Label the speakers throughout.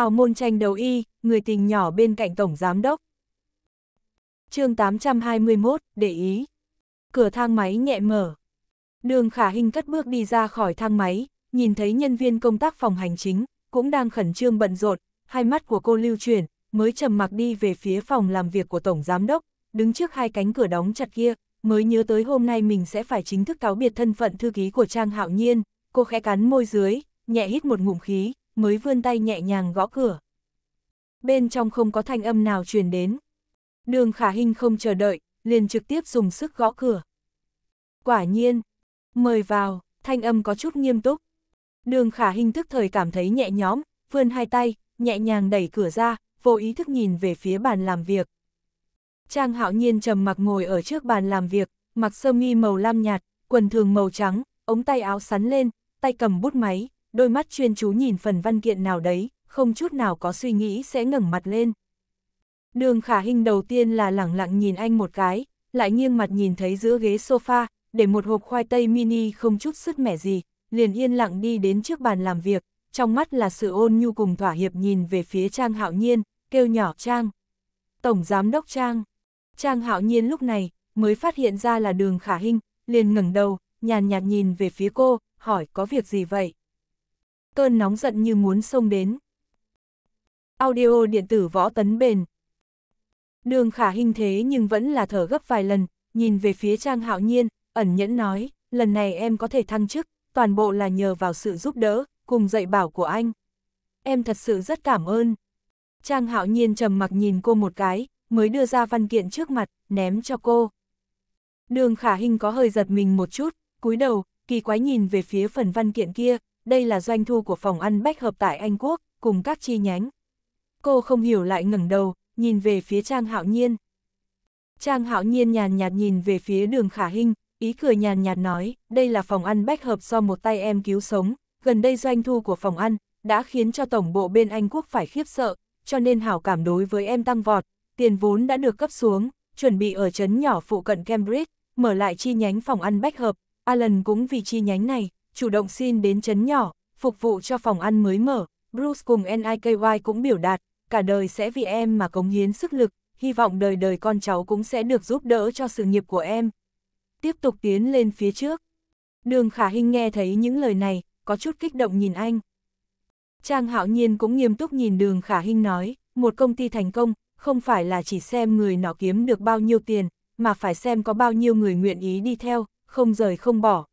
Speaker 1: Hào môn tranh đầu y, người tình nhỏ bên cạnh tổng giám đốc. chương 821, để ý. Cửa thang máy nhẹ mở. Đường khả hình cất bước đi ra khỏi thang máy, nhìn thấy nhân viên công tác phòng hành chính, cũng đang khẩn trương bận rộn, hai mắt của cô lưu chuyển, mới trầm mặc đi về phía phòng làm việc của tổng giám đốc, đứng trước hai cánh cửa đóng chặt kia, mới nhớ tới hôm nay mình sẽ phải chính thức cáo biệt thân phận thư ký của Trang Hạo Nhiên, cô khẽ cắn môi dưới, nhẹ hít một ngụm khí, mới vươn tay nhẹ nhàng gõ cửa. Bên trong không có thanh âm nào truyền đến. Đường khả hình không chờ đợi, liền trực tiếp dùng sức gõ cửa. Quả nhiên, mời vào, thanh âm có chút nghiêm túc. Đường khả hình thức thời cảm thấy nhẹ nhõm, vươn hai tay, nhẹ nhàng đẩy cửa ra, vô ý thức nhìn về phía bàn làm việc. Trang hạo nhiên trầm mặc ngồi ở trước bàn làm việc, mặc sơ mi màu lam nhạt, quần thường màu trắng, ống tay áo sắn lên, tay cầm bút máy, đôi mắt chuyên chú nhìn phần văn kiện nào đấy, không chút nào có suy nghĩ sẽ ngẩng mặt lên. Đường khả hình đầu tiên là lẳng lặng nhìn anh một cái, lại nghiêng mặt nhìn thấy giữa ghế sofa, để một hộp khoai tây mini không chút sức mẻ gì, liền yên lặng đi đến trước bàn làm việc, trong mắt là sự ôn nhu cùng thỏa hiệp nhìn về phía Trang Hạo Nhiên, kêu nhỏ Trang. Tổng Giám Đốc Trang. Trang Hạo Nhiên lúc này mới phát hiện ra là đường khả hình, liền ngẩng đầu, nhàn nhạt nhìn về phía cô, hỏi có việc gì vậy? cơn nóng giận như muốn xông đến. Audio điện tử võ tấn bền. Đường khả hình thế nhưng vẫn là thở gấp vài lần, nhìn về phía Trang Hạo Nhiên, ẩn nhẫn nói, lần này em có thể thăng chức, toàn bộ là nhờ vào sự giúp đỡ, cùng dạy bảo của anh. Em thật sự rất cảm ơn. Trang Hạo Nhiên trầm mặc nhìn cô một cái, mới đưa ra văn kiện trước mặt, ném cho cô. Đường khả hình có hơi giật mình một chút, cúi đầu, kỳ quái nhìn về phía phần văn kiện kia, đây là doanh thu của phòng ăn bách hợp tại Anh Quốc, cùng các chi nhánh. Cô không hiểu lại ngẩng đầu, nhìn về phía Trang Hạo Nhiên. Trang Hạo Nhiên nhàn nhạt nhìn về phía đường Khả Hinh, ý cười nhàn nhạt nói, đây là phòng ăn bách hợp do một tay em cứu sống, gần đây doanh thu của phòng ăn, đã khiến cho tổng bộ bên Anh Quốc phải khiếp sợ, cho nên hảo cảm đối với em tăng vọt, tiền vốn đã được cấp xuống, chuẩn bị ở trấn nhỏ phụ cận Cambridge, mở lại chi nhánh phòng ăn bách hợp, Alan cũng vì chi nhánh này, chủ động xin đến chấn nhỏ, phục vụ cho phòng ăn mới mở, Bruce cùng NIKY cũng biểu đạt, cả đời sẽ vì em mà cống hiến sức lực, hy vọng đời đời con cháu cũng sẽ được giúp đỡ cho sự nghiệp của em. Tiếp tục tiến lên phía trước. Đường Khả Hinh nghe thấy những lời này, có chút kích động nhìn anh. Trang Hạo Nhiên cũng nghiêm túc nhìn Đường Khả Hinh nói, một công ty thành công, không phải là chỉ xem người nó kiếm được bao nhiêu tiền, mà phải xem có bao nhiêu người nguyện ý đi theo, không rời không bỏ,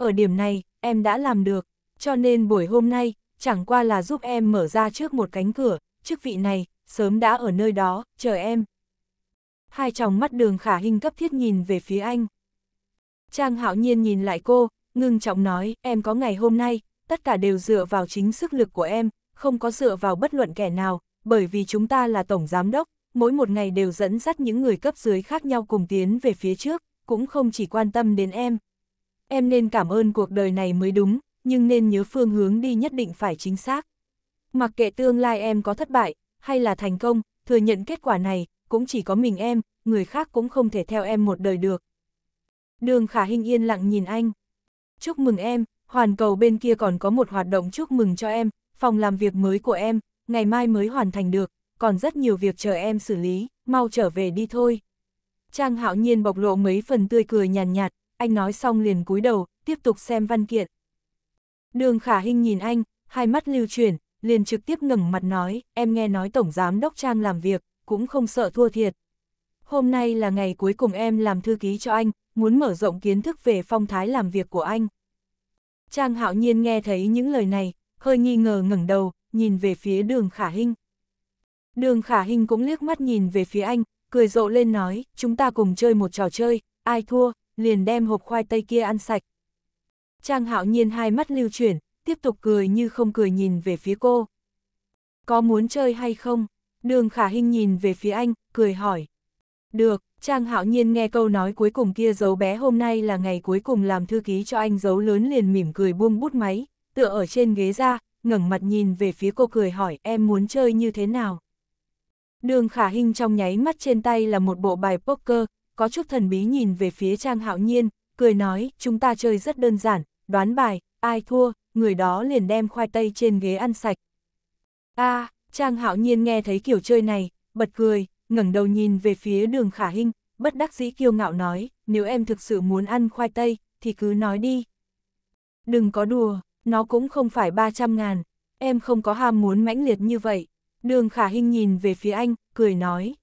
Speaker 1: ở điểm này, em đã làm được, cho nên buổi hôm nay, chẳng qua là giúp em mở ra trước một cánh cửa, chức vị này, sớm đã ở nơi đó, chờ em. Hai tròng mắt đường khả hình cấp thiết nhìn về phía anh. Trang hạo nhiên nhìn lại cô, ngưng trọng nói, em có ngày hôm nay, tất cả đều dựa vào chính sức lực của em, không có dựa vào bất luận kẻ nào, bởi vì chúng ta là tổng giám đốc, mỗi một ngày đều dẫn dắt những người cấp dưới khác nhau cùng tiến về phía trước, cũng không chỉ quan tâm đến em. Em nên cảm ơn cuộc đời này mới đúng, nhưng nên nhớ phương hướng đi nhất định phải chính xác. Mặc kệ tương lai em có thất bại, hay là thành công, thừa nhận kết quả này, cũng chỉ có mình em, người khác cũng không thể theo em một đời được. Đường Khả Hinh yên lặng nhìn anh. Chúc mừng em, hoàn cầu bên kia còn có một hoạt động chúc mừng cho em, phòng làm việc mới của em, ngày mai mới hoàn thành được, còn rất nhiều việc chờ em xử lý, mau trở về đi thôi. Trang hạo nhiên bộc lộ mấy phần tươi cười nhàn nhạt, nhạt, anh nói xong liền cúi đầu, tiếp tục xem văn kiện. Đường Khả hình nhìn anh, hai mắt lưu chuyển, liền trực tiếp ngẩng mặt nói, em nghe nói Tổng Giám Đốc Trang làm việc, cũng không sợ thua thiệt. Hôm nay là ngày cuối cùng em làm thư ký cho anh, muốn mở rộng kiến thức về phong thái làm việc của anh. Trang hạo nhiên nghe thấy những lời này, hơi nghi ngờ ngẩng đầu, nhìn về phía đường Khả hình Đường Khả hình cũng liếc mắt nhìn về phía anh, cười rộ lên nói, chúng ta cùng chơi một trò chơi, ai thua, liền đem hộp khoai tây kia ăn sạch. Trang hạo nhiên hai mắt lưu chuyển, tiếp tục cười như không cười nhìn về phía cô. Có muốn chơi hay không? Đường khả hình nhìn về phía anh, cười hỏi. Được, Trang hạo nhiên nghe câu nói cuối cùng kia giấu bé hôm nay là ngày cuối cùng làm thư ký cho anh giấu lớn liền mỉm cười buông bút máy, tựa ở trên ghế ra, ngẩng mặt nhìn về phía cô cười hỏi em muốn chơi như thế nào. Đường khả hình trong nháy mắt trên tay là một bộ bài poker, có chút thần bí nhìn về phía Trang Hạo Nhiên, cười nói, chúng ta chơi rất đơn giản, đoán bài, ai thua, người đó liền đem khoai tây trên ghế ăn sạch. a Trang Hạo Nhiên nghe thấy kiểu chơi này, bật cười, ngẩng đầu nhìn về phía đường khả hình bất đắc dĩ kiêu ngạo nói, nếu em thực sự muốn ăn khoai tây, thì cứ nói đi. Đừng có đùa, nó cũng không phải 300 ngàn, em không có ham muốn mãnh liệt như vậy. Đường khả hình nhìn về phía anh, cười nói.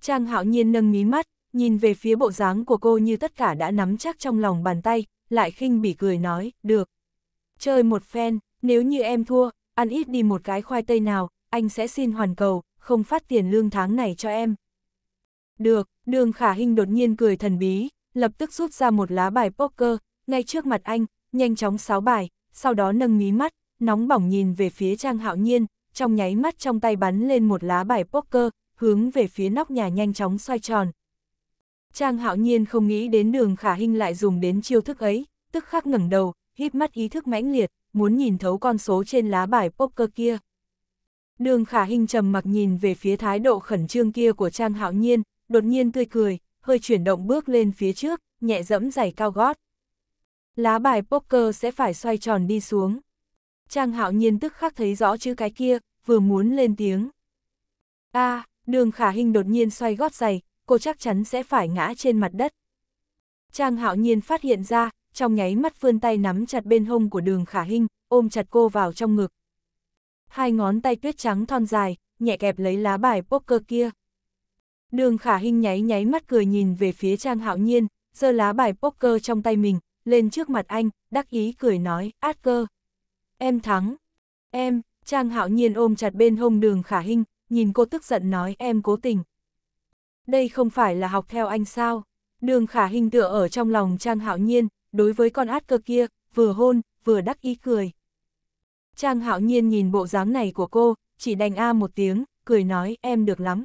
Speaker 1: Trang hạo nhiên nâng mí mắt, nhìn về phía bộ dáng của cô như tất cả đã nắm chắc trong lòng bàn tay, lại khinh bỉ cười nói, được. Chơi một phen, nếu như em thua, ăn ít đi một cái khoai tây nào, anh sẽ xin hoàn cầu, không phát tiền lương tháng này cho em. Được, đường khả hình đột nhiên cười thần bí, lập tức rút ra một lá bài poker, ngay trước mặt anh, nhanh chóng sáo bài, sau đó nâng mí mắt, nóng bỏng nhìn về phía Trang Hạo Nhiên, trong nháy mắt trong tay bắn lên một lá bài poker, hướng về phía nóc nhà nhanh chóng xoay tròn, Trang hạo nhiên không nghĩ đến đường khả hình lại dùng đến chiêu thức ấy, tức khắc ngẩng đầu, híp mắt ý thức mãnh liệt, muốn nhìn thấu con số trên lá bài poker kia. Đường khả hình trầm mặc nhìn về phía thái độ khẩn trương kia của Trang hạo nhiên, đột nhiên tươi cười, hơi chuyển động bước lên phía trước, nhẹ dẫm giày cao gót. Lá bài poker sẽ phải xoay tròn đi xuống. Trang hạo nhiên tức khắc thấy rõ chữ cái kia, vừa muốn lên tiếng. a à, đường khả hình đột nhiên xoay gót giày, cô chắc chắn sẽ phải ngã trên mặt đất. Trang hạo nhiên phát hiện ra, trong nháy mắt vươn tay nắm chặt bên hông của đường khả hinh, ôm chặt cô vào trong ngực. Hai ngón tay tuyết trắng thon dài, nhẹ kẹp lấy lá bài poker kia. Đường khả hinh nháy nháy mắt cười nhìn về phía Trang hạo nhiên, giơ lá bài poker trong tay mình, lên trước mặt anh, đắc ý cười nói, át cơ. Em thắng. Em, Trang hạo nhiên ôm chặt bên hông đường khả hinh, nhìn cô tức giận nói em cố tình, đây không phải là học theo anh sao? Đường khả hình tựa ở trong lòng Trang Hạo Nhiên, đối với con át cơ kia, vừa hôn, vừa đắc ý cười. Trang Hạo Nhiên nhìn bộ dáng này của cô, chỉ đành a một tiếng, cười nói em được lắm.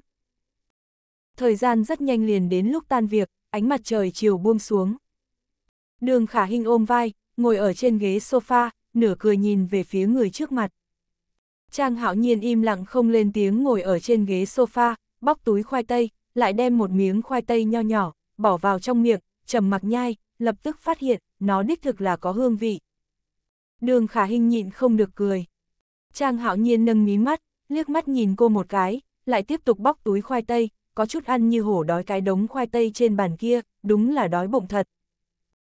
Speaker 1: Thời gian rất nhanh liền đến lúc tan việc, ánh mặt trời chiều buông xuống. Đường khả hình ôm vai, ngồi ở trên ghế sofa, nửa cười nhìn về phía người trước mặt. Trang Hạo Nhiên im lặng không lên tiếng ngồi ở trên ghế sofa, bóc túi khoai tây, lại đem một miếng khoai tây nho nhỏ, bỏ vào trong miệng, trầm mặc nhai, lập tức phát hiện, nó đích thực là có hương vị. Đường khả hình nhịn không được cười. Trang hạo nhiên nâng mí mắt, liếc mắt nhìn cô một cái, lại tiếp tục bóc túi khoai tây, có chút ăn như hổ đói cái đống khoai tây trên bàn kia, đúng là đói bụng thật.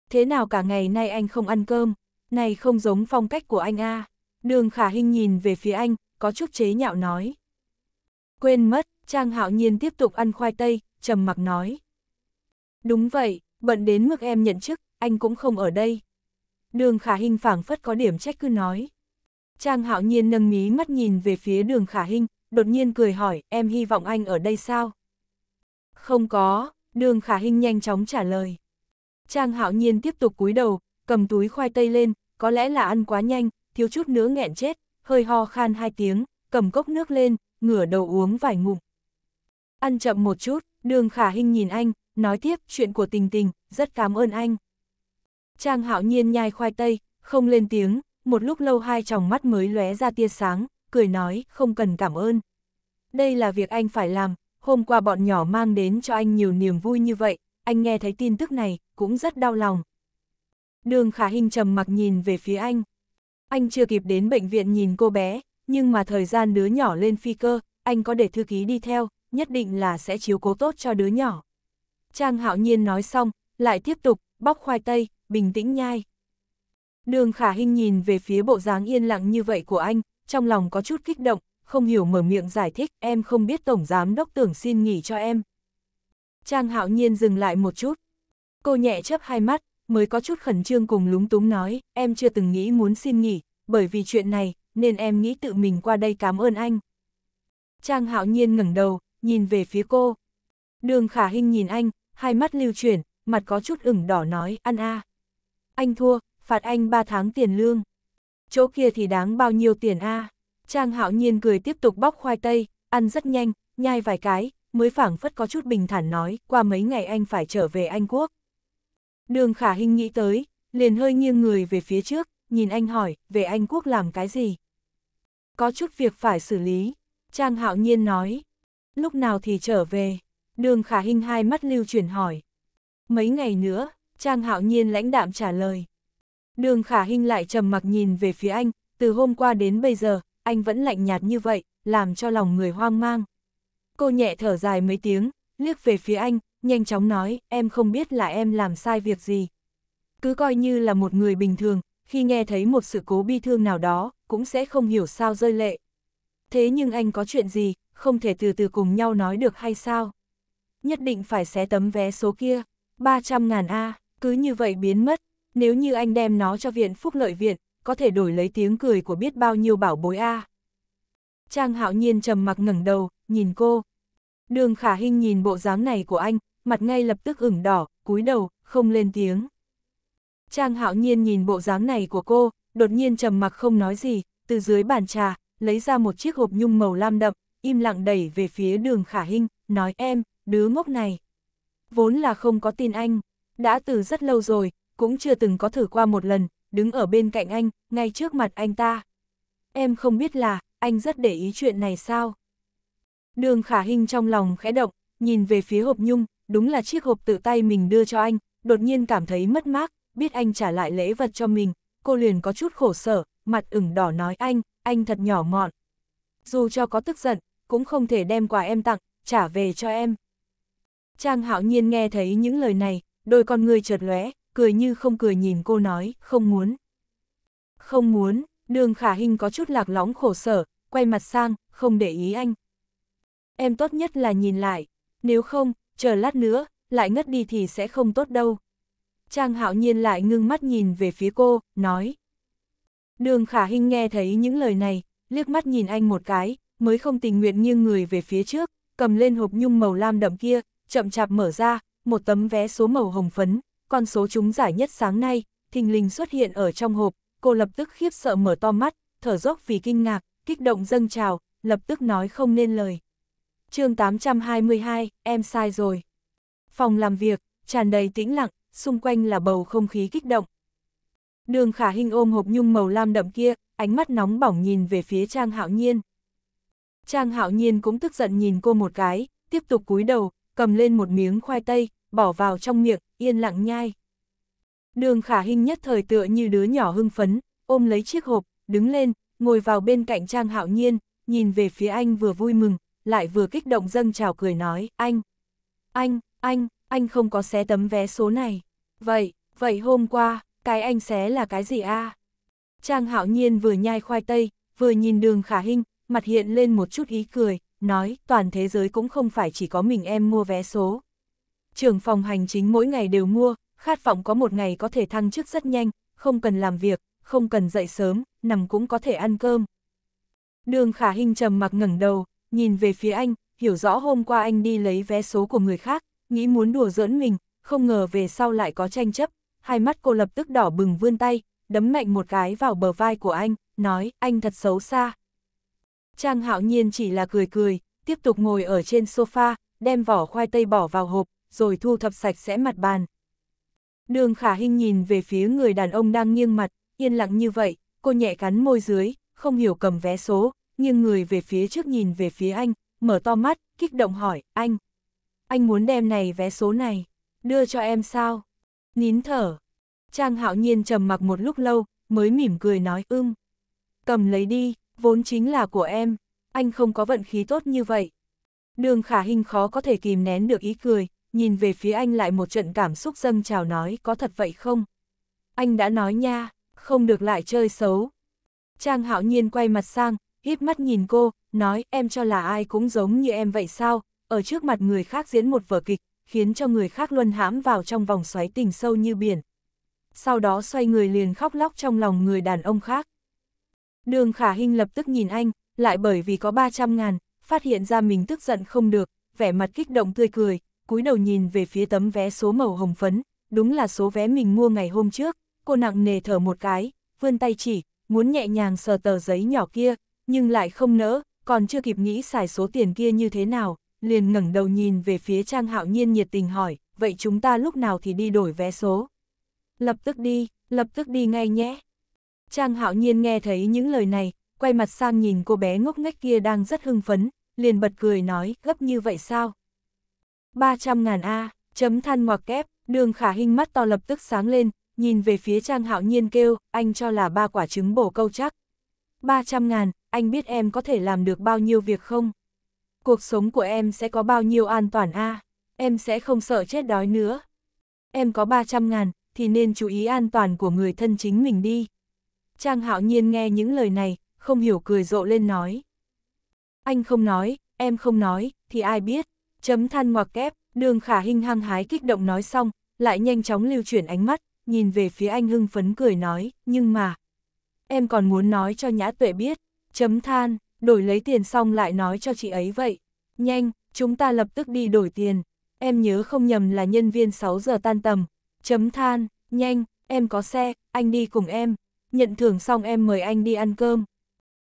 Speaker 1: Thế nào cả ngày nay anh không ăn cơm, này không giống phong cách của anh a à. Đường khả hình nhìn về phía anh, có chút chế nhạo nói. Quên mất, Trang hạo nhiên tiếp tục ăn khoai tây, trầm mặc nói. Đúng vậy, bận đến mức em nhận chức, anh cũng không ở đây. Đường khả Hinh phảng phất có điểm trách cứ nói. Trang hạo nhiên nâng mí mắt nhìn về phía đường khả Hinh, đột nhiên cười hỏi, em hy vọng anh ở đây sao? Không có, đường khả Hinh nhanh chóng trả lời. Trang hạo nhiên tiếp tục cúi đầu, cầm túi khoai tây lên, có lẽ là ăn quá nhanh, thiếu chút nữa nghẹn chết, hơi ho khan hai tiếng, cầm cốc nước lên, ngửa đầu uống vài ngụm ăn chậm một chút, đường khả hình nhìn anh, nói tiếp chuyện của tình tình, rất cảm ơn anh. Trang hạo nhiên nhai khoai tây, không lên tiếng, một lúc lâu hai tròng mắt mới lóe ra tia sáng, cười nói, không cần cảm ơn. Đây là việc anh phải làm, hôm qua bọn nhỏ mang đến cho anh nhiều niềm vui như vậy, anh nghe thấy tin tức này, cũng rất đau lòng. Đường khả hình trầm mặc nhìn về phía anh. Anh chưa kịp đến bệnh viện nhìn cô bé, nhưng mà thời gian đứa nhỏ lên phi cơ, anh có để thư ký đi theo, nhất định là sẽ chiếu cố tốt cho đứa nhỏ. Trang hạo nhiên nói xong, lại tiếp tục, bóc khoai tây, bình tĩnh nhai. Đường khả hình nhìn về phía bộ dáng yên lặng như vậy của anh, trong lòng có chút kích động, không hiểu mở miệng giải thích, em không biết tổng giám đốc tưởng xin nghỉ cho em. Trang hạo nhiên dừng lại một chút. Cô nhẹ chấp hai mắt, mới có chút khẩn trương cùng lúng túng nói, em chưa từng nghĩ muốn xin nghỉ, bởi vì chuyện này, nên em nghĩ tự mình qua đây cảm ơn anh. Trang hạo nhiên ngẩng đầu, nhìn về phía cô. Đường khả hình nhìn anh, hai mắt lưu chuyển, mặt có chút ửng đỏ nói, ăn a. Anh thua, phạt anh 3 tháng tiền lương. Chỗ kia thì đáng bao nhiêu tiền a? Trang hạo nhiên cười tiếp tục bóc khoai tây, ăn rất nhanh, nhai vài cái, mới phảng phất có chút bình thản nói, qua mấy ngày anh phải trở về Anh Quốc. Đường khả hình nghĩ tới, liền hơi nghiêng người về phía trước, nhìn anh hỏi, về Anh Quốc làm cái gì? Có chút việc phải xử lý, Trang hạo nhiên nói, lúc nào thì trở về? Đường khả hình hai mắt lưu chuyển hỏi. Mấy ngày nữa, Trang hạo nhiên lãnh đạm trả lời. Đường khả hình lại trầm mặc nhìn về phía anh, từ hôm qua đến bây giờ, anh vẫn lạnh nhạt như vậy, làm cho lòng người hoang mang. Cô nhẹ thở dài mấy tiếng, liếc về phía anh, nhanh chóng nói, em không biết là em làm sai việc gì. Cứ coi như là một người bình thường, khi nghe thấy một sự cố bi thương nào đó, cũng sẽ không hiểu sao rơi lệ. Thế nhưng anh có chuyện gì, không thể từ từ cùng nhau nói được hay sao? Nhất định phải xé tấm vé số kia, 300 ngàn A, cứ như vậy biến mất, nếu như anh đem nó cho viện phúc lợi viện, có thể đổi lấy tiếng cười của biết bao nhiêu bảo bối A. Trang hạo nhiên trầm mặc ngẩng đầu, nhìn cô. Đường khả hình nhìn bộ dáng này của anh, mặt ngay lập tức ửng đỏ, cúi đầu, không lên tiếng. Trang hạo nhiên nhìn bộ dáng này của cô, đột nhiên trầm mặc không nói gì, từ dưới bàn trà, lấy ra một chiếc hộp nhung màu lam đậm, im lặng đẩy về phía đường khả hinh, nói em, đứa ngốc này. Vốn là không có tin anh, đã từ rất lâu rồi, cũng chưa từng có thử qua một lần, đứng ở bên cạnh anh, ngay trước mặt anh ta. Em không biết là, anh rất để ý chuyện này sao? Đường khả hinh trong lòng khẽ động, nhìn về phía hộp nhung, đúng là chiếc hộp tự tay mình đưa cho anh, đột nhiên cảm thấy mất mát, biết anh trả lại lễ vật cho mình, cô liền có chút khổ sở, mặt ửng đỏ nói anh, anh thật nhỏ mọn. Dù cho có tức giận, cũng không thể đem quà em tặng, trả về cho em. Trang hạo nhiên nghe thấy những lời này, đôi con người chợt lóe, cười như không cười nhìn cô nói, không muốn. Không muốn, đường khả hình có chút lạc lõng khổ sở, quay mặt sang, không để ý anh. Em tốt nhất là nhìn lại, nếu không, chờ lát nữa, lại ngất đi thì sẽ không tốt đâu. Trang hạo nhiên lại ngưng mắt nhìn về phía cô, nói, Đường khả hình nghe thấy những lời này, liếc mắt nhìn anh một cái, mới không tình nguyện nghiêng người về phía trước, cầm lên hộp nhung màu lam đậm kia, chậm chạp mở ra, một tấm vé số màu hồng phấn, con số chúng giải nhất sáng nay, thình lình xuất hiện ở trong hộp, cô lập tức khiếp sợ mở to mắt, thở dốc vì kinh ngạc, kích động dâng trào, lập tức nói không nên lời. chương 822, em sai rồi. Phòng làm việc, tràn đầy tĩnh lặng, xung quanh là bầu không khí kích động, Đường khả hình ôm hộp nhung màu lam đậm kia, ánh mắt nóng bỏng nhìn về phía Trang Hạo Nhiên. Trang Hạo Nhiên cũng tức giận nhìn cô một cái, tiếp tục cúi đầu, cầm lên một miếng khoai tây, bỏ vào trong miệng, yên lặng nhai. Đường khả hình nhất thời tựa như đứa nhỏ hưng phấn, ôm lấy chiếc hộp, đứng lên, ngồi vào bên cạnh Trang Hạo Nhiên, nhìn về phía anh vừa vui mừng, lại vừa kích động dâng trào cười nói, anh, anh, anh, anh không có xé tấm vé số này. Vậy, vậy hôm qua, cái anh xé là cái gì a? À? Trang hạo nhiên vừa nhai khoai tây, vừa nhìn đường khả hinh, mặt hiện lên một chút ý cười, nói toàn thế giới cũng không phải chỉ có mình em mua vé số. Trưởng phòng hành chính mỗi ngày đều mua, khát vọng có một ngày có thể thăng chức rất nhanh, không cần làm việc, không cần dậy sớm, nằm cũng có thể ăn cơm. Đường khả hinh trầm mặc ngẩng đầu, nhìn về phía anh, hiểu rõ hôm qua anh đi lấy vé số của người khác, nghĩ muốn đùa giỡn mình, không ngờ về sau lại có tranh chấp, hai mắt cô lập tức đỏ bừng vươn tay, đấm mạnh một cái vào bờ vai của anh, nói, anh thật xấu xa. Trang hạo nhiên chỉ là cười cười, tiếp tục ngồi ở trên sofa, đem vỏ khoai tây bỏ vào hộp, rồi thu thập sạch sẽ mặt bàn. Đường khả hình nhìn về phía người đàn ông đang nghiêng mặt, yên lặng như vậy, cô nhẹ cắn môi dưới, không hiểu cầm vé số, nhưng người về phía trước nhìn về phía anh, mở to mắt, kích động hỏi, anh. Anh muốn đem này vé số này, đưa cho em sao? Nín thở. Trang hạo nhiên trầm mặc một lúc lâu, mới mỉm cười nói ưm. Cầm lấy đi, vốn chính là của em, anh không có vận khí tốt như vậy. Đường khả hình khó có thể kìm nén được ý cười, nhìn về phía anh lại một trận cảm xúc dâng trào nói có thật vậy không? Anh đã nói nha, không được lại chơi xấu. Trang hạo nhiên quay mặt sang, híp mắt nhìn cô, nói em cho là ai cũng giống như em vậy sao, ở trước mặt người khác diễn một vở kịch, khiến cho người khác luân hãm vào trong vòng xoáy tình sâu như biển. Sau đó xoay người liền khóc lóc trong lòng người đàn ông khác. Đường khả hình lập tức nhìn anh, lại bởi vì có 300 ngàn, phát hiện ra mình tức giận không được, vẻ mặt kích động tươi cười, cúi đầu nhìn về phía tấm vé số màu hồng phấn, đúng là số vé mình mua ngày hôm trước, cô nặng nề thở một cái, vươn tay chỉ, muốn nhẹ nhàng sờ tờ giấy nhỏ kia, nhưng lại không nỡ, còn chưa kịp nghĩ xài số tiền kia như thế nào, liền ngẩng đầu nhìn về phía Trang Hạo Nhiên nhiệt tình hỏi, vậy chúng ta lúc nào thì đi đổi vé số? Lập tức đi, lập tức đi ngay nhé. Trang Hạo Nhiên nghe thấy những lời này, quay mặt sang nhìn cô bé ngốc nghếch kia đang rất hưng phấn, liền bật cười nói, gấp như vậy sao? 300 ngàn A, chấm than ngoặc kép, đường khả hình mắt to lập tức sáng lên, nhìn về phía Trang Hạo Nhiên kêu, anh cho là ba quả trứng bổ câu chắc. 300 ngàn, anh biết em có thể làm được bao nhiêu việc không? cuộc sống của em sẽ có bao nhiêu an toàn a à? em sẽ không sợ chết đói nữa. Em có 300 ngàn, thì nên chú ý an toàn của người thân chính mình đi. Trang hạo nhiên nghe những lời này, không hiểu cười rộ lên nói. Anh không nói, em không nói, thì ai biết. Chấm than ngoặc kép, đường khả hình hăng hái kích động nói xong, lại nhanh chóng lưu chuyển ánh mắt, nhìn về phía anh hưng phấn cười nói, nhưng mà... Em còn muốn nói cho nhã tuệ biết, chấm than, đổi lấy tiền xong lại nói cho chị ấy vậy. Nhanh, chúng ta lập tức đi đổi tiền. Em nhớ không nhầm là nhân viên 6 giờ tan tầm. Chấm than, nhanh, em có xe, anh đi cùng em. Nhận thưởng xong em mời anh đi ăn cơm.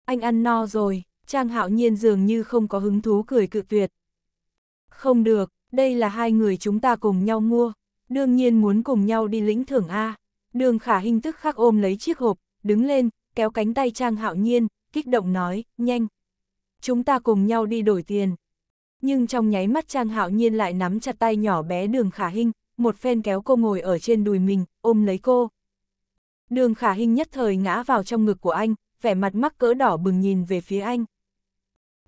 Speaker 1: Anh ăn no rồi, Trang Hạo Nhiên dường như không có hứng thú cười cự tuyệt. Không được, đây là hai người chúng ta cùng nhau mua. Đương nhiên muốn cùng nhau đi lĩnh thưởng A. Đường khả hình tức khắc ôm lấy chiếc hộp, đứng lên, kéo cánh tay Trang Hạo Nhiên, kích động nói, nhanh. Chúng ta cùng nhau đi đổi tiền. Nhưng trong nháy mắt Trang Hạo Nhiên lại nắm chặt tay nhỏ bé Đường Khả Hinh, một phen kéo cô ngồi ở trên đùi mình, ôm lấy cô. Đường Khả Hinh nhất thời ngã vào trong ngực của anh, vẻ mặt mắc cỡ đỏ bừng nhìn về phía anh.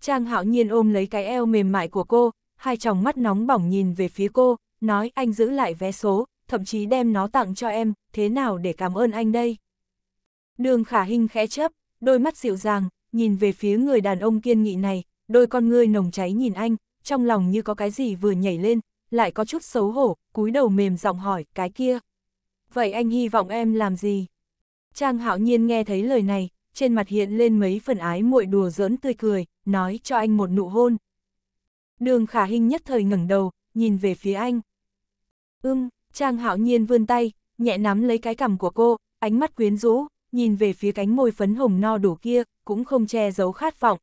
Speaker 1: Trang Hạo Nhiên ôm lấy cái eo mềm mại của cô, hai tròng mắt nóng bỏng nhìn về phía cô, nói anh giữ lại vé số, thậm chí đem nó tặng cho em, thế nào để cảm ơn anh đây? Đường Khả Hinh khẽ chấp, đôi mắt dịu dàng, nhìn về phía người đàn ông kiên nghị này, đôi con ngươi nồng cháy nhìn anh, trong lòng như có cái gì vừa nhảy lên, lại có chút xấu hổ, cúi đầu mềm giọng hỏi, cái kia. Vậy anh hy vọng em làm gì? Trang hạo nhiên nghe thấy lời này, trên mặt hiện lên mấy phần ái muội đùa giỡn tươi cười, nói cho anh một nụ hôn. Đường khả hình nhất thời ngẩng đầu, nhìn về phía anh. Ưm, Trang hạo nhiên vươn tay, nhẹ nắm lấy cái cằm của cô, ánh mắt quyến rũ, nhìn về phía cánh môi phấn hồng no đủ kia, cũng không che giấu khát vọng.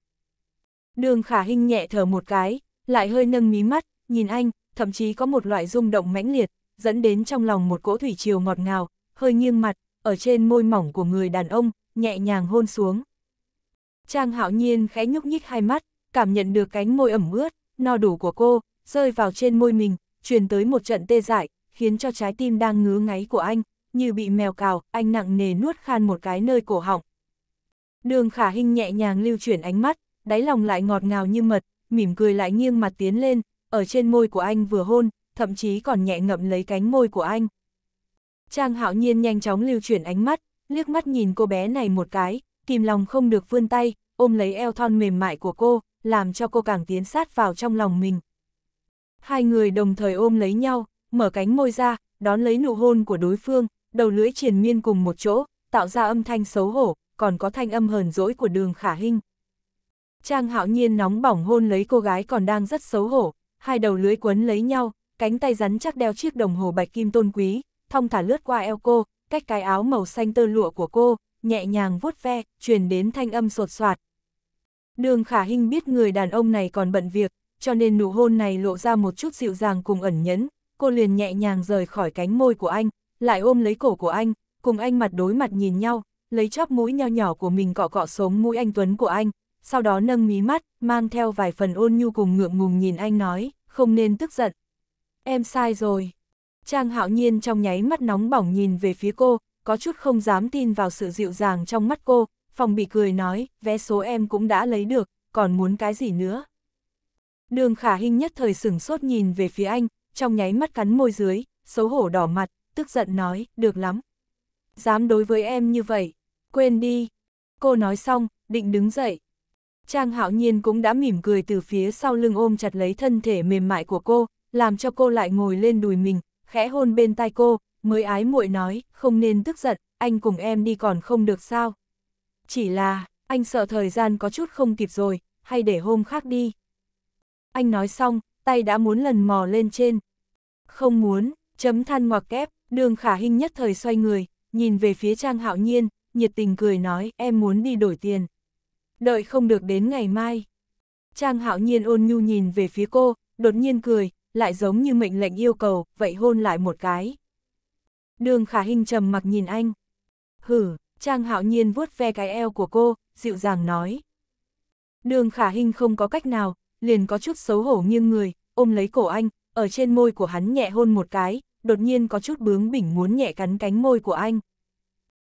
Speaker 1: Đường khả hình nhẹ thở một cái, lại hơi nâng mí mắt, nhìn anh, thậm chí có một loại rung động mãnh liệt, dẫn đến trong lòng một cỗ thủy triều ngọt ngào, hơi nghiêng mặt, ở trên môi mỏng của người đàn ông, nhẹ nhàng hôn xuống. Trang hạo nhiên khẽ nhúc nhích hai mắt, cảm nhận được cánh môi ẩm ướt, no đủ của cô, rơi vào trên môi mình, truyền tới một trận tê dại, khiến cho trái tim đang ngứa ngáy của anh, như bị mèo cào, anh nặng nề nuốt khan một cái nơi cổ họng. Đường khả hình nhẹ nhàng lưu chuyển ánh mắt, đáy lòng lại ngọt ngào như mật, mỉm cười lại nghiêng mặt tiến lên, ở trên môi của anh vừa hôn, thậm chí còn nhẹ ngậm lấy cánh môi của anh. Trang hạo nhiên nhanh chóng lưu chuyển ánh mắt, liếc mắt nhìn cô bé này một cái, kìm lòng không được vươn tay, ôm lấy eo thon mềm mại của cô, làm cho cô càng tiến sát vào trong lòng mình. Hai người đồng thời ôm lấy nhau, mở cánh môi ra, đón lấy nụ hôn của đối phương, đầu lưỡi triền miên cùng một chỗ, tạo ra âm thanh xấu hổ, còn có thanh âm hờn dỗi của đường khả hinh. Trang hạo nhiên nóng bỏng hôn lấy cô gái còn đang rất xấu hổ, hai đầu lưới quấn lấy nhau, cánh tay rắn chắc đeo chiếc đồng hồ bạch kim tôn quý, thong thả lướt qua eo cô, cách cái áo màu xanh tơ lụa của cô, nhẹ nhàng vuốt ve, truyền đến thanh âm sột soạt. Đường khả hinh biết người đàn ông này còn bận việc, cho nên nụ hôn này lộ ra một chút dịu dàng cùng ẩn nhẫn, cô liền nhẹ nhàng rời khỏi cánh môi của anh, lại ôm lấy cổ của anh, cùng anh mặt đối mặt nhìn nhau, lấy chóp mũi nho nhỏ của mình cọ cọ sống mũi anh Tuấn của anh, sau đó nâng mí mắt, mang theo vài phần ôn nhu cùng ngượng ngùng nhìn anh nói, không nên tức giận. Em sai rồi. Trang hạo nhiên trong nháy mắt nóng bỏng nhìn về phía cô, có chút không dám tin vào sự dịu dàng trong mắt cô, phòng bị cười nói, vé số em cũng đã lấy được, còn muốn cái gì nữa. Đường khả hình nhất thời sửng sốt nhìn về phía anh, trong nháy mắt cắn môi dưới, xấu hổ đỏ mặt, tức giận nói, được lắm. Dám đối với em như vậy, quên đi. Cô nói xong, định đứng dậy. Trang hạo nhiên cũng đã mỉm cười từ phía sau lưng ôm chặt lấy thân thể mềm mại của cô, làm cho cô lại ngồi lên đùi mình, khẽ hôn bên tai cô, mới ái muội nói, không nên tức giận, anh cùng em đi còn không được sao. Chỉ là, anh sợ thời gian có chút không kịp rồi, hay để hôm khác đi. Anh nói xong, tay đã muốn lần mò lên trên. Không muốn, chấm than ngoặc kép. Đường khả hình nhất thời xoay người, nhìn về phía Trang Hạo Nhiên, nhiệt tình cười nói em muốn đi đổi tiền. Đợi không được đến ngày mai. Trang Hạo Nhiên ôn nhu nhìn về phía cô, đột nhiên cười, lại giống như mệnh lệnh yêu cầu, vậy hôn lại một cái. Đường khả hình trầm mặc nhìn anh. Hử, Trang Hạo Nhiên vuốt ve cái eo của cô, dịu dàng nói. Đường khả hình không có cách nào, liền có chút xấu hổ nghiêng người, ôm lấy cổ anh, ở trên môi của hắn nhẹ hôn một cái, đột nhiên có chút bướng bỉnh muốn nhẹ cắn cánh môi của anh.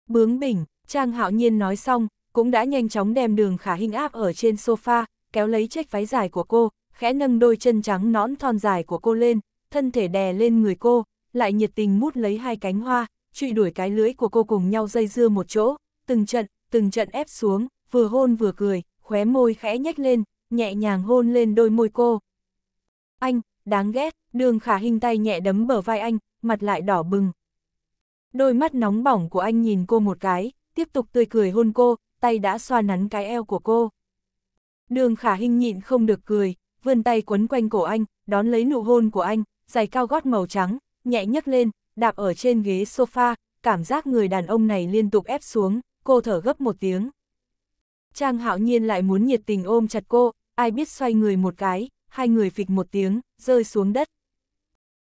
Speaker 1: Bướng bỉnh, Trang Hạo Nhiên nói xong, cũng đã nhanh chóng đem đường khả hình áp ở trên sofa, kéo lấy chiếc váy dài của cô, khẽ nâng đôi chân trắng nõn thon dài của cô lên, thân thể đè lên người cô, lại nhiệt tình mút lấy hai cánh hoa, truy đuổi cái lưỡi của cô cùng nhau dây dưa một chỗ, từng trận, từng trận ép xuống, vừa hôn vừa cười, khóe môi khẽ nhếch lên, nhẹ nhàng hôn lên đôi môi cô. Anh, đáng ghét, đường khả hình tay nhẹ đấm bờ vai anh, mặt lại đỏ bừng. Đôi mắt nóng bỏng của anh nhìn cô một cái, tiếp tục tươi cười hôn cô, tay đã xoa nắn cái eo của cô. Đường khả hình nhịn không được cười, vươn tay quấn quanh cổ anh, đón lấy nụ hôn của anh, giày cao gót màu trắng, nhẹ nhấc lên, đạp ở trên ghế sofa, cảm giác người đàn ông này liên tục ép xuống, cô thở gấp một tiếng. Trang hạo nhiên lại muốn nhiệt tình ôm chặt cô, ai biết xoay người một cái, hai người phịch một tiếng, rơi xuống đất.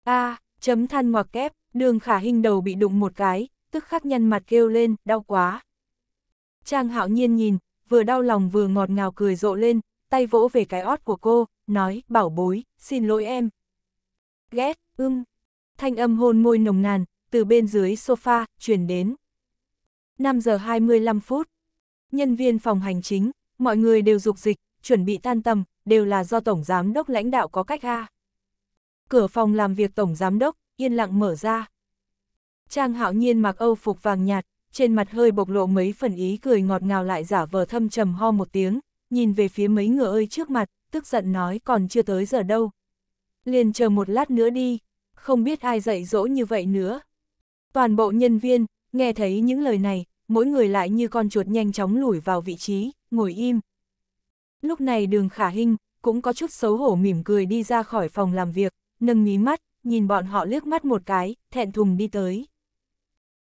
Speaker 1: A, à, chấm than ngoặc kép, đường khả hình đầu bị đụng một cái, tức khắc nhăn mặt kêu lên, đau quá. Trang hạo nhiên nhìn, vừa đau lòng vừa ngọt ngào cười rộ lên, tay vỗ về cái ót của cô, nói, bảo bối, xin lỗi em. Ghét, ưng. Thanh âm hôn môi nồng nàn, từ bên dưới sofa, chuyển đến. 5 giờ 25 phút. Nhân viên phòng hành chính, mọi người đều dục dịch, chuẩn bị tan tầm, đều là do Tổng Giám Đốc lãnh đạo có cách A. Cửa phòng làm việc Tổng Giám Đốc, yên lặng mở ra. Trang hạo nhiên mặc âu phục vàng nhạt, trên mặt hơi bộc lộ mấy phần ý cười ngọt ngào lại giả vờ thâm trầm ho một tiếng, nhìn về phía mấy ngựa ơi trước mặt, tức giận nói còn chưa tới giờ đâu. Liền chờ một lát nữa đi, không biết ai dạy dỗ như vậy nữa. Toàn bộ nhân viên, nghe thấy những lời này, mỗi người lại như con chuột nhanh chóng lủi vào vị trí, ngồi im. Lúc này đường khả hình, cũng có chút xấu hổ mỉm cười đi ra khỏi phòng làm việc, nâng mí mắt, nhìn bọn họ liếc mắt một cái, thẹn thùng đi tới.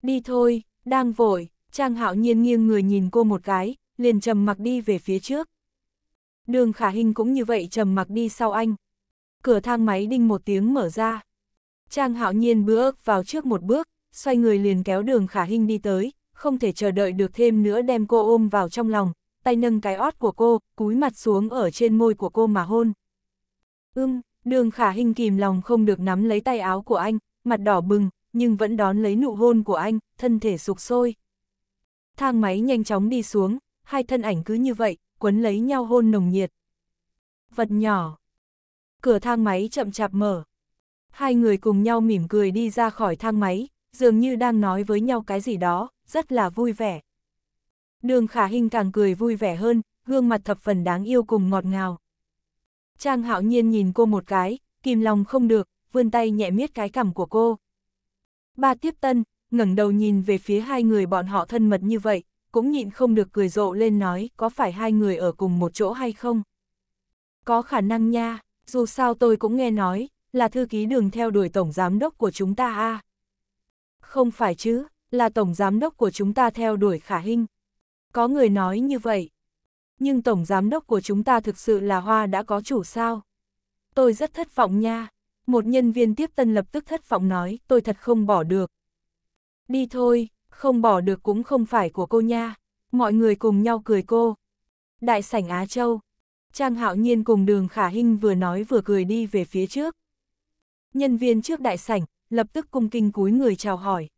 Speaker 1: Đi thôi, đang vội, Trang Hạo Nhiên nghiêng người nhìn cô một cái, liền trầm mặc đi về phía trước. Đường Khả hình cũng như vậy trầm mặc đi sau anh. Cửa thang máy đinh một tiếng mở ra. Trang Hạo Nhiên bước vào trước một bước, xoay người liền kéo Đường Khả hình đi tới, không thể chờ đợi được thêm nữa đem cô ôm vào trong lòng, tay nâng cái ót của cô, cúi mặt xuống ở trên môi của cô mà hôn. Ưm, đường khả hình kìm lòng không được nắm lấy tay áo của anh, mặt đỏ bừng, nhưng vẫn đón lấy nụ hôn của anh, thân thể sụp sôi. Thang máy nhanh chóng đi xuống, hai thân ảnh cứ như vậy, quấn lấy nhau hôn nồng nhiệt. Vật nhỏ. Cửa thang máy chậm chạp mở. Hai người cùng nhau mỉm cười đi ra khỏi thang máy, dường như đang nói với nhau cái gì đó, rất là vui vẻ. Đường khả hình càng cười vui vẻ hơn, gương mặt thập phần đáng yêu cùng ngọt ngào. Trang hạo nhiên nhìn cô một cái, kìm lòng không được, vươn tay nhẹ miết cái cằm của cô. Ba tiếp tân, ngẩng đầu nhìn về phía hai người bọn họ thân mật như vậy, cũng nhịn không được cười rộ lên nói có phải hai người ở cùng một chỗ hay không. Có khả năng nha, dù sao tôi cũng nghe nói, là thư ký đường theo đuổi tổng giám đốc của chúng ta a à. Không phải chứ, là tổng giám đốc của chúng ta theo đuổi khả hình. Có người nói như vậy. Nhưng Tổng Giám đốc của chúng ta thực sự là hoa đã có chủ sao? Tôi rất thất vọng nha. Một nhân viên tiếp tân lập tức thất vọng nói, tôi thật không bỏ được. Đi thôi, không bỏ được cũng không phải của cô nha. Mọi người cùng nhau cười cô. Đại sảnh Á Châu. Trang Hạo Nhiên cùng đường Khả Hinh vừa nói vừa cười đi về phía trước. Nhân viên trước đại sảnh, lập tức cung kinh cúi người chào hỏi.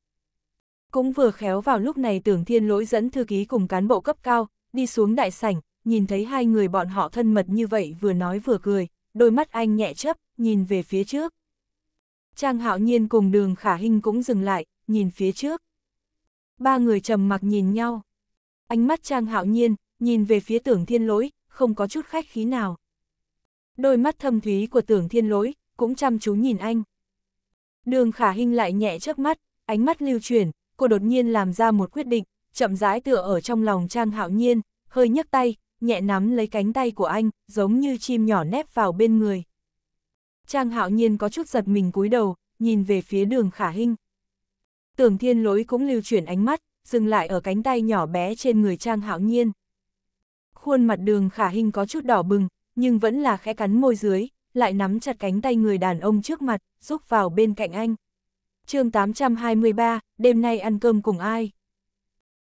Speaker 1: Cũng vừa khéo vào lúc này tưởng thiên lỗi dẫn thư ký cùng cán bộ cấp cao, đi xuống đại sảnh, nhìn thấy hai người bọn họ thân mật như vậy vừa nói vừa cười, đôi mắt anh nhẹ chấp, nhìn về phía trước. Trang hạo nhiên cùng đường khả hình cũng dừng lại, nhìn phía trước. Ba người trầm mặc nhìn nhau. Ánh mắt Trang hạo nhiên, nhìn về phía tưởng thiên lỗi, không có chút khách khí nào. Đôi mắt thâm thúy của tưởng thiên lỗi, cũng chăm chú nhìn anh. Đường khả hình lại nhẹ chớp mắt, ánh mắt lưu chuyển, cô đột nhiên làm ra một quyết định, chậm rãi tựa ở trong lòng Trang Hạo Nhiên, hơi nhấc tay, nhẹ nắm lấy cánh tay của anh, giống như chim nhỏ nép vào bên người. Trang Hạo Nhiên có chút giật mình cúi đầu, nhìn về phía đường khả hinh. Tưởng thiên lỗi cũng lưu chuyển ánh mắt, dừng lại ở cánh tay nhỏ bé trên người Trang Hạo Nhiên. Khuôn mặt đường khả hinh có chút đỏ bừng, nhưng vẫn là khẽ cắn môi dưới, lại nắm chặt cánh tay người đàn ông trước mặt, rúc vào bên cạnh anh chương 823, đêm nay ăn cơm cùng ai?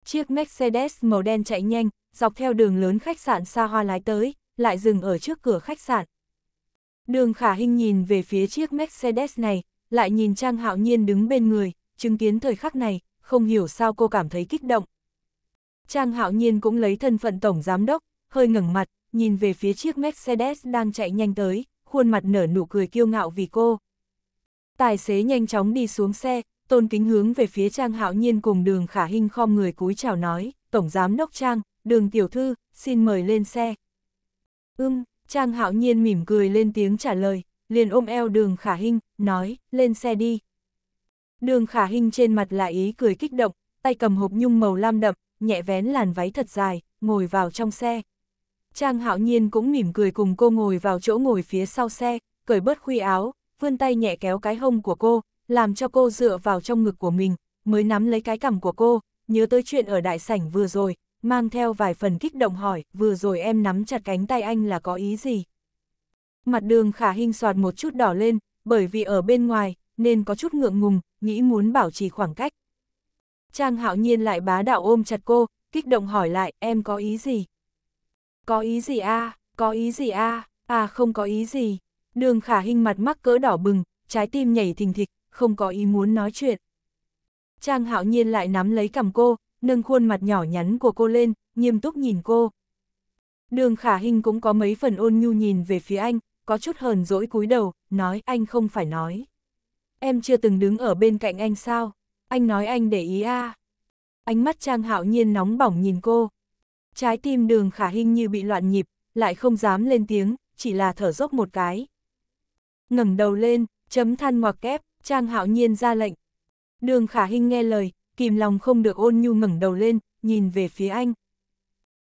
Speaker 1: Chiếc Mercedes màu đen chạy nhanh, dọc theo đường lớn khách sạn xa hoa lái tới, lại dừng ở trước cửa khách sạn. Đường khả hình nhìn về phía chiếc Mercedes này, lại nhìn Trang Hạo Nhiên đứng bên người, chứng kiến thời khắc này, không hiểu sao cô cảm thấy kích động. Trang Hạo Nhiên cũng lấy thân phận tổng giám đốc, hơi ngẩng mặt, nhìn về phía chiếc Mercedes đang chạy nhanh tới, khuôn mặt nở nụ cười kiêu ngạo vì cô. Tài xế nhanh chóng đi xuống xe, tôn kính hướng về phía Trang Hạo Nhiên cùng đường khả hình khom người cúi chào nói, Tổng Giám Đốc Trang, đường tiểu thư, xin mời lên xe. Ưm, Trang Hạo Nhiên mỉm cười lên tiếng trả lời, liền ôm eo đường khả hình, nói, lên xe đi. Đường khả hình trên mặt là ý cười kích động, tay cầm hộp nhung màu lam đậm, nhẹ vén làn váy thật dài, ngồi vào trong xe. Trang Hạo Nhiên cũng mỉm cười cùng cô ngồi vào chỗ ngồi phía sau xe, cởi bớt khuy áo, vươn tay nhẹ kéo cái hông của cô, làm cho cô dựa vào trong ngực của mình, mới nắm lấy cái cằm của cô, nhớ tới chuyện ở đại sảnh vừa rồi, mang theo vài phần kích động hỏi, vừa rồi em nắm chặt cánh tay anh là có ý gì? Mặt đường khả hình soạt một chút đỏ lên, bởi vì ở bên ngoài, nên có chút ngượng ngùng, nghĩ muốn bảo trì khoảng cách. Trang hạo nhiên lại bá đạo ôm chặt cô, kích động hỏi lại, em có ý gì? Có ý gì a à? có ý gì a à? à không có ý gì, Đường khả hình mặt mắc cỡ đỏ bừng, trái tim nhảy thình thịch, không có ý muốn nói chuyện. Trang hạo nhiên lại nắm lấy cầm cô, nâng khuôn mặt nhỏ nhắn của cô lên, nghiêm túc nhìn cô. Đường khả hình cũng có mấy phần ôn nhu nhìn về phía anh, có chút hờn dỗi cúi đầu, nói anh không phải nói. Em chưa từng đứng ở bên cạnh anh sao? Anh nói anh để ý a. À. Ánh mắt Trang Hạo Nhiên nóng bỏng nhìn cô. Trái tim đường khả hình như bị loạn nhịp, lại không dám lên tiếng, chỉ là thở dốc một cái, ngẩng đầu lên, chấm than ngoặc kép, Trang Hạo Nhiên ra lệnh. Đường Khả Hinh nghe lời, kìm lòng không được ôn nhu ngẩng đầu lên, nhìn về phía anh.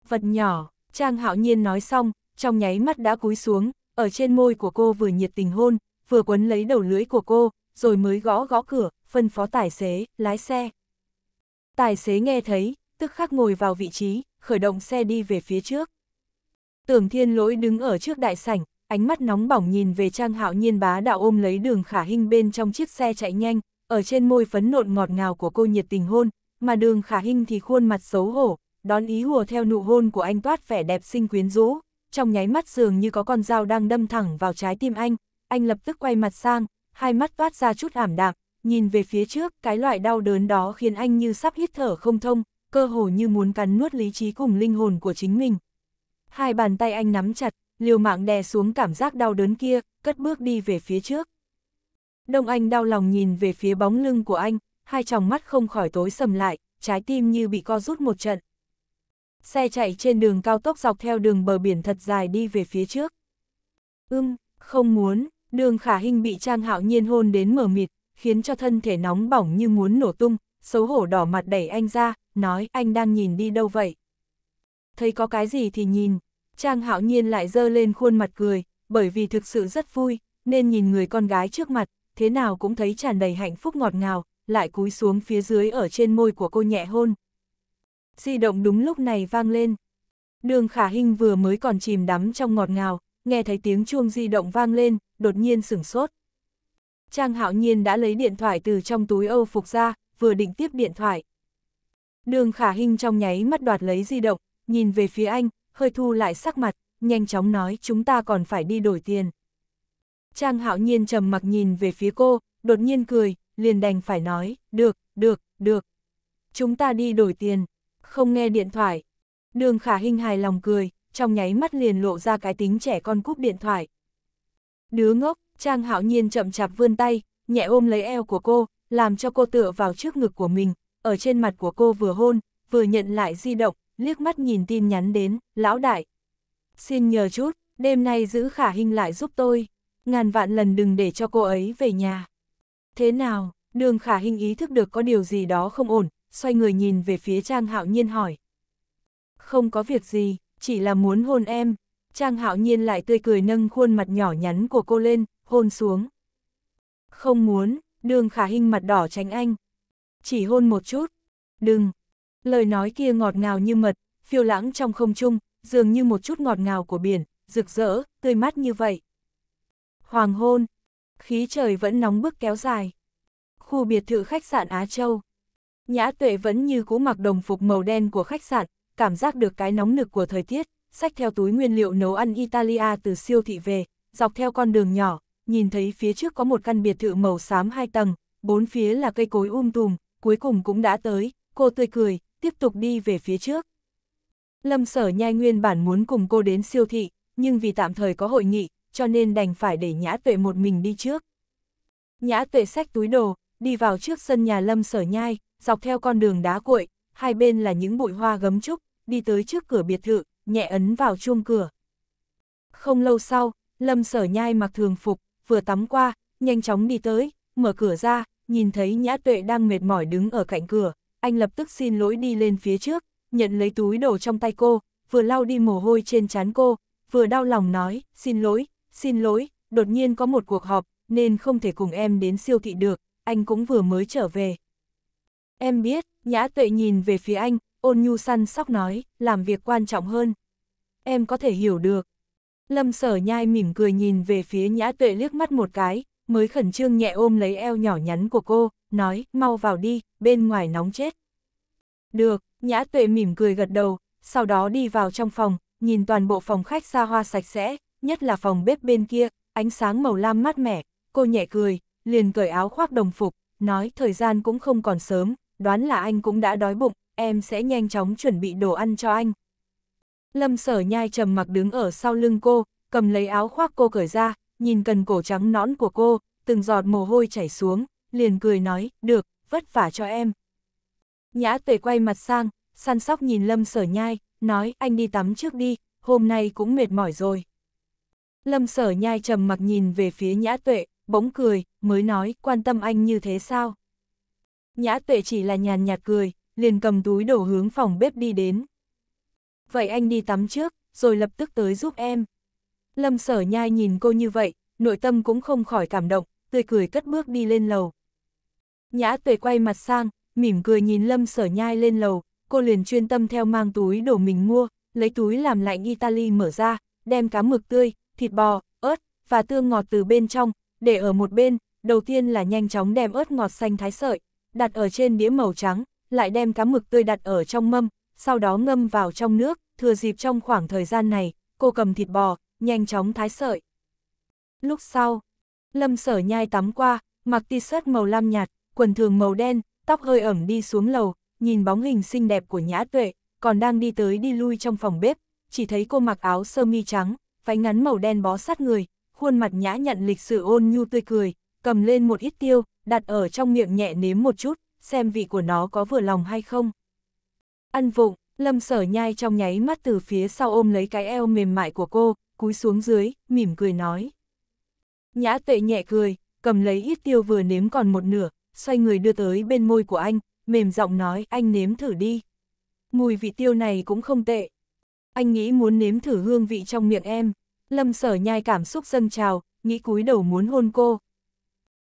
Speaker 1: Vật nhỏ, Trang Hạo Nhiên nói xong, trong nháy mắt đã cúi xuống, ở trên môi của cô vừa nhiệt tình hôn, vừa quấn lấy đầu lưỡi của cô, rồi mới gõ gõ cửa, phân phó tài xế, lái xe. Tài xế nghe thấy, tức khắc ngồi vào vị trí, khởi động xe đi về phía trước. Tưởng Thiên Lỗi đứng ở trước đại sảnh, ánh mắt nóng bỏng nhìn về Trang Hạo Nhiên bá đạo ôm lấy đường khả Hinh bên trong chiếc xe chạy nhanh, ở trên môi phấn nộn ngọt ngào của cô nhiệt tình hôn, mà đường khả Hinh thì khuôn mặt xấu hổ, đón ý hùa theo nụ hôn của anh toát vẻ đẹp xinh quyến rũ, trong nháy mắt dường như có con dao đang đâm thẳng vào trái tim anh, anh lập tức quay mặt sang, hai mắt toát ra chút ảm đạm, nhìn về phía trước, cái loại đau đớn đó khiến anh như sắp hít thở không thông, cơ hồ như muốn cắn nuốt lý trí cùng linh hồn của chính mình. Hai bàn tay anh nắm chặt, liều mạng đè xuống cảm giác đau đớn kia, cất bước đi về phía trước. Đông Anh đau lòng nhìn về phía bóng lưng của anh, hai tròng mắt không khỏi tối sầm lại, trái tim như bị co rút một trận. Xe chạy trên đường cao tốc dọc theo đường bờ biển thật dài đi về phía trước. Ưm, không muốn, đường khả hình bị Trang Hạo Nhiên hôn đến mờ mịt, khiến cho thân thể nóng bỏng như muốn nổ tung, xấu hổ đỏ mặt đẩy anh ra, nói anh đang nhìn đi đâu vậy. Thấy có cái gì thì nhìn, Trang hạo nhiên lại dơ lên khuôn mặt cười, bởi vì thực sự rất vui, nên nhìn người con gái trước mặt, thế nào cũng thấy tràn đầy hạnh phúc ngọt ngào, lại cúi xuống phía dưới ở trên môi của cô nhẹ hôn. Di động đúng lúc này vang lên. Đường khả hình vừa mới còn chìm đắm trong ngọt ngào, nghe thấy tiếng chuông di động vang lên, đột nhiên sửng sốt. Trang hạo nhiên đã lấy điện thoại từ trong túi âu phục ra, vừa định tiếp điện thoại. Đường khả hình trong nháy mắt đoạt lấy di động, nhìn về phía anh, hơi thu lại sắc mặt, nhanh chóng nói chúng ta còn phải đi đổi tiền. Trang hạo nhiên trầm mặc nhìn về phía cô, đột nhiên cười, liền đành phải nói, được, được, được. Chúng ta đi đổi tiền, không nghe điện thoại. Đường khả hình hài lòng cười, trong nháy mắt liền lộ ra cái tính trẻ con cúp điện thoại. Đứa ngốc, Trang hạo nhiên chậm chạp vươn tay, nhẹ ôm lấy eo của cô, làm cho cô tựa vào trước ngực của mình, ở trên mặt của cô vừa hôn, vừa nhận lại di động, liếc mắt nhìn tin nhắn đến, lão đại. Xin nhờ chút, đêm nay giữ khả hình lại giúp tôi, ngàn vạn lần đừng để cho cô ấy về nhà. Thế nào, đường khả hình ý thức được có điều gì đó không ổn, xoay người nhìn về phía Trang Hạo Nhiên hỏi. Không có việc gì, chỉ là muốn hôn em. Trang Hạo Nhiên lại tươi cười nâng khuôn mặt nhỏ nhắn của cô lên, hôn xuống. Không muốn, đường khả hình mặt đỏ tránh anh. Chỉ hôn một chút. Đừng, Lời nói kia ngọt ngào như mật, phiêu lãng trong không trung, dường như một chút ngọt ngào của biển, rực rỡ, tươi mát như vậy. Hoàng hôn, khí trời vẫn nóng bức kéo dài. Khu biệt thự khách sạn Á Châu. Nhã tuệ vẫn như cũ mặc đồng phục màu đen của khách sạn, cảm giác được cái nóng nực của thời tiết, sách theo túi nguyên liệu nấu ăn Italia từ siêu thị về, dọc theo con đường nhỏ, nhìn thấy phía trước có một căn biệt thự màu xám hai tầng, bốn phía là cây cối um tùm, cuối cùng cũng đã tới, cô tươi cười, tiếp tục đi về phía trước. Lâm sở nhai nguyên bản muốn cùng cô đến siêu thị, nhưng vì tạm thời có hội nghị, cho nên đành phải để nhã tuệ một mình đi trước. Nhã tuệ xách túi đồ, đi vào trước sân nhà lâm sở nhai, dọc theo con đường đá cuội, hai bên là những bụi hoa gấm trúc, đi tới trước cửa biệt thự, nhẹ ấn vào chuông cửa. Không lâu sau, lâm sở nhai mặc thường phục, vừa tắm qua, nhanh chóng đi tới, mở cửa ra, nhìn thấy nhã tuệ đang mệt mỏi đứng ở cạnh cửa, anh lập tức xin lỗi đi lên phía trước, nhận lấy túi đồ trong tay cô, vừa lau đi mồ hôi trên trán cô, vừa đau lòng nói, xin lỗi, xin lỗi, đột nhiên có một cuộc họp, nên không thể cùng em đến siêu thị được, anh cũng vừa mới trở về. Em biết, Nhã Tuệ nhìn về phía anh, ôn nhu săn sóc nói, làm việc quan trọng hơn. Em có thể hiểu được. Lâm sở nhai mỉm cười nhìn về phía Nhã Tuệ liếc mắt một cái, mới khẩn trương nhẹ ôm lấy eo nhỏ nhắn của cô, nói, mau vào đi, bên ngoài nóng chết. Được, nhã tuệ mỉm cười gật đầu, sau đó đi vào trong phòng, nhìn toàn bộ phòng khách xa hoa sạch sẽ, nhất là phòng bếp bên kia, ánh sáng màu lam mát mẻ, cô nhẹ cười, liền cởi áo khoác đồng phục, nói thời gian cũng không còn sớm, đoán là anh cũng đã đói bụng, em sẽ nhanh chóng chuẩn bị đồ ăn cho anh. Lâm sở nhai trầm mặc đứng ở sau lưng cô, cầm lấy áo khoác cô cởi ra, nhìn cần cổ trắng nõn của cô, từng giọt mồ hôi chảy xuống, liền cười nói, được, vất vả cho em. Nhã Tuệ quay mặt sang, săn sóc nhìn Lâm Sở Nhai, nói anh đi tắm trước đi, hôm nay cũng mệt mỏi rồi. Lâm Sở Nhai trầm mặc nhìn về phía Nhã Tuệ, bỗng cười, mới nói quan tâm anh như thế sao. Nhã Tuệ chỉ là nhàn nhạt cười, liền cầm túi đổ hướng phòng bếp đi đến. Vậy anh đi tắm trước, rồi lập tức tới giúp em. Lâm sở nhai nhìn cô như vậy, nội tâm cũng không khỏi cảm động, tươi cười cất bước đi lên lầu. Nhã tuệ quay mặt sang, mỉm cười nhìn lâm sở nhai lên lầu, cô liền chuyên tâm theo mang túi đồ mình mua, lấy túi làm lạnh Italy mở ra, đem cá mực tươi, thịt bò, ớt và tương ngọt từ bên trong, để ở một bên, đầu tiên là nhanh chóng đem ớt ngọt xanh thái sợi, đặt ở trên đĩa màu trắng, lại đem cá mực tươi đặt ở trong mâm, sau đó ngâm vào trong nước, thừa dịp trong khoảng thời gian này, cô cầm thịt bò, nhanh chóng thái sợi. Lúc sau, Lâm Sở Nhai tắm qua, mặc t-shirt màu lam nhạt, quần thường màu đen, tóc hơi ẩm đi xuống lầu, nhìn bóng hình xinh đẹp của Nhã Tuệ, còn đang đi tới đi lui trong phòng bếp, chỉ thấy cô mặc áo sơ mi trắng, váy ngắn màu đen bó sát người, khuôn mặt nhã nhận lịch sự ôn nhu tươi cười, cầm lên một ít tiêu, đặt ở trong miệng nhẹ nếm một chút, xem vị của nó có vừa lòng hay không. Ăn vụng, Lâm Sở Nhai trong nháy mắt từ phía sau ôm lấy cái eo mềm mại của cô, cúi xuống dưới, mỉm cười nói. Nhã tệ nhẹ cười, cầm lấy ít tiêu vừa nếm còn một nửa, xoay người đưa tới bên môi của anh, mềm giọng nói anh nếm thử đi. Mùi vị tiêu này cũng không tệ. Anh nghĩ muốn nếm thử hương vị trong miệng em. Lâm sở nhai cảm xúc dâng trào, nghĩ cúi đầu muốn hôn cô.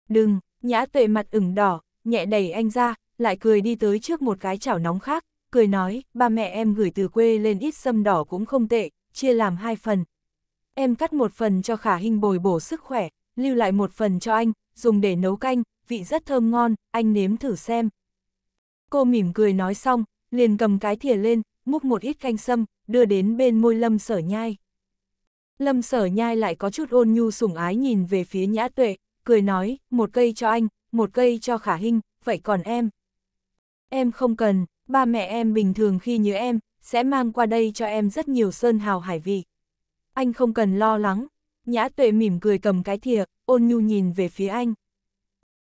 Speaker 1: Đừng, nhã tệ mặt ửng đỏ, nhẹ đẩy anh ra, lại cười đi tới trước một cái chảo nóng khác, cười nói, ba mẹ em gửi từ quê lên ít sâm đỏ cũng không tệ, chia làm hai phần, Em cắt một phần cho khả hình bồi bổ sức khỏe, lưu lại một phần cho anh, dùng để nấu canh, vị rất thơm ngon, anh nếm thử xem. Cô mỉm cười nói xong, liền cầm cái thìa lên, múc một ít canh sâm, đưa đến bên môi lâm sở nhai. Lâm sở nhai lại có chút ôn nhu sủng ái nhìn về phía nhã tuệ, cười nói, một cây cho anh, một cây cho khả hình, vậy còn em? Em không cần, ba mẹ em bình thường khi nhớ em, sẽ mang qua đây cho em rất nhiều sơn hào hải vị anh không cần lo lắng. Nhã tuệ mỉm cười cầm cái thìa, ôn nhu nhìn về phía anh.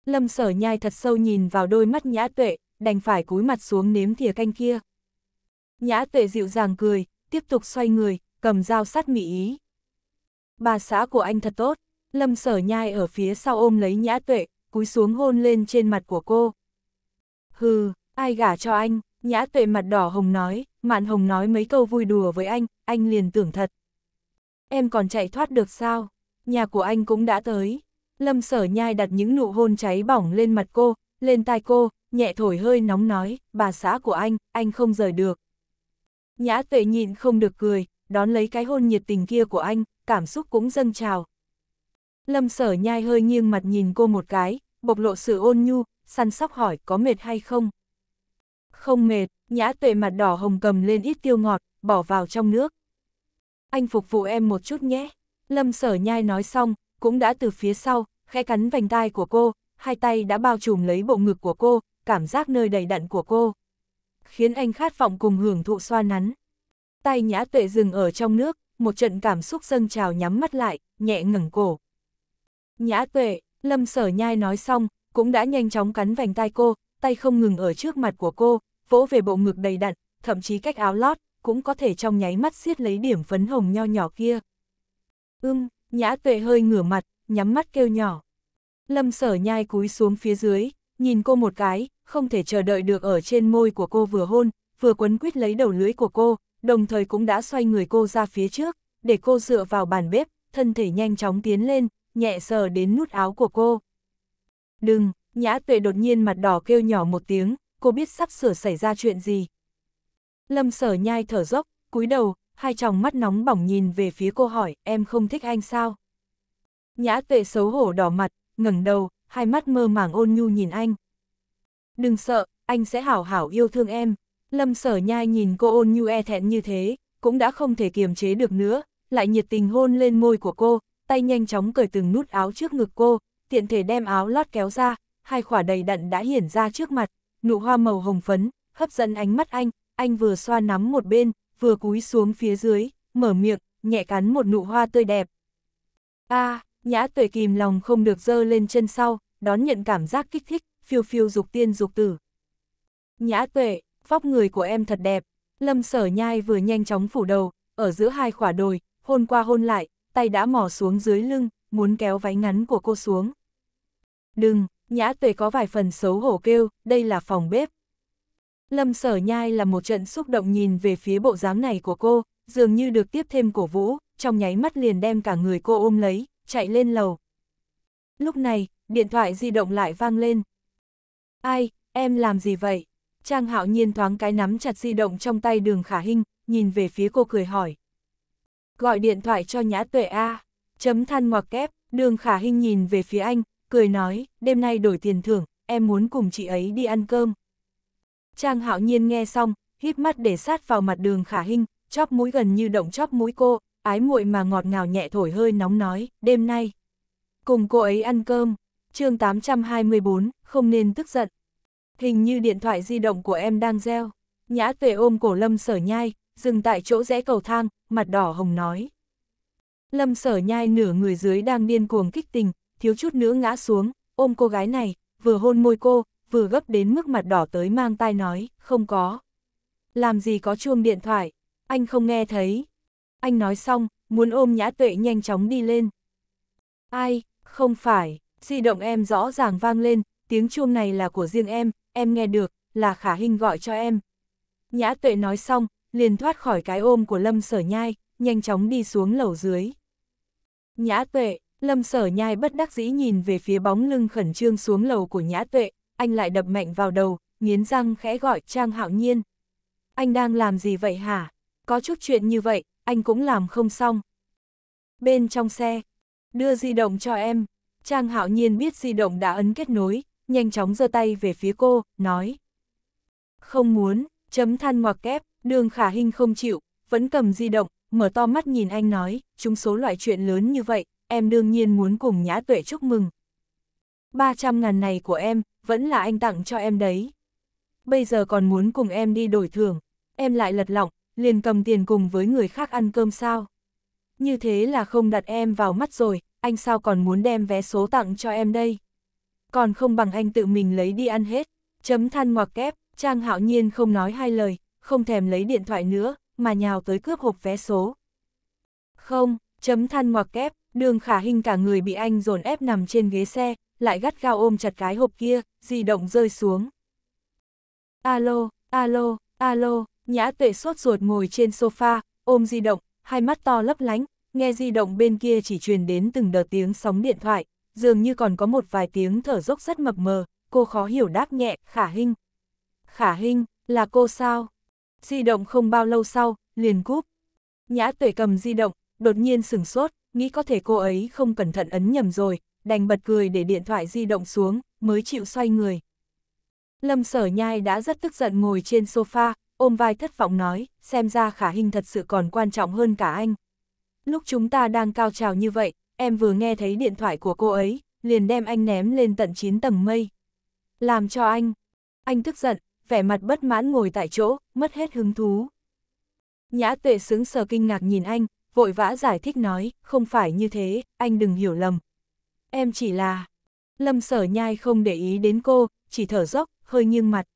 Speaker 1: Lâm sở nhai thật sâu nhìn vào đôi mắt nhã tuệ, đành phải cúi mặt xuống nếm thìa canh kia. Nhã tuệ dịu dàng cười, tiếp tục xoay người, cầm dao sát mỹ ý. Bà xã của anh thật tốt, lâm sở nhai ở phía sau ôm lấy nhã tuệ, cúi xuống hôn lên trên mặt của cô. Hừ, ai gả cho anh, nhã tuệ mặt đỏ hồng nói, mạn hồng nói mấy câu vui đùa với anh, anh liền tưởng thật em còn chạy thoát được sao? Nhà của anh cũng đã tới. Lâm sở nhai đặt những nụ hôn cháy bỏng lên mặt cô, lên tai cô, nhẹ thổi hơi nóng nói, bà xã của anh, anh không rời được. Nhã tuệ nhịn không được cười, đón lấy cái hôn nhiệt tình kia của anh, cảm xúc cũng dâng trào. Lâm sở nhai hơi nghiêng mặt nhìn cô một cái, bộc lộ sự ôn nhu, săn sóc hỏi có mệt hay không. Không mệt, nhã tuệ mặt đỏ hồng cầm lên ít tiêu ngọt, bỏ vào trong nước anh phục vụ em một chút nhé. Lâm sở nhai nói xong, cũng đã từ phía sau, khẽ cắn vành tai của cô, hai tay đã bao trùm lấy bộ ngực của cô, cảm giác nơi đầy đặn của cô. Khiến anh khát vọng cùng hưởng thụ xoa nắn. Tay nhã tuệ dừng ở trong nước, một trận cảm xúc dâng trào nhắm mắt lại, nhẹ ngẩng cổ. Nhã tuệ, lâm sở nhai nói xong, cũng đã nhanh chóng cắn vành tai cô, tay không ngừng ở trước mặt của cô, vỗ về bộ ngực đầy đặn, thậm chí cách áo lót, cũng có thể trong nháy mắt siết lấy điểm phấn hồng nho nhỏ kia. Ưm, nhã tuệ hơi ngửa mặt, nhắm mắt kêu nhỏ. Lâm sở nhai cúi xuống phía dưới, nhìn cô một cái, không thể chờ đợi được ở trên môi của cô vừa hôn, vừa quấn quýt lấy đầu lưới của cô, đồng thời cũng đã xoay người cô ra phía trước, để cô dựa vào bàn bếp, thân thể nhanh chóng tiến lên, nhẹ sờ đến nút áo của cô. Đừng, nhã tuệ đột nhiên mặt đỏ kêu nhỏ một tiếng, cô biết sắp sửa xảy ra chuyện gì, Lâm sở nhai thở dốc, cúi đầu, hai tròng mắt nóng bỏng nhìn về phía cô hỏi, em không thích anh sao? Nhã tuệ xấu hổ đỏ mặt, ngẩng đầu, hai mắt mơ màng ôn nhu nhìn anh. Đừng sợ, anh sẽ hảo hảo yêu thương em. Lâm sở nhai nhìn cô ôn nhu e thẹn như thế, cũng đã không thể kiềm chế được nữa, lại nhiệt tình hôn lên môi của cô, tay nhanh chóng cởi từng nút áo trước ngực cô, tiện thể đem áo lót kéo ra, hai khỏa đầy đặn đã hiển ra trước mặt, nụ hoa màu hồng phấn, hấp dẫn ánh mắt anh, anh vừa xoa nắm một bên, vừa cúi xuống phía dưới, mở miệng, nhẹ cắn một nụ hoa tươi đẹp. a à, nhã tuệ kìm lòng không được dơ lên chân sau, đón nhận cảm giác kích thích, phiêu phiêu dục tiên dục tử. Nhã tuệ, vóc người của em thật đẹp, lâm sở nhai vừa nhanh chóng phủ đầu, ở giữa hai khỏa đồi, hôn qua hôn lại, tay đã mỏ xuống dưới lưng, muốn kéo váy ngắn của cô xuống. Đừng, nhã tuệ có vài phần xấu hổ kêu, đây là phòng bếp. Lâm sở nhai là một trận xúc động nhìn về phía bộ dáng này của cô, dường như được tiếp thêm cổ vũ, trong nháy mắt liền đem cả người cô ôm lấy, chạy lên lầu. Lúc này, điện thoại di động lại vang lên. Ai, em làm gì vậy? Trang hạo nhiên thoáng cái nắm chặt di động trong tay đường khả hinh, nhìn về phía cô cười hỏi. Gọi điện thoại cho nhã tuệ A, chấm than ngoặc kép, đường khả hinh nhìn về phía anh, cười nói, đêm nay đổi tiền thưởng, em muốn cùng chị ấy đi ăn cơm. Trang hạo nhiên nghe xong, híp mắt để sát vào mặt đường khả hinh, chóp mũi gần như động chóp mũi cô, ái muội mà ngọt ngào nhẹ thổi hơi nóng nói, đêm nay. Cùng cô ấy ăn cơm, chương 824, không nên tức giận. Hình như điện thoại di động của em đang reo. Nhã tuệ ôm cổ lâm sở nhai, dừng tại chỗ rẽ cầu thang, mặt đỏ hồng nói. Lâm sở nhai nửa người dưới đang điên cuồng kích tình, thiếu chút nữa ngã xuống, ôm cô gái này, vừa hôn môi cô, vừa gấp đến mức mặt đỏ tới mang tai nói, không có. Làm gì có chuông điện thoại, anh không nghe thấy. Anh nói xong, muốn ôm nhã tuệ nhanh chóng đi lên. Ai, không phải, di động em rõ ràng vang lên, tiếng chuông này là của riêng em, em nghe được, là khả hình gọi cho em. Nhã tuệ nói xong, liền thoát khỏi cái ôm của lâm sở nhai, nhanh chóng đi xuống lầu dưới. Nhã tuệ, lâm sở nhai bất đắc dĩ nhìn về phía bóng lưng khẩn trương xuống lầu của nhã tuệ, anh lại đập mạnh vào đầu, nghiến răng khẽ gọi Trang Hạo Nhiên. Anh đang làm gì vậy hả? Có chút chuyện như vậy, anh cũng làm không xong. Bên trong xe, đưa di động cho em. Trang Hạo Nhiên biết di động đã ấn kết nối, nhanh chóng giơ tay về phía cô, nói. Không muốn, chấm than ngoặc kép, đường khả hình không chịu, vẫn cầm di động, mở to mắt nhìn anh nói, chúng số loại chuyện lớn như vậy, em đương nhiên muốn cùng nhã tuệ chúc mừng. 300 ngàn này của em, vẫn là anh tặng cho em đấy. Bây giờ còn muốn cùng em đi đổi thưởng, em lại lật lọng, liền cầm tiền cùng với người khác ăn cơm sao. Như thế là không đặt em vào mắt rồi, anh sao còn muốn đem vé số tặng cho em đây. Còn không bằng anh tự mình lấy đi ăn hết, chấm than ngoặc kép, Trang hạo nhiên không nói hai lời, không thèm lấy điện thoại nữa, mà nhào tới cướp hộp vé số. Không, chấm than ngoặc kép, đường khả hình cả người bị anh dồn ép nằm trên ghế xe, lại gắt gao ôm chặt cái hộp kia, di động rơi xuống. Alo, alo, alo, nhã tuệ sốt ruột ngồi trên sofa, ôm di động, hai mắt to lấp lánh, nghe di động bên kia chỉ truyền đến từng đợt tiếng sóng điện thoại, dường như còn có một vài tiếng thở dốc rất mập mờ, cô khó hiểu đáp nhẹ, khả hình. Khả hình, là cô sao? Di động không bao lâu sau, liền cúp. Nhã tuệ cầm di động, đột nhiên sừng sốt, nghĩ có thể cô ấy không cẩn thận ấn nhầm rồi, đành bật cười để điện thoại di động xuống, mới chịu xoay người. Lâm sở nhai đã rất tức giận ngồi trên sofa, ôm vai thất vọng nói, xem ra khả hình thật sự còn quan trọng hơn cả anh. Lúc chúng ta đang cao trào như vậy, em vừa nghe thấy điện thoại của cô ấy, liền đem anh ném lên tận 9 tầng mây. Làm cho anh. Anh tức giận, vẻ mặt bất mãn ngồi tại chỗ, mất hết hứng thú. Nhã tuệ sướng sờ kinh ngạc nhìn anh, vội vã giải thích nói, không phải như thế, anh đừng hiểu lầm, em chỉ là... Lâm sở nhai không để ý đến cô, chỉ thở dốc, hơi nghiêng mặt.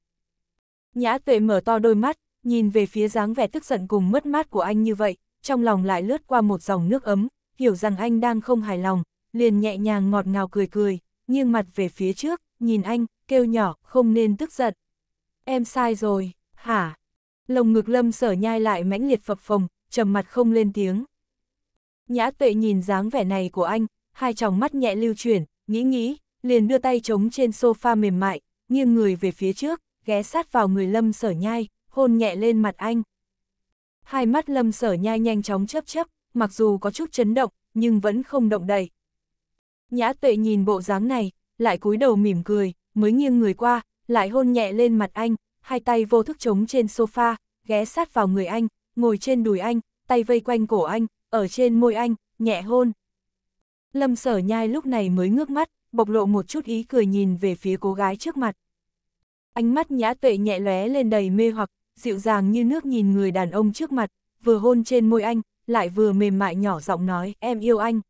Speaker 1: Nhã tuệ mở to đôi mắt, nhìn về phía dáng vẻ tức giận cùng mất mát của anh như vậy, trong lòng lại lướt qua một dòng nước ấm, hiểu rằng anh đang không hài lòng, liền nhẹ nhàng ngọt ngào cười cười, nghiêng mặt về phía trước, nhìn anh, kêu nhỏ, không nên tức giận. Em sai rồi, hả? Lồng ngực lâm sở nhai lại mãnh liệt phập phồng, trầm mặt không lên tiếng. Nhã tuệ nhìn dáng vẻ này của anh, hai tròng mắt nhẹ lưu chuyển, nghĩ nghĩ, liền đưa tay chống trên sofa mềm mại, nghiêng người về phía trước, ghé sát vào người lâm sở nhai, hôn nhẹ lên mặt anh. Hai mắt lâm sở nhai nhanh chóng chấp chấp, mặc dù có chút chấn động, nhưng vẫn không động đậy. Nhã tuệ nhìn bộ dáng này, lại cúi đầu mỉm cười, mới nghiêng người qua, lại hôn nhẹ lên mặt anh, hai tay vô thức trống trên sofa, ghé sát vào người anh, ngồi trên đùi anh, tay vây quanh cổ anh, ở trên môi anh, nhẹ hôn. Lâm sở nhai lúc này mới ngước mắt, bộc lộ một chút ý cười nhìn về phía cô gái trước mặt. Ánh mắt nhã tuệ nhẹ lóe lên đầy mê hoặc, dịu dàng như nước nhìn người đàn ông trước mặt, vừa hôn trên môi anh, lại vừa mềm mại nhỏ giọng nói, em yêu anh.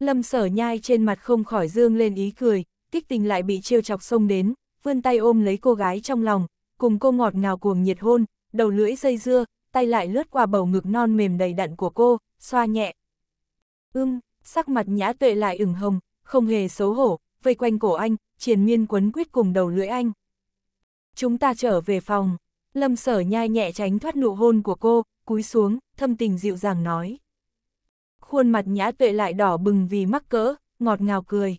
Speaker 1: Lâm sở nhai trên mặt không khỏi dương lên ý cười, kích tình lại bị trêu chọc xông đến, vươn tay ôm lấy cô gái trong lòng, cùng cô ngọt ngào cuồng nhiệt hôn, đầu lưỡi dây dưa, tay lại lướt qua bầu ngực non mềm đầy đặn của cô, xoa nhẹ. Ưm, sắc mặt nhã tuệ lại ửng hồng, không hề xấu hổ, vây quanh cổ anh, triền miên quấn quýt cùng đầu lưỡi anh. Chúng ta trở về phòng, lâm sở nhai nhẹ tránh thoát nụ hôn của cô, cúi xuống, thâm tình dịu dàng nói. Khuôn mặt nhã tuệ lại đỏ bừng vì mắc cỡ, ngọt ngào cười.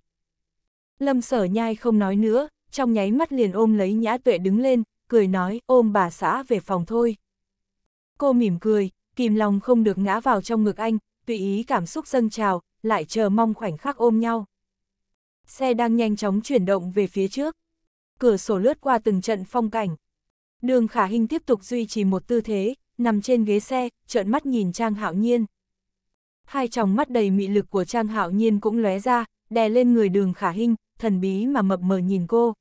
Speaker 1: Lâm sở nhai không nói nữa, trong nháy mắt liền ôm lấy nhã tuệ đứng lên, cười nói ôm bà xã về phòng thôi. Cô mỉm cười, kìm lòng không được ngã vào trong ngực anh, tùy ý cảm xúc dâng trào, lại chờ mong khoảnh khắc ôm nhau. Xe đang nhanh chóng chuyển động về phía trước. Cửa sổ lướt qua từng trận phong cảnh. Đường khả hình tiếp tục duy trì một tư thế, nằm trên ghế xe, trợn mắt nhìn Trang Hạo Nhiên. Hai tròng mắt đầy mị lực của Trang Hạo Nhiên cũng lóe ra, đè lên người đường khả hình, thần bí mà mập mờ nhìn cô.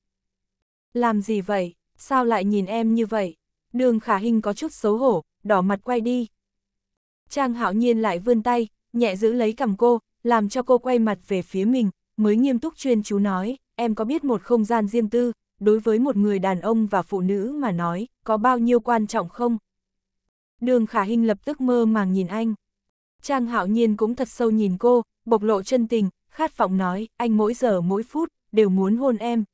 Speaker 1: Làm gì vậy? Sao lại nhìn em như vậy? Đường khả hình có chút xấu hổ, đỏ mặt quay đi. Trang hạo nhiên lại vươn tay, nhẹ giữ lấy cầm cô, làm cho cô quay mặt về phía mình, mới nghiêm túc chuyên chú nói, em có biết một không gian riêng tư, đối với một người đàn ông và phụ nữ mà nói, có bao nhiêu quan trọng không? Đường Khả Hinh lập tức mơ màng nhìn anh. Trang Hạo Nhiên cũng thật sâu nhìn cô, bộc lộ chân tình, khát vọng nói, anh mỗi giờ mỗi phút, đều muốn hôn em.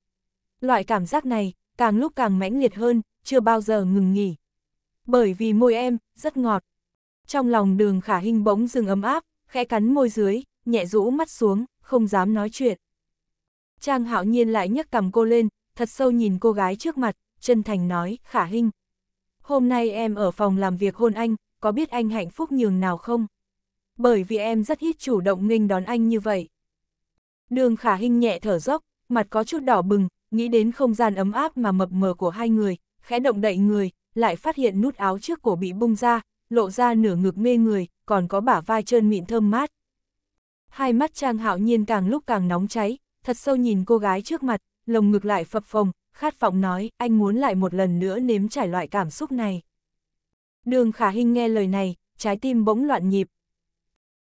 Speaker 1: Loại cảm giác này, càng lúc càng mãnh liệt hơn, chưa bao giờ ngừng nghỉ. Bởi vì môi em, rất ngọt. Trong lòng đường khả hình bỗng dừng ấm áp, khẽ cắn môi dưới, nhẹ rũ mắt xuống, không dám nói chuyện. Trang hạo nhiên lại nhấc cầm cô lên, thật sâu nhìn cô gái trước mặt, chân thành nói, khả hình. Hôm nay em ở phòng làm việc hôn anh, có biết anh hạnh phúc nhường nào không? Bởi vì em rất ít chủ động nghênh đón anh như vậy. Đường khả hình nhẹ thở dốc, mặt có chút đỏ bừng, nghĩ đến không gian ấm áp mà mập mờ của hai người, khẽ động đậy người, lại phát hiện nút áo trước cổ bị bung ra, lộ ra nửa ngực mê người, còn có bả vai trơn mịn thơm mát, hai mắt Trang Hạo Nhiên càng lúc càng nóng cháy, thật sâu nhìn cô gái trước mặt, lồng ngực lại phập phồng, khát vọng nói, anh muốn lại một lần nữa nếm trải loại cảm xúc này. Đường Khả Hinh nghe lời này, trái tim bỗng loạn nhịp.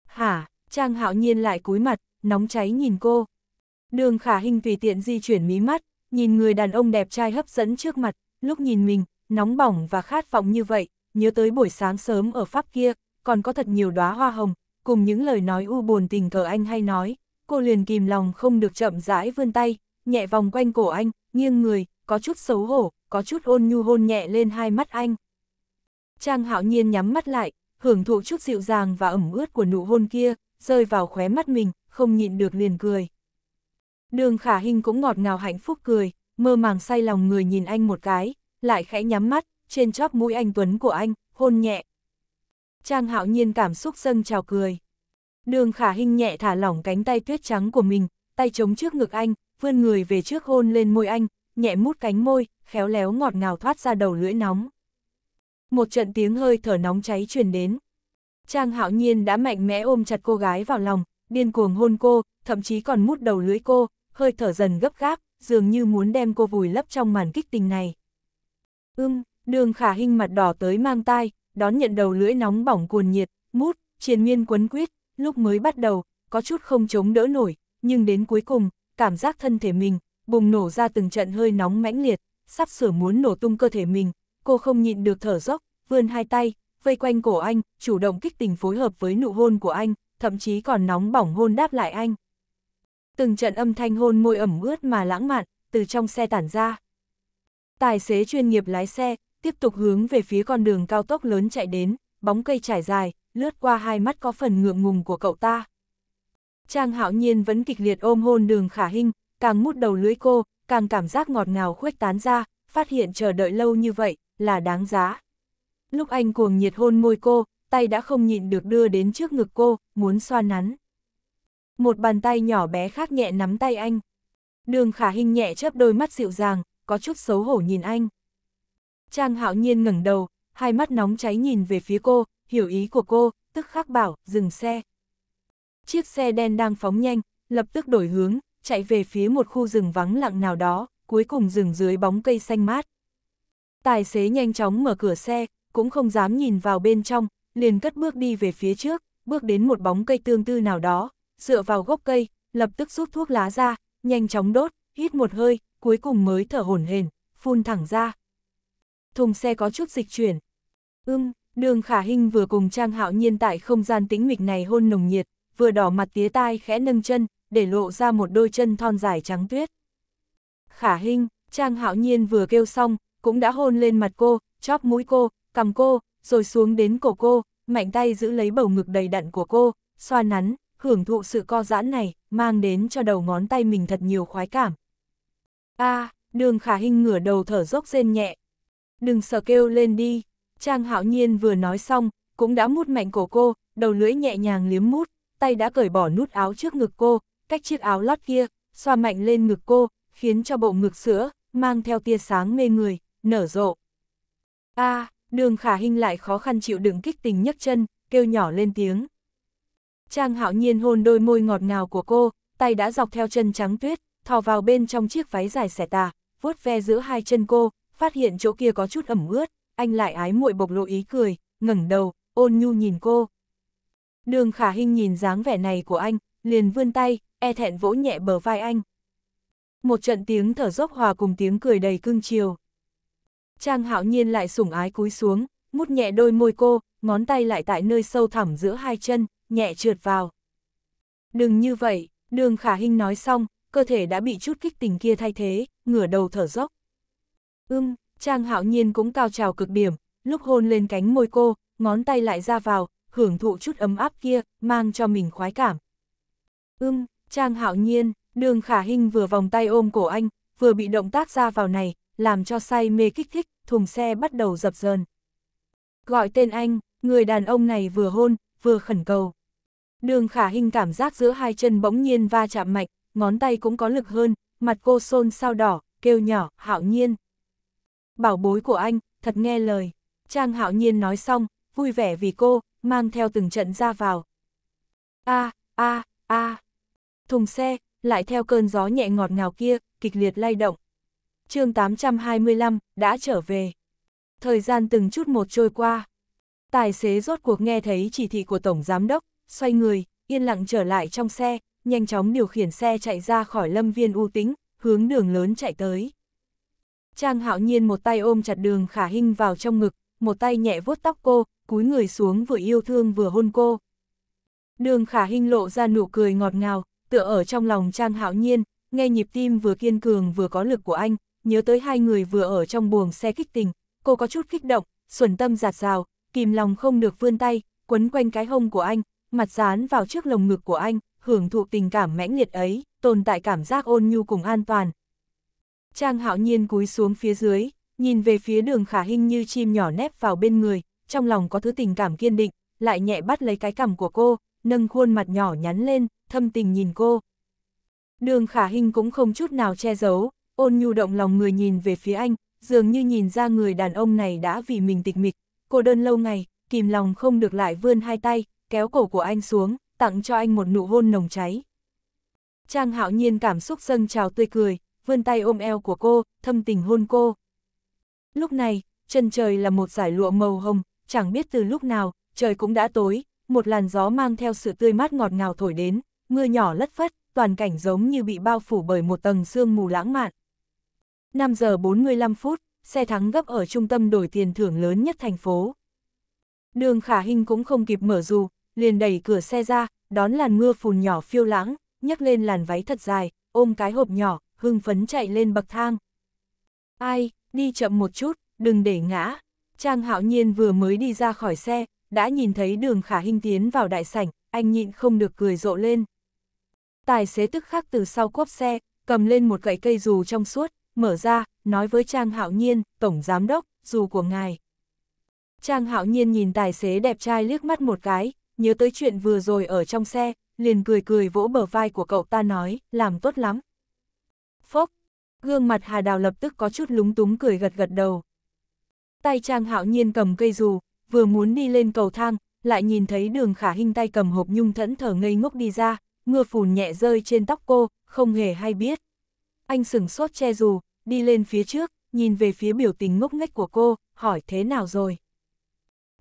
Speaker 1: Hả, Trang Hạo Nhiên lại cúi mặt, nóng cháy nhìn cô. Đường Khả Hinh tùy tiện di chuyển mí mắt, nhìn người đàn ông đẹp trai hấp dẫn trước mặt, lúc nhìn mình, nóng bỏng và khát vọng như vậy, nhớ tới buổi sáng sớm ở Pháp kia, còn có thật nhiều đóa hoa hồng, cùng những lời nói u buồn tình cờ anh hay nói, cô liền kìm lòng không được chậm rãi vươn tay, nhẹ vòng quanh cổ anh, nghiêng người, có chút xấu hổ, có chút ôn nhu hôn nhẹ lên hai mắt anh. Trang hạo nhiên nhắm mắt lại, hưởng thụ chút dịu dàng và ẩm ướt của nụ hôn kia, rơi vào khóe mắt mình, không nhịn được liền cười. Đường khả hình cũng ngọt ngào hạnh phúc cười, mơ màng say lòng người nhìn anh một cái, lại khẽ nhắm mắt, trên chóp mũi anh Tuấn của anh, hôn nhẹ, Trang hạo nhiên cảm xúc dâng trào cười. Đường khả hình nhẹ thả lỏng cánh tay tuyết trắng của mình, tay chống trước ngực anh, vươn người về trước hôn lên môi anh, nhẹ mút cánh môi, khéo léo ngọt ngào thoát ra đầu lưỡi nóng. Một trận tiếng hơi thở nóng cháy truyền đến. Trang hạo nhiên đã mạnh mẽ ôm chặt cô gái vào lòng, điên cuồng hôn cô, thậm chí còn mút đầu lưỡi cô, hơi thở dần gấp gáp, dường như muốn đem cô vùi lấp trong màn kích tình này. Ưm, đường khả hình mặt đỏ tới mang tai, đón nhận đầu lưỡi nóng bỏng cuồn nhiệt, mút, triền miên quấn quýt, lúc mới bắt đầu, có chút không chống đỡ nổi, nhưng đến cuối cùng, cảm giác thân thể mình, bùng nổ ra từng trận hơi nóng mãnh liệt, sắp sửa muốn nổ tung cơ thể mình, cô không nhịn được thở dốc, vươn hai tay, vây quanh cổ anh, chủ động kích tình phối hợp với nụ hôn của anh, thậm chí còn nóng bỏng hôn đáp lại anh. Từng trận âm thanh hôn môi ẩm ướt mà lãng mạn, từ trong xe tản ra. Tài xế chuyên nghiệp lái xe, tiếp tục hướng về phía con đường cao tốc lớn chạy đến, bóng cây trải dài, lướt qua hai mắt có phần ngượng ngùng của cậu ta. Trang hạo nhiên vẫn kịch liệt ôm hôn đường khả hình, càng mút đầu lưỡi cô, càng cảm giác ngọt ngào khuếch tán ra, phát hiện chờ đợi lâu như vậy, là đáng giá. Lúc anh cuồng nhiệt hôn môi cô, tay đã không nhịn được đưa đến trước ngực cô, muốn xoa nắn. Một bàn tay nhỏ bé khác nhẹ nắm tay anh. Đường khả hình nhẹ chớp đôi mắt dịu dàng, có chút xấu hổ nhìn anh. Trang hạo nhiên ngẩng đầu, hai mắt nóng cháy nhìn về phía cô, hiểu ý của cô, tức khắc bảo, dừng xe. Chiếc xe đen đang phóng nhanh, lập tức đổi hướng, chạy về phía một khu rừng vắng lặng nào đó, cuối cùng dừng dưới bóng cây xanh mát. Tài xế nhanh chóng mở cửa xe, cũng không dám nhìn vào bên trong, liền cất bước đi về phía trước, bước đến một bóng cây tương tư nào đó, dựa vào gốc cây, lập tức rút thuốc lá ra, nhanh chóng đốt, hít một hơi, cuối cùng mới thở hổn hển, phun thẳng ra thùng xe có chút dịch chuyển. Ưm, đường khả hình vừa cùng Trang Hạo Nhiên tại không gian tĩnh mịch này hôn nồng nhiệt, vừa đỏ mặt tía tai khẽ nâng chân, để lộ ra một đôi chân thon dài trắng tuyết. Khả hình, Trang Hạo Nhiên vừa kêu xong, cũng đã hôn lên mặt cô, chóp mũi cô, cầm cô, rồi xuống đến cổ cô, mạnh tay giữ lấy bầu ngực đầy đặn của cô, xoa nắn, hưởng thụ sự co giãn này, mang đến cho đầu ngón tay mình thật nhiều khoái cảm. A, à, đường khả hình ngửa đầu thở dốc rên nhẹ, đừng sợ kêu lên đi. Trang hạo nhiên vừa nói xong, cũng đã mút mạnh cổ cô, đầu lưỡi nhẹ nhàng liếm mút, tay đã cởi bỏ nút áo trước ngực cô, cách chiếc áo lót kia, xoa mạnh lên ngực cô, khiến cho bộ ngực sữa, mang theo tia sáng mê người, nở rộ. a đường khả hình lại khó khăn chịu đựng kích tình nhấc chân, kêu nhỏ lên tiếng. Trang hạo nhiên hôn đôi môi ngọt ngào của cô, tay đã dọc theo chân trắng tuyết, thò vào bên trong chiếc váy dài xẻ tà, vuốt ve giữa hai chân cô, phát hiện chỗ kia có chút ẩm ướt, anh lại ái muội bộc lộ ý cười, ngẩng đầu, ôn nhu nhìn cô. Đường khả hình nhìn dáng vẻ này của anh, liền vươn tay, e thẹn vỗ nhẹ bờ vai anh. Một trận tiếng thở dốc hòa cùng tiếng cười đầy cưng chiều. Trang hạo nhiên lại sủng ái cúi xuống, mút nhẹ đôi môi cô, ngón tay lại tại nơi sâu thẳm giữa hai chân, nhẹ trượt vào. Đừng như vậy, đường khả hình nói xong, cơ thể đã bị chút kích tình kia thay thế, ngửa đầu thở dốc. Ưm, Trang hạo nhiên cũng cao trào cực điểm, lúc hôn lên cánh môi cô, ngón tay lại ra vào, hưởng thụ chút ấm áp kia, mang cho mình khoái cảm. Ưm, Trang hạo nhiên, đường khả hình vừa vòng tay ôm cổ anh, vừa bị động tác ra vào này, làm cho say mê kích thích, thùng xe bắt đầu dập dờn. Gọi tên anh, người đàn ông này vừa hôn, vừa khẩn cầu. Đường khả hình cảm giác giữa hai chân bỗng nhiên va chạm mạnh, ngón tay cũng có lực hơn, mặt cô xôn sao đỏ, kêu nhỏ, hạo nhiên. Bảo bối của anh, thật nghe lời. Trang hạo nhiên nói xong, vui vẻ vì cô, mang theo từng trận ra vào. a a a Thùng xe, lại theo cơn gió nhẹ ngọt ngào kia, kịch liệt lay động. chương 825, đã trở về. Thời gian từng chút một trôi qua. Tài xế rốt cuộc nghe thấy chỉ thị của Tổng Giám Đốc, xoay người, yên lặng trở lại trong xe, nhanh chóng điều khiển xe chạy ra khỏi lâm viên u tính, hướng đường lớn chạy tới. Trang hạo nhiên một tay ôm chặt đường khả hinh vào trong ngực, một tay nhẹ vuốt tóc cô, cúi người xuống vừa yêu thương vừa hôn cô. Đường khả hinh lộ ra nụ cười ngọt ngào, tựa ở trong lòng Trang hạo nhiên, nghe nhịp tim vừa kiên cường vừa có lực của anh, nhớ tới hai người vừa ở trong buồng xe kích tình, cô có chút kích động, xuẩn tâm giạt rào, kìm lòng không được vươn tay, quấn quanh cái hông của anh, mặt dán vào trước lồng ngực của anh, hưởng thụ tình cảm mãnh liệt ấy, tồn tại cảm giác ôn nhu cùng an toàn, Trang hạo nhiên cúi xuống phía dưới, nhìn về phía đường khả hình như chim nhỏ nép vào bên người, trong lòng có thứ tình cảm kiên định, lại nhẹ bắt lấy cái cằm của cô, nâng khuôn mặt nhỏ nhắn lên, thâm tình nhìn cô. Đường khả hình cũng không chút nào che giấu, ôn nhu động lòng người nhìn về phía anh, dường như nhìn ra người đàn ông này đã vì mình tịch mịch, cô đơn lâu ngày, kìm lòng không được lại vươn hai tay, kéo cổ của anh xuống, tặng cho anh một nụ hôn nồng cháy. Trang hạo nhiên cảm xúc dâng trào tươi cười, vươn tay ôm eo của cô, thâm tình hôn cô. Lúc này, chân trời là một giải lụa màu hồng, chẳng biết từ lúc nào, trời cũng đã tối, một làn gió mang theo sự tươi mát ngọt ngào thổi đến, mưa nhỏ lất phất, toàn cảnh giống như bị bao phủ bởi một tầng sương mù lãng mạn. 5 giờ 45 phút, xe thắng gấp ở trung tâm đổi tiền thưởng lớn nhất thành phố. Đường khả hình cũng không kịp mở dù, liền đẩy cửa xe ra, đón làn mưa phùn nhỏ phiêu lãng, nhấc lên làn váy thật dài, ôm cái hộp nhỏ, hưng phấn chạy lên bậc thang. Ai, đi chậm một chút, đừng để ngã. Trang hạo nhiên vừa mới đi ra khỏi xe, đã nhìn thấy đường khả hình tiến vào đại sảnh, anh nhịn không được cười rộ lên. Tài xế tức khắc từ sau cốp xe, cầm lên một gậy cây dù trong suốt, mở ra, nói với Trang Hạo Nhiên, Tổng Giám Đốc, dù của ngài. Trang Hạo Nhiên nhìn tài xế đẹp trai liếc mắt một cái, nhớ tới chuyện vừa rồi ở trong xe, liền cười cười vỗ bờ vai của cậu ta nói, làm tốt lắm, Phốc, gương mặt Hà Đào lập tức có chút lúng túng cười gật gật đầu. Tay Trang Hạo Nhiên cầm cây dù, vừa muốn đi lên cầu thang, lại nhìn thấy đường khả hình tay cầm hộp nhung thẫn thở ngây ngốc đi ra, mưa phùn nhẹ rơi trên tóc cô, không hề hay biết. Anh sửng sốt che dù, đi lên phía trước, nhìn về phía biểu tình ngốc nghếch của cô, hỏi thế nào rồi.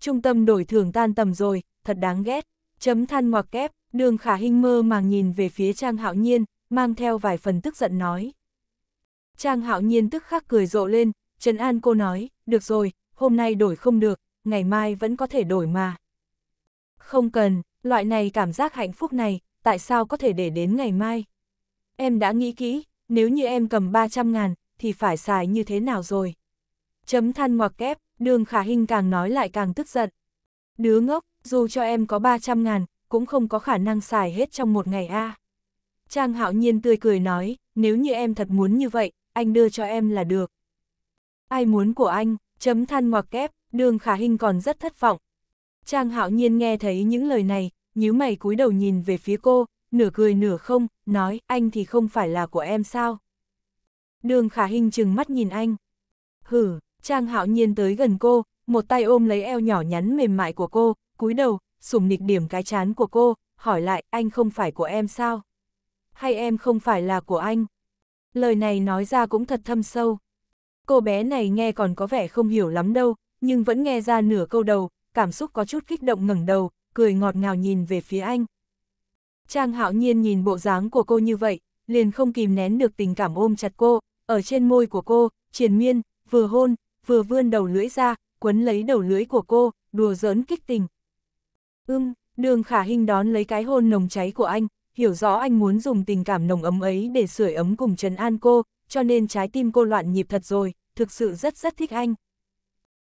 Speaker 1: Trung tâm đổi thưởng tan tầm rồi, thật đáng ghét, chấm than ngoặc kép, đường khả hình mơ màng nhìn về phía Trang Hạo Nhiên, mang theo vài phần tức giận nói. Trang hạo nhiên tức khắc cười rộ lên, Trần An cô nói, được rồi, hôm nay đổi không được, ngày mai vẫn có thể đổi mà. Không cần, loại này cảm giác hạnh phúc này, tại sao có thể để đến ngày mai? Em đã nghĩ kỹ, nếu như em cầm 300 ngàn, thì phải xài như thế nào rồi? Chấm than ngoặc kép, đường khả hình càng nói lại càng tức giận. Đứa ngốc, dù cho em có 300 ngàn, cũng không có khả năng xài hết trong một ngày a. À. Trang hạo nhiên tươi cười nói, nếu như em thật muốn như vậy, anh đưa cho em là được. Ai muốn của anh, chấm than ngoặc kép, đường khả hình còn rất thất vọng. Trang hạo nhiên nghe thấy những lời này, nhíu mày cúi đầu nhìn về phía cô, nửa cười nửa không, nói anh thì không phải là của em sao. Đường khả hình chừng mắt nhìn anh. Hử, Trang hạo nhiên tới gần cô, một tay ôm lấy eo nhỏ nhắn mềm mại của cô, cúi đầu, sủng nịch điểm cái chán của cô, hỏi lại anh không phải của em sao? Hay em không phải là của anh? Lời này nói ra cũng thật thâm sâu. Cô bé này nghe còn có vẻ không hiểu lắm đâu, nhưng vẫn nghe ra nửa câu đầu, cảm xúc có chút kích động ngẩng đầu, cười ngọt ngào nhìn về phía anh. Trang hạo nhiên nhìn bộ dáng của cô như vậy, liền không kìm nén được tình cảm ôm chặt cô, ở trên môi của cô, triền miên, vừa hôn, vừa vươn đầu lưỡi ra, quấn lấy đầu lưỡi của cô, đùa giỡn kích tình. Ưm, đường khả hình đón lấy cái hôn nồng cháy của anh, hiểu rõ anh muốn dùng tình cảm nồng ấm ấy để sưởi ấm cùng Trần An cô, cho nên trái tim cô loạn nhịp thật rồi, thực sự rất rất thích anh.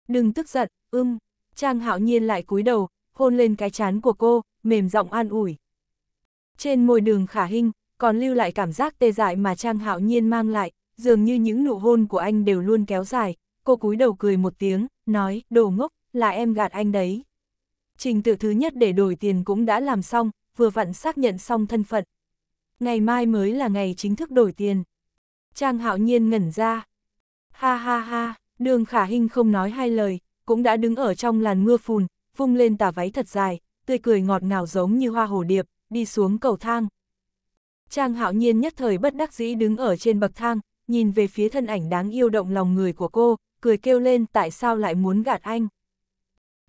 Speaker 1: Đừng tức giận, ưm, Trang hạo nhiên lại cúi đầu, hôn lên cái chán của cô, mềm giọng an ủi. Trên môi đường khả hình, còn lưu lại cảm giác tê dại mà Trang hạo nhiên mang lại, dường như những nụ hôn của anh đều luôn kéo dài, cô cúi đầu cười một tiếng, nói, đồ ngốc, là em gạt anh đấy. Trình tự thứ nhất để đổi tiền cũng đã làm xong, vừa vặn xác nhận xong thân phận. Ngày mai mới là ngày chính thức đổi tiền. Trang hạo nhiên ngẩn ra. Ha ha ha, đường khả hình không nói hai lời, cũng đã đứng ở trong làn mưa phùn, vung lên tà váy thật dài, tươi cười ngọt ngào giống như hoa hồ điệp, đi xuống cầu thang. Trang hạo nhiên nhất thời bất đắc dĩ đứng ở trên bậc thang, nhìn về phía thân ảnh đáng yêu động lòng người của cô, cười kêu lên tại sao lại muốn gạt anh.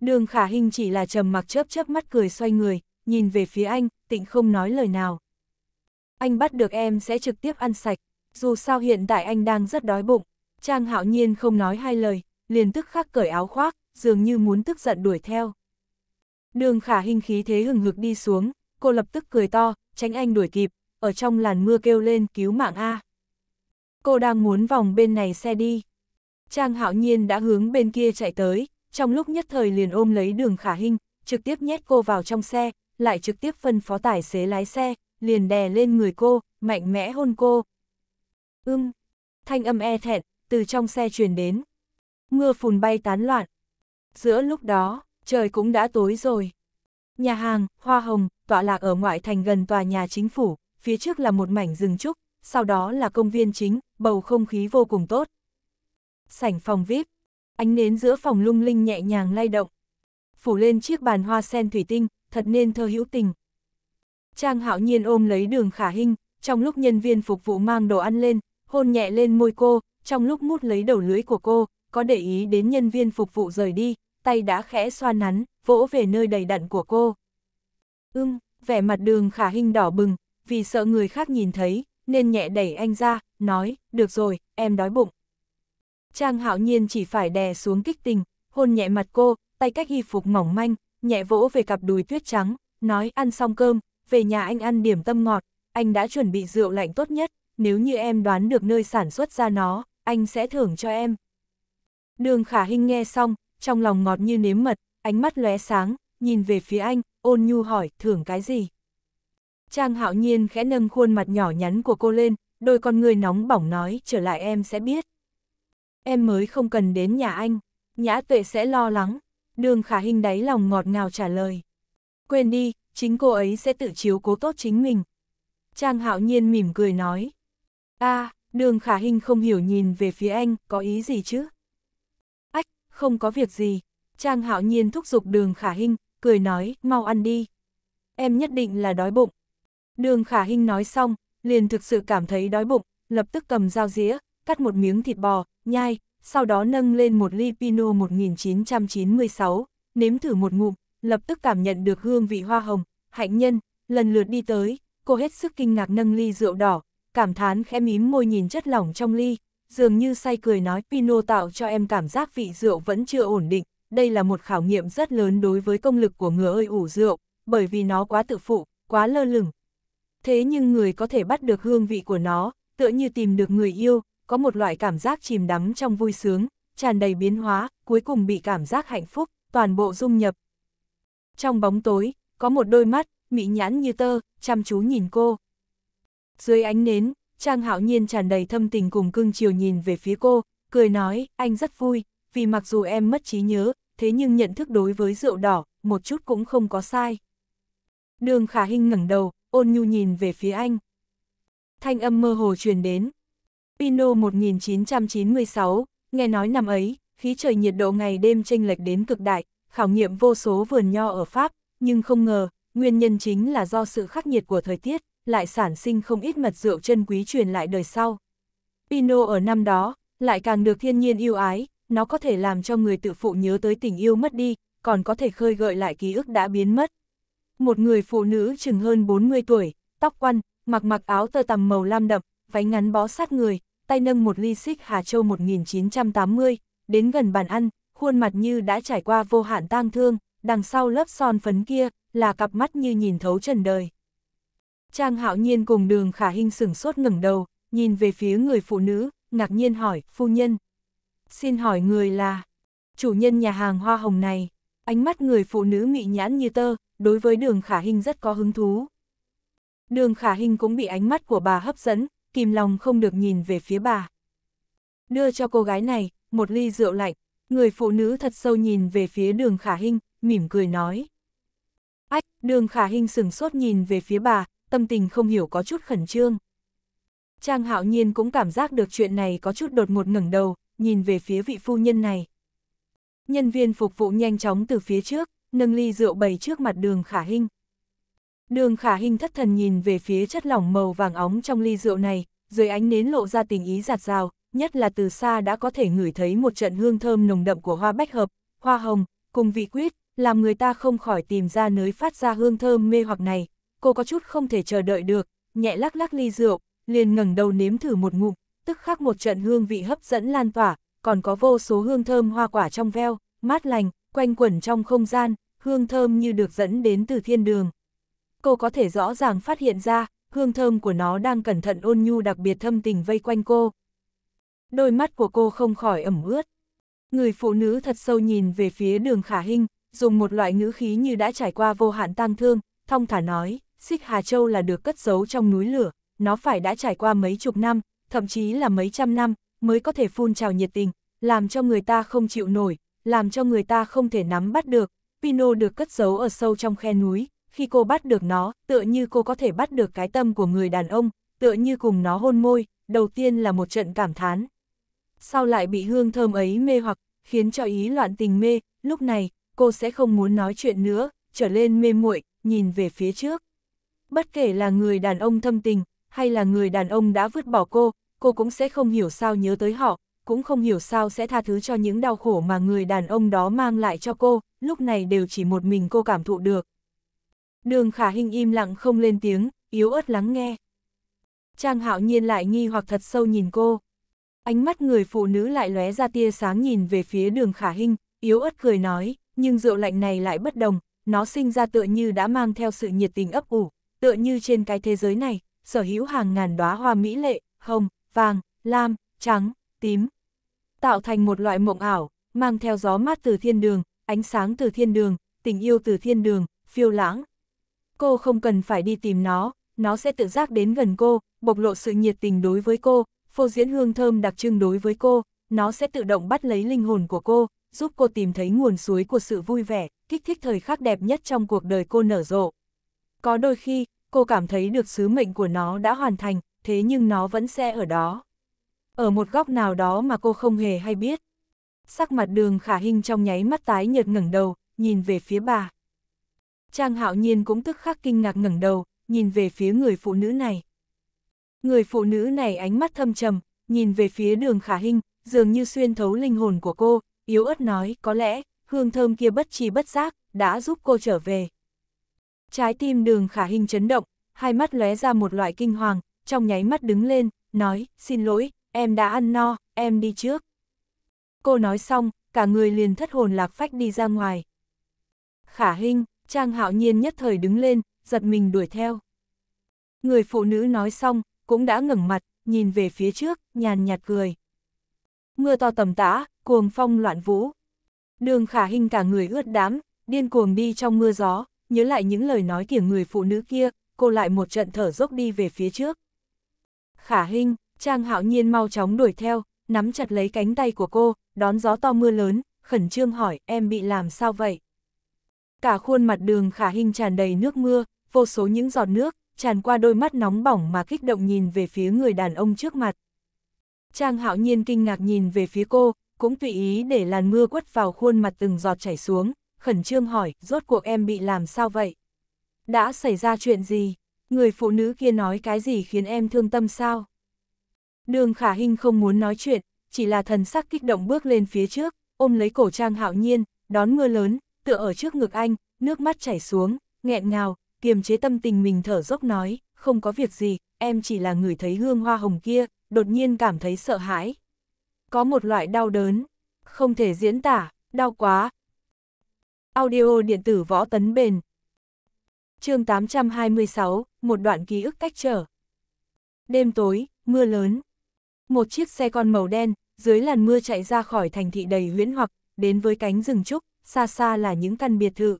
Speaker 1: Đường khả hình chỉ là trầm mặc chớp chớp mắt cười xoay người, nhìn về phía anh, tịnh không nói lời nào. Anh bắt được em sẽ trực tiếp ăn sạch, dù sao hiện tại anh đang rất đói bụng. Trang hạo nhiên không nói hai lời, liền tức khắc cởi áo khoác, dường như muốn tức giận đuổi theo. Đường khả hình khí thế hừng hực đi xuống, cô lập tức cười to, tránh anh đuổi kịp, ở trong làn mưa kêu lên cứu mạng A. Cô đang muốn vòng bên này xe đi. Trang hạo nhiên đã hướng bên kia chạy tới, trong lúc nhất thời liền ôm lấy đường khả hình, trực tiếp nhét cô vào trong xe, lại trực tiếp phân phó tài xế lái xe, liền đè lên người cô, mạnh mẽ hôn cô. Ưm, thanh âm e thẹn, từ trong xe truyền đến. Mưa phùn bay tán loạn. Giữa lúc đó, trời cũng đã tối rồi. Nhà hàng, hoa hồng, tọa lạc ở ngoại thành gần tòa nhà chính phủ, phía trước là một mảnh rừng trúc, sau đó là công viên chính, bầu không khí vô cùng tốt. Sảnh phòng VIP, ánh nến giữa phòng lung linh nhẹ nhàng lay động. Phủ lên chiếc bàn hoa sen thủy tinh, thật nên thơ hữu tình. Trang hạo nhiên ôm lấy đường khả hinh, trong lúc nhân viên phục vụ mang đồ ăn lên, hôn nhẹ lên môi cô, trong lúc mút lấy đầu lưới của cô, có để ý đến nhân viên phục vụ rời đi, tay đã khẽ xoan nắn, vỗ về nơi đầy đặn của cô. Ưm, vẻ mặt đường khả hinh đỏ bừng, vì sợ người khác nhìn thấy, nên nhẹ đẩy anh ra, nói, được rồi, em đói bụng. Trang hạo nhiên chỉ phải đè xuống kích tình, hôn nhẹ mặt cô, tay cách y phục mỏng manh, nhẹ vỗ về cặp đùi tuyết trắng, nói ăn xong cơm, về nhà anh ăn điểm tâm ngọt, anh đã chuẩn bị rượu lạnh tốt nhất, nếu như em đoán được nơi sản xuất ra nó, anh sẽ thưởng cho em. Đường khả hình nghe xong, trong lòng ngọt như nếm mật, ánh mắt lóe sáng, nhìn về phía anh, ôn nhu hỏi, thưởng cái gì? Trang hạo nhiên khẽ nâng khuôn mặt nhỏ nhắn của cô lên, đôi con người nóng bỏng nói, trở lại em sẽ biết. Em mới không cần đến nhà anh, nhã tuệ sẽ lo lắng, Đường khả hình đáy lòng ngọt ngào trả lời. Quên đi, chính cô ấy sẽ tự chiếu cố tốt chính mình. Trang hạo nhiên mỉm cười nói. a à, đường khả hình không hiểu nhìn về phía anh, có ý gì chứ? Ách, không có việc gì. Trang hạo nhiên thúc giục đường khả hình, cười nói, mau ăn đi. Em nhất định là đói bụng. Đường khả hình nói xong, liền thực sự cảm thấy đói bụng, lập tức cầm dao dĩa, cắt một miếng thịt bò, nhai, sau đó nâng lên một ly Pinot 1996, nếm thử một ngụm, lập tức cảm nhận được hương vị hoa hồng, hạnh nhân, lần lượt đi tới, cô hết sức kinh ngạc nâng ly rượu đỏ, cảm thán khẽ mím môi nhìn chất lỏng trong ly, dường như say cười nói Pinot tạo cho em cảm giác vị rượu vẫn chưa ổn định, đây là một khảo nghiệm rất lớn đối với công lực của ngựa ơi ủ rượu, bởi vì nó quá tự phụ, quá lơ lửng. Thế nhưng người có thể bắt được hương vị của nó, tựa như tìm được người yêu, có một loại cảm giác chìm đắm trong vui sướng, tràn đầy biến hóa, cuối cùng bị cảm giác hạnh phúc, toàn bộ dung nhập. Trong bóng tối, có một đôi mắt, mỹ nhãn như tơ, chăm chú nhìn cô. Dưới ánh nến, Trang Hạo Nhiên tràn đầy thâm tình cùng cưng chiều nhìn về phía cô, cười nói, anh rất vui, vì mặc dù em mất trí nhớ, thế nhưng nhận thức đối với rượu đỏ, một chút cũng không có sai. Đường Khả Hinh ngẩng đầu, ôn nhu nhìn về phía anh. Thanh âm mơ hồ truyền đến, Pino 1996, nghe nói năm ấy, khí trời nhiệt độ ngày đêm tranh lệch đến cực đại, khảo nghiệm vô số vườn nho ở Pháp, nhưng không ngờ, nguyên nhân chính là do sự khắc nghiệt của thời tiết, lại sản sinh không ít mật rượu chân quý truyền lại đời sau. Pino ở năm đó, lại càng được thiên nhiên yêu ái, nó có thể làm cho người tự phụ nhớ tới tình yêu mất đi, còn có thể khơi gợi lại ký ức đã biến mất. Một người phụ nữ chừng hơn 40 tuổi, tóc quăn, mặc mặc áo tơ tằm màu lam đậm, váy ngắn bó sát người, tay nâng một ly xích Hà Châu 1980, đến gần bàn ăn, khuôn mặt như đã trải qua vô hạn tang thương, đằng sau lớp son phấn kia, là cặp mắt như nhìn thấu trần đời. Trang hạo nhiên cùng đường khả hình sửng sốt ngẩng đầu, nhìn về phía người phụ nữ, ngạc nhiên hỏi, phu nhân. Xin hỏi người là, chủ nhân nhà hàng hoa hồng này, ánh mắt người phụ nữ mị nhãn như tơ, đối với đường khả hình rất có hứng thú. Đường khả hình cũng bị ánh mắt của bà hấp dẫn, kìm lòng không được nhìn về phía bà. Đưa cho cô gái này, một ly rượu lạnh, người phụ nữ thật sâu nhìn về phía đường khả hinh, mỉm cười nói. Ách, đường khả hinh sừng sốt nhìn về phía bà, tâm tình không hiểu có chút khẩn trương. Trang hạo nhiên cũng cảm giác được chuyện này có chút đột ngột ngẩng đầu, nhìn về phía vị phu nhân này. Nhân viên phục vụ nhanh chóng từ phía trước, nâng ly rượu bày trước mặt đường khả hinh. Đường khả hình thất thần nhìn về phía chất lỏng màu vàng óng trong ly rượu này, dưới ánh nến lộ ra tình ý giạt rào, nhất là từ xa đã có thể ngửi thấy một trận hương thơm nồng đậm của hoa bách hợp, hoa hồng, cùng vị quýt làm người ta không khỏi tìm ra nới phát ra hương thơm mê hoặc này. Cô có chút không thể chờ đợi được, nhẹ lắc lắc ly rượu, liền ngẩng đầu nếm thử một ngụm, tức khắc một trận hương vị hấp dẫn lan tỏa, còn có vô số hương thơm hoa quả trong veo, mát lành, quanh quẩn trong không gian, hương thơm như được dẫn đến từ thiên đường cô có thể rõ ràng phát hiện ra, hương thơm của nó đang cẩn thận ôn nhu đặc biệt thâm tình vây quanh cô. Đôi mắt của cô không khỏi ẩm ướt. Người phụ nữ thật sâu nhìn về phía đường khả hình, dùng một loại ngữ khí như đã trải qua vô hạn tang thương, thong thả nói, xích Hà Châu là được cất giấu trong núi lửa, nó phải đã trải qua mấy chục năm, thậm chí là mấy trăm năm, mới có thể phun trào nhiệt tình, làm cho người ta không chịu nổi, làm cho người ta không thể nắm bắt được. Pino được cất giấu ở sâu trong khe núi, khi cô bắt được nó, tựa như cô có thể bắt được cái tâm của người đàn ông, tựa như cùng nó hôn môi, đầu tiên là một trận cảm thán. Sau lại bị hương thơm ấy mê hoặc, khiến cho ý loạn tình mê, lúc này, cô sẽ không muốn nói chuyện nữa, trở lên mê muội, nhìn về phía trước. Bất kể là người đàn ông thâm tình, hay là người đàn ông đã vứt bỏ cô, cô cũng sẽ không hiểu sao nhớ tới họ, cũng không hiểu sao sẽ tha thứ cho những đau khổ mà người đàn ông đó mang lại cho cô, lúc này đều chỉ một mình cô cảm thụ được. Đường khả hình im lặng không lên tiếng, yếu ớt lắng nghe. Trang hạo nhiên lại nghi hoặc thật sâu nhìn cô. Ánh mắt người phụ nữ lại lóe ra tia sáng nhìn về phía đường khả hình, yếu ớt cười nói, nhưng rượu lạnh này lại bất đồng, nó sinh ra tựa như đã mang theo sự nhiệt tình ấp ủ, tựa như trên cái thế giới này, sở hữu hàng ngàn đóa hoa mỹ lệ, hồng, vàng, lam, trắng, tím. Tạo thành một loại mộng ảo, mang theo gió mát từ thiên đường, ánh sáng từ thiên đường, tình yêu từ thiên đường, phiêu lãng, Cô không cần phải đi tìm nó, nó sẽ tự giác đến gần cô, bộc lộ sự nhiệt tình đối với cô, phô diễn hương thơm đặc trưng đối với cô, nó sẽ tự động bắt lấy linh hồn của cô, giúp cô tìm thấy nguồn suối của sự vui vẻ, kích thích thời khắc đẹp nhất trong cuộc đời cô nở rộ. Có đôi khi, cô cảm thấy được sứ mệnh của nó đã hoàn thành, thế nhưng nó vẫn sẽ ở đó. Ở một góc nào đó mà cô không hề hay biết. Sắc mặt đường khả hình trong nháy mắt tái nhợt ngẩng đầu, nhìn về phía bà. Trang hạo nhiên cũng tức khắc kinh ngạc ngẩng đầu, nhìn về phía người phụ nữ này. Người phụ nữ này ánh mắt thâm trầm, nhìn về phía đường khả hình, dường như xuyên thấu linh hồn của cô, yếu ớt nói có lẽ, hương thơm kia bất trí bất giác, đã giúp cô trở về. Trái tim đường khả hình chấn động, hai mắt lóe ra một loại kinh hoàng, trong nháy mắt đứng lên, nói, xin lỗi, em đã ăn no, em đi trước. Cô nói xong, cả người liền thất hồn lạc phách đi ra ngoài. Khả hình Trang hạo nhiên nhất thời đứng lên, giật mình đuổi theo. Người phụ nữ nói xong, cũng đã ngẩng mặt, nhìn về phía trước, nhàn nhạt cười. Mưa to tầm tã, cuồng phong loạn vũ. Đường khả hình cả người ướt đám, điên cuồng đi trong mưa gió, nhớ lại những lời nói kiểu người phụ nữ kia, cô lại một trận thở dốc đi về phía trước. Khả hình, Trang hạo nhiên mau chóng đuổi theo, nắm chặt lấy cánh tay của cô, đón gió to mưa lớn, khẩn trương hỏi, em bị làm sao vậy? cả khuôn mặt đường khả hình tràn đầy nước mưa, vô số những giọt nước, tràn qua đôi mắt nóng bỏng mà kích động nhìn về phía người đàn ông trước mặt. Trang hạo nhiên kinh ngạc nhìn về phía cô, cũng tùy ý để làn mưa quất vào khuôn mặt từng giọt chảy xuống, khẩn trương hỏi, rốt cuộc em bị làm sao vậy? Đã xảy ra chuyện gì? Người phụ nữ kia nói cái gì khiến em thương tâm sao? Đường khả hình không muốn nói chuyện, chỉ là thần sắc kích động bước lên phía trước, ôm lấy cổ trang hạo nhiên, đón mưa lớn, tựa ở trước ngực anh, nước mắt chảy xuống, nghẹn ngào, kiềm chế tâm tình mình thở dốc nói, không có việc gì, em chỉ là người thấy hương hoa hồng kia, đột nhiên cảm thấy sợ hãi. Có một loại đau đớn, không thể diễn tả, đau quá. Audio điện tử võ tấn bền. chương 826, một đoạn ký ức cách trở. Đêm tối, mưa lớn. Một chiếc xe con màu đen, dưới làn mưa chạy ra khỏi thành thị đầy huyễn hoặc, đến với cánh rừng trúc, xa xa là những căn biệt thự.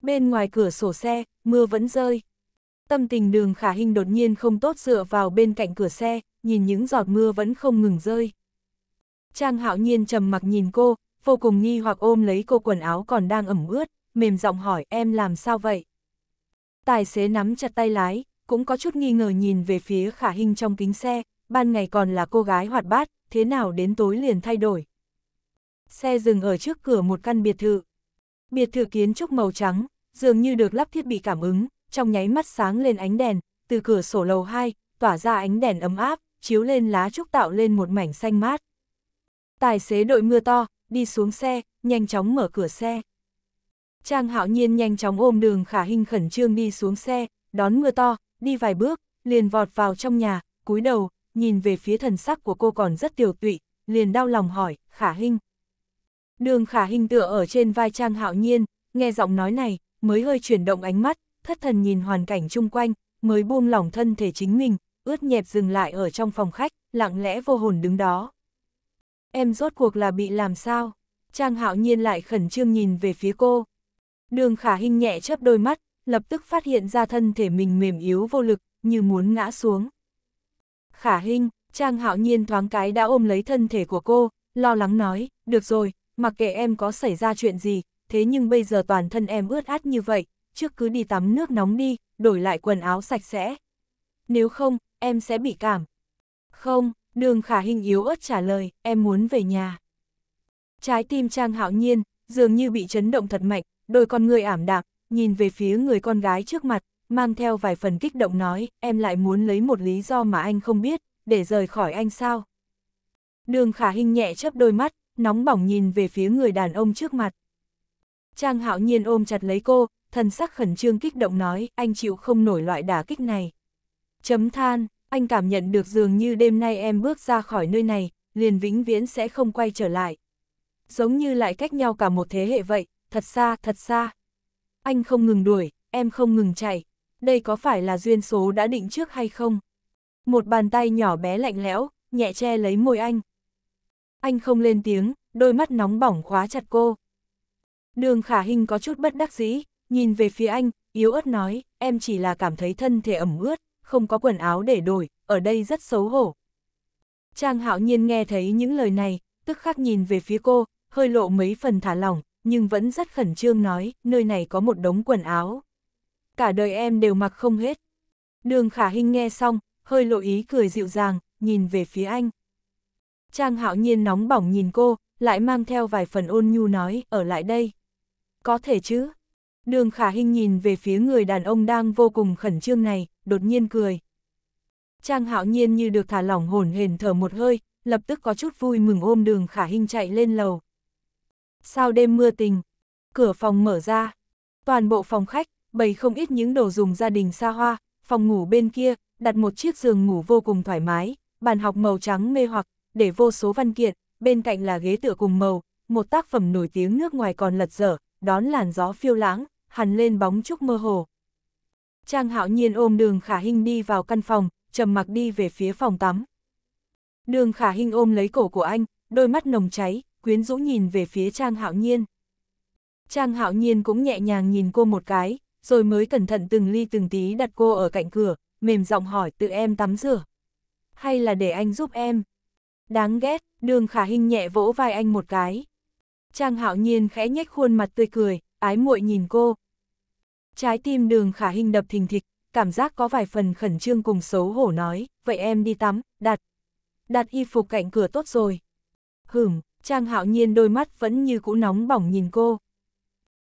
Speaker 1: Bên ngoài cửa sổ xe, mưa vẫn rơi. Tâm tình đường khả hình đột nhiên không tốt dựa vào bên cạnh cửa xe, nhìn những giọt mưa vẫn không ngừng rơi. Trang hạo nhiên trầm mặc nhìn cô, vô cùng nghi hoặc ôm lấy cô quần áo còn đang ẩm ướt, mềm giọng hỏi em làm sao vậy. Tài xế nắm chặt tay lái, cũng có chút nghi ngờ nhìn về phía khả hình trong kính xe, ban ngày còn là cô gái hoạt bát, thế nào đến tối liền thay đổi xe dừng ở trước cửa một căn biệt thự. Biệt thự kiến trúc màu trắng, dường như được lắp thiết bị cảm ứng, trong nháy mắt sáng lên ánh đèn, từ cửa sổ lầu 2, tỏa ra ánh đèn ấm áp, chiếu lên lá trúc tạo lên một mảnh xanh mát. Tài xế đội mưa to, đi xuống xe, nhanh chóng mở cửa xe. Trang hạo nhiên nhanh chóng ôm đường khả hình khẩn trương đi xuống xe, đón mưa to, đi vài bước, liền vọt vào trong nhà, cúi đầu, nhìn về phía thần sắc của cô còn rất tiểu tụy, liền đau lòng hỏi, khả hình, Đường khả hình tựa ở trên vai Trang Hạo Nhiên, nghe giọng nói này, mới hơi chuyển động ánh mắt, thất thần nhìn hoàn cảnh chung quanh, mới buông lỏng thân thể chính mình, ướt nhẹp dừng lại ở trong phòng khách, lặng lẽ vô hồn đứng đó. Em rốt cuộc là bị làm sao? Trang Hạo Nhiên lại khẩn trương nhìn về phía cô. Đường khả hình nhẹ chớp đôi mắt, lập tức phát hiện ra thân thể mình mềm yếu vô lực, như muốn ngã xuống. Khả hình, Trang Hạo Nhiên thoáng cái đã ôm lấy thân thể của cô, lo lắng nói, được rồi, mặc kệ em có xảy ra chuyện gì, thế nhưng bây giờ toàn thân em ướt át như vậy, trước cứ đi tắm nước nóng đi, đổi lại quần áo sạch sẽ. Nếu không, em sẽ bị cảm. Không, đường khả hình yếu ớt trả lời, em muốn về nhà. Trái tim Trang hạo nhiên, dường như bị chấn động thật mạnh, đôi con người ảm đạm, nhìn về phía người con gái trước mặt, mang theo vài phần kích động nói, em lại muốn lấy một lý do mà anh không biết, để rời khỏi anh sao. Đường khả hình nhẹ chấp đôi mắt, nóng bỏng nhìn về phía người đàn ông trước mặt. Trang hạo nhiên ôm chặt lấy cô, thần sắc khẩn trương kích động nói, anh chịu không nổi loại đả kích này. Chấm than, anh cảm nhận được dường như đêm nay em bước ra khỏi nơi này, liền vĩnh viễn sẽ không quay trở lại. Giống như lại cách nhau cả một thế hệ vậy, thật xa, thật xa. Anh không ngừng đuổi, em không ngừng chạy, đây có phải là duyên số đã định trước hay không? Một bàn tay nhỏ bé lạnh lẽo, nhẹ che lấy môi anh, anh không lên tiếng, đôi mắt nóng bỏng khóa chặt cô. Đường khả hình có chút bất đắc dĩ, nhìn về phía anh, yếu ớt nói, em chỉ là cảm thấy thân thể ẩm ướt, không có quần áo để đổi, ở đây rất xấu hổ. Trang hạo nhiên nghe thấy những lời này, tức khắc nhìn về phía cô, hơi lộ mấy phần thả lỏng, nhưng vẫn rất khẩn trương nói, nơi này có một đống quần áo. Cả đời em đều mặc không hết. Đường khả hình nghe xong, hơi lộ ý cười dịu dàng, nhìn về phía anh. Trang hạo nhiên nóng bỏng nhìn cô, lại mang theo vài phần ôn nhu nói, ở lại đây. Có thể chứ. Đường khả hình nhìn về phía người đàn ông đang vô cùng khẩn trương này, đột nhiên cười. Trang hạo nhiên như được thả lỏng hồn hển thở một hơi, lập tức có chút vui mừng ôm đường khả hình chạy lên lầu. Sau đêm mưa tình, cửa phòng mở ra, toàn bộ phòng khách, bày không ít những đồ dùng gia đình xa hoa, phòng ngủ bên kia, đặt một chiếc giường ngủ vô cùng thoải mái, bàn học màu trắng mê hoặc, để vô số văn kiện, bên cạnh là ghế tựa cùng màu, một tác phẩm nổi tiếng nước ngoài còn lật dở, đón làn gió phiêu lãng, hằn lên bóng trúc mơ hồ. Trang hạo nhiên ôm đường khả hình đi vào căn phòng, trầm mặc đi về phía phòng tắm. Đường khả hình ôm lấy cổ của anh, đôi mắt nồng cháy, quyến rũ nhìn về phía Trang hạo nhiên. Trang hạo nhiên cũng nhẹ nhàng nhìn cô một cái, rồi mới cẩn thận từng ly từng tí đặt cô ở cạnh cửa, mềm giọng hỏi tự em tắm rửa. Hay là để anh giúp em? Đáng ghét, đường khả hình nhẹ vỗ vai anh một cái. Trang hạo nhiên khẽ nhếch khuôn mặt tươi cười, ái muội nhìn cô. Trái tim đường khả hình đập thình thịch, cảm giác có vài phần khẩn trương cùng xấu hổ nói, vậy em đi tắm, đặt. Đặt y phục cạnh cửa tốt rồi. Hửm, Trang hạo nhiên đôi mắt vẫn như cũ nóng bỏng nhìn cô.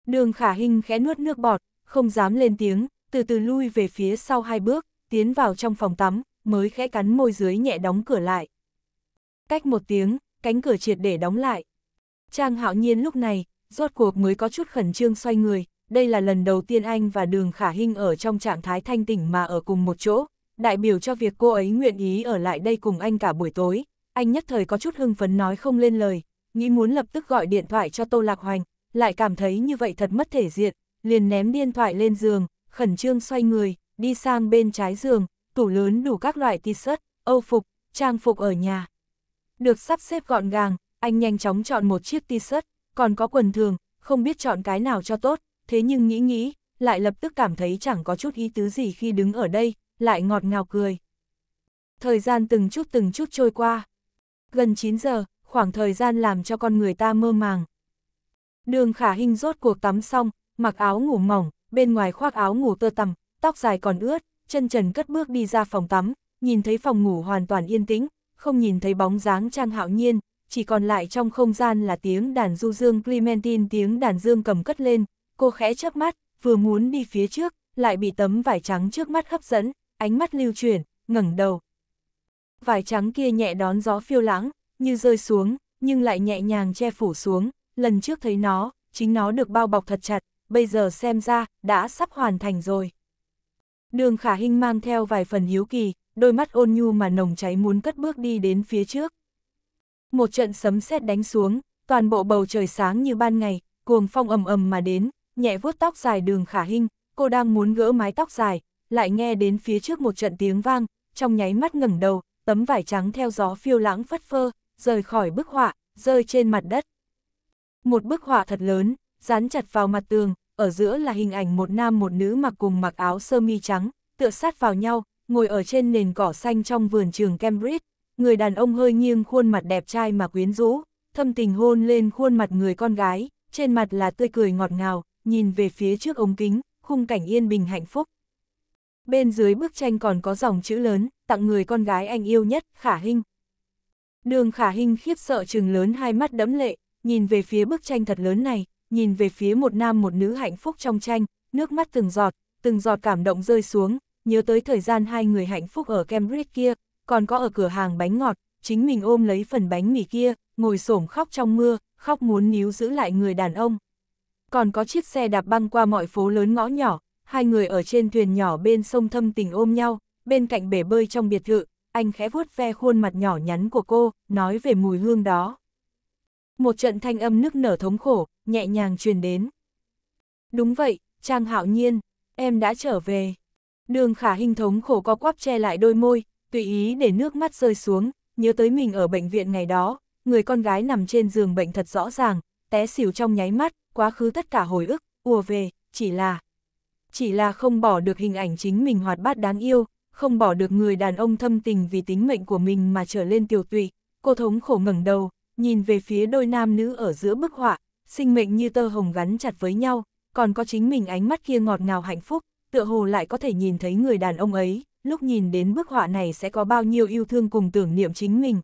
Speaker 1: Đường khả hình khẽ nuốt nước bọt, không dám lên tiếng, từ từ lui về phía sau hai bước, tiến vào trong phòng tắm, mới khẽ cắn môi dưới nhẹ đóng cửa lại. Cách một tiếng, cánh cửa triệt để đóng lại. Trang hạo nhiên lúc này, rốt cuộc mới có chút khẩn trương xoay người, đây là lần đầu tiên anh và đường khả hình ở trong trạng thái thanh tỉnh mà ở cùng một chỗ, đại biểu cho việc cô ấy nguyện ý ở lại đây cùng anh cả buổi tối. Anh nhất thời có chút hưng phấn nói không lên lời, nghĩ muốn lập tức gọi điện thoại cho Tô Lạc Hoành, lại cảm thấy như vậy thật mất thể diện, liền ném điện thoại lên giường, khẩn trương xoay người, đi sang bên trái giường, tủ lớn đủ các loại t-shirt, âu phục, trang phục ở nhà, được sắp xếp gọn gàng, anh nhanh chóng chọn một chiếc t-shirt, còn có quần thường, không biết chọn cái nào cho tốt, thế nhưng nghĩ nghĩ, lại lập tức cảm thấy chẳng có chút ý tứ gì khi đứng ở đây, lại ngọt ngào cười. Thời gian từng chút từng chút trôi qua. Gần 9 giờ, khoảng thời gian làm cho con người ta mơ màng. Đường khả hình rốt cuộc tắm xong, mặc áo ngủ mỏng, bên ngoài khoác áo ngủ tơ tằm, tóc dài còn ướt, chân trần cất bước đi ra phòng tắm, nhìn thấy phòng ngủ hoàn toàn yên tĩnh, không nhìn thấy bóng dáng Trang Hạo Nhiên, chỉ còn lại trong không gian là tiếng đàn du dương Clementine tiếng đàn dương cầm cất lên, cô khẽ chớp mắt, vừa muốn đi phía trước, lại bị tấm vải trắng trước mắt hấp dẫn, ánh mắt lưu chuyển, ngẩng đầu. Vải trắng kia nhẹ đón gió phiêu lãng, như rơi xuống, nhưng lại nhẹ nhàng che phủ xuống, lần trước thấy nó, chính nó được bao bọc thật chặt, bây giờ xem ra, đã sắp hoàn thành rồi. Đường khả Hinh mang theo vài phần hiếu kỳ, đôi mắt ôn nhu mà nồng cháy muốn cất bước đi đến phía trước. Một trận sấm sét đánh xuống, toàn bộ bầu trời sáng như ban ngày, cuồng phong ầm ầm mà đến, nhẹ vuốt tóc dài đường khả hình, cô đang muốn gỡ mái tóc dài, lại nghe đến phía trước một trận tiếng vang, trong nháy mắt ngẩng đầu, tấm vải trắng theo gió phiêu lãng phất phơ, rời khỏi bức họa, rơi trên mặt đất. Một bức họa thật lớn, dán chặt vào mặt tường, ở giữa là hình ảnh một nam một nữ mặc cùng mặc áo sơ mi trắng, tựa sát vào nhau, ngồi ở trên nền cỏ xanh trong vườn trường Cambridge, người đàn ông hơi nghiêng khuôn mặt đẹp trai mà quyến rũ, thâm tình hôn lên khuôn mặt người con gái, trên mặt là tươi cười ngọt ngào, nhìn về phía trước ống kính, khung cảnh yên bình hạnh phúc. Bên dưới bức tranh còn có dòng chữ lớn, tặng người con gái anh yêu nhất, Khả Hinh. Đường Khả Hinh khiếp sợ trừng lớn hai mắt đẫm lệ, nhìn về phía bức tranh thật lớn này, nhìn về phía một nam một nữ hạnh phúc trong tranh, nước mắt từng giọt, từng giọt cảm động rơi xuống, nhớ tới thời gian hai người hạnh phúc ở Cambridge kia, còn có ở cửa hàng bánh ngọt, chính mình ôm lấy phần bánh mì kia, ngồi xổm khóc trong mưa, khóc muốn níu giữ lại người đàn ông. Còn có chiếc xe đạp băng qua mọi phố lớn ngõ nhỏ, hai người ở trên thuyền nhỏ bên sông thâm tình ôm nhau, bên cạnh bể bơi trong biệt thự, anh khẽ vuốt ve khuôn mặt nhỏ nhắn của cô, nói về mùi hương đó. Một trận thanh âm nức nở thống khổ, nhẹ nhàng truyền đến. Đúng vậy, Trang Hạo Nhiên, em đã trở về. Đường khả hình thống khổ co quắp che lại đôi môi, tùy ý để nước mắt rơi xuống, nhớ tới mình ở bệnh viện ngày đó, người con gái nằm trên giường bệnh thật rõ ràng, té xỉu trong nháy mắt, quá khứ tất cả hồi ức, ùa về, chỉ là... Chỉ là không bỏ được hình ảnh chính mình hoạt bát đáng yêu, không bỏ được người đàn ông thâm tình vì tính mệnh của mình mà trở lên tiểu tụy, cô thống khổ ngẩng đầu, nhìn về phía đôi nam nữ ở giữa bức họa, sinh mệnh như tơ hồng gắn chặt với nhau, còn có chính mình ánh mắt kia ngọt ngào hạnh phúc, tựa hồ lại có thể nhìn thấy người đàn ông ấy, lúc nhìn đến bức họa này sẽ có bao nhiêu yêu thương cùng tưởng niệm chính mình.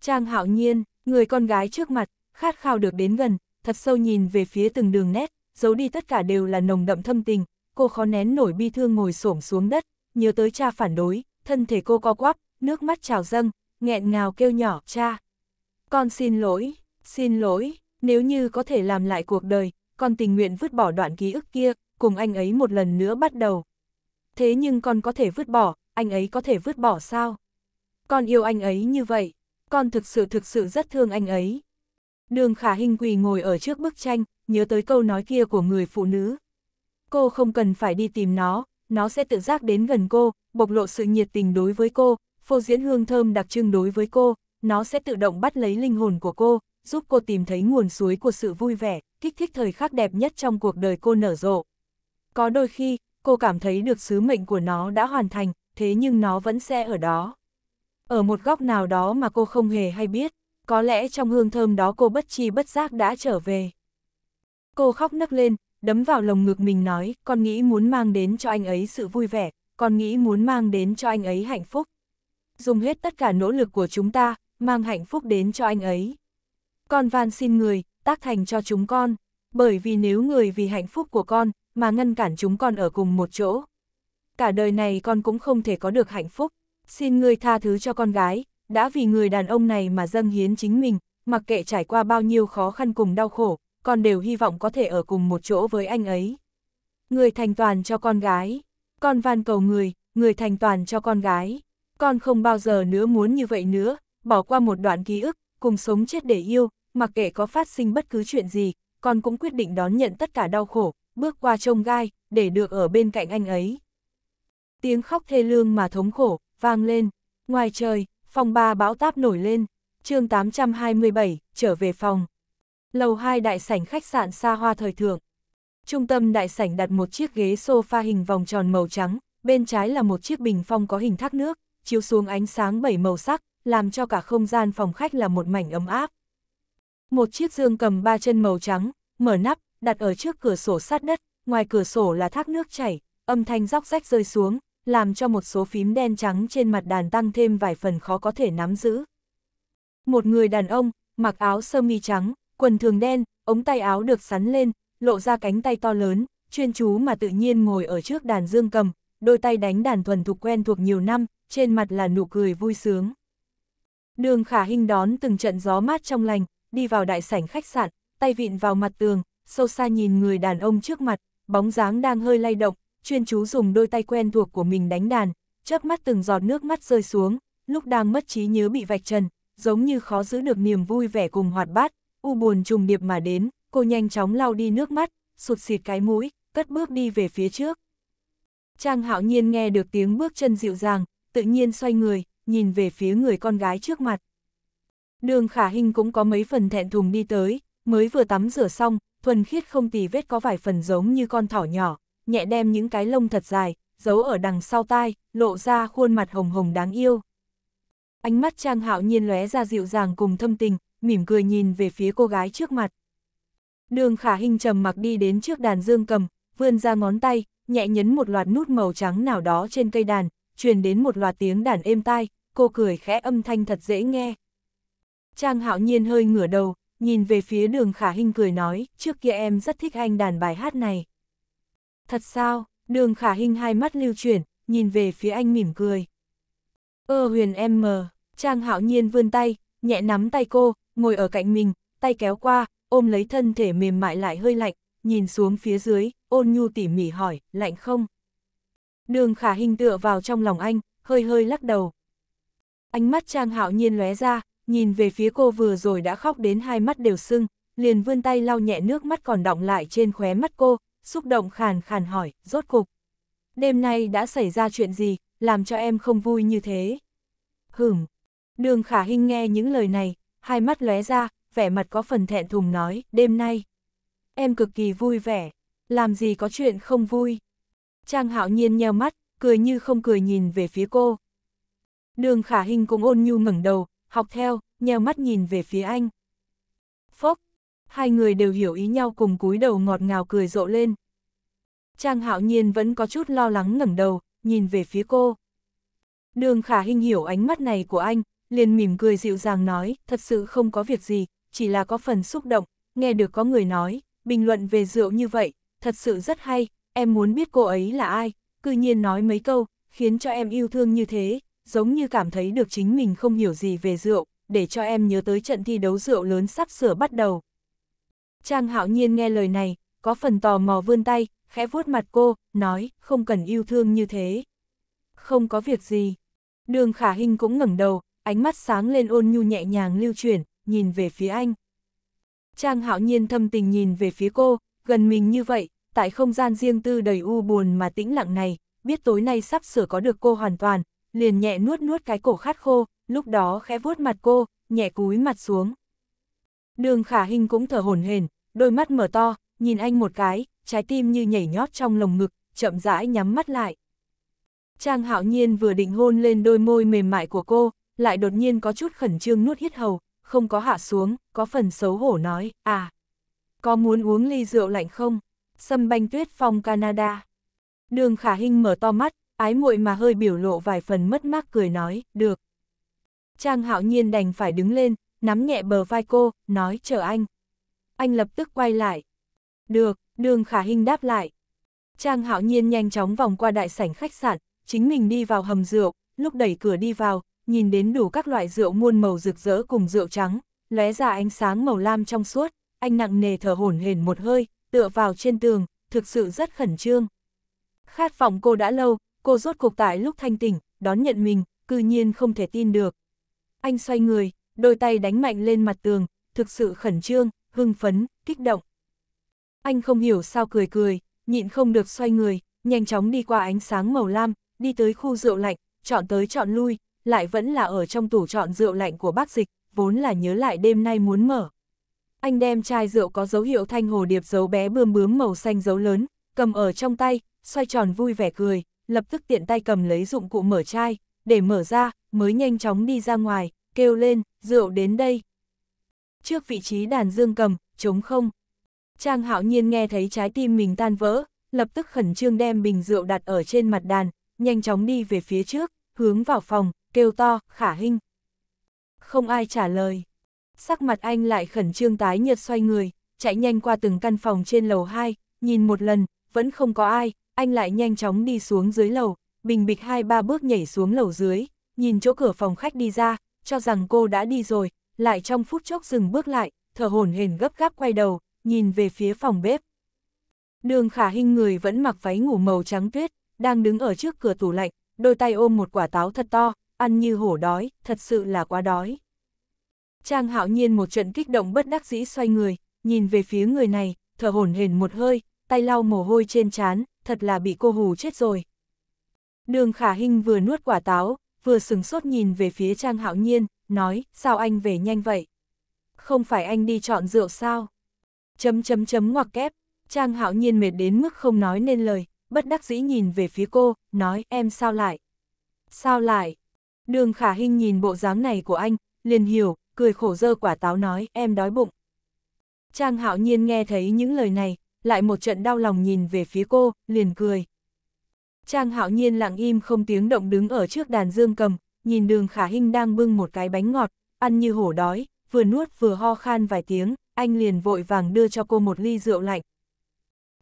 Speaker 1: Trang hạo nhiên, người con gái trước mặt, khát khao được đến gần, thật sâu nhìn về phía từng đường nét, giấu đi tất cả đều là nồng đậm thâm tình, cô khó nén nổi bi thương ngồi xổm xuống đất, nhớ tới cha phản đối, thân thể cô co quắp, nước mắt trào dâng, nghẹn ngào kêu nhỏ, cha. Con xin lỗi, xin lỗi, nếu như có thể làm lại cuộc đời, con tình nguyện vứt bỏ đoạn ký ức kia, cùng anh ấy một lần nữa bắt đầu. Thế nhưng con có thể vứt bỏ, anh ấy có thể vứt bỏ sao? Con yêu anh ấy như vậy, con thực sự thực sự rất thương anh ấy. Đường khả hình quỳ ngồi ở trước bức tranh, nhớ tới câu nói kia của người phụ nữ. Cô không cần phải đi tìm nó, nó sẽ tự giác đến gần cô, bộc lộ sự nhiệt tình đối với cô, phô diễn hương thơm đặc trưng đối với cô, nó sẽ tự động bắt lấy linh hồn của cô, giúp cô tìm thấy nguồn suối của sự vui vẻ, kích thích thời khắc đẹp nhất trong cuộc đời cô nở rộ. Có đôi khi, cô cảm thấy được sứ mệnh của nó đã hoàn thành, thế nhưng nó vẫn sẽ ở đó. Ở một góc nào đó mà cô không hề hay biết, có lẽ trong hương thơm đó cô bất chi bất giác đã trở về. Cô khóc nức lên, đấm vào lồng ngực mình nói, con nghĩ muốn mang đến cho anh ấy sự vui vẻ, con nghĩ muốn mang đến cho anh ấy hạnh phúc. Dùng hết tất cả nỗ lực của chúng ta, mang hạnh phúc đến cho anh ấy. Con van xin người, tác thành cho chúng con, bởi vì nếu người vì hạnh phúc của con, mà ngăn cản chúng con ở cùng một chỗ. Cả đời này con cũng không thể có được hạnh phúc, xin ngươi tha thứ cho con gái, đã vì người đàn ông này mà dâng hiến chính mình, mặc kệ trải qua bao nhiêu khó khăn cùng đau khổ, con đều hy vọng có thể ở cùng một chỗ với anh ấy. Người thành toàn cho con gái, con van cầu người, người thành toàn cho con gái, con không bao giờ nữa muốn như vậy nữa, bỏ qua một đoạn ký ức, cùng sống chết để yêu, mặc kệ có phát sinh bất cứ chuyện gì, con cũng quyết định đón nhận tất cả đau khổ, bước qua trông gai, để được ở bên cạnh anh ấy. Tiếng khóc thê lương mà thống khổ, vang lên. Ngoài trời, phòng ba bão táp nổi lên. chương 827, trở về phòng. Lầu 2 đại sảnh khách sạn xa hoa thời thượng. Trung tâm đại sảnh đặt một chiếc ghế sofa hình vòng tròn màu trắng, bên trái là một chiếc bình phong có hình thác nước, chiếu xuống ánh sáng bảy màu sắc, làm cho cả không gian phòng khách là một mảnh ấm áp. Một chiếc dương cầm ba chân màu trắng, mở nắp, đặt ở trước cửa sổ sát đất, ngoài cửa sổ là thác nước chảy, âm thanh róc rách rơi xuống, làm cho một số phím đen trắng trên mặt đàn tăng thêm vài phần khó có thể nắm giữ. Một người đàn ông, mặc áo sơ mi trắng, quần thường đen, ống tay áo được sắn lên, lộ ra cánh tay to lớn, chuyên chú mà tự nhiên ngồi ở trước đàn dương cầm, đôi tay đánh đàn thuần thục quen thuộc nhiều năm, trên mặt là nụ cười vui sướng. Đường khả hình đón từng trận gió mát trong lành, đi vào đại sảnh khách sạn, tay vịn vào mặt tường, sâu xa nhìn người đàn ông trước mặt, bóng dáng đang hơi lay động, chuyên chú dùng đôi tay quen thuộc của mình đánh đàn, chớp mắt từng giọt nước mắt rơi xuống, lúc đang mất trí nhớ bị vạch trần, giống như khó giữ được niềm vui vẻ cùng hoạt bát, u buồn trùng điệp mà đến, cô nhanh chóng lau đi nước mắt, sụt xịt cái mũi, cất bước đi về phía trước. Trang hạo nhiên nghe được tiếng bước chân dịu dàng, tự nhiên xoay người, nhìn về phía người con gái trước mặt. Đường khả hình cũng có mấy phần thẹn thùng đi tới, mới vừa tắm rửa xong, thuần khiết không tì vết có vài phần giống như con thỏ nhỏ, nhẹ đem những cái lông thật dài, giấu ở đằng sau tai, lộ ra khuôn mặt hồng hồng đáng yêu. Ánh mắt Trang Hạo Nhiên lóe ra dịu dàng cùng thâm tình, mỉm cười nhìn về phía cô gái trước mặt. Đường Khả Hinh trầm mặc đi đến trước đàn dương cầm, vươn ra ngón tay, nhẹ nhấn một loạt nút màu trắng nào đó trên cây đàn, truyền đến một loạt tiếng đàn êm tai, cô cười khẽ âm thanh thật dễ nghe. Trang Hạo Nhiên hơi ngửa đầu, nhìn về phía đường khả hình cười nói, trước kia em rất thích anh đàn bài hát này. Thật sao, đường khả hình hai mắt lưu chuyển, nhìn về phía anh mỉm cười. Ơ huyền em mờ, Trang hạo nhiên vươn tay, nhẹ nắm tay cô, ngồi ở cạnh mình, tay kéo qua, ôm lấy thân thể mềm mại lại hơi lạnh, nhìn xuống phía dưới, ôn nhu tỉ mỉ hỏi, lạnh không? Đường khả hình tựa vào trong lòng anh, hơi hơi lắc đầu. Ánh mắt Trang hạo nhiên lóe ra, nhìn về phía cô vừa rồi đã khóc đến hai mắt đều sưng, liền vươn tay lau nhẹ nước mắt còn đọng lại trên khóe mắt cô, xúc động khàn khàn hỏi, rốt cục. Đêm nay đã xảy ra chuyện gì, làm cho em không vui như thế? Hửm, đường khả hình nghe những lời này, hai mắt lóe ra, vẻ mặt có phần thẹn thùng nói, đêm nay. Em cực kỳ vui vẻ, làm gì có chuyện không vui. Trang hạo nhiên nheo mắt, cười như không cười nhìn về phía cô. Đường khả hình cũng ôn nhu ngẩng đầu, học theo, nheo mắt nhìn về phía anh. Phốc, hai người đều hiểu ý nhau cùng cúi đầu ngọt ngào cười rộ lên. Trang hạo nhiên vẫn có chút lo lắng ngẩng đầu, nhìn về phía cô. Đường khả hình hiểu ánh mắt này của anh, liền mỉm cười dịu dàng nói, thật sự không có việc gì, chỉ là có phần xúc động, nghe được có người nói, bình luận về rượu như vậy, thật sự rất hay, em muốn biết cô ấy là ai, cư nhiên nói mấy câu, khiến cho em yêu thương như thế, giống như cảm thấy được chính mình không hiểu gì về rượu, để cho em nhớ tới trận thi đấu rượu lớn sắp sửa bắt đầu. Trang hạo nhiên nghe lời này, có phần tò mò vươn tay, khẽ vuốt mặt cô, nói, không cần yêu thương như thế. Không có việc gì. Đường khả Hinh cũng ngẩng đầu, ánh mắt sáng lên ôn nhu nhẹ nhàng lưu chuyển, nhìn về phía anh. Trang hạo nhiên thâm tình nhìn về phía cô, gần mình như vậy, tại không gian riêng tư đầy u buồn mà tĩnh lặng này, biết tối nay sắp sửa có được cô hoàn toàn, liền nhẹ nuốt nuốt cái cổ khát khô, lúc đó khẽ vuốt mặt cô, nhẹ cúi mặt xuống. Đường khả hình cũng thở hổn hển, đôi mắt mở to, nhìn anh một cái, trái tim như nhảy nhót trong lồng ngực, chậm rãi nhắm mắt lại. Trang hạo nhiên vừa định hôn lên đôi môi mềm mại của cô, lại đột nhiên có chút khẩn trương nuốt hít hầu, không có hạ xuống, có phần xấu hổ nói, à, có muốn uống ly rượu lạnh không? Sâm banh tuyết phong Canada. Đường khả hình mở to mắt, ái muội mà hơi biểu lộ vài phần mất mát cười nói, được. Trang hạo nhiên đành phải đứng lên, nắm nhẹ bờ vai cô, nói chờ anh. Anh lập tức quay lại. Được, đường khả hình đáp lại. Trang hạo nhiên nhanh chóng vòng qua đại sảnh khách sạn, chính mình đi vào hầm rượu, lúc đẩy cửa đi vào, nhìn đến đủ các loại rượu muôn màu rực rỡ cùng rượu trắng, lóe ra ánh sáng màu lam trong suốt, anh nặng nề thở hổn hển một hơi, tựa vào trên tường, thực sự rất khẩn trương. Khát vọng cô đã lâu, cô rốt cuộc tại lúc thanh tỉnh, đón nhận mình, cư nhiên không thể tin được. Anh xoay người, đôi tay đánh mạnh lên mặt tường, thực sự khẩn trương, hưng phấn, kích động. Anh không hiểu sao cười cười, nhịn không được xoay người, nhanh chóng đi qua ánh sáng màu lam, đi tới khu rượu lạnh, chọn tới chọn lui, lại vẫn là ở trong tủ chọn rượu lạnh của bác dịch, vốn là nhớ lại đêm nay muốn mở. Anh đem chai rượu có dấu hiệu thanh hồ điệp dấu bé bươm bướm màu xanh dấu lớn, cầm ở trong tay, xoay tròn vui vẻ cười, lập tức tiện tay cầm lấy dụng cụ mở chai, để mở ra, mới nhanh chóng đi ra ngoài, kêu lên, rượu đến đây. Trước vị trí đàn dương cầm, chống không. Trang hạo nhiên nghe thấy trái tim mình tan vỡ, lập tức khẩn trương đem bình rượu đặt ở trên mặt đàn, nhanh chóng đi về phía trước, hướng vào phòng, kêu to, khả hinh. Không ai trả lời. Sắc mặt anh lại khẩn trương tái nhợt xoay người, chạy nhanh qua từng căn phòng trên lầu 2, nhìn một lần, vẫn không có ai, anh lại nhanh chóng đi xuống dưới lầu, bình bịch hai ba bước nhảy xuống lầu dưới, nhìn chỗ cửa phòng khách đi ra, cho rằng cô đã đi rồi, lại trong phút chốc dừng bước lại, thở hổn hển gấp gáp quay đầu, nhìn về phía phòng bếp. Đường khả hình người vẫn mặc váy ngủ màu trắng tuyết, đang đứng ở trước cửa tủ lạnh, đôi tay ôm một quả táo thật to, ăn như hổ đói, thật sự là quá đói. Trang hạo nhiên một trận kích động bất đắc dĩ xoay người, nhìn về phía người này, thở hổn hển một hơi, tay lau mồ hôi trên trán, thật là bị cô hù chết rồi. Đường khả Hinh vừa nuốt quả táo, vừa sừng sốt nhìn về phía Trang Hạo Nhiên, nói, sao anh về nhanh vậy? Không phải anh đi chọn rượu sao? Chấm chấm chấm ngoặc kép, Trang Hạo Nhiên mệt đến mức không nói nên lời, bất đắc dĩ nhìn về phía cô, nói, em sao lại? Sao lại? Đường khả Hinh nhìn bộ dáng này của anh, liền hiểu, cười khổ dơ quả táo nói, em đói bụng. Trang Hạo Nhiên nghe thấy những lời này, lại một trận đau lòng nhìn về phía cô, liền cười. Trang hạo nhiên lặng im không tiếng động đứng ở trước đàn dương cầm, nhìn đường khả hình đang bưng một cái bánh ngọt, ăn như hổ đói, vừa nuốt vừa ho khan vài tiếng, anh liền vội vàng đưa cho cô một ly rượu lạnh.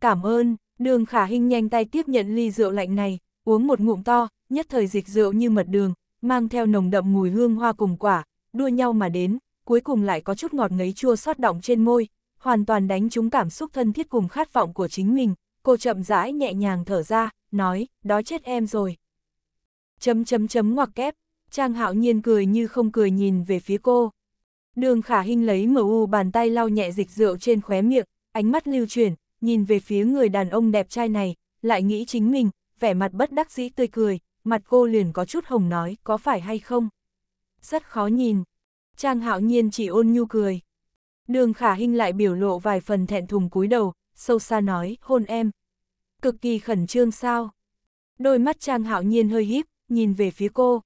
Speaker 1: Cảm ơn, đường khả hình nhanh tay tiếp nhận ly rượu lạnh này, uống một ngụm to, nhất thời dịch rượu như mật đường, mang theo nồng đậm mùi hương hoa cùng quả, đua nhau mà đến, cuối cùng lại có chút ngọt ngấy chua sót đọng trên môi, hoàn toàn đánh trúng cảm xúc thân thiết cùng khát vọng của chính mình, cô chậm rãi nhẹ nhàng thở ra, nói, đói chết em rồi. Chấm chấm chấm ngoặc kép, Trang Hạo Nhiên cười như không cười nhìn về phía cô. Đường khả Hinh lấy u bàn tay lau nhẹ dịch rượu trên khóe miệng, ánh mắt lưu chuyển, nhìn về phía người đàn ông đẹp trai này, lại nghĩ chính mình, vẻ mặt bất đắc dĩ tươi cười, mặt cô liền có chút hồng nói, có phải hay không? Rất khó nhìn. Trang hạo nhiên chỉ ôn nhu cười. Đường khả hình lại biểu lộ vài phần thẹn thùng cúi đầu, sâu xa nói, hôn em. Cực kỳ khẩn trương sao? Đôi mắt Trang Hạo Nhiên hơi híp, nhìn về phía cô.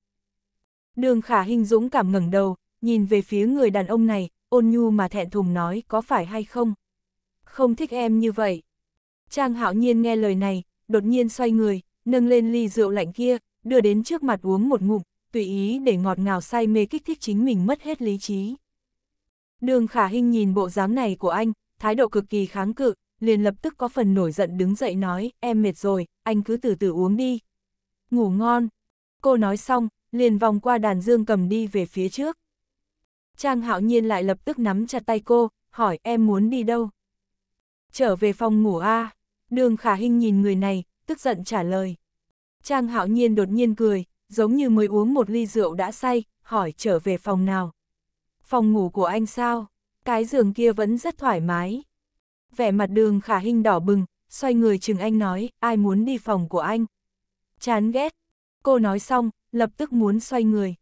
Speaker 1: Đường khả hình dũng cảm ngẩng đầu, nhìn về phía người đàn ông này, ôn nhu mà thẹn thùng nói có phải hay không? Không thích em như vậy. Trang Hạo Nhiên nghe lời này, đột nhiên xoay người, nâng lên ly rượu lạnh kia, đưa đến trước mặt uống một ngụm, tùy ý để ngọt ngào say mê kích thích chính mình mất hết lý trí. Đường khả hình nhìn bộ dáng này của anh, thái độ cực kỳ kháng cự, liền lập tức có phần nổi giận đứng dậy nói, em mệt rồi, anh cứ từ từ uống đi. Ngủ ngon. Cô nói xong, liền vòng qua đàn dương cầm đi về phía trước. Trang hạo nhiên lại lập tức nắm chặt tay cô, hỏi em muốn đi đâu? Trở về phòng ngủ a Đường khả hình nhìn người này, tức giận trả lời. Trang hạo nhiên đột nhiên cười, giống như mới uống một ly rượu đã say, hỏi trở về phòng nào. Phòng ngủ của anh sao? Cái giường kia vẫn rất thoải mái. Vẻ mặt đường khả hình đỏ bừng, xoay người chừng anh nói, ai muốn đi phòng của anh? Chán ghét. Cô nói xong, lập tức muốn xoay người.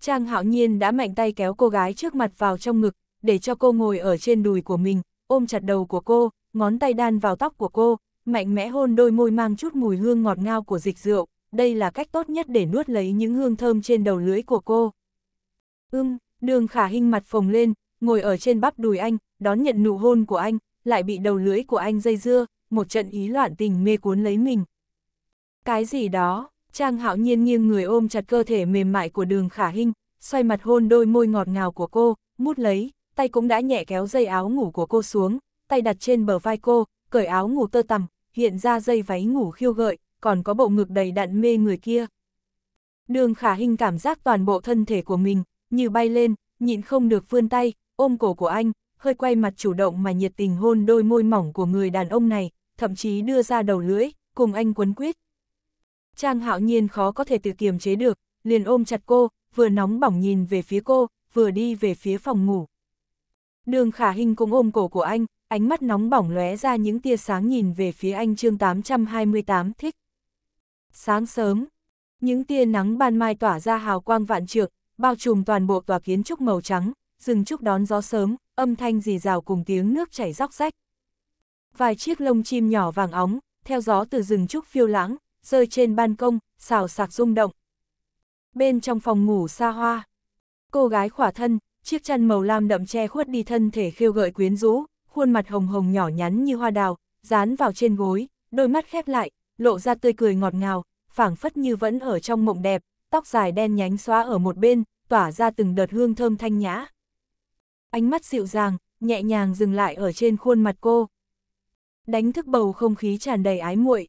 Speaker 1: Trang hạo nhiên đã mạnh tay kéo cô gái trước mặt vào trong ngực, để cho cô ngồi ở trên đùi của mình, ôm chặt đầu của cô, ngón tay đan vào tóc của cô, mạnh mẽ hôn đôi môi mang chút mùi hương ngọt ngào của dịch rượu, đây là cách tốt nhất để nuốt lấy những hương thơm trên đầu lưỡi của cô. Ưm, ừ. Đường khả hình mặt phồng lên, ngồi ở trên bắp đùi anh, đón nhận nụ hôn của anh, lại bị đầu lưỡi của anh dây dưa, một trận ý loạn tình mê cuốn lấy mình. Cái gì đó, Trang hạo nhiên nghiêng người ôm chặt cơ thể mềm mại của đường khả hình, xoay mặt hôn đôi môi ngọt ngào của cô, mút lấy, tay cũng đã nhẹ kéo dây áo ngủ của cô xuống, tay đặt trên bờ vai cô, cởi áo ngủ tơ tằm, hiện ra dây váy ngủ khiêu gợi, còn có bộ ngực đầy đặn mê người kia. Đường khả hình cảm giác toàn bộ thân thể của mình, như bay lên, nhịn không được vươn tay, ôm cổ của anh, hơi quay mặt chủ động mà nhiệt tình hôn đôi môi mỏng của người đàn ông này, thậm chí đưa ra đầu lưỡi, cùng anh quấn quýt. Trang hạo nhiên khó có thể tự kiềm chế được, liền ôm chặt cô, vừa nóng bỏng nhìn về phía cô, vừa đi về phía phòng ngủ. Đường khả hình cũng ôm cổ của anh, ánh mắt nóng bỏng lóe ra những tia sáng nhìn về phía anh chương 828 thích. Sáng sớm, những tia nắng ban mai tỏa ra hào quang vạn trượng, bao trùm toàn bộ tòa kiến trúc màu trắng, rừng trúc đón gió sớm, âm thanh rì rào cùng tiếng nước chảy róc rách. Vài chiếc lông chim nhỏ vàng óng, theo gió từ rừng trúc phiêu lãng, rơi trên ban công, xào sạc rung động. Bên trong phòng ngủ xa hoa, cô gái khỏa thân, chiếc chăn màu lam đậm che khuất đi thân thể khiêu gợi quyến rũ, khuôn mặt hồng hồng nhỏ nhắn như hoa đào, dán vào trên gối, đôi mắt khép lại, lộ ra tươi cười ngọt ngào, phảng phất như vẫn ở trong mộng đẹp, tóc dài đen nhánh xóa ở một bên, tỏa ra từng đợt hương thơm thanh nhã. Ánh mắt dịu dàng, nhẹ nhàng dừng lại ở trên khuôn mặt cô. Đánh thức bầu không khí tràn đầy ái muội.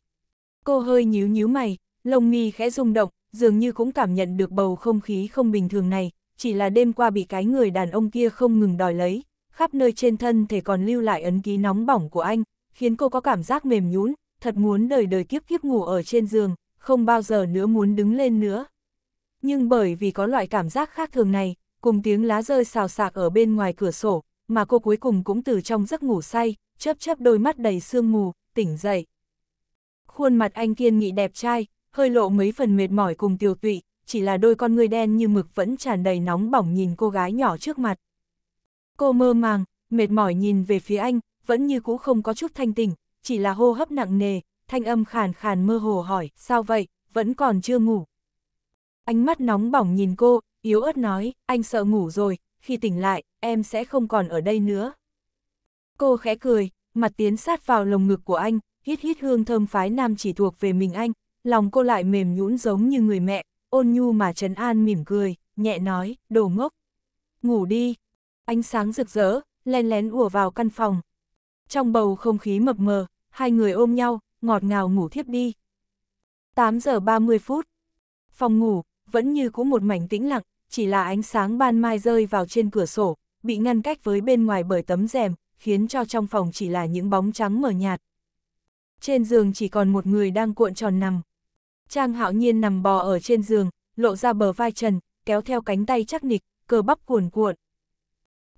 Speaker 1: Cô hơi nhíu nhíu mày, lông mi khẽ rung động, dường như cũng cảm nhận được bầu không khí không bình thường này, chỉ là đêm qua bị cái người đàn ông kia không ngừng đòi lấy, khắp nơi trên thân thể còn lưu lại ấn ký nóng bỏng của anh, khiến cô có cảm giác mềm nhũn, thật muốn đời đời kiếp kiếp ngủ ở trên giường, không bao giờ nữa muốn đứng lên nữa nhưng bởi vì có loại cảm giác khác thường này, cùng tiếng lá rơi xào xạc ở bên ngoài cửa sổ, mà cô cuối cùng cũng từ trong giấc ngủ say, chớp chớp đôi mắt đầy sương mù, tỉnh dậy. Khuôn mặt anh kiên nghị đẹp trai, hơi lộ mấy phần mệt mỏi cùng tiêu tụy, chỉ là đôi con người đen như mực vẫn tràn đầy nóng bỏng nhìn cô gái nhỏ trước mặt. Cô mơ màng, mệt mỏi nhìn về phía anh, vẫn như cũ không có chút thanh tỉnh, chỉ là hô hấp nặng nề, thanh âm khàn khàn mơ hồ hỏi, sao vậy, vẫn còn chưa ngủ ánh mắt nóng bỏng nhìn cô, yếu ớt nói, anh sợ ngủ rồi, khi tỉnh lại, em sẽ không còn ở đây nữa. Cô khẽ cười, mặt tiến sát vào lồng ngực của anh, hít hít hương thơm phái nam chỉ thuộc về mình anh, lòng cô lại mềm nhũn giống như người mẹ, ôn nhu mà trấn an mỉm cười, nhẹ nói, đồ ngốc. Ngủ đi. Ánh sáng rực rỡ, len lén ùa vào căn phòng. Trong bầu không khí mập mờ, hai người ôm nhau, ngọt ngào ngủ thiếp đi. 8 giờ 30 phút. Phòng ngủ, vẫn như cũ một mảnh tĩnh lặng, chỉ là ánh sáng ban mai rơi vào trên cửa sổ, bị ngăn cách với bên ngoài bởi tấm rèm, khiến cho trong phòng chỉ là những bóng trắng mờ nhạt. Trên giường chỉ còn một người đang cuộn tròn nằm. Trang hạo nhiên nằm bò ở trên giường, lộ ra bờ vai trần, kéo theo cánh tay chắc nịch, cơ bắp cuồn cuộn.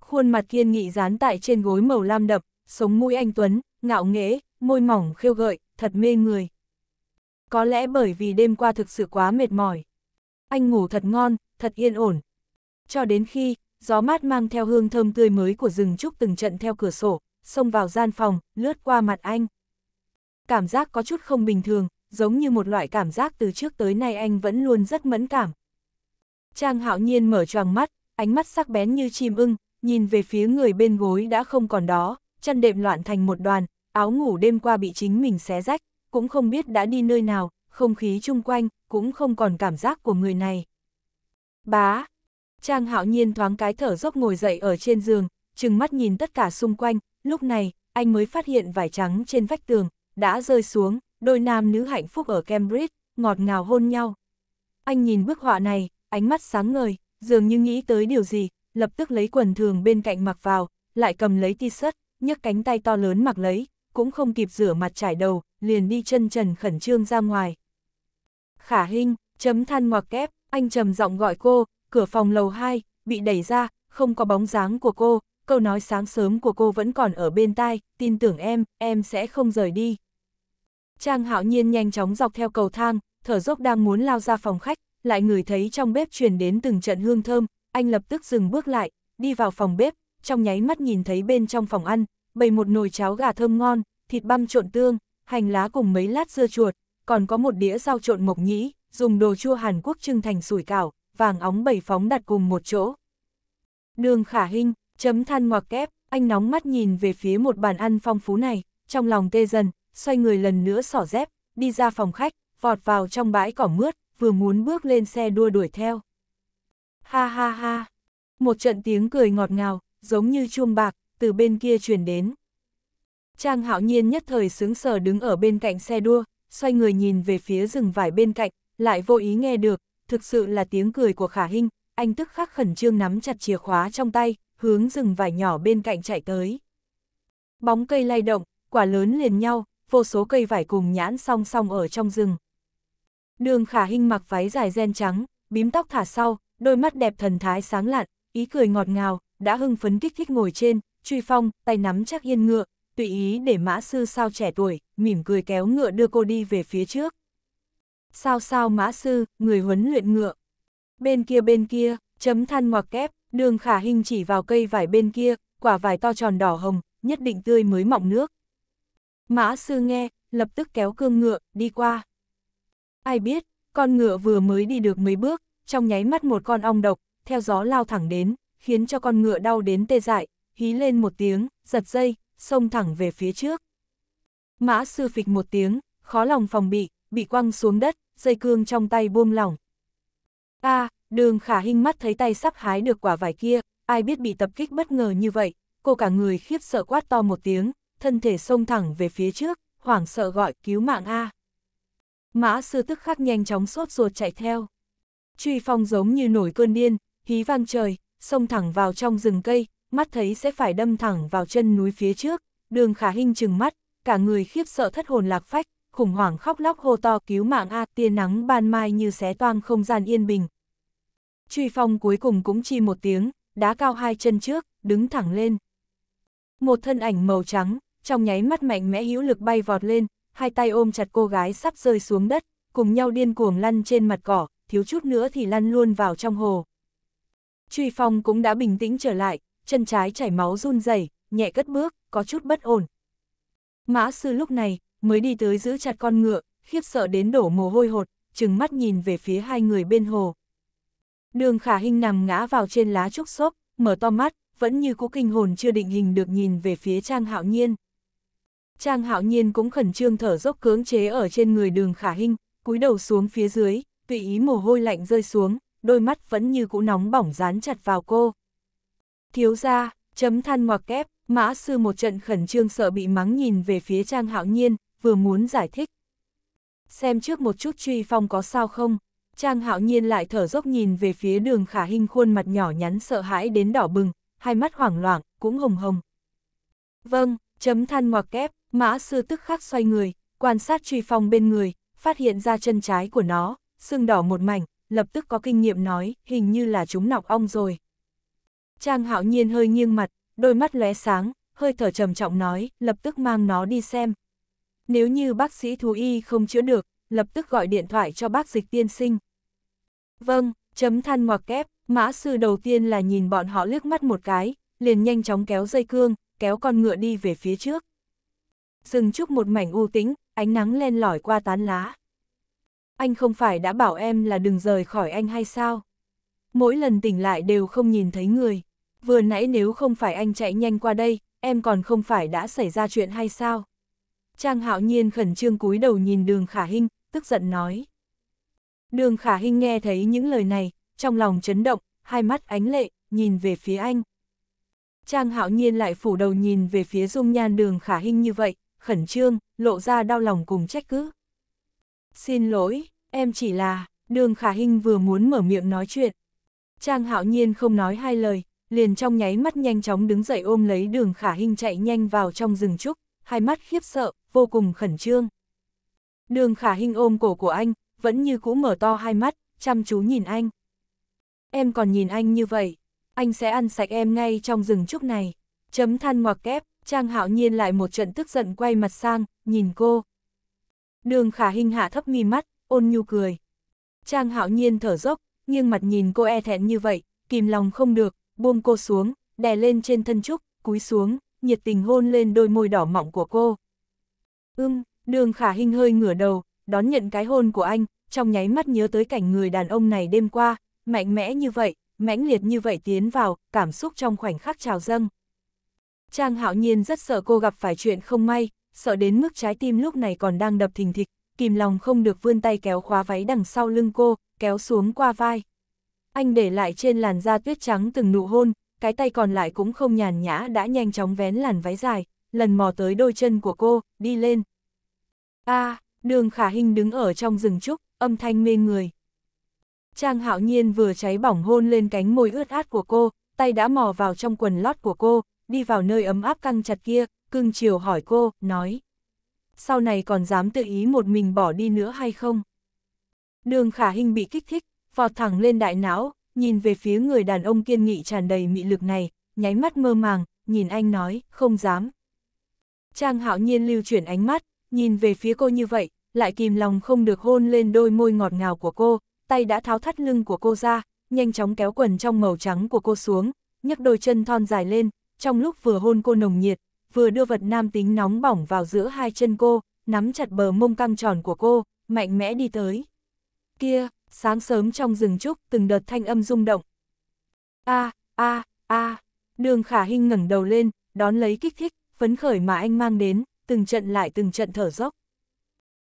Speaker 1: Khuôn mặt kiên nghị dán tại trên gối màu lam đậm, sống mũi anh Tuấn, ngạo nghễ, môi mỏng khiêu gợi, thật mê người. Có lẽ bởi vì đêm qua thực sự quá mệt mỏi anh ngủ thật ngon, thật yên ổn. Cho đến khi, gió mát mang theo hương thơm tươi mới của rừng trúc từng trận theo cửa sổ, xông vào gian phòng, lướt qua mặt anh. Cảm giác có chút không bình thường, giống như một loại cảm giác từ trước tới nay anh vẫn luôn rất mẫn cảm. Trang hạo nhiên mở choàng mắt, ánh mắt sắc bén như chim ưng, nhìn về phía người bên gối đã không còn đó, chân đệm loạn thành một đoàn, áo ngủ đêm qua bị chính mình xé rách, cũng không biết đã đi nơi nào, không khí chung quanh cũng không còn cảm giác của người này. Bá! Trang hạo nhiên thoáng cái thở dốc ngồi dậy ở trên giường, chừng mắt nhìn tất cả xung quanh, lúc này, anh mới phát hiện vải trắng trên vách tường, đã rơi xuống, đôi nam nữ hạnh phúc ở Cambridge, ngọt ngào hôn nhau. Anh nhìn bức họa này, ánh mắt sáng ngời, dường như nghĩ tới điều gì, lập tức lấy quần thường bên cạnh mặc vào, lại cầm lấy t-shirt, nhấc cánh tay to lớn mặc lấy, cũng không kịp rửa mặt trải đầu, liền đi chân trần khẩn trương ra ngoài khả hình, chấm than ngoặc kép, anh trầm giọng gọi cô, cửa phòng lầu 2, bị đẩy ra, không có bóng dáng của cô, câu nói sáng sớm của cô vẫn còn ở bên tai, tin tưởng em, em sẽ không rời đi. Trang hạo nhiên nhanh chóng dọc theo cầu thang, thở dốc đang muốn lao ra phòng khách, lại ngửi thấy trong bếp truyền đến từng trận hương thơm, anh lập tức dừng bước lại, đi vào phòng bếp, trong nháy mắt nhìn thấy bên trong phòng ăn, bày một nồi cháo gà thơm ngon, thịt băm trộn tương, hành lá cùng mấy lát dưa chuột, còn có một đĩa rau trộn mộc nhĩ, dùng đồ chua Hàn Quốc trưng thành sủi cảo, vàng óng bảy phóng đặt cùng một chỗ. Đường khả hình, chấm than ngoặc kép, anh nóng mắt nhìn về phía một bàn ăn phong phú này, trong lòng tê dần, xoay người lần nữa xỏ dép, đi ra phòng khách, vọt vào trong bãi cỏ mướt, vừa muốn bước lên xe đua đuổi theo. Ha ha ha, một trận tiếng cười ngọt ngào, giống như chuông bạc, từ bên kia truyền đến. Trang hạo nhiên nhất thời sướng sở đứng ở bên cạnh xe đua, xoay người nhìn về phía rừng vải bên cạnh, lại vô ý nghe được, thực sự là tiếng cười của khả hình, anh tức khắc khẩn trương nắm chặt chìa khóa trong tay, hướng rừng vải nhỏ bên cạnh chạy tới. Bóng cây lay động, quả lớn liền nhau, vô số cây vải cùng nhãn song song ở trong rừng. Đường khả hình mặc váy dài ren trắng, bím tóc thả sau, đôi mắt đẹp thần thái sáng lạn, ý cười ngọt ngào, đã hưng phấn kích thích ngồi trên, truy phong, tay nắm chắc yên ngựa, tùy ý để mã sư sao trẻ tuổi, mỉm cười kéo ngựa đưa cô đi về phía trước. Sao sao mã sư, người huấn luyện ngựa. Bên kia bên kia, chấm than ngoặc kép, đường khả hình chỉ vào cây vải bên kia, quả vải to tròn đỏ hồng, nhất định tươi mới mọng nước. Mã sư nghe, lập tức kéo cương ngựa, đi qua. Ai biết, con ngựa vừa mới đi được mấy bước, trong nháy mắt một con ong độc, theo gió lao thẳng đến, khiến cho con ngựa đau đến tê dại, hí lên một tiếng, giật dây, xông thẳng về phía trước. Mã sư phịch một tiếng, khó lòng phòng bị, bị quăng xuống đất, dây cương trong tay buông lỏng. a à, đường khả hinh mắt thấy tay sắp hái được quả vải kia, ai biết bị tập kích bất ngờ như vậy, cô cả người khiếp sợ quát to một tiếng, thân thể xông thẳng về phía trước, hoảng sợ gọi cứu mạng A. Mã sư tức khắc nhanh chóng sốt ruột chạy theo. Truy phong giống như nổi cơn điên, hí vang trời, xông thẳng vào trong rừng cây, mắt thấy sẽ phải đâm thẳng vào chân núi phía trước, đường khả hình chừng mắt, cả người khiếp sợ thất hồn lạc phách, khủng hoảng khóc lóc hô to cứu mạng a tia nắng ban mai như xé toang không gian yên bình. Truy phong cuối cùng cũng chi một tiếng, đá cao hai chân trước, đứng thẳng lên. Một thân ảnh màu trắng, trong nháy mắt mạnh mẽ hữu lực bay vọt lên, hai tay ôm chặt cô gái sắp rơi xuống đất, cùng nhau điên cuồng lăn trên mặt cỏ, thiếu chút nữa thì lăn luôn vào trong hồ. Truy phong cũng đã bình tĩnh trở lại, chân trái chảy máu run rẩy, nhẹ cất bước, có chút bất ổn. Mã sư lúc này mới đi tới giữ chặt con ngựa, khiếp sợ đến đổ mồ hôi hột, trừng mắt nhìn về phía hai người bên hồ. Đường khả hình nằm ngã vào trên lá trúc xốp, mở to mắt, vẫn như cũ kinh hồn chưa định hình được nhìn về phía Trang Hạo Nhiên. Trang Hạo Nhiên cũng khẩn trương thở dốc cưỡng chế ở trên người đường khả hình, cúi đầu xuống phía dưới, tùy ý mồ hôi lạnh rơi xuống, đôi mắt vẫn như cũ nóng bỏng dán chặt vào cô. Thiếu gia chấm than ngoặc kép, mã sư một trận khẩn trương sợ bị mắng nhìn về phía Trang Hạo Nhiên, vừa muốn giải thích. Xem trước một chút truy phong có sao không, Trang Hạo Nhiên lại thở dốc nhìn về phía đường khả hình khuôn mặt nhỏ nhắn sợ hãi đến đỏ bừng, hai mắt hoảng loạn, cũng hồng hồng. Vâng, chấm than ngoặc kép, mã sư tức khắc xoay người, quan sát truy phong bên người, phát hiện ra chân trái của nó, sưng đỏ một mảnh, lập tức có kinh nghiệm nói, hình như là chúng nọc ong rồi. Trang hạo nhiên hơi nghiêng mặt, đôi mắt lóe sáng, hơi thở trầm trọng nói, lập tức mang nó đi xem. Nếu như bác sĩ thú y không chữa được, lập tức gọi điện thoại cho bác dịch tiên sinh. Vâng, chấm than ngoặc kép, mã sư đầu tiên là nhìn bọn họ liếc mắt một cái, liền nhanh chóng kéo dây cương, kéo con ngựa đi về phía trước. Dừng chúc một mảnh u tĩnh, ánh nắng len lỏi qua tán lá. Anh không phải đã bảo em là đừng rời khỏi anh hay sao? mỗi lần tỉnh lại đều không nhìn thấy người. Vừa nãy nếu không phải anh chạy nhanh qua đây, em còn không phải đã xảy ra chuyện hay sao? Trang hạo nhiên khẩn trương cúi đầu nhìn đường khả hinh, tức giận nói. Đường khả hinh nghe thấy những lời này, trong lòng chấn động, hai mắt ánh lệ, nhìn về phía anh. Trang hạo nhiên lại phủ đầu nhìn về phía dung nhan đường khả hinh như vậy, khẩn trương, lộ ra đau lòng cùng trách cứ. Xin lỗi, em chỉ là, đường khả hinh vừa muốn mở miệng nói chuyện, Trang hạo nhiên không nói hai lời, liền trong nháy mắt nhanh chóng đứng dậy ôm lấy đường khả Hinh chạy nhanh vào trong rừng trúc, hai mắt khiếp sợ, vô cùng khẩn trương. Đường khả Hinh ôm cổ của anh, vẫn như cũ mở to hai mắt, chăm chú nhìn anh. Em còn nhìn anh như vậy, anh sẽ ăn sạch em ngay trong rừng trúc này. Chấm than ngoặc kép, Trang hạo nhiên lại một trận tức giận quay mặt sang, nhìn cô. Đường khả Hinh hạ thấp mi mắt, ôn nhu cười. Trang hạo nhiên thở dốc, nghiêng mặt nhìn cô e thẹn như vậy, kìm lòng không được, buông cô xuống, đè lên trên thân trúc, cúi xuống, nhiệt tình hôn lên đôi môi đỏ mọng của cô. Ưm, đường khả hình hơi ngửa đầu, đón nhận cái hôn của anh, trong nháy mắt nhớ tới cảnh người đàn ông này đêm qua, mạnh mẽ như vậy, mãnh liệt như vậy tiến vào, cảm xúc trong khoảnh khắc trào dâng. Trang hạo nhiên rất sợ cô gặp phải chuyện không may, sợ đến mức trái tim lúc này còn đang đập thình thịch, kìm lòng không được vươn tay kéo khóa váy đằng sau lưng cô, kéo xuống qua vai. Anh để lại trên làn da tuyết trắng từng nụ hôn, cái tay còn lại cũng không nhàn nhã đã nhanh chóng vén làn váy dài, lần mò tới đôi chân của cô, đi lên. a à, đường khả hình đứng ở trong rừng trúc, âm thanh mê người. Trang hạo nhiên vừa cháy bỏng hôn lên cánh môi ướt át của cô, tay đã mò vào trong quần lót của cô, đi vào nơi ấm áp căng chặt kia, cưng chiều hỏi cô, nói sau này còn dám tự ý một mình bỏ đi nữa hay không? Đường khả hình bị kích thích, vọt thẳng lên đại não, nhìn về phía người đàn ông kiên nghị tràn đầy mị lực này, nháy mắt mơ màng, nhìn anh nói, không dám. Trang hạo nhiên lưu chuyển ánh mắt, nhìn về phía cô như vậy, lại kìm lòng không được hôn lên đôi môi ngọt ngào của cô, tay đã tháo thắt lưng của cô ra, nhanh chóng kéo quần trong màu trắng của cô xuống, nhấc đôi chân thon dài lên, trong lúc vừa hôn cô nồng nhiệt, vừa đưa vật nam tính nóng bỏng vào giữa hai chân cô, nắm chặt bờ mông căng tròn của cô, mạnh mẽ đi tới. Kia, sáng sớm trong rừng trúc, từng đợt thanh âm rung động. A, a, a, đường khả hinh ngẩng đầu lên, đón lấy kích thích, phấn khởi mà anh mang đến, từng trận lại từng trận thở dốc.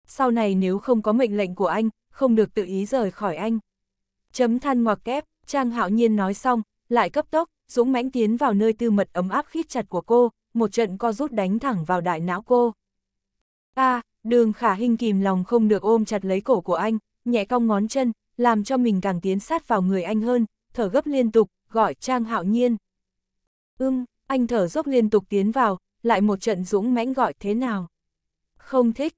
Speaker 1: Sau này nếu không có mệnh lệnh của anh, không được tự ý rời khỏi anh. Chấm than ngoặc kép, Trang Hạo Nhiên nói xong, lại cấp tốc, dũng mãnh tiến vào nơi tư mật ấm áp khít chặt của cô, một trận co rút đánh thẳng vào đại não cô. a à, đường khả hình kìm lòng không được ôm chặt lấy cổ của anh, nhẹ cong ngón chân, làm cho mình càng tiến sát vào người anh hơn, thở gấp liên tục, gọi Trang Hạo Nhiên. Ưm, anh thở dốc liên tục tiến vào, lại một trận dũng mãnh gọi thế nào. Không thích,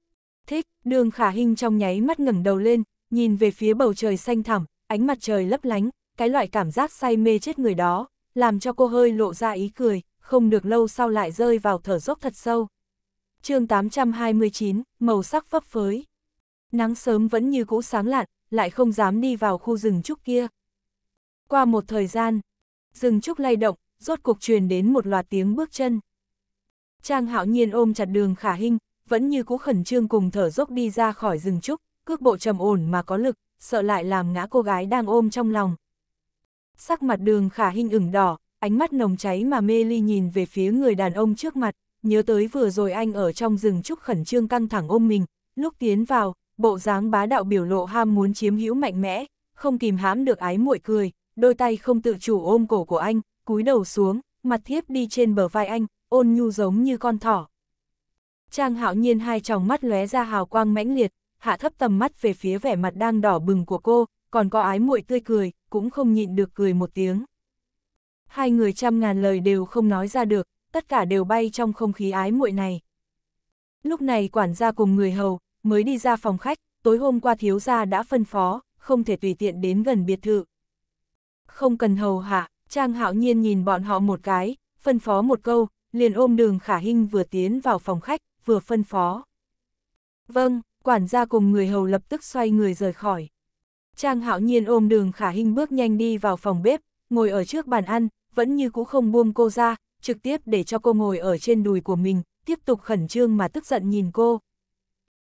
Speaker 1: thích, đường khả hình trong nháy mắt ngẩng đầu lên, nhìn về phía bầu trời xanh thẳm, ánh mặt trời lấp lánh, cái loại cảm giác say mê chết người đó, làm cho cô hơi lộ ra ý cười, không được lâu sau lại rơi vào thở dốc thật sâu. chương 829, màu sắc phấp phới. Nắng sớm vẫn như cũ sáng lạn, lại không dám đi vào khu rừng trúc kia. Qua một thời gian, rừng trúc lay động, rốt cuộc truyền đến một loạt tiếng bước chân. Trang hạo nhiên ôm chặt đường khả hình, vẫn như cũ khẩn trương cùng thở dốc đi ra khỏi rừng trúc, cước bộ trầm ổn mà có lực, sợ lại làm ngã cô gái đang ôm trong lòng. Sắc mặt đường khả hình ửng đỏ, ánh mắt nồng cháy mà mê ly nhìn về phía người đàn ông trước mặt, nhớ tới vừa rồi anh ở trong rừng trúc khẩn trương căng thẳng ôm mình, lúc tiến vào, bộ dáng bá đạo biểu lộ ham muốn chiếm hữu mạnh mẽ, không kìm hãm được ái muội cười, đôi tay không tự chủ ôm cổ của anh, cúi đầu xuống, mặt thiếp đi trên bờ vai anh, ôn nhu giống như con thỏ. Trang hạo nhiên hai tròng mắt lóe ra hào quang mãnh liệt, hạ thấp tầm mắt về phía vẻ mặt đang đỏ bừng của cô, còn có ái muội tươi cười, cũng không nhịn được cười một tiếng hai người trăm ngàn lời đều không nói ra được, tất cả đều bay trong không khí ái muội này. Lúc này quản gia cùng người hầu, mới đi ra phòng khách, tối hôm qua thiếu gia đã phân phó, không thể tùy tiện đến gần biệt thự. Không cần hầu hạ, Trang hạo nhiên nhìn bọn họ một cái, phân phó một câu, liền ôm đường khả hinh vừa tiến vào phòng khách, vừa phân phó. Vâng, quản gia cùng người hầu lập tức xoay người rời khỏi. Trang hạo nhiên ôm đường khả hinh bước nhanh đi vào phòng bếp, ngồi ở trước bàn ăn, vẫn như cũ không buông cô ra, trực tiếp để cho cô ngồi ở trên đùi của mình, tiếp tục khẩn trương mà tức giận nhìn cô.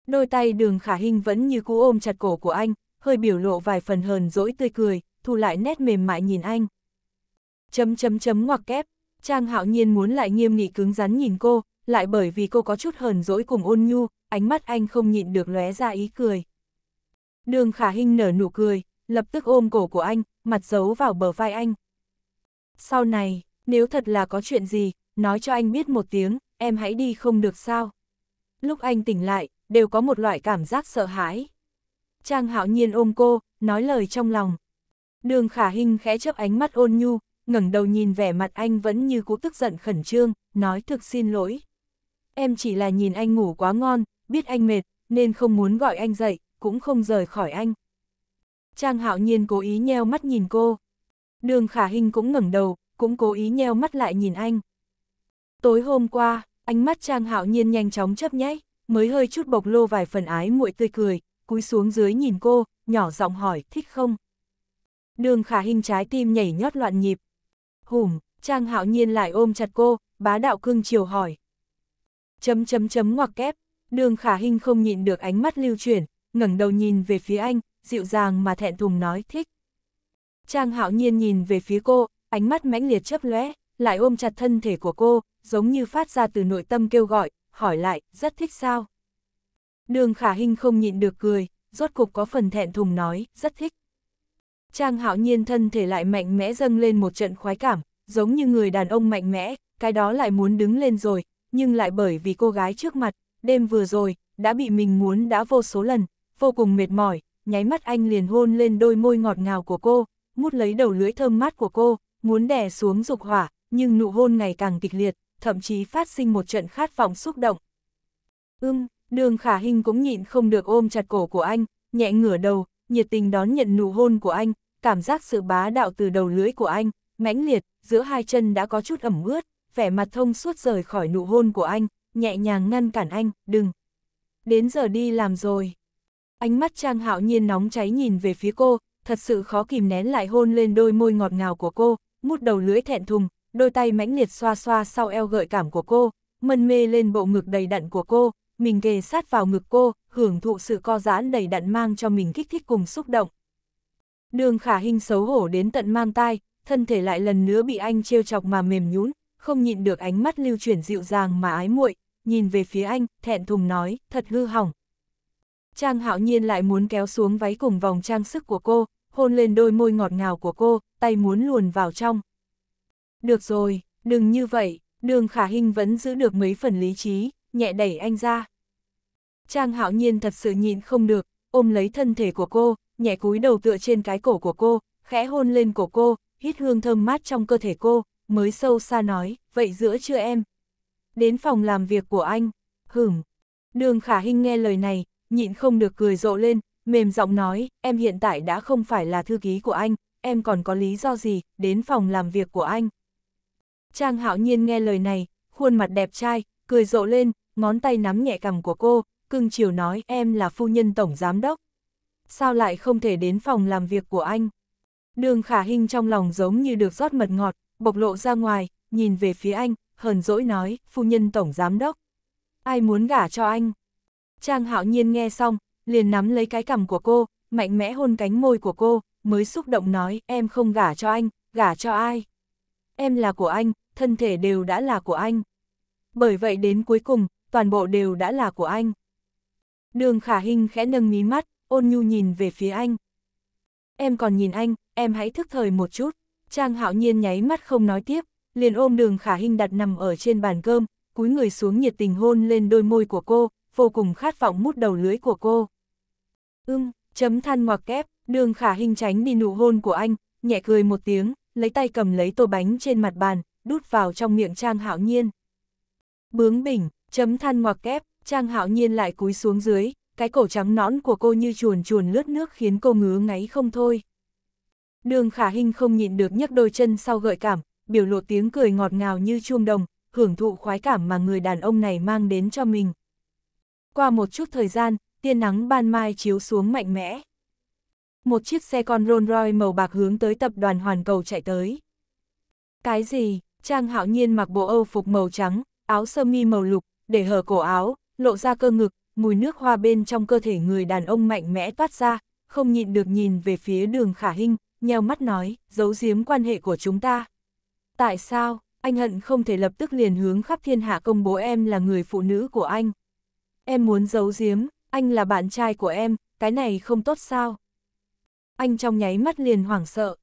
Speaker 1: Đôi tay đường khả hình vẫn như cũ ôm chặt cổ của anh, hơi biểu lộ vài phần hờn dỗi tươi cười, thu lại nét mềm mại nhìn anh. Chấm chấm chấm ngoặc kép, Trang hạo nhiên muốn lại nghiêm nghị cứng rắn nhìn cô, lại bởi vì cô có chút hờn dỗi cùng ôn nhu, ánh mắt anh không nhịn được lóe ra ý cười. Đường khả hình nở nụ cười, lập tức ôm cổ của anh, mặt giấu vào bờ vai anh. Sau này, nếu thật là có chuyện gì, nói cho anh biết một tiếng, em hãy đi không được sao. Lúc anh tỉnh lại, đều có một loại cảm giác sợ hãi. Trang hạo nhiên ôm cô, nói lời trong lòng. Đường khả hình khẽ chấp ánh mắt ôn nhu, ngẩng đầu nhìn vẻ mặt anh vẫn như cú tức giận khẩn trương, nói thực xin lỗi. Em chỉ là nhìn anh ngủ quá ngon, biết anh mệt, nên không muốn gọi anh dậy, cũng không rời khỏi anh. Trang hạo nhiên cố ý nheo mắt nhìn cô. Đường khả hình cũng ngẩng đầu, cũng cố ý nheo mắt lại nhìn anh. Tối hôm qua, ánh mắt Trang Hạo Nhiên nhanh chóng chấp nháy, mới hơi chút bộc lô vài phần ái muội tươi cười, cúi xuống dưới nhìn cô, nhỏ giọng hỏi, thích không? Đường khả hình trái tim nhảy nhót loạn nhịp. Hùm, Trang Hạo Nhiên lại ôm chặt cô, bá đạo cưng chiều hỏi. Chấm chấm chấm ngoặc kép, đường khả hình không nhịn được ánh mắt lưu chuyển, ngẩng đầu nhìn về phía anh, dịu dàng mà thẹn thùng nói thích. Trang hạo nhiên nhìn về phía cô, ánh mắt mãnh liệt chớp lóe, lại ôm chặt thân thể của cô, giống như phát ra từ nội tâm kêu gọi, hỏi lại, rất thích sao. Đường khả Hinh không nhịn được cười, rốt cục có phần thẹn thùng nói, rất thích. Trang hạo nhiên thân thể lại mạnh mẽ dâng lên một trận khoái cảm, giống như người đàn ông mạnh mẽ, cái đó lại muốn đứng lên rồi, nhưng lại bởi vì cô gái trước mặt, đêm vừa rồi, đã bị mình muốn đã vô số lần, vô cùng mệt mỏi, nháy mắt anh liền hôn lên đôi môi ngọt ngào của cô, mút lấy đầu lưỡi thơm mát của cô, muốn đè xuống dục hỏa, nhưng nụ hôn ngày càng kịch liệt, thậm chí phát sinh một trận khát vọng xúc động. Ưm, đường khả hình cũng nhịn không được ôm chặt cổ của anh, nhẹ ngửa đầu, nhiệt tình đón nhận nụ hôn của anh, cảm giác sự bá đạo từ đầu lưỡi của anh, mãnh liệt, giữa hai chân đã có chút ẩm ướt, vẻ mặt thông suốt rời khỏi nụ hôn của anh, nhẹ nhàng ngăn cản anh, đừng. Đến giờ đi làm rồi. Ánh mắt Trang Hạo Nhiên nóng cháy nhìn về phía cô, thật sự khó kìm nén lại hôn lên đôi môi ngọt ngào của cô, mút đầu lưỡi thẹn thùng, đôi tay mãnh liệt xoa xoa sau eo gợi cảm của cô, mân mê lên bộ ngực đầy đặn của cô, mình kề sát vào ngực cô, hưởng thụ sự co giãn đầy đặn mang cho mình kích thích cùng xúc động. Đường khả hình xấu hổ đến tận mang tai, thân thể lại lần nữa bị anh trêu chọc mà mềm nhũn, không nhịn được ánh mắt lưu chuyển dịu dàng mà ái muội, nhìn về phía anh, thẹn thùng nói, thật hư hỏng, Trang hạo nhiên lại muốn kéo xuống váy cùng vòng trang sức của cô, hôn lên đôi môi ngọt ngào của cô, tay muốn luồn vào trong. Được rồi, đừng như vậy, đường khả Hinh vẫn giữ được mấy phần lý trí, nhẹ đẩy anh ra. Trang hạo nhiên thật sự nhịn không được, ôm lấy thân thể của cô, nhẹ cúi đầu tựa trên cái cổ của cô, khẽ hôn lên cổ cô, hít hương thơm mát trong cơ thể cô, mới sâu xa nói, vậy giữa chưa em? Đến phòng làm việc của anh, hửm. Đường khả Hinh nghe lời này, nhịn không được cười rộ lên, mềm giọng nói, em hiện tại đã không phải là thư ký của anh, em còn có lý do gì, đến phòng làm việc của anh. Trang hạo nhiên nghe lời này, khuôn mặt đẹp trai, cười rộ lên, ngón tay nắm nhẹ cằm của cô, cưng chiều nói em là phu nhân tổng giám đốc. Sao lại không thể đến phòng làm việc của anh? Đường khả hình trong lòng giống như được rót mật ngọt, bộc lộ ra ngoài, nhìn về phía anh, hờn dỗi nói, phu nhân tổng giám đốc. Ai muốn gả cho anh? Trang hạo nhiên nghe xong, liền nắm lấy cái cằm của cô, mạnh mẽ hôn cánh môi của cô, mới xúc động nói, em không gả cho anh, gả cho ai? Em là của anh, thân thể đều đã là của anh. Bởi vậy đến cuối cùng, toàn bộ đều đã là của anh. Đường khả Hinh khẽ nâng mí mắt, ôn nhu nhìn về phía anh. Em còn nhìn anh, em hãy thức thời một chút. Trang hạo nhiên nháy mắt không nói tiếp, liền ôm đường khả Hinh đặt nằm ở trên bàn cơm, cúi người xuống nhiệt tình hôn lên đôi môi của cô, vô cùng khát vọng mút đầu lưới của cô. Ưm, chấm than ngoặc kép, đường khả hình tránh đi nụ hôn của anh, nhẹ cười một tiếng, lấy tay cầm lấy tô bánh trên mặt bàn, đút vào trong miệng Trang Hạo Nhiên. Bướng bỉnh, chấm than ngoặc kép, Trang Hạo Nhiên lại cúi xuống dưới, cái cổ trắng nõn của cô như chuồn chuồn lướt nước khiến cô ngứa ngáy không thôi. Đường khả hình không nhịn được nhấc đôi chân sau gợi cảm, biểu lộ tiếng cười ngọt ngào như chuông đồng, hưởng thụ khoái cảm mà người đàn ông này mang đến cho mình. Qua một chút thời gian, tiên nắng ban mai chiếu xuống mạnh mẽ. Một chiếc xe con Rolls Royce màu bạc hướng tới tập đoàn Hoàn Cầu chạy tới. Cái gì? Trang hạo nhiên mặc bộ âu phục màu trắng, áo sơ mi màu lục, để hở cổ áo, lộ ra cơ ngực, mùi nước hoa bên trong cơ thể người đàn ông mạnh mẽ toát ra, không nhịn được nhìn về phía đường khả hinh, nheo mắt nói, giấu giếm quan hệ của chúng ta. Tại sao, anh hận không thể lập tức liền hướng khắp thiên hạ công bố em là người phụ nữ của anh? em muốn giấu giếm, anh là bạn trai của em, cái này không tốt sao? Anh trong nháy mắt liền hoảng sợ.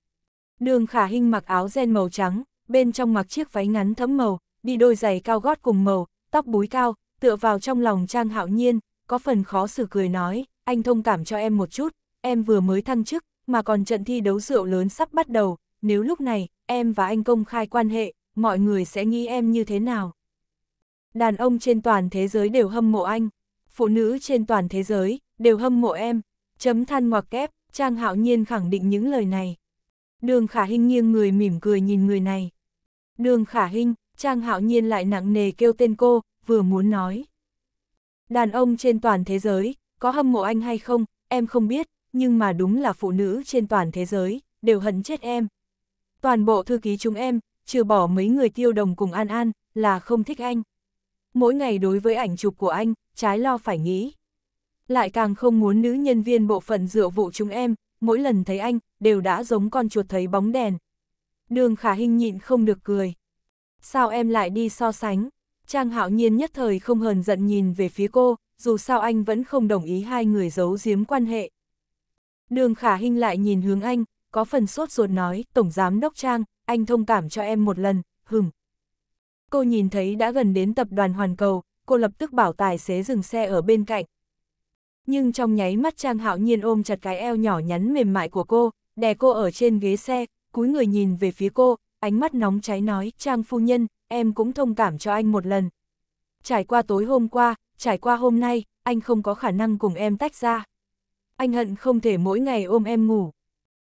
Speaker 1: Đường khả hình mặc áo ren màu trắng, bên trong mặc chiếc váy ngắn thấm màu, đi đôi giày cao gót cùng màu, tóc búi cao, tựa vào trong lòng Trang Hạo Nhiên, có phần khó xử cười nói, anh thông cảm cho em một chút, em vừa mới thăng chức, mà còn trận thi đấu rượu lớn sắp bắt đầu, nếu lúc này, em và anh công khai quan hệ, mọi người sẽ nghĩ em như thế nào? Đàn ông trên toàn thế giới đều hâm mộ anh, phụ nữ trên toàn thế giới đều hâm mộ em. Chấm than ngoặc kép, Trang Hạo Nhiên khẳng định những lời này. Đường Khả Hinh nghiêng người mỉm cười nhìn người này. Đường Khả Hinh, Trang Hạo Nhiên lại nặng nề kêu tên cô, vừa muốn nói. Đàn ông trên toàn thế giới, có hâm mộ anh hay không, em không biết, nhưng mà đúng là phụ nữ trên toàn thế giới, đều hận chết em. Toàn bộ thư ký chúng em, trừ bỏ mấy người tiêu đồng cùng An An, là không thích anh mỗi ngày đối với ảnh chụp của anh, trái lo phải nghĩ. Lại càng không muốn nữ nhân viên bộ phận dựa vụ chúng em, mỗi lần thấy anh, đều đã giống con chuột thấy bóng đèn. Đường khả hình nhịn không được cười. Sao em lại đi so sánh? Trang hạo nhiên nhất thời không hờn giận nhìn về phía cô, dù sao anh vẫn không đồng ý hai người giấu giếm quan hệ. Đường khả hình lại nhìn hướng anh, có phần sốt ruột nói, Tổng Giám Đốc Trang, anh thông cảm cho em một lần, hừng, cô nhìn thấy đã gần đến tập đoàn Hoàn Cầu, cô lập tức bảo tài xế dừng xe ở bên cạnh. Nhưng trong nháy mắt Trang Hạo Nhiên ôm chặt cái eo nhỏ nhắn mềm mại của cô, đè cô ở trên ghế xe, cúi người nhìn về phía cô, ánh mắt nóng cháy nói, Trang phu nhân, em cũng thông cảm cho anh một lần. Trải qua tối hôm qua, trải qua hôm nay, anh không có khả năng cùng em tách ra. Anh hận không thể mỗi ngày ôm em ngủ.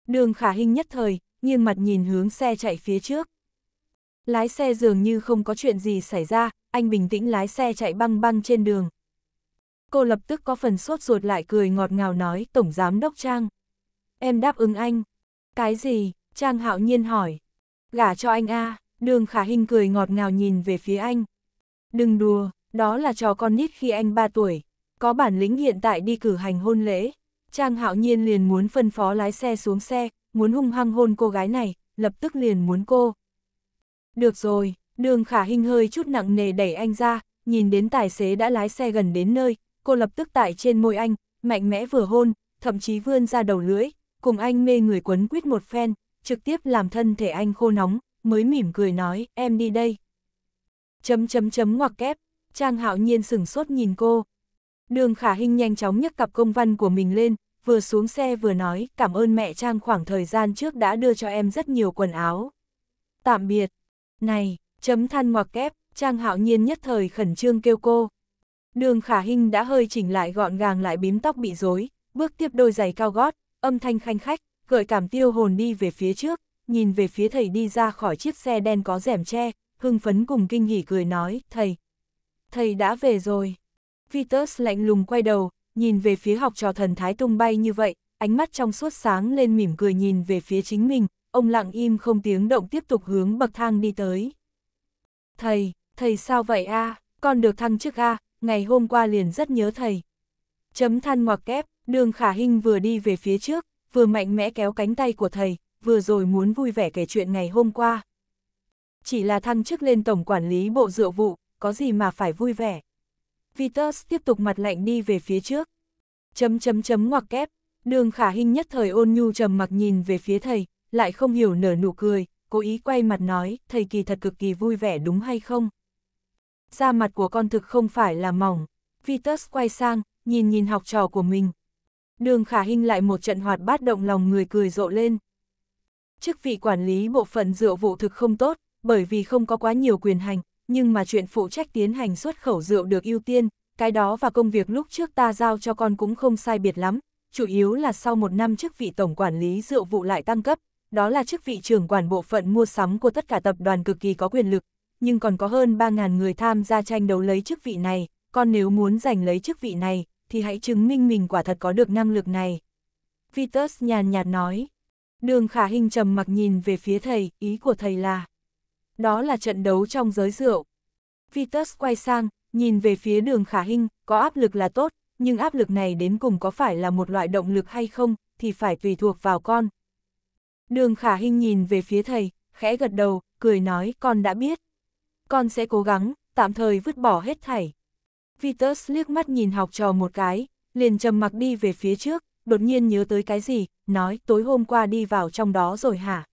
Speaker 1: Đường khả hình nhất thời, nghiêng mặt nhìn hướng xe chạy phía trước. Lái xe dường như không có chuyện gì xảy ra, anh bình tĩnh lái xe chạy băng băng trên đường. Cô lập tức có phần sốt ruột lại cười ngọt ngào nói Tổng Giám Đốc Trang. Em đáp ứng anh. Cái gì? Trang hạo nhiên hỏi. Gả cho anh a à? đường khả hình cười ngọt ngào nhìn về phía anh. Đừng đùa, đó là trò con nít khi anh 3 tuổi. Có bản lĩnh hiện tại đi cử hành hôn lễ. Trang hạo nhiên liền muốn phân phó lái xe xuống xe, muốn hung hăng hôn cô gái này, lập tức liền muốn cô. Được rồi, đường khả hình hơi chút nặng nề đẩy anh ra, nhìn đến tài xế đã lái xe gần đến nơi, cô lập tức tại trên môi anh, mạnh mẽ vừa hôn, thậm chí vươn ra đầu lưỡi, cùng anh mê người quấn quýt một phen, trực tiếp làm thân thể anh khô nóng, mới mỉm cười nói, em đi đây. Chấm chấm chấm ngoặc kép, Trang Hạo Nhiên sửng sốt nhìn cô. Đường Khả hình nhanh chóng nhấc cặp công văn của mình lên, vừa xuống xe vừa nói, cảm ơn mẹ Trang khoảng thời gian trước đã đưa cho em rất nhiều quần áo. Tạm biệt, này, chấm than ngoặc kép, Trang Hạo Nhiên nhất thời khẩn trương kêu cô. Đường Khả Hinh đã hơi chỉnh lại gọn gàng lại bím tóc bị rối, bước tiếp đôi giày cao gót, âm thanh khanh khách, gợi cảm tiêu hồn đi về phía trước, nhìn về phía thầy đi ra khỏi chiếc xe đen có rèm che, hưng phấn cùng kinh hỉ cười nói, thầy, thầy đã về rồi. Vitus lạnh lùng quay đầu, nhìn về phía học trò thần thái tung bay như vậy, ánh mắt trong suốt sáng lên mỉm cười nhìn về phía chính mình, ông lặng im không tiếng động tiếp tục hướng bậc thang đi tới. Thầy, thầy sao vậy a? À? con được thăng chức a, à? ngày hôm qua liền rất nhớ thầy. Chấm than ngoặc kép, đường khả hình vừa đi về phía trước, vừa mạnh mẽ kéo cánh tay của thầy, vừa rồi muốn vui vẻ kể chuyện ngày hôm qua. Chỉ là thăng chức lên tổng quản lý bộ rượu vụ, có gì mà phải vui vẻ. Vitus tiếp tục mặt lạnh đi về phía trước. Chấm chấm chấm ngoặc kép, đường khả hình nhất thời ôn nhu trầm mặc nhìn về phía thầy, lại không hiểu nở nụ cười, cố ý quay mặt nói, thầy kỳ thật cực kỳ vui vẻ đúng hay không? Da mặt của con thực không phải là mỏng, Vitus quay sang, nhìn nhìn học trò của mình. Đường khả hình lại một trận hoạt bát động lòng người cười rộ lên. Chức vị quản lý bộ phận rượu vụ thực không tốt, bởi vì không có quá nhiều quyền hành, nhưng mà chuyện phụ trách tiến hành xuất khẩu rượu được ưu tiên, cái đó và công việc lúc trước ta giao cho con cũng không sai biệt lắm, chủ yếu là sau một năm chức vị tổng quản lý rượu vụ lại tăng cấp, đó là chức vị trưởng quản bộ phận mua sắm của tất cả tập đoàn cực kỳ có quyền lực, nhưng còn có hơn 3.000 người tham gia tranh đấu lấy chức vị này, còn nếu muốn giành lấy chức vị này, thì hãy chứng minh mình quả thật có được năng lực này. Vitus nhàn nhạt nói. Đường khả hình trầm mặc nhìn về phía thầy, ý của thầy là. Đó là trận đấu trong giới rượu. Vitus quay sang, nhìn về phía đường khả hình, có áp lực là tốt, nhưng áp lực này đến cùng có phải là một loại động lực hay không, thì phải tùy thuộc vào con, Đường khả hình nhìn về phía thầy, khẽ gật đầu, cười nói con đã biết. Con sẽ cố gắng, tạm thời vứt bỏ hết thảy. Vitus liếc mắt nhìn học trò một cái, liền trầm mặc đi về phía trước, đột nhiên nhớ tới cái gì, nói tối hôm qua đi vào trong đó rồi hả?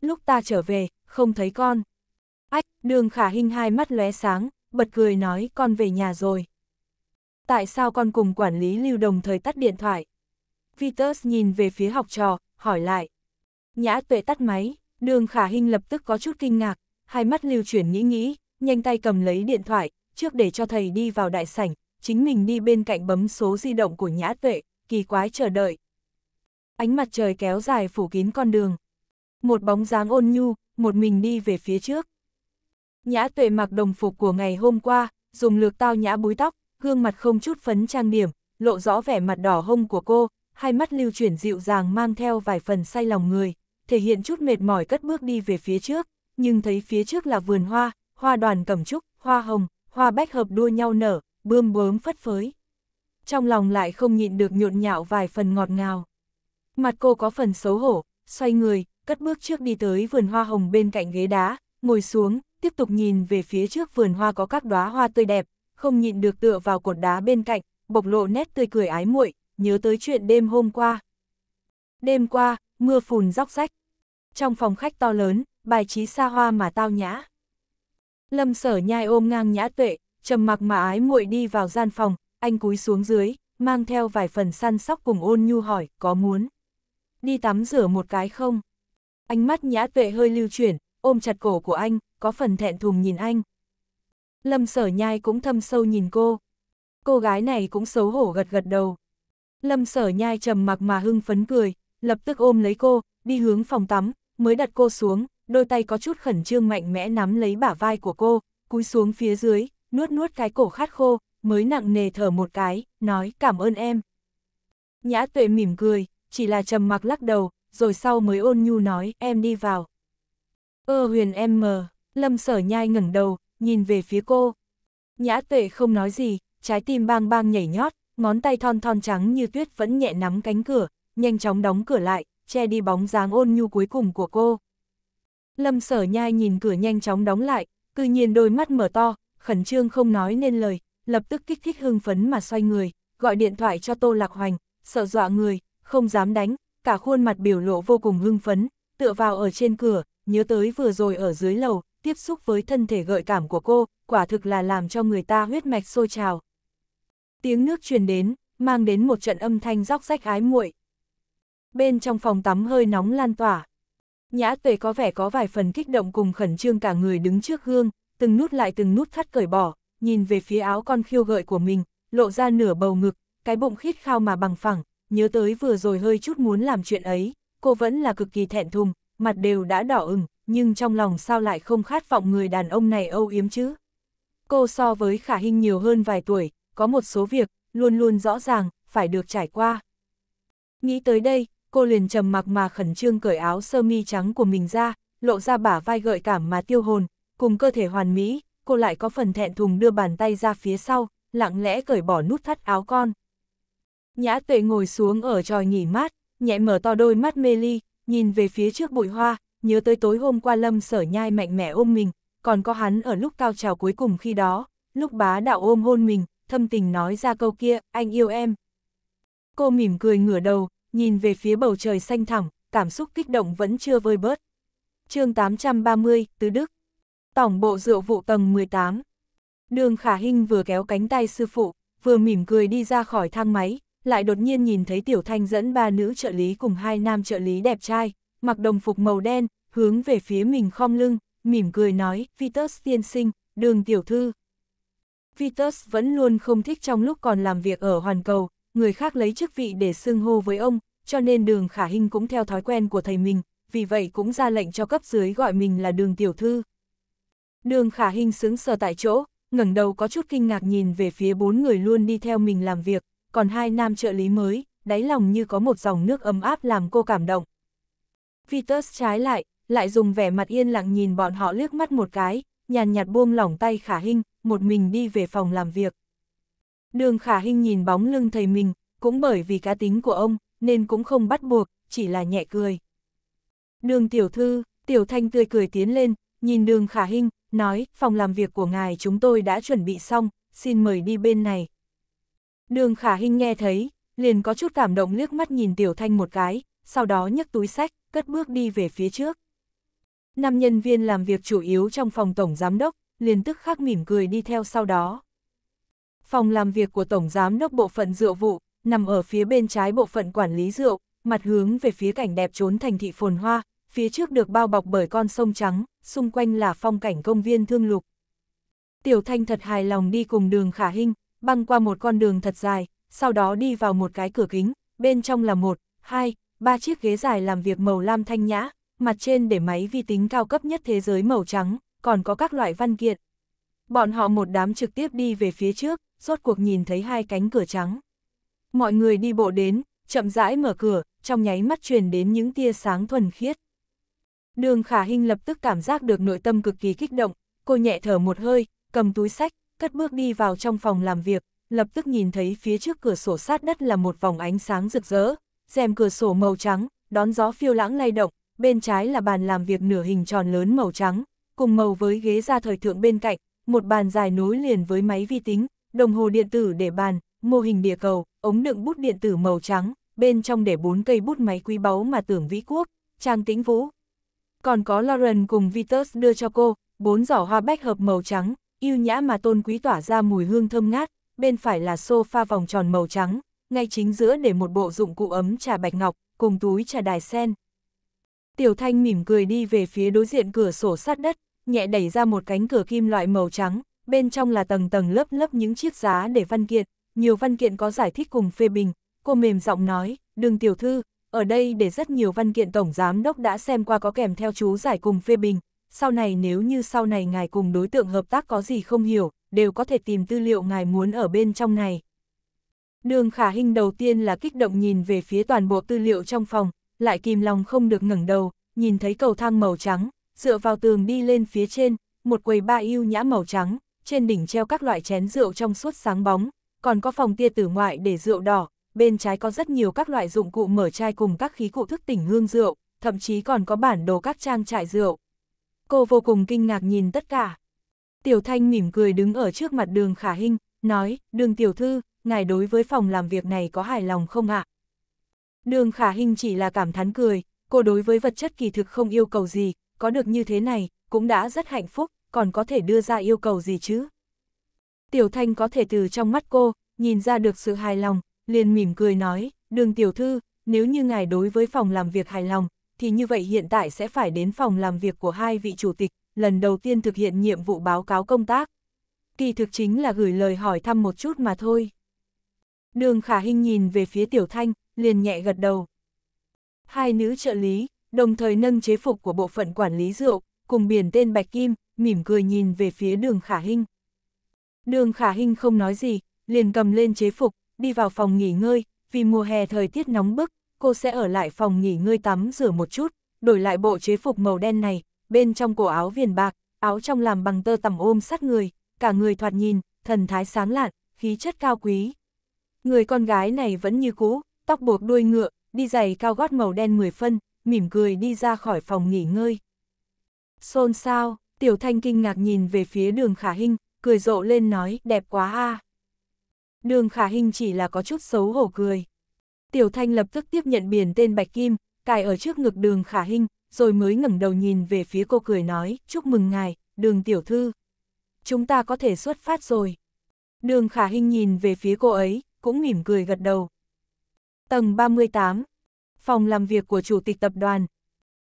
Speaker 1: Lúc ta trở về, không thấy con. Ách, đường khả hình hai mắt lóe sáng, bật cười nói con về nhà rồi. Tại sao con cùng quản lý lưu đồng thời tắt điện thoại? Vitus nhìn về phía học trò, hỏi lại. Nhã tuệ tắt máy, đường khả hình lập tức có chút kinh ngạc, hai mắt lưu chuyển nghĩ nghĩ, nhanh tay cầm lấy điện thoại, trước để cho thầy đi vào đại sảnh, chính mình đi bên cạnh bấm số di động của nhã tuệ, kỳ quái chờ đợi. Ánh mặt trời kéo dài phủ kín con đường. Một bóng dáng ôn nhu, một mình đi về phía trước. Nhã tuệ mặc đồng phục của ngày hôm qua, dùng lược tao nhã búi tóc, gương mặt không chút phấn trang điểm, lộ rõ vẻ mặt đỏ hông của cô, hai mắt lưu chuyển dịu dàng mang theo vài phần say lòng người thể hiện chút mệt mỏi cất bước đi về phía trước, nhưng thấy phía trước là vườn hoa, hoa đoàn cẩm trúc, hoa hồng, hoa bách hợp đua nhau nở, bươm bướm phất phới. Trong lòng lại không nhịn được nhộn nhạo vài phần ngọt ngào. Mặt cô có phần xấu hổ, xoay người, cất bước trước đi tới vườn hoa hồng bên cạnh ghế đá, ngồi xuống, tiếp tục nhìn về phía trước vườn hoa có các đóa hoa tươi đẹp, không nhịn được tựa vào cột đá bên cạnh, bộc lộ nét tươi cười ái muội, nhớ tới chuyện đêm hôm qua. Đêm qua, mưa phùn róc rách, trong phòng khách to lớn, bài trí xa hoa mà tao nhã. Lâm sở nhai ôm ngang nhã tuệ, trầm mặc mà ái muội đi vào gian phòng, anh cúi xuống dưới, mang theo vài phần săn sóc cùng ôn nhu hỏi, có muốn? Đi tắm rửa một cái không? Ánh mắt nhã tuệ hơi lưu chuyển, ôm chặt cổ của anh, có phần thẹn thùng nhìn anh. Lâm sở nhai cũng thâm sâu nhìn cô. Cô gái này cũng xấu hổ gật gật đầu. Lâm sở nhai trầm mặc mà hưng phấn cười, lập tức ôm lấy cô, đi hướng phòng tắm, mới đặt cô xuống, đôi tay có chút khẩn trương mạnh mẽ nắm lấy bả vai của cô, cúi xuống phía dưới, nuốt nuốt cái cổ khát khô, mới nặng nề thở một cái, nói cảm ơn em. Nhã tuệ mỉm cười, chỉ là trầm mặc lắc đầu, rồi sau mới ôn nhu nói em đi vào. Ơ huyền em mờ, lâm sở nhai ngẩng đầu, nhìn về phía cô. Nhã tuệ không nói gì, trái tim bang bang nhảy nhót, ngón tay thon thon trắng như tuyết vẫn nhẹ nắm cánh cửa, nhanh chóng đóng cửa lại, che đi bóng dáng ôn nhu cuối cùng của cô. Lâm sở nhai nhìn cửa nhanh chóng đóng lại, cư nhiên đôi mắt mở to, khẩn trương không nói nên lời, lập tức kích thích hưng phấn mà xoay người, gọi điện thoại cho Tô Lạc Hoành, sợ dọa người, không dám đánh, cả khuôn mặt biểu lộ vô cùng hưng phấn, tựa vào ở trên cửa, nhớ tới vừa rồi ở dưới lầu, tiếp xúc với thân thể gợi cảm của cô, quả thực là làm cho người ta huyết mạch sôi trào. Tiếng nước truyền đến, mang đến một trận âm thanh róc rách ái muội, Bên trong phòng tắm hơi nóng lan tỏa. Nhã tuệ có vẻ có vài phần kích động cùng khẩn trương cả người đứng trước gương, từng nút lại từng nút thắt cởi bỏ, nhìn về phía áo con khiêu gợi của mình, lộ ra nửa bầu ngực, cái bụng khít khao mà bằng phẳng, nhớ tới vừa rồi hơi chút muốn làm chuyện ấy, cô vẫn là cực kỳ thẹn thùng, mặt đều đã đỏ ửng, nhưng trong lòng sao lại không khát vọng người đàn ông này âu yếm chứ. Cô so với khả hình nhiều hơn vài tuổi, có một số việc, luôn luôn rõ ràng, phải được trải qua. Nghĩ tới đây, cô liền trầm mặc mà khẩn trương cởi áo sơ mi trắng của mình ra, lộ ra bả vai gợi cảm mà tiêu hồn, cùng cơ thể hoàn mỹ, cô lại có phần thẹn thùng đưa bàn tay ra phía sau, lặng lẽ cởi bỏ nút thắt áo con. Nhã tuệ ngồi xuống ở tròi nghỉ mát, nhẹ mở to đôi mắt mê ly, nhìn về phía trước bụi hoa, nhớ tới tối hôm qua lâm sở nhai mạnh mẽ ôm mình, còn có hắn ở lúc cao trào cuối cùng khi đó, lúc bá đạo ôm hôn mình, thâm tình nói ra câu kia, anh yêu em. Cô mỉm cười ngửa đầu, nhìn về phía bầu trời xanh thẳm, cảm xúc kích động vẫn chưa vơi bớt. chương 830, Tứ Đức Tổng bộ rượu vụ tầng 18 Đường Khả Hinh vừa kéo cánh tay sư phụ, vừa mỉm cười đi ra khỏi thang máy, lại đột nhiên nhìn thấy Tiểu Thanh dẫn ba nữ trợ lý cùng hai nam trợ lý đẹp trai, mặc đồng phục màu đen, hướng về phía mình khom lưng, mỉm cười nói, Vitus tiên sinh, đường tiểu thư. Vitus vẫn luôn không thích trong lúc còn làm việc ở Hoàn Cầu, người khác lấy chức vị để xưng hô với ông, cho nên đường khả hình cũng theo thói quen của thầy mình, vì vậy cũng ra lệnh cho cấp dưới gọi mình là đường tiểu thư. Đường khả hình xứng sờ tại chỗ, ngẩng đầu có chút kinh ngạc nhìn về phía bốn người luôn đi theo mình làm việc, còn hai nam trợ lý mới, đáy lòng như có một dòng nước ấm áp làm cô cảm động. Vitus trái lại, lại dùng vẻ mặt yên lặng nhìn bọn họ liếc mắt một cái, nhàn nhạt buông lỏng tay khả hình, một mình đi về phòng làm việc. Đường khả hình nhìn bóng lưng thầy mình, cũng bởi vì cá tính của ông, nên cũng không bắt buộc, chỉ là nhẹ cười. Đường tiểu thư, tiểu thanh tươi cười tiến lên, nhìn đường khả hình, nói, phòng làm việc của ngài chúng tôi đã chuẩn bị xong, xin mời đi bên này. Đường khả hình nghe thấy, liền có chút cảm động liếc mắt nhìn tiểu thanh một cái, sau đó nhấc túi sách, cất bước đi về phía trước. Năm nhân viên làm việc chủ yếu trong phòng tổng giám đốc, liền tức khắc mỉm cười đi theo sau đó. Phòng làm việc của Tổng Giám đốc Bộ phận Rượu vụ, nằm ở phía bên trái Bộ phận Quản lý Rượu, mặt hướng về phía cảnh đẹp trốn thành thị phồn hoa, phía trước được bao bọc bởi con sông trắng, xung quanh là phong cảnh công viên thương lục. Tiểu Thanh thật hài lòng đi cùng đường khả hình, băng qua một con đường thật dài, sau đó đi vào một cái cửa kính, bên trong là một, hai, ba chiếc ghế dài làm việc màu lam thanh nhã, mặt trên để máy vi tính cao cấp nhất thế giới màu trắng, còn có các loại văn kiện. Bọn họ một đám trực tiếp đi về phía trước, rốt cuộc nhìn thấy hai cánh cửa trắng. Mọi người đi bộ đến, chậm rãi mở cửa, trong nháy mắt truyền đến những tia sáng thuần khiết. Đường khả Hinh lập tức cảm giác được nội tâm cực kỳ kích động, cô nhẹ thở một hơi, cầm túi sách, cất bước đi vào trong phòng làm việc, lập tức nhìn thấy phía trước cửa sổ sát đất là một vòng ánh sáng rực rỡ, rèm cửa sổ màu trắng, đón gió phiêu lãng lay động, bên trái là bàn làm việc nửa hình tròn lớn màu trắng, cùng màu với ghế da thời thượng bên cạnh, một bàn dài nối liền với máy vi tính, đồng hồ điện tử để bàn, mô hình địa cầu, ống đựng bút điện tử màu trắng, bên trong để bốn cây bút máy quý báu mà tưởng vĩ quốc, trang tĩnh vũ. Còn có Lauren cùng Vitus đưa cho cô, bốn giỏ hoa bách hợp màu trắng, yêu nhã mà tôn quý tỏa ra mùi hương thơm ngát, bên phải là sofa vòng tròn màu trắng, ngay chính giữa để một bộ dụng cụ ấm trà bạch ngọc, cùng túi trà đài sen. Tiểu Thanh mỉm cười đi về phía đối diện cửa sổ sát đất, nhẹ đẩy ra một cánh cửa kim loại màu trắng, bên trong là tầng tầng lớp lớp những chiếc giá để văn kiện, nhiều văn kiện có giải thích cùng phê bình, cô mềm giọng nói, đừng tiểu thư, ở đây để rất nhiều văn kiện tổng giám đốc đã xem qua có kèm theo chú giải cùng phê bình, sau này nếu như sau này ngài cùng đối tượng hợp tác có gì không hiểu, đều có thể tìm tư liệu ngài muốn ở bên trong này. Đường khả hình đầu tiên là kích động nhìn về phía toàn bộ tư liệu trong phòng, lại kìm lòng không được ngẩng đầu, nhìn thấy cầu thang màu trắng, dựa vào tường đi lên phía trên, một quầy ba yêu nhã màu trắng, trên đỉnh treo các loại chén rượu trong suốt sáng bóng, còn có phòng tia tử ngoại để rượu đỏ, bên trái có rất nhiều các loại dụng cụ mở chai cùng các khí cụ thức tỉnh hương rượu, thậm chí còn có bản đồ các trang trại rượu. Cô vô cùng kinh ngạc nhìn tất cả. Tiểu Thanh mỉm cười đứng ở trước mặt đường Khả Hinh, nói, đường tiểu thư, ngài đối với phòng làm việc này có hài lòng không ạ? Đường Khả Hinh chỉ là cảm thán cười, cô đối với vật chất kỳ thực không yêu cầu gì, có được như thế này, cũng đã rất hạnh phúc còn có thể đưa ra yêu cầu gì chứ? Tiểu Thanh có thể từ trong mắt cô, nhìn ra được sự hài lòng, liền mỉm cười nói, đường tiểu thư, nếu như ngài đối với phòng làm việc hài lòng, thì như vậy hiện tại sẽ phải đến phòng làm việc của hai vị chủ tịch, lần đầu tiên thực hiện nhiệm vụ báo cáo công tác. Kỳ thực chính là gửi lời hỏi thăm một chút mà thôi. Đường khả Hinh nhìn về phía tiểu thanh, liền nhẹ gật đầu. Hai nữ trợ lý, đồng thời nâng chế phục của bộ phận quản lý rượu, cùng biển tên Bạch Kim, mỉm cười nhìn về phía đường khả hinh. Đường khả hinh không nói gì, liền cầm lên chế phục, đi vào phòng nghỉ ngơi, vì mùa hè thời tiết nóng bức, cô sẽ ở lại phòng nghỉ ngơi tắm rửa một chút, đổi lại bộ chế phục màu đen này, bên trong cổ áo viền bạc, áo trong làm bằng tơ tằm ôm sát người, cả người thoạt nhìn, thần thái sáng lạn, khí chất cao quý. Người con gái này vẫn như cũ, tóc buộc đuôi ngựa, đi giày cao gót màu đen 10 phân, mỉm cười đi ra khỏi phòng nghỉ ngơi. Xôn xao Tiểu Thanh kinh ngạc nhìn về phía đường khả Hinh, cười rộ lên nói, đẹp quá a. Đường khả Hinh chỉ là có chút xấu hổ cười. Tiểu Thanh lập tức tiếp nhận biển tên Bạch Kim, cài ở trước ngực đường khả Hinh, rồi mới ngẩng đầu nhìn về phía cô cười nói, chúc mừng ngài, đường tiểu thư. Chúng ta có thể xuất phát rồi. Đường khả Hinh nhìn về phía cô ấy, cũng mỉm cười gật đầu. Tầng 38 Phòng làm việc của chủ tịch tập đoàn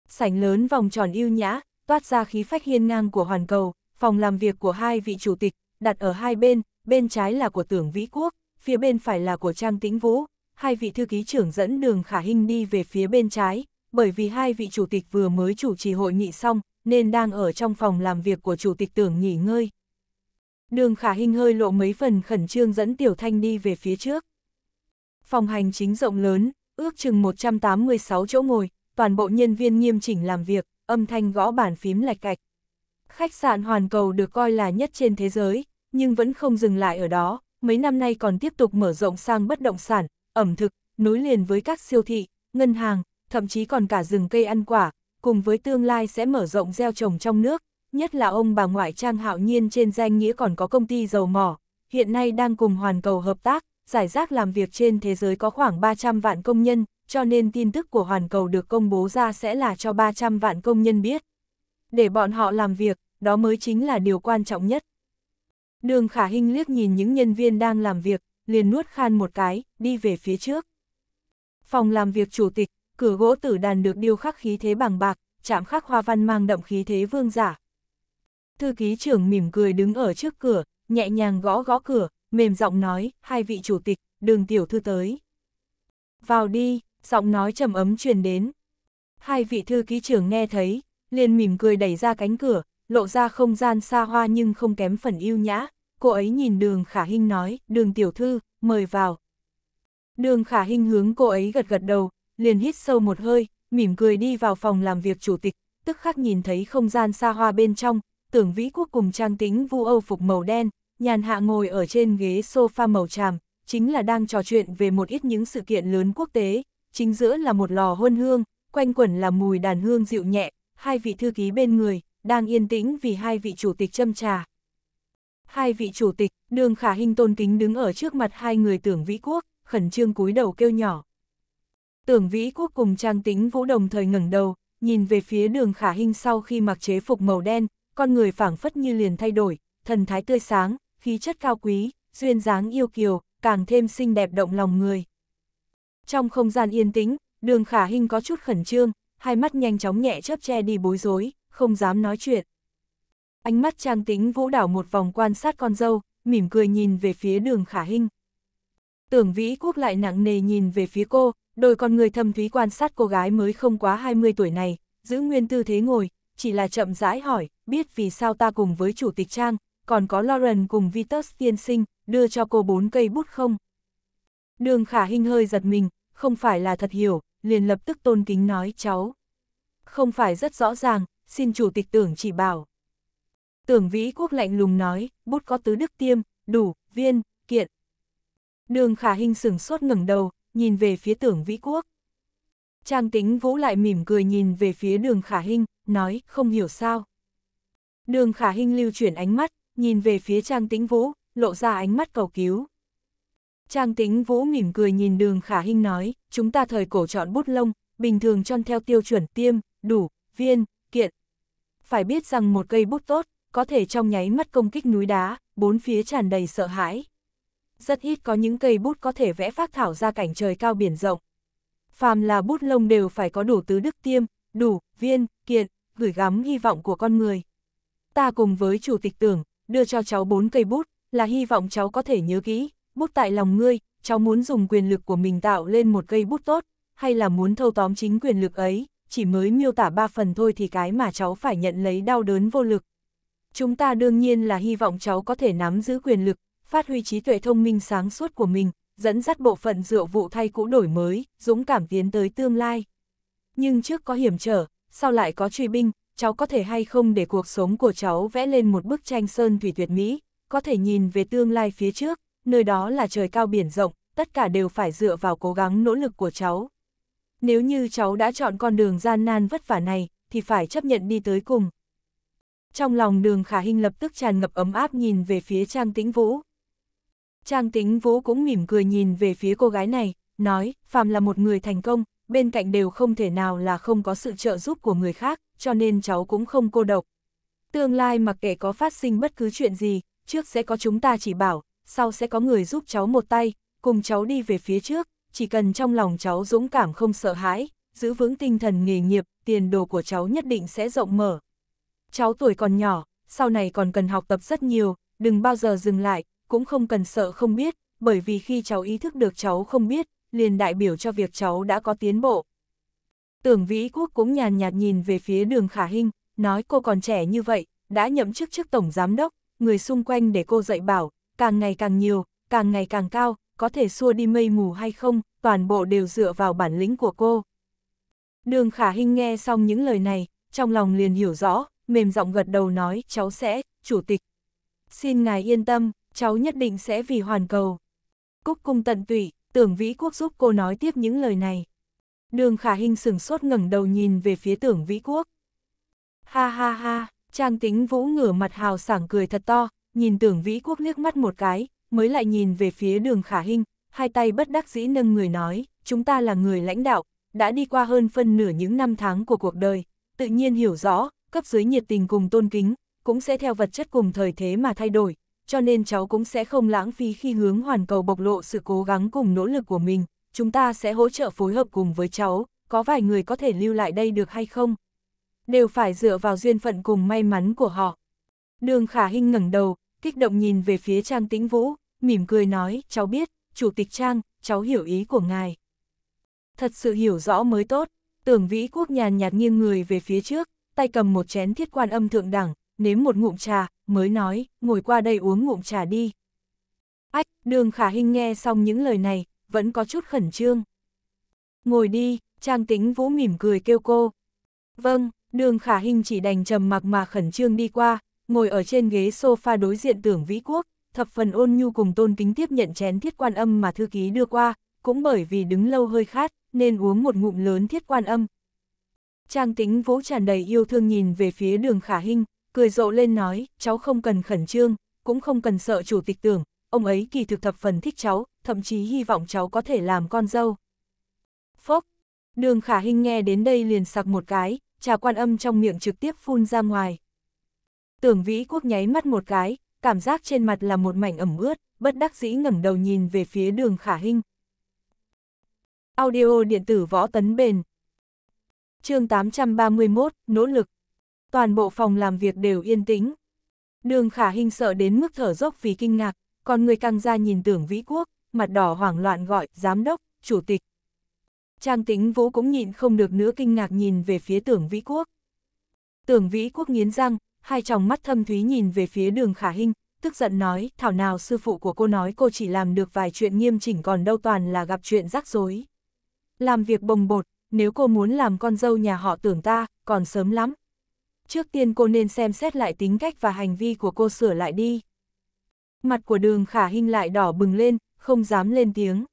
Speaker 1: Sảnh lớn vòng tròn yêu nhã, toát ra khí phách hiên ngang của hoàn cầu, phòng làm việc của hai vị chủ tịch, đặt ở hai bên, bên trái là của tưởng Vĩ Quốc, phía bên phải là của Trang Tĩnh Vũ, hai vị thư ký trưởng dẫn đường khả hình đi về phía bên trái, bởi vì hai vị chủ tịch vừa mới chủ trì hội nghị xong, nên đang ở trong phòng làm việc của chủ tịch tưởng nghỉ ngơi. Đường khả hình hơi lộ mấy phần khẩn trương dẫn Tiểu Thanh đi về phía trước. Phòng hành chính rộng lớn, ước chừng 186 chỗ ngồi, toàn bộ nhân viên nghiêm chỉnh làm việc, âm thanh gõ bàn phím lạch cạch. Khách sạn Hoàn Cầu được coi là nhất trên thế giới, nhưng vẫn không dừng lại ở đó, mấy năm nay còn tiếp tục mở rộng sang bất động sản, ẩm thực, nối liền với các siêu thị, ngân hàng, thậm chí còn cả rừng cây ăn quả, cùng với tương lai sẽ mở rộng gieo trồng trong nước, nhất là ông bà ngoại Trang Hạo Nhiên trên danh nghĩa còn có công ty dầu mỏ, hiện nay đang cùng Hoàn Cầu hợp tác, giải rác làm việc trên thế giới có khoảng 300 vạn công nhân, cho nên tin tức của Hoàn Cầu được công bố ra sẽ là cho 300 vạn công nhân biết. Để bọn họ làm việc, đó mới chính là điều quan trọng nhất. Đường Khả Hinh liếc nhìn những nhân viên đang làm việc, liền nuốt khan một cái, đi về phía trước. Phòng làm việc chủ tịch, cửa gỗ tử đàn được điêu khắc khí thế bằng bạc, chạm khắc hoa văn mang đậm khí thế vương giả. Thư ký trưởng mỉm cười đứng ở trước cửa, nhẹ nhàng gõ gõ cửa, mềm giọng nói, hai vị chủ tịch, đường tiểu thư tới. Vào đi, giọng nói trầm ấm truyền đến. Hai vị thư ký trưởng nghe thấy, liền mỉm cười đẩy ra cánh cửa, lộ ra không gian xa hoa nhưng không kém phần yêu nhã. Cô ấy nhìn đường khả hinh nói, đường tiểu thư, mời vào. Đường khả hinh hướng cô ấy gật gật đầu, liền hít sâu một hơi, mỉm cười đi vào phòng làm việc chủ tịch, tức khắc nhìn thấy không gian xa hoa bên trong, tưởng vĩ quốc cùng trang tính vu âu phục màu đen, nhàn hạ ngồi ở trên ghế sofa màu tràm, chính là đang trò chuyện về một ít những sự kiện lớn quốc tế, chính giữa là một lò huân hương, quanh quẩn là mùi đàn hương dịu nhẹ, hai vị thư ký bên người, đang yên tĩnh vì hai vị chủ tịch châm trà. Hai vị chủ tịch, đường khả hình tôn kính đứng ở trước mặt hai người tưởng vĩ quốc, khẩn trương cúi đầu kêu nhỏ. Tưởng vĩ quốc cùng trang tính vũ đồng thời ngẩng đầu, nhìn về phía đường khả hình sau khi mặc chế phục màu đen, con người phảng phất như liền thay đổi, thần thái tươi sáng, khí chất cao quý, duyên dáng yêu kiều, càng thêm xinh đẹp động lòng người. Trong không gian yên tĩnh, đường khả hình có chút khẩn trương, hai mắt nhanh chóng nhẹ chớp che đi bối rối, không dám nói chuyện. Ánh mắt trang tính vũ đảo một vòng quan sát con dâu, mỉm cười nhìn về phía đường khả hình. Tưởng vĩ quốc lại nặng nề nhìn về phía cô, đôi con người thâm thúy quan sát cô gái mới không quá 20 tuổi này, giữ nguyên tư thế ngồi, chỉ là chậm rãi hỏi, biết vì sao ta cùng với chủ tịch trang, còn có Lauren cùng Vitus tiên sinh, đưa cho cô bốn cây bút không? Đường khả hình hơi giật mình, không phải là thật hiểu, liền lập tức tôn kính nói cháu. Không phải rất rõ ràng, xin chủ tịch tưởng chỉ bảo. Tưởng vĩ quốc lạnh lùng nói, bút có tứ đức tiêm, đủ, viên, kiện. Đường khả hình sửng sốt ngẩng đầu, nhìn về phía tưởng vĩ quốc. Trang tính vũ lại mỉm cười nhìn về phía đường khả hình, nói, không hiểu sao. Đường khả hình lưu chuyển ánh mắt, nhìn về phía trang tính vũ, lộ ra ánh mắt cầu cứu. Trang tính vũ mỉm cười nhìn đường khả hinh nói, chúng ta thời cổ chọn bút lông, bình thường chọn theo tiêu chuẩn tiêm, đủ, viên, kiện. Phải biết rằng một cây bút tốt, có thể trong nháy mắt công kích núi đá, bốn phía tràn đầy sợ hãi. Rất ít có những cây bút có thể vẽ phác thảo ra cảnh trời cao biển rộng. Phàm là bút lông đều phải có đủ tứ đức tiêm, đủ, viên, kiện, gửi gắm hy vọng của con người. Ta cùng với chủ tịch tưởng, đưa cho cháu bốn cây bút, là hy vọng cháu có thể nhớ kỹ, bút tại lòng ngươi, cháu muốn dùng quyền lực của mình tạo lên một cây bút tốt, hay là muốn thâu tóm chính quyền lực ấy, chỉ mới miêu tả ba phần thôi thì cái mà cháu phải nhận lấy đau đớn vô lực. Chúng ta đương nhiên là hy vọng cháu có thể nắm giữ quyền lực, phát huy trí tuệ thông minh sáng suốt của mình, dẫn dắt bộ phận dựa vụ thay cũ đổi mới, dũng cảm tiến tới tương lai. Nhưng trước có hiểm trở, sau lại có truy binh, cháu có thể hay không để cuộc sống của cháu vẽ lên một bức tranh sơn thủy tuyệt mỹ, có thể nhìn về tương lai phía trước, nơi đó là trời cao biển rộng, tất cả đều phải dựa vào cố gắng nỗ lực của cháu. Nếu như cháu đã chọn con đường gian nan vất vả này, thì phải chấp nhận đi tới cùng. Trong lòng đường khả hình lập tức tràn ngập ấm áp nhìn về phía Trang Tĩnh Vũ. Trang Tĩnh Vũ cũng mỉm cười nhìn về phía cô gái này, nói, Phạm là một người thành công, bên cạnh đều không thể nào là không có sự trợ giúp của người khác, cho nên cháu cũng không cô độc. Tương lai mặc kệ có phát sinh bất cứ chuyện gì, trước sẽ có chúng ta chỉ bảo, sau sẽ có người giúp cháu một tay, cùng cháu đi về phía trước, chỉ cần trong lòng cháu dũng cảm không sợ hãi, giữ vững tinh thần nghề nghiệp, tiền đồ của cháu nhất định sẽ rộng mở. Cháu tuổi còn nhỏ, sau này còn cần học tập rất nhiều, đừng bao giờ dừng lại, cũng không cần sợ không biết, bởi vì khi cháu ý thức được cháu không biết, liền đại biểu cho việc cháu đã có tiến bộ. Tưởng Vĩ Quốc cũng nhàn nhạt nhìn về phía đường Khả Hinh, nói cô còn trẻ như vậy, đã nhậm chức chức tổng giám đốc, người xung quanh để cô dạy bảo, càng ngày càng nhiều, càng ngày càng cao, có thể xua đi mây mù hay không, toàn bộ đều dựa vào bản lĩnh của cô. Đường khả Hinh nghe xong những lời này, trong lòng liền hiểu rõ, mềm giọng gật đầu nói cháu sẽ, chủ tịch. Xin ngài yên tâm, cháu nhất định sẽ vì hoàn cầu. Cúc cung tận tụy, tưởng vĩ quốc giúp cô nói tiếp những lời này. Đường khả Hinh sừng sốt ngẩng đầu nhìn về phía tưởng vĩ quốc. Ha ha ha, Trang tính vũ ngửa mặt hào sảng cười thật to, nhìn tưởng vĩ quốc liếc mắt một cái, mới lại nhìn về phía đường khả hình, hai tay bất đắc dĩ nâng người nói, chúng ta là người lãnh đạo, đã đi qua hơn phân nửa những năm tháng của cuộc đời, tự nhiên hiểu rõ, cấp dưới nhiệt tình cùng tôn kính, cũng sẽ theo vật chất cùng thời thế mà thay đổi, cho nên cháu cũng sẽ không lãng phí khi hướng hoàn cầu bộc lộ sự cố gắng cùng nỗ lực của mình, chúng ta sẽ hỗ trợ phối hợp cùng với cháu, có vài người có thể lưu lại đây được hay không? Đều phải dựa vào duyên phận cùng may mắn của họ. Đường Khả hình ngẩng đầu, kích động nhìn về phía Trang Tĩnh Vũ, mỉm cười nói, cháu biết, Chủ tịch Trang, cháu hiểu ý của ngài. Thật sự hiểu rõ mới tốt, tưởng vĩ quốc nhàn nhạt nghiêng người về phía trước, tay cầm một chén thiết quan âm thượng đẳng, nếm một ngụm trà, mới nói, ngồi qua đây uống ngụm trà đi. Ách, đường khả hình nghe xong những lời này, vẫn có chút khẩn trương. Ngồi đi, Trang Tĩnh Vũ mỉm cười kêu cô. Vâng, đường khả hình chỉ đành trầm mặc mà khẩn trương đi qua, ngồi ở trên ghế sofa đối diện tưởng vĩ quốc, thập phần ôn nhu cùng tôn kính tiếp nhận chén thiết quan âm mà thư ký đưa qua, cũng bởi vì đứng lâu hơi khát, nên uống một ngụm lớn thiết quan âm. Trang tính vỗ tràn đầy yêu thương nhìn về phía đường khả hinh, cười rộ lên nói, cháu không cần khẩn trương, cũng không cần sợ chủ tịch tưởng, ông ấy kỳ thực thập phần thích cháu, thậm chí hy vọng cháu có thể làm con dâu. Phốc, đường khả hinh nghe đến đây liền sặc một cái, trà quan âm trong miệng trực tiếp phun ra ngoài. Tưởng Vĩ Quốc nháy mắt một cái, cảm giác trên mặt là một mảnh ẩm ướt, bất đắc dĩ ngẩng đầu nhìn về phía đường khả hình Audio điện tử võ tấn bền chương 831, nỗ lực. Toàn bộ phòng làm việc đều yên tĩnh. Đường khả hình sợ đến mức thở dốc vì kinh ngạc, còn người căng ra nhìn tưởng vĩ quốc, mặt đỏ hoảng loạn gọi, giám đốc, chủ tịch. Trang tính vũ cũng nhịn không được nữa kinh ngạc nhìn về phía tưởng vĩ quốc. Tưởng vĩ quốc nghiến răng, hai tròng mắt thâm thúy nhìn về phía đường khả hình, tức giận nói, thảo nào sư phụ của cô nói cô chỉ làm được vài chuyện nghiêm chỉnh còn đâu toàn là gặp chuyện rắc rối. Làm việc bồng bột, nếu cô muốn làm con dâu nhà họ tưởng ta, còn sớm lắm. Trước tiên cô nên xem xét lại tính cách và hành vi của cô sửa lại đi. Mặt của đường khả hình lại đỏ bừng lên, không dám lên tiếng.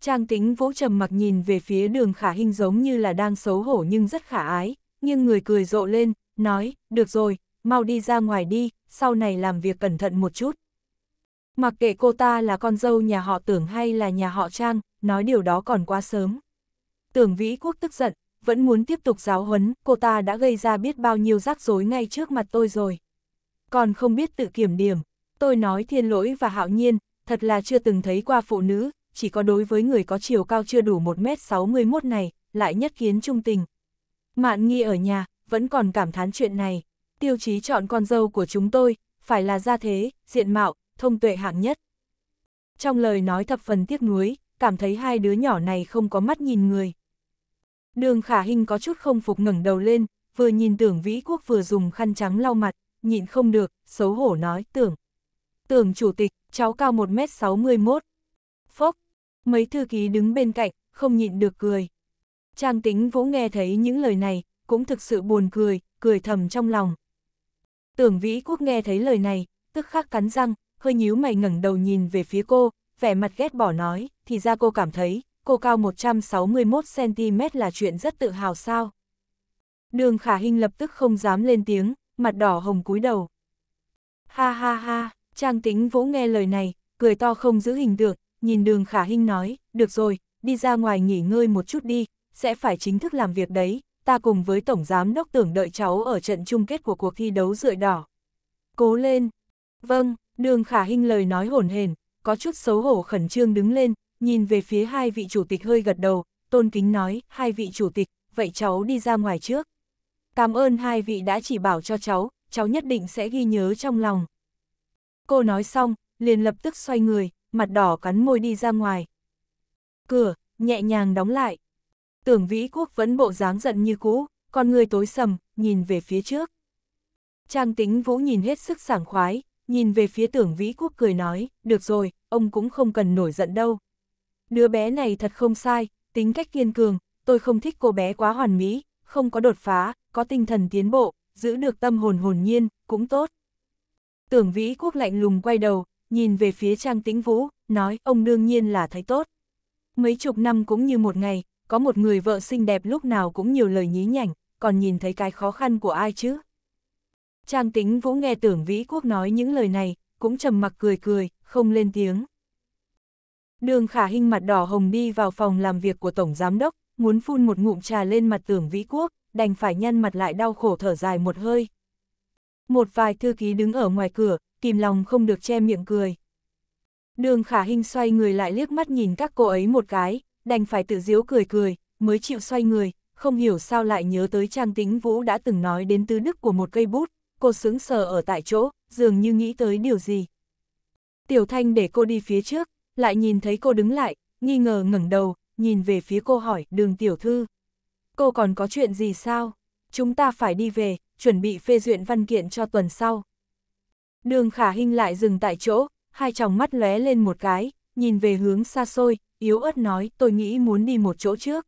Speaker 1: Trang tính vỗ trầm mặc nhìn về phía đường khả hình giống như là đang xấu hổ nhưng rất khả ái, nhưng người cười rộ lên, nói, được rồi, mau đi ra ngoài đi, sau này làm việc cẩn thận một chút. Mặc kệ cô ta là con dâu nhà họ tưởng hay là nhà họ Trang, nói điều đó còn quá sớm. Tưởng Vĩ Quốc tức giận, vẫn muốn tiếp tục giáo huấn, cô ta đã gây ra biết bao nhiêu rắc rối ngay trước mặt tôi rồi. Còn không biết tự kiểm điểm, tôi nói thiên lỗi và hạo nhiên, thật là chưa từng thấy qua phụ nữ, chỉ có đối với người có chiều cao chưa đủ 1m61 này, lại nhất kiến trung tình. Mạn nghi ở nhà, vẫn còn cảm thán chuyện này. Tiêu chí chọn con dâu của chúng tôi, phải là gia thế, diện mạo, thông tuệ hạng nhất. Trong lời nói thập phần tiếc nuối, cảm thấy hai đứa nhỏ này không có mắt nhìn người. Đường khả hình có chút không phục ngẩng đầu lên, vừa nhìn tưởng vĩ quốc vừa dùng khăn trắng lau mặt, nhịn không được, xấu hổ nói tưởng. Tưởng chủ tịch, cháu cao 1m61. Phốc, mấy thư ký đứng bên cạnh, không nhịn được cười. Trang tính vũ nghe thấy những lời này, cũng thực sự buồn cười, cười thầm trong lòng. Tưởng Vĩ Quốc nghe thấy lời này, tức khắc cắn răng, hơi nhíu mày ngẩng đầu nhìn về phía cô, vẻ mặt ghét bỏ nói, thì ra cô cảm thấy, cô cao 161cm là chuyện rất tự hào sao. Đường Khả Hinh lập tức không dám lên tiếng, mặt đỏ hồng cúi đầu. Ha ha ha, Trang Tính Vũ nghe lời này, cười to không giữ hình được, nhìn đường Khả Hinh nói, được rồi, đi ra ngoài nghỉ ngơi một chút đi, sẽ phải chính thức làm việc đấy, ta cùng với Tổng Giám Đốc tưởng đợi cháu ở trận chung kết của cuộc thi đấu rượi đỏ. Cố lên! Vâng, đường khả hình lời nói hồn hển, có chút xấu hổ khẩn trương đứng lên, nhìn về phía hai vị chủ tịch hơi gật đầu, tôn kính nói, hai vị chủ tịch, vậy cháu đi ra ngoài trước. Cảm ơn hai vị đã chỉ bảo cho cháu, cháu nhất định sẽ ghi nhớ trong lòng. Cô nói xong, liền lập tức xoay người, mặt đỏ cắn môi đi ra ngoài. Cửa, nhẹ nhàng đóng lại, tưởng vĩ quốc vẫn bộ dáng giận như cũ, con người tối sầm, nhìn về phía trước. Trang tính vũ nhìn hết sức sảng khoái, nhìn về phía tưởng vĩ quốc cười nói, được rồi, ông cũng không cần nổi giận đâu. Đứa bé này thật không sai, tính cách kiên cường, tôi không thích cô bé quá hoàn mỹ, không có đột phá, có tinh thần tiến bộ, giữ được tâm hồn hồn nhiên, cũng tốt. Tưởng vĩ quốc lạnh lùng quay đầu, nhìn về phía Trang Tĩnh Vũ, nói ông đương nhiên là thấy tốt. Mấy chục năm cũng như một ngày, có một người vợ xinh đẹp lúc nào cũng nhiều lời nhí nhảnh, còn nhìn thấy cái khó khăn của ai chứ? Trang tính vũ nghe tưởng vĩ quốc nói những lời này, cũng trầm mặc cười cười, không lên tiếng. Đường khả hình mặt đỏ hồng đi vào phòng làm việc của Tổng Giám Đốc, muốn phun một ngụm trà lên mặt tưởng vĩ quốc, đành phải nhăn mặt lại đau khổ thở dài một hơi. Một vài thư ký đứng ở ngoài cửa, kìm lòng không được che miệng cười. Đường khả hình xoay người lại liếc mắt nhìn các cô ấy một cái, đành phải tự diếu cười cười, mới chịu xoay người, không hiểu sao lại nhớ tới Trang Tĩnh Vũ đã từng nói đến tứ đức của một cây bút, cô sững sờ ở tại chỗ, dường như nghĩ tới điều gì. Tiểu Thanh để cô đi phía trước, lại nhìn thấy cô đứng lại, nghi ngờ ngẩng đầu, nhìn về phía cô hỏi, đường tiểu thư. Cô còn có chuyện gì sao? Chúng ta phải đi về, chuẩn bị phê duyệt văn kiện cho tuần sau. Đường khả hinh lại dừng tại chỗ, hai tròng mắt lóe lên một cái, nhìn về hướng xa xôi, yếu ớt nói tôi nghĩ muốn đi một chỗ trước.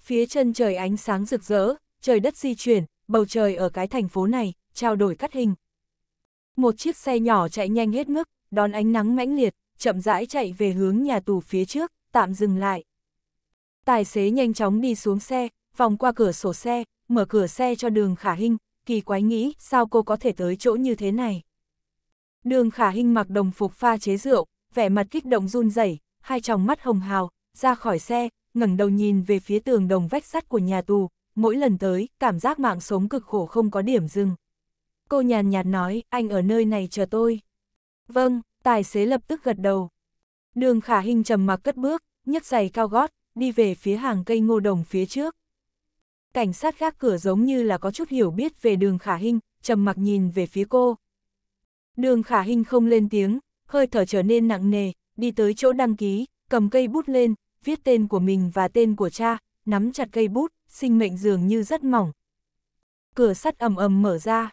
Speaker 1: Phía chân trời ánh sáng rực rỡ, trời đất di chuyển, bầu trời ở cái thành phố này, trao đổi cắt hình. Một chiếc xe nhỏ chạy nhanh hết mức, đón ánh nắng mãnh liệt, chậm rãi chạy về hướng nhà tù phía trước, tạm dừng lại. Tài xế nhanh chóng đi xuống xe, vòng qua cửa sổ xe, mở cửa xe cho đường khả hình, kỳ quái nghĩ sao cô có thể tới chỗ như thế này. Đường khả hình mặc đồng phục pha chế rượu, vẻ mặt kích động run rẩy, hai tròng mắt hồng hào, ra khỏi xe, ngẩng đầu nhìn về phía tường đồng vách sắt của nhà tù, mỗi lần tới, cảm giác mạng sống cực khổ không có điểm dừng. Cô nhàn nhạt nói, anh ở nơi này chờ tôi. Vâng, tài xế lập tức gật đầu. Đường khả hình trầm mặc cất bước, nhấc giày cao gót, đi về phía hàng cây ngô đồng phía trước. Cảnh sát gác cửa giống như là có chút hiểu biết về đường khả hình, trầm mặc nhìn về phía cô. Đường khả hình không lên tiếng, hơi thở trở nên nặng nề, đi tới chỗ đăng ký, cầm cây bút lên, viết tên của mình và tên của cha, nắm chặt cây bút, sinh mệnh dường như rất mỏng. Cửa sắt ầm ầm mở ra.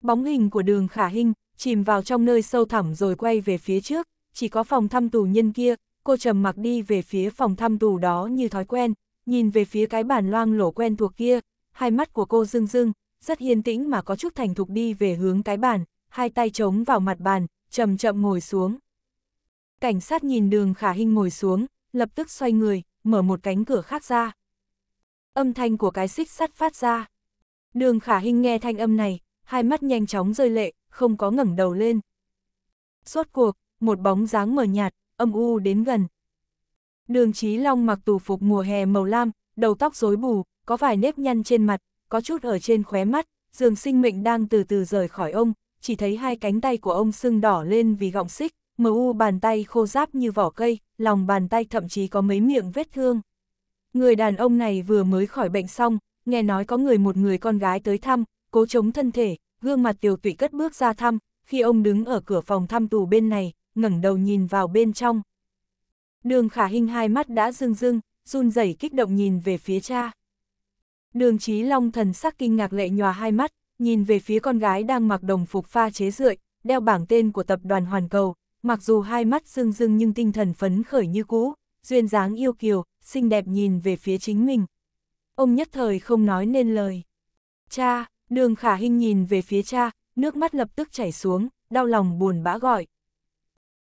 Speaker 1: Bóng hình của đường khả hình, chìm vào trong nơi sâu thẳm rồi quay về phía trước, chỉ có phòng thăm tù nhân kia, cô trầm mặc đi về phía phòng thăm tù đó như thói quen, nhìn về phía cái bàn loang lổ quen thuộc kia, hai mắt của cô rưng rưng, rất hiền tĩnh mà có chút thành thục đi về hướng cái bàn, hai tay chống vào mặt bàn, chậm chậm ngồi xuống. Cảnh sát nhìn đường khả hình ngồi xuống, lập tức xoay người, mở một cánh cửa khác ra. Âm thanh của cái xích sắt phát ra. Đường khả hình nghe thanh âm này, hai mắt nhanh chóng rơi lệ, không có ngẩng đầu lên. suốt cuộc, một bóng dáng mờ nhạt, âm u đến gần. Đường trí Long mặc tù phục mùa hè màu lam, đầu tóc rối bù, có vài nếp nhăn trên mặt, có chút ở trên khóe mắt, dường sinh mệnh đang từ từ rời khỏi ông, chỉ thấy hai cánh tay của ông sưng đỏ lên vì gọng xích, mờ u bàn tay khô ráp như vỏ cây, lòng bàn tay thậm chí có mấy miệng vết thương. Người đàn ông này vừa mới khỏi bệnh xong, nghe nói có người một người con gái tới thăm, cố chống thân thể, gương mặt tiểu tụy cất bước ra thăm, khi ông đứng ở cửa phòng thăm tù bên này, ngẩng đầu nhìn vào bên trong. Đường khả hình hai mắt đã rưng rưng, run rẩy kích động nhìn về phía cha. Đường trí long thần sắc kinh ngạc lệ nhòa hai mắt, nhìn về phía con gái đang mặc đồng phục pha chế rượi, đeo bảng tên của tập đoàn Hoàn Cầu, mặc dù hai mắt rưng rưng nhưng tinh thần phấn khởi như cũ, duyên dáng yêu kiều, xinh đẹp nhìn về phía chính mình. Ông nhất thời không nói nên lời. Cha, đường khả hình nhìn về phía cha, nước mắt lập tức chảy xuống, đau lòng buồn bã gọi.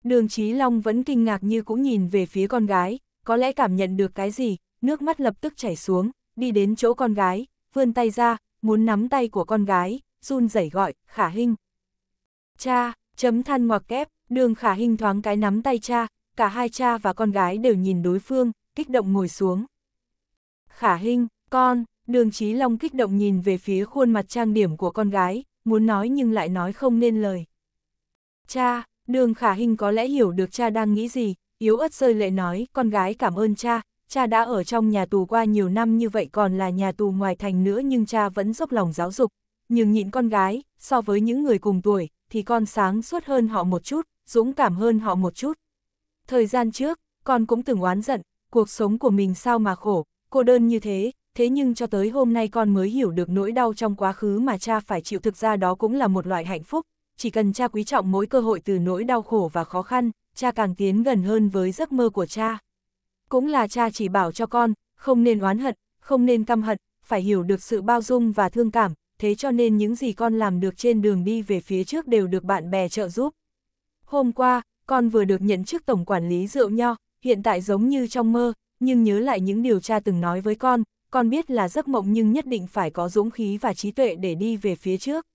Speaker 1: Đường Chí Long vẫn kinh ngạc như cũng nhìn về phía con gái, có lẽ cảm nhận được cái gì, nước mắt lập tức chảy xuống, đi đến chỗ con gái, vươn tay ra, muốn nắm tay của con gái, run rẩy gọi, khả Hinh. Cha, chấm than ngoặc kép, đường khả Hinh thoáng cái nắm tay cha, cả hai cha và con gái đều nhìn đối phương, kích động ngồi xuống. Khả Hinh, con, đường Chí long kích động nhìn về phía khuôn mặt trang điểm của con gái, muốn nói nhưng lại nói không nên lời. Cha, đường khả Hinh có lẽ hiểu được cha đang nghĩ gì, yếu ớt rơi lệ nói, con gái cảm ơn cha, cha đã ở trong nhà tù qua nhiều năm như vậy còn là nhà tù ngoài thành nữa nhưng cha vẫn dốc lòng giáo dục, nhưng nhịn con gái, so với những người cùng tuổi, thì con sáng suốt hơn họ một chút, dũng cảm hơn họ một chút. Thời gian trước, con cũng từng oán giận, cuộc sống của mình sao mà khổ, cô đơn như thế, thế nhưng cho tới hôm nay con mới hiểu được nỗi đau trong quá khứ mà cha phải chịu thực ra đó cũng là một loại hạnh phúc, chỉ cần cha quý trọng mỗi cơ hội từ nỗi đau khổ và khó khăn, cha càng tiến gần hơn với giấc mơ của cha cũng là cha chỉ bảo cho con, không nên oán hận, không nên căm hận, phải hiểu được sự bao dung và thương cảm, thế cho nên những gì con làm được trên đường đi về phía trước đều được bạn bè trợ giúp. Hôm qua, con vừa được nhận chức tổng quản lý rượu nho, hiện tại giống như trong mơ, nhưng nhớ lại những điều cha từng nói với con, con biết là giấc mộng nhưng nhất định phải có dũng khí và trí tuệ để đi về phía trước.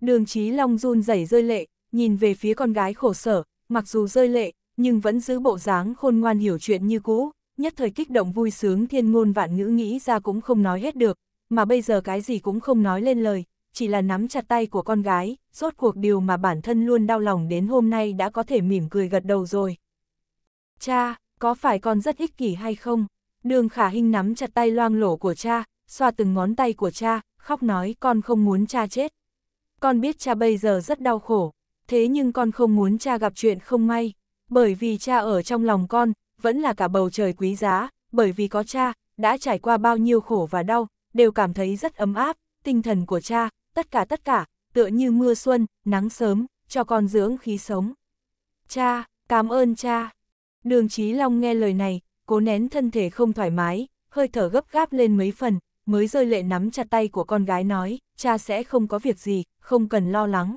Speaker 1: Đường Chí Long run rẩy rơi lệ, nhìn về phía con gái khổ sở, mặc dù rơi lệ, nhưng vẫn giữ bộ dáng khôn ngoan hiểu chuyện như cũ, nhất thời kích động vui sướng thiên ngôn vạn ngữ nghĩ ra cũng không nói hết được, mà bây giờ cái gì cũng không nói lên lời, chỉ là nắm chặt tay của con gái, rốt cuộc điều mà bản thân luôn đau lòng đến hôm nay đã có thể mỉm cười gật đầu rồi. Cha, có phải con rất ích kỷ hay không? Đường khả hình nắm chặt tay loang lổ của cha, xoa từng ngón tay của cha, khóc nói con không muốn cha chết. Con biết cha bây giờ rất đau khổ, thế nhưng con không muốn cha gặp chuyện không may. Bởi vì cha ở trong lòng con, vẫn là cả bầu trời quý giá, bởi vì có cha, đã trải qua bao nhiêu khổ và đau, đều cảm thấy rất ấm áp, tinh thần của cha, tất cả tất cả, tựa như mưa xuân, nắng sớm, cho con dưỡng khí sống. Cha, cảm ơn cha. Đường Chí Long nghe lời này, cố nén thân thể không thoải mái, hơi thở gấp gáp lên mấy phần, mới rơi lệ nắm chặt tay của con gái nói, cha sẽ không có việc gì, không cần lo lắng.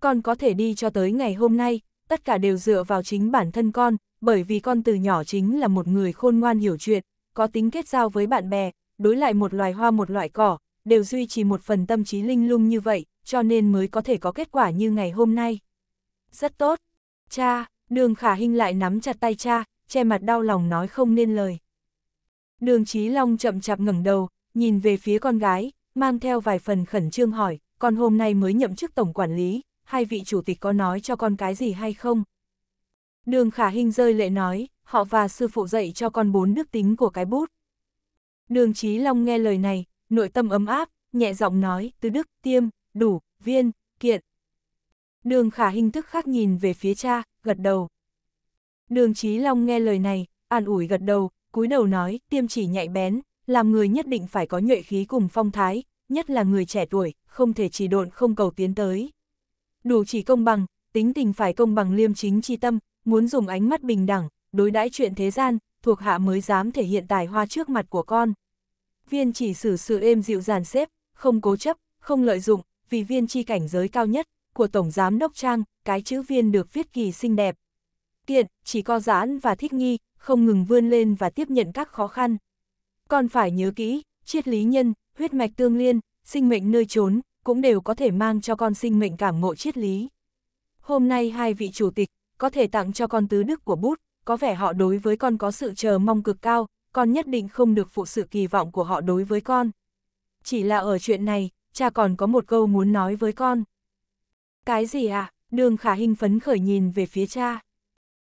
Speaker 1: Con có thể đi cho tới ngày hôm nay, tất cả đều dựa vào chính bản thân con, bởi vì con từ nhỏ chính là một người khôn ngoan hiểu chuyện, có tính kết giao với bạn bè, đối lại một loài hoa một loại cỏ, đều duy trì một phần tâm trí linh lung như vậy, cho nên mới có thể có kết quả như ngày hôm nay. Rất tốt. Cha, đường khả hình lại nắm chặt tay cha, che mặt đau lòng nói không nên lời. Đường trí Long chậm chạp ngẩng đầu, nhìn về phía con gái, mang theo vài phần khẩn trương hỏi, con hôm nay mới nhậm chức tổng quản lý, hai vị chủ tịch có nói cho con cái gì hay không? Đường khả hình rơi lệ nói, họ và sư phụ dạy cho con bốn đức tính của cái bút. Đường trí Long nghe lời này, nội tâm ấm áp, nhẹ giọng nói, từ đức, tiêm, đủ, viên, kiện. Đường khả hình tức khắc nhìn về phía cha, gật đầu. Đường trí Long nghe lời này, an ủi gật đầu, cúi đầu nói, tiêm chỉ nhạy bén, làm người nhất định phải có nhuệ khí cùng phong thái, nhất là người trẻ tuổi, không thể chỉ độn không cầu tiến tới đủ chỉ công bằng, tính tình phải công bằng liêm chính chi tâm, muốn dùng ánh mắt bình đẳng, đối đãi chuyện thế gian, thuộc hạ mới dám thể hiện tài hoa trước mặt của con. Viên chỉ xử sự êm dịu dàn xếp, không cố chấp, không lợi dụng, vì viên chi cảnh giới cao nhất, của Tổng Giám Đốc Trang, cái chữ viên được viết kỳ xinh đẹp. Tiện, chỉ co giãn và thích nghi, không ngừng vươn lên và tiếp nhận các khó khăn. Còn phải nhớ kỹ, triết lý nhân, huyết mạch tương liên, sinh mệnh nơi trốn, cũng đều có thể mang cho con sinh mệnh cảm ngộ triết lý. Hôm nay hai vị chủ tịch, có thể tặng cho con tứ đức của bút, có vẻ họ đối với con có sự chờ mong cực cao, con nhất định không được phụ sự kỳ vọng của họ đối với con. Chỉ là ở chuyện này, cha còn có một câu muốn nói với con. Cái gì ạ? À? Đường khả hình phấn khởi nhìn về phía cha.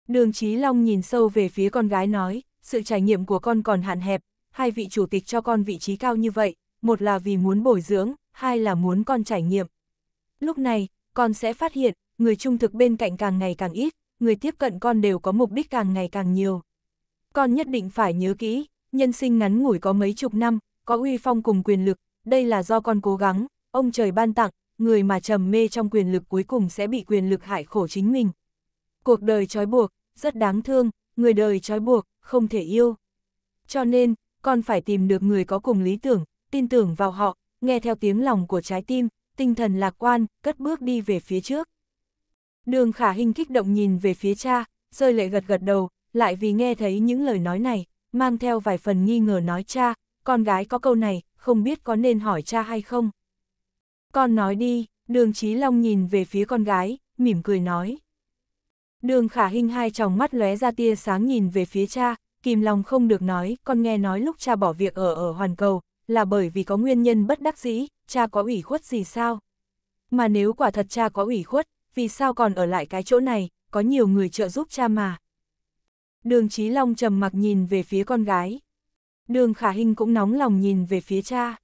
Speaker 1: Đường trí Long nhìn sâu về phía con gái nói, sự trải nghiệm của con còn hạn hẹp, hai vị chủ tịch cho con vị trí cao như vậy, một là vì muốn bồi dưỡng, hai là muốn con trải nghiệm. Lúc này, con sẽ phát hiện, người trung thực bên cạnh càng ngày càng ít, người tiếp cận con đều có mục đích càng ngày càng nhiều. Con nhất định phải nhớ kỹ, nhân sinh ngắn ngủi có mấy chục năm, có uy phong cùng quyền lực, đây là do con cố gắng, ông trời ban tặng, người mà trầm mê trong quyền lực cuối cùng sẽ bị quyền lực hại khổ chính mình. Cuộc đời trói buộc, rất đáng thương, người đời trói buộc, không thể yêu. Cho nên, con phải tìm được người có cùng lý tưởng, tin tưởng vào họ, nghe theo tiếng lòng của trái tim, tinh thần lạc quan, cất bước đi về phía trước. Đường khả hình kích động nhìn về phía cha, rơi lệ gật gật đầu, lại vì nghe thấy những lời nói này, mang theo vài phần nghi ngờ nói cha, con gái có câu này, không biết có nên hỏi cha hay không. Con nói đi, đường Chí Long nhìn về phía con gái, mỉm cười nói. Đường khả hình hai tròng mắt lóe ra tia sáng nhìn về phía cha, kìm lòng không được nói, con nghe nói lúc cha bỏ việc ở ở Hoàn Cầu, là bởi vì có nguyên nhân bất đắc dĩ, cha có ủy khuất gì sao? Mà nếu quả thật cha có ủy khuất, vì sao còn ở lại cái chỗ này, có nhiều người trợ giúp cha mà. Đường Chí Long trầm mặc nhìn về phía con gái. Đường Khả Hinh cũng nóng lòng nhìn về phía cha.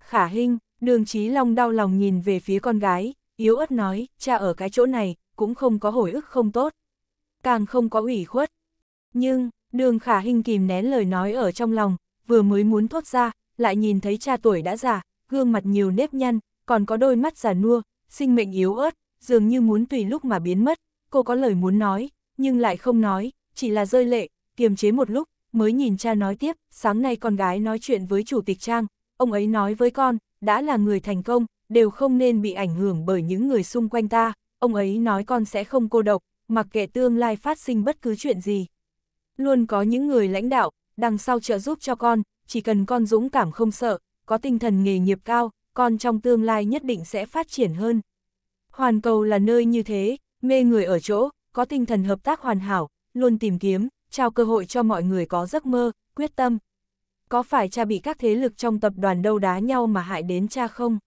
Speaker 1: Khả Hinh, Đường Chí Long đau lòng nhìn về phía con gái, yếu ớt nói, cha ở cái chỗ này, cũng không có hồi ức không tốt. Càng không có ủy khuất. Nhưng, Đường Khả Hinh kìm nén lời nói ở trong lòng, vừa mới muốn thốt ra, lại nhìn thấy cha tuổi đã già, gương mặt nhiều nếp nhăn, còn có đôi mắt già nua, sinh mệnh yếu ớt, dường như muốn tùy lúc mà biến mất, cô có lời muốn nói, nhưng lại không nói, chỉ là rơi lệ, kiềm chế một lúc, mới nhìn cha nói tiếp, sáng nay con gái nói chuyện với chủ tịch Trang, ông ấy nói với con, đã là người thành công, đều không nên bị ảnh hưởng bởi những người xung quanh ta, ông ấy nói con sẽ không cô độc, mặc kệ tương lai phát sinh bất cứ chuyện gì. Luôn có những người lãnh đạo, đằng sau trợ giúp cho con, chỉ cần con dũng cảm không sợ, có tinh thần nghề nghiệp cao, con trong tương lai nhất định sẽ phát triển hơn. Hoàn cầu là nơi như thế, mê người ở chỗ, có tinh thần hợp tác hoàn hảo, luôn tìm kiếm, trao cơ hội cho mọi người có giấc mơ, quyết tâm. Có phải cha bị các thế lực trong tập đoàn đâu đá nhau mà hại đến cha không?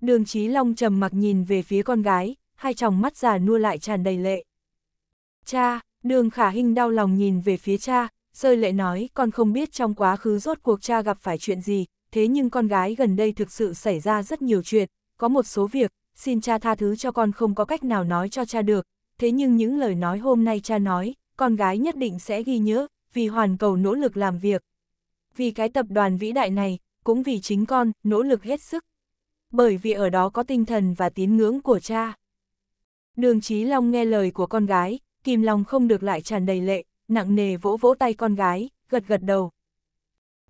Speaker 1: Đường Chí Long trầm mặc nhìn về phía con gái, hai tròng mắt già nua lại tràn đầy lệ. Cha, đường khả hình đau lòng nhìn về phía cha, rơi lệ nói con không biết trong quá khứ rốt cuộc cha gặp phải chuyện gì, thế nhưng con gái gần đây thực sự xảy ra rất nhiều chuyện, có một số việc, xin cha tha thứ cho con không có cách nào nói cho cha được, thế nhưng những lời nói hôm nay cha nói, con gái nhất định sẽ ghi nhớ, vì hoàn cầu nỗ lực làm việc. Vì cái tập đoàn vĩ đại này, cũng vì chính con, nỗ lực hết sức. Bởi vì ở đó có tinh thần và tín ngưỡng của cha. Đường Chí Long nghe lời của con gái, kìm lòng không được lại tràn đầy lệ, nặng nề vỗ vỗ tay con gái, gật gật đầu.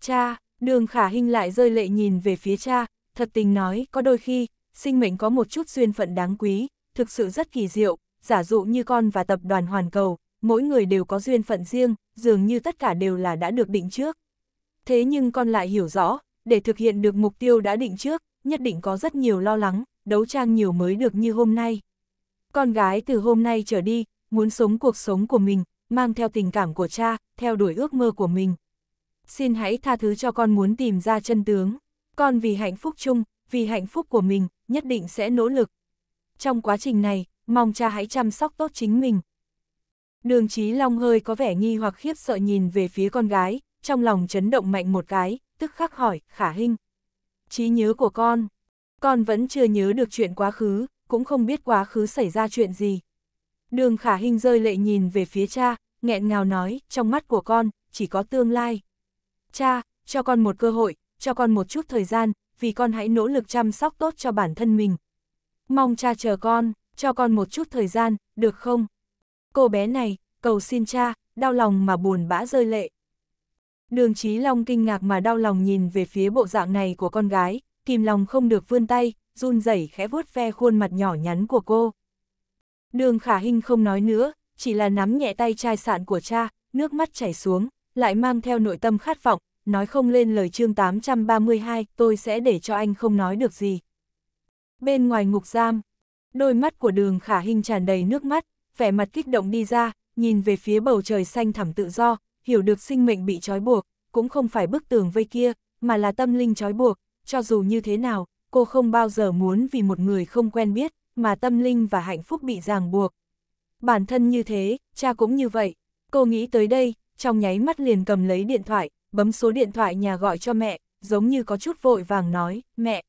Speaker 1: Cha, đường khả hình lại rơi lệ nhìn về phía cha, thật tình nói có đôi khi, sinh mệnh có một chút duyên phận đáng quý, thực sự rất kỳ diệu, giả dụ như con và tập đoàn hoàn cầu, mỗi người đều có duyên phận riêng, dường như tất cả đều là đã được định trước. Thế nhưng con lại hiểu rõ, để thực hiện được mục tiêu đã định trước, nhất định có rất nhiều lo lắng, đấu trang nhiều mới được như hôm nay. Con gái từ hôm nay trở đi, muốn sống cuộc sống của mình, mang theo tình cảm của cha, theo đuổi ước mơ của mình. Xin hãy tha thứ cho con muốn tìm ra chân tướng. Con vì hạnh phúc chung, vì hạnh phúc của mình, nhất định sẽ nỗ lực. Trong quá trình này, mong cha hãy chăm sóc tốt chính mình. Đường Chí Long hơi có vẻ nghi hoặc khiếp sợ nhìn về phía con gái, trong lòng chấn động mạnh một cái, tức khắc hỏi, khả hình. Chí nhớ của con, con vẫn chưa nhớ được chuyện quá khứ, cũng không biết quá khứ xảy ra chuyện gì. Đường khả hình rơi lệ nhìn về phía cha, nghẹn ngào nói, trong mắt của con, chỉ có tương lai. Cha, cho con một cơ hội, cho con một chút thời gian, vì con hãy nỗ lực chăm sóc tốt cho bản thân mình. Mong cha chờ con, cho con một chút thời gian, được không? Cô bé này, cầu xin cha, đau lòng mà buồn bã rơi lệ. Đường Chí Long kinh ngạc mà đau lòng nhìn về phía bộ dạng này của con gái, kìm lòng không được vươn tay, run rẩy khẽ vuốt ve khuôn mặt nhỏ nhắn của cô. Đường khả hình không nói nữa, chỉ là nắm nhẹ tay chai sạn của cha, nước mắt chảy xuống, lại mang theo nội tâm khát vọng, nói không lên lời chương 832, tôi sẽ để cho anh không nói được gì. Bên ngoài ngục giam, đôi mắt của đường khả hình tràn đầy nước mắt, vẻ mặt kích động đi ra, nhìn về phía bầu trời xanh thẳm tự do, hiểu được sinh mệnh bị trói buộc, cũng không phải bức tường vây kia, mà là tâm linh trói buộc, cho dù như thế nào, cô không bao giờ muốn vì một người không quen biết, mà tâm linh và hạnh phúc bị ràng buộc. Bản thân như thế, cha cũng như vậy. Cô nghĩ tới đây, trong nháy mắt liền cầm lấy điện thoại, bấm số điện thoại nhà gọi cho mẹ, giống như có chút vội vàng nói, mẹ.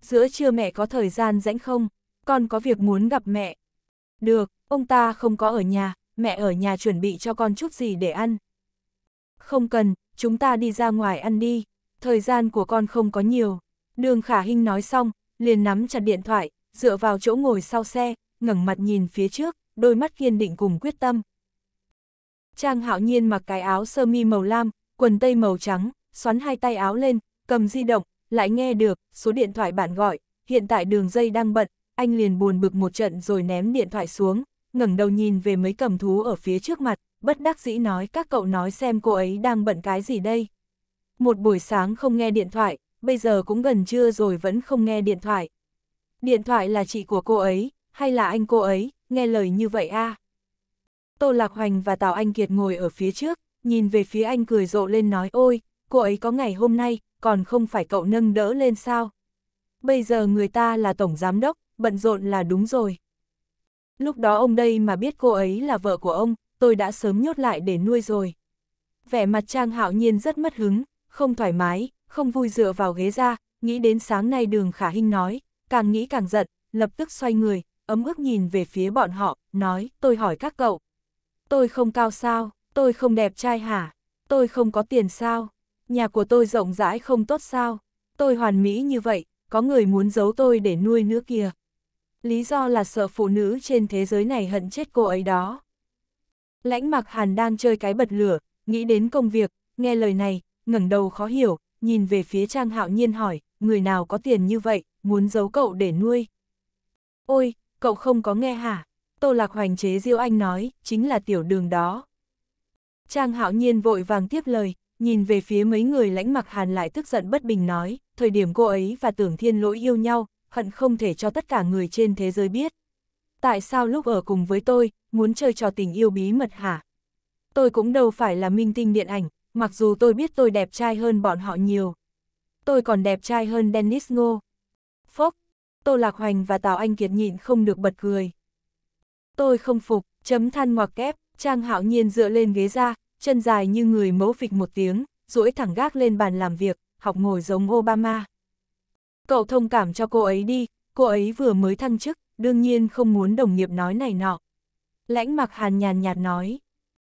Speaker 1: Giữa trưa mẹ có thời gian rãnh không? Con có việc muốn gặp mẹ. Được, ông ta không có ở nhà, mẹ ở nhà chuẩn bị cho con chút gì để ăn. Không cần, chúng ta đi ra ngoài ăn đi, thời gian của con không có nhiều. Đường Khả Hinh nói xong, liền nắm chặt điện thoại, dựa vào chỗ ngồi sau xe, ngẩng mặt nhìn phía trước, đôi mắt kiên định cùng quyết tâm. Trang hạo nhiên mặc cái áo sơ mi màu lam, quần tây màu trắng, xoắn hai tay áo lên, cầm di động, lại nghe được, số điện thoại bạn gọi, hiện tại đường dây đang bận, anh liền buồn bực một trận rồi ném điện thoại xuống, ngẩng đầu nhìn về mấy cầm thú ở phía trước mặt, bất đắc dĩ nói các cậu nói xem cô ấy đang bận cái gì đây. Một buổi sáng không nghe điện thoại, bây giờ cũng gần trưa rồi vẫn không nghe điện thoại. Điện thoại là chị của cô ấy, hay là anh cô ấy, nghe lời như vậy a à? Tô Lạc Hoành và Tào Anh Kiệt ngồi ở phía trước, nhìn về phía anh cười rộ lên nói ôi, cô ấy có ngày hôm nay, còn không phải cậu nâng đỡ lên sao. Bây giờ người ta là tổng giám đốc, bận rộn là đúng rồi. Lúc đó ông đây mà biết cô ấy là vợ của ông, tôi đã sớm nhốt lại để nuôi rồi. Vẻ mặt Trang Hạo Nhiên rất mất hứng, không thoải mái, không vui dựa vào ghế ra, nghĩ đến sáng nay đường Khả Hinh nói, càng nghĩ càng giận, lập tức xoay người, ấm ức nhìn về phía bọn họ, nói, tôi hỏi các cậu. Tôi không cao sao, tôi không đẹp trai hả, tôi không có tiền sao, nhà của tôi rộng rãi không tốt sao, tôi hoàn mỹ như vậy, có người muốn giấu tôi để nuôi nữa kìa. Lý do là sợ phụ nữ trên thế giới này hận chết cô ấy đó. Lãnh mặc hàn đang chơi cái bật lửa, nghĩ đến công việc, nghe lời này, ngẩng đầu khó hiểu, nhìn về phía Trang Hạo Nhiên hỏi, người nào có tiền như vậy, muốn giấu cậu để nuôi. Ôi, cậu không có nghe hả? Tô Lạc Hoành chế Diêu Anh nói, chính là tiểu đường đó. Trang hạo nhiên vội vàng tiếp lời, nhìn về phía mấy người lãnh mặc hàn lại tức giận bất bình nói, thời điểm cô ấy và tưởng thiên lỗi yêu nhau, hận không thể cho tất cả người trên thế giới biết. Tại sao lúc ở cùng với tôi, muốn chơi trò tình yêu bí mật hả? Tôi cũng đâu phải là minh tinh điện ảnh, mặc dù tôi biết tôi đẹp trai hơn bọn họ nhiều. Tôi còn đẹp trai hơn Dennis Ngô. Phốc, Tô Lạc Hoành và Tào Anh Kiệt nhịn không được bật cười. Tôi không phục, chấm than ngoặc kép, Trang Hạo Nhiên dựa lên ghế ra, chân dài như người mẫu phịch một tiếng, duỗi thẳng gác lên bàn làm việc, học ngồi giống Obama. Cậu thông cảm cho cô ấy đi, cô ấy vừa mới thăng chức, đương nhiên không muốn đồng nghiệp nói này nọ. Lãnh mặc hàn nhàn nhạt nói,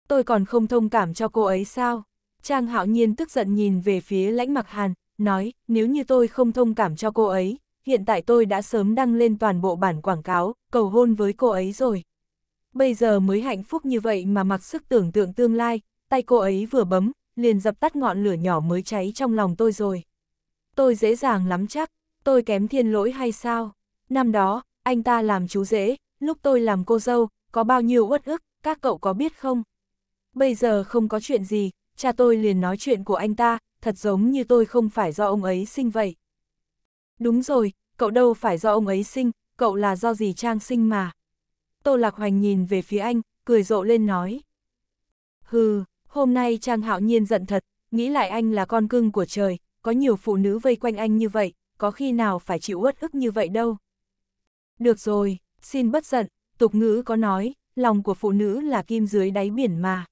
Speaker 1: tôi còn không thông cảm cho cô ấy sao? Trang hạo nhiên tức giận nhìn về phía lãnh mặc hàn, nói, nếu như tôi không thông cảm cho cô ấy, hiện tại tôi đã sớm đăng lên toàn bộ bản quảng cáo, cầu hôn với cô ấy rồi. Bây giờ mới hạnh phúc như vậy mà mặc sức tưởng tượng tương lai, tay cô ấy vừa bấm, liền dập tắt ngọn lửa nhỏ mới cháy trong lòng tôi rồi. Tôi dễ dàng lắm chắc, tôi kém thiên lỗi hay sao? Năm đó, anh ta làm chú rể, lúc tôi làm cô dâu, có bao nhiêu uất ức, các cậu có biết không? Bây giờ không có chuyện gì, cha tôi liền nói chuyện của anh ta, thật giống như tôi không phải do ông ấy sinh vậy. Đúng rồi, cậu đâu phải do ông ấy sinh, cậu là do gì Trang sinh mà. Tô Lạc Hoành nhìn về phía anh, cười rộ lên nói. Hừ, hôm nay Trang hạo nhiên giận thật, nghĩ lại anh là con cưng của trời, có nhiều phụ nữ vây quanh anh như vậy, có khi nào phải chịu uất ức như vậy đâu. Được rồi, xin bất giận, tục ngữ có nói, lòng của phụ nữ là kim dưới đáy biển mà.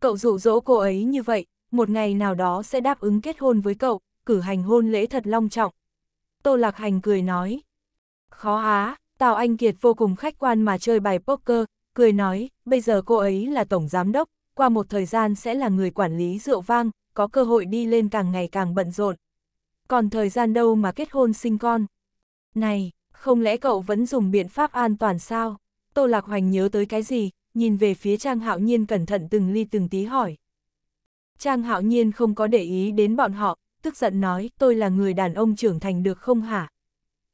Speaker 1: Cậu dụ dỗ cô ấy như vậy, một ngày nào đó sẽ đáp ứng kết hôn với cậu, cử hành hôn lễ thật long trọng, Tô Lạc Hành cười nói. Khó á, Tào Anh Kiệt vô cùng khách quan mà chơi bài poker, cười nói, bây giờ cô ấy là tổng giám đốc, qua một thời gian sẽ là người quản lý rượu vang, có cơ hội đi lên càng ngày càng bận rộn. Còn thời gian đâu mà kết hôn sinh con? Này, không lẽ cậu vẫn dùng biện pháp an toàn sao? Tô Lạc Hoành nhớ tới cái gì, nhìn về phía Trang Hạo Nhiên cẩn thận từng ly từng tí hỏi. Trang Hạo Nhiên không có để ý đến bọn họ, tức giận nói tôi là người đàn ông trưởng thành được không hả?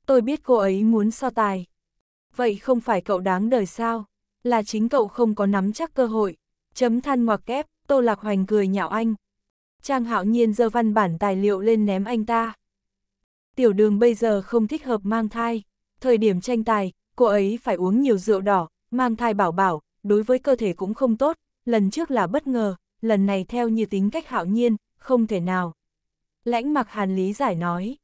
Speaker 1: Tôi biết cô ấy muốn so tài. Vậy không phải cậu đáng đời sao? Là chính cậu không có nắm chắc cơ hội. Chấm than ngoặc kép, Tô Lạc Hoành cười nhạo anh. Trang hạo nhiên giơ văn bản tài liệu lên ném anh ta. Tiểu đường bây giờ không thích hợp mang thai. Thời điểm tranh tài, cô ấy phải uống nhiều rượu đỏ, mang thai bảo bảo, đối với cơ thể cũng không tốt. Lần trước là bất ngờ, lần này theo như tính cách hạo nhiên, không thể nào lãnh mặc hàn lý giải nói.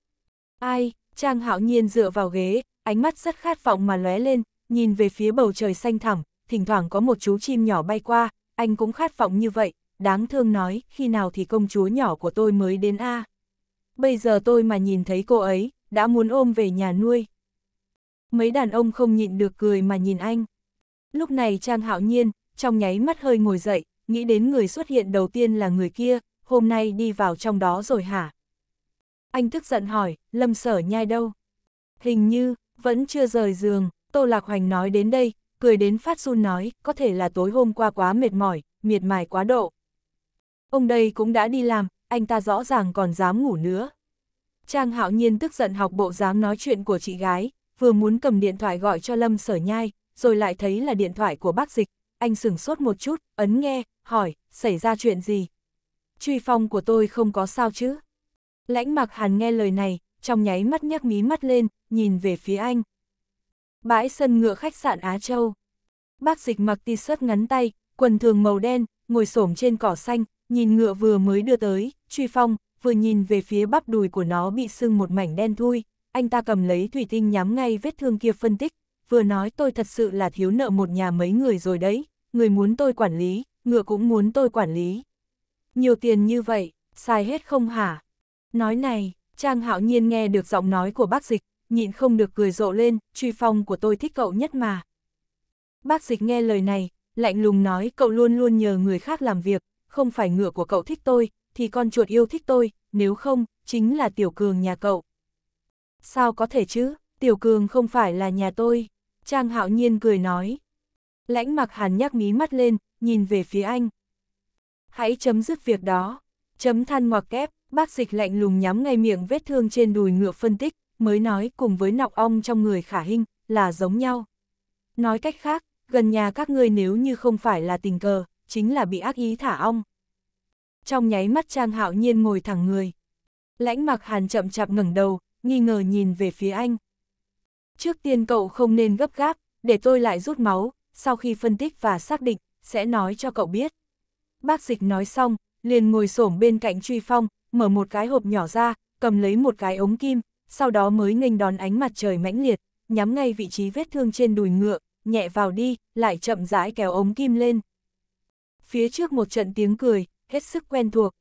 Speaker 1: Ai, Trang hạo nhiên dựa vào ghế, ánh mắt rất khát vọng mà lóe lên, nhìn về phía bầu trời xanh thẳm, thỉnh thoảng có một chú chim nhỏ bay qua, anh cũng khát vọng như vậy, đáng thương nói, khi nào thì công chúa nhỏ của tôi mới đến A. Bây giờ tôi mà nhìn thấy cô ấy, đã muốn ôm về nhà nuôi. Mấy đàn ông không nhịn được cười mà nhìn anh. Lúc này Trang hạo nhiên, trong nháy mắt hơi ngồi dậy, nghĩ đến người xuất hiện đầu tiên là người kia, hôm nay đi vào trong đó rồi hả? Anh tức giận hỏi, lâm sở nhai đâu? Hình như, vẫn chưa rời giường, Tô Lạc Hoành nói đến đây, cười đến phát run nói, có thể là tối hôm qua quá mệt mỏi, miệt mài quá độ. Ông đây cũng đã đi làm, anh ta rõ ràng còn dám ngủ nữa. Trang hạo nhiên tức giận học bộ dám nói chuyện của chị gái, vừa muốn cầm điện thoại gọi cho Lâm sở nhai, rồi lại thấy là điện thoại của bác dịch. Anh sửng sốt một chút, ấn nghe, hỏi, xảy ra chuyện gì, truy phong của tôi không có sao chứ. Lãnh mặc hàn nghe lời này, trong nháy mắt nhắc mí mắt lên, nhìn về phía anh. Bãi sân ngựa khách sạn Á Châu. Bác dịch mặc t-shirt ngắn tay, quần thường màu đen, ngồi xổm trên cỏ xanh, nhìn ngựa vừa mới đưa tới, truy phong, vừa nhìn về phía bắp đùi của nó bị sưng một mảnh đen thui, anh ta cầm lấy thủy tinh nhắm ngay vết thương kia phân tích, vừa nói tôi thật sự là thiếu nợ một nhà mấy người rồi đấy, người muốn tôi quản lý, ngựa cũng muốn tôi quản lý nhiều tiền như vậy, xài hết không hả? Nói này, Trang Hạo Nhiên nghe được giọng nói của bác dịch, nhịn không được cười rộ lên, truy phong của tôi thích cậu nhất mà. Bác dịch nghe lời này, lạnh lùng nói cậu luôn luôn nhờ người khác làm việc, không phải ngựa của cậu thích tôi, thì con chuột yêu thích tôi, nếu không, chính là tiểu cường nhà cậu. Sao có thể chứ, tiểu cường không phải là nhà tôi, Trang Hạo Nhiên cười nói. Lãnh mặc hàn nhắc mí mắt lên, nhìn về phía anh, hãy chấm dứt việc đó. Chấm than ngoặc kép, bác dịch lạnh lùng nhắm ngay miệng vết thương trên đùi ngựa phân tích, mới nói cùng với nọc ong trong người khả hình, là giống nhau. Nói cách khác, gần nhà các ngươi nếu như không phải là tình cờ, chính là bị ác ý thả ong. Trong nháy mắt Trang Hạo Nhiên ngồi thẳng người. Lãnh mặc hàn chậm chạp ngẩng đầu, nghi ngờ nhìn về phía anh. Trước tiên cậu không nên gấp gáp, để tôi lại rút máu, sau khi phân tích và xác định, sẽ nói cho cậu biết. Bác dịch nói xong, liền ngồi xổm bên cạnh Truy Phong, mở một cái hộp nhỏ ra, cầm lấy một cái ống kim, sau đó mới nghênh đón ánh mặt trời mãnh liệt, nhắm ngay vị trí vết thương trên đùi ngựa, nhẹ vào đi, lại chậm rãi kéo ống kim lên. Phía trước một trận tiếng cười, hết sức quen thuộc.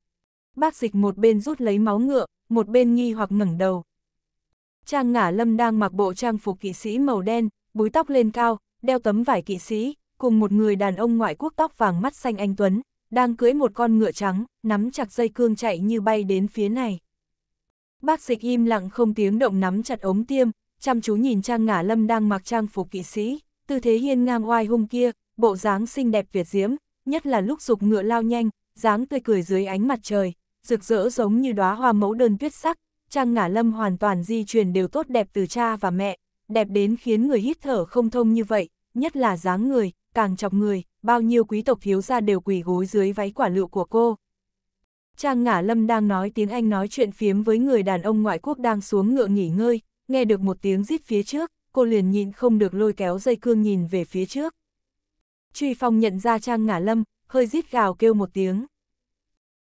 Speaker 1: Bác dịch một bên rút lấy máu ngựa, một bên nghi hoặc ngẩng đầu. Trang ngả lâm đang mặc bộ trang phục kỵ sĩ màu đen, búi tóc lên cao, đeo tấm vải kỵ sĩ, cùng một người đàn ông ngoại quốc tóc vàng mắt xanh anh Tuấn, đang cưỡi một con ngựa trắng, nắm chặt dây cương chạy như bay đến phía này. Bác dịch im lặng không tiếng động nắm chặt ống tiêm, chăm chú nhìn Trang Ngả Lâm đang mặc trang phục kỵ sĩ, tư thế hiên ngang oai hung kia, bộ dáng xinh đẹp việt diễm, nhất là lúc dục ngựa lao nhanh, dáng tươi cười dưới ánh mặt trời, rực rỡ giống như đóa hoa mẫu đơn tuyết sắc, Trang Ngả Lâm hoàn toàn di truyền đều tốt đẹp từ cha và mẹ, đẹp đến khiến người hít thở không thông như vậy, nhất là dáng người, càng chọc người bao nhiêu quý tộc thiếu gia đều quỳ gối dưới váy quả lựu của cô. Trang Ngả Lâm đang nói tiếng Anh nói chuyện phiếm với người đàn ông ngoại quốc đang xuống ngựa nghỉ ngơi, nghe được một tiếng rít phía trước, cô liền nhịn không được lôi kéo dây cương nhìn về phía trước. Truy Phong nhận ra Trang Ngả Lâm, hơi rít gào kêu một tiếng.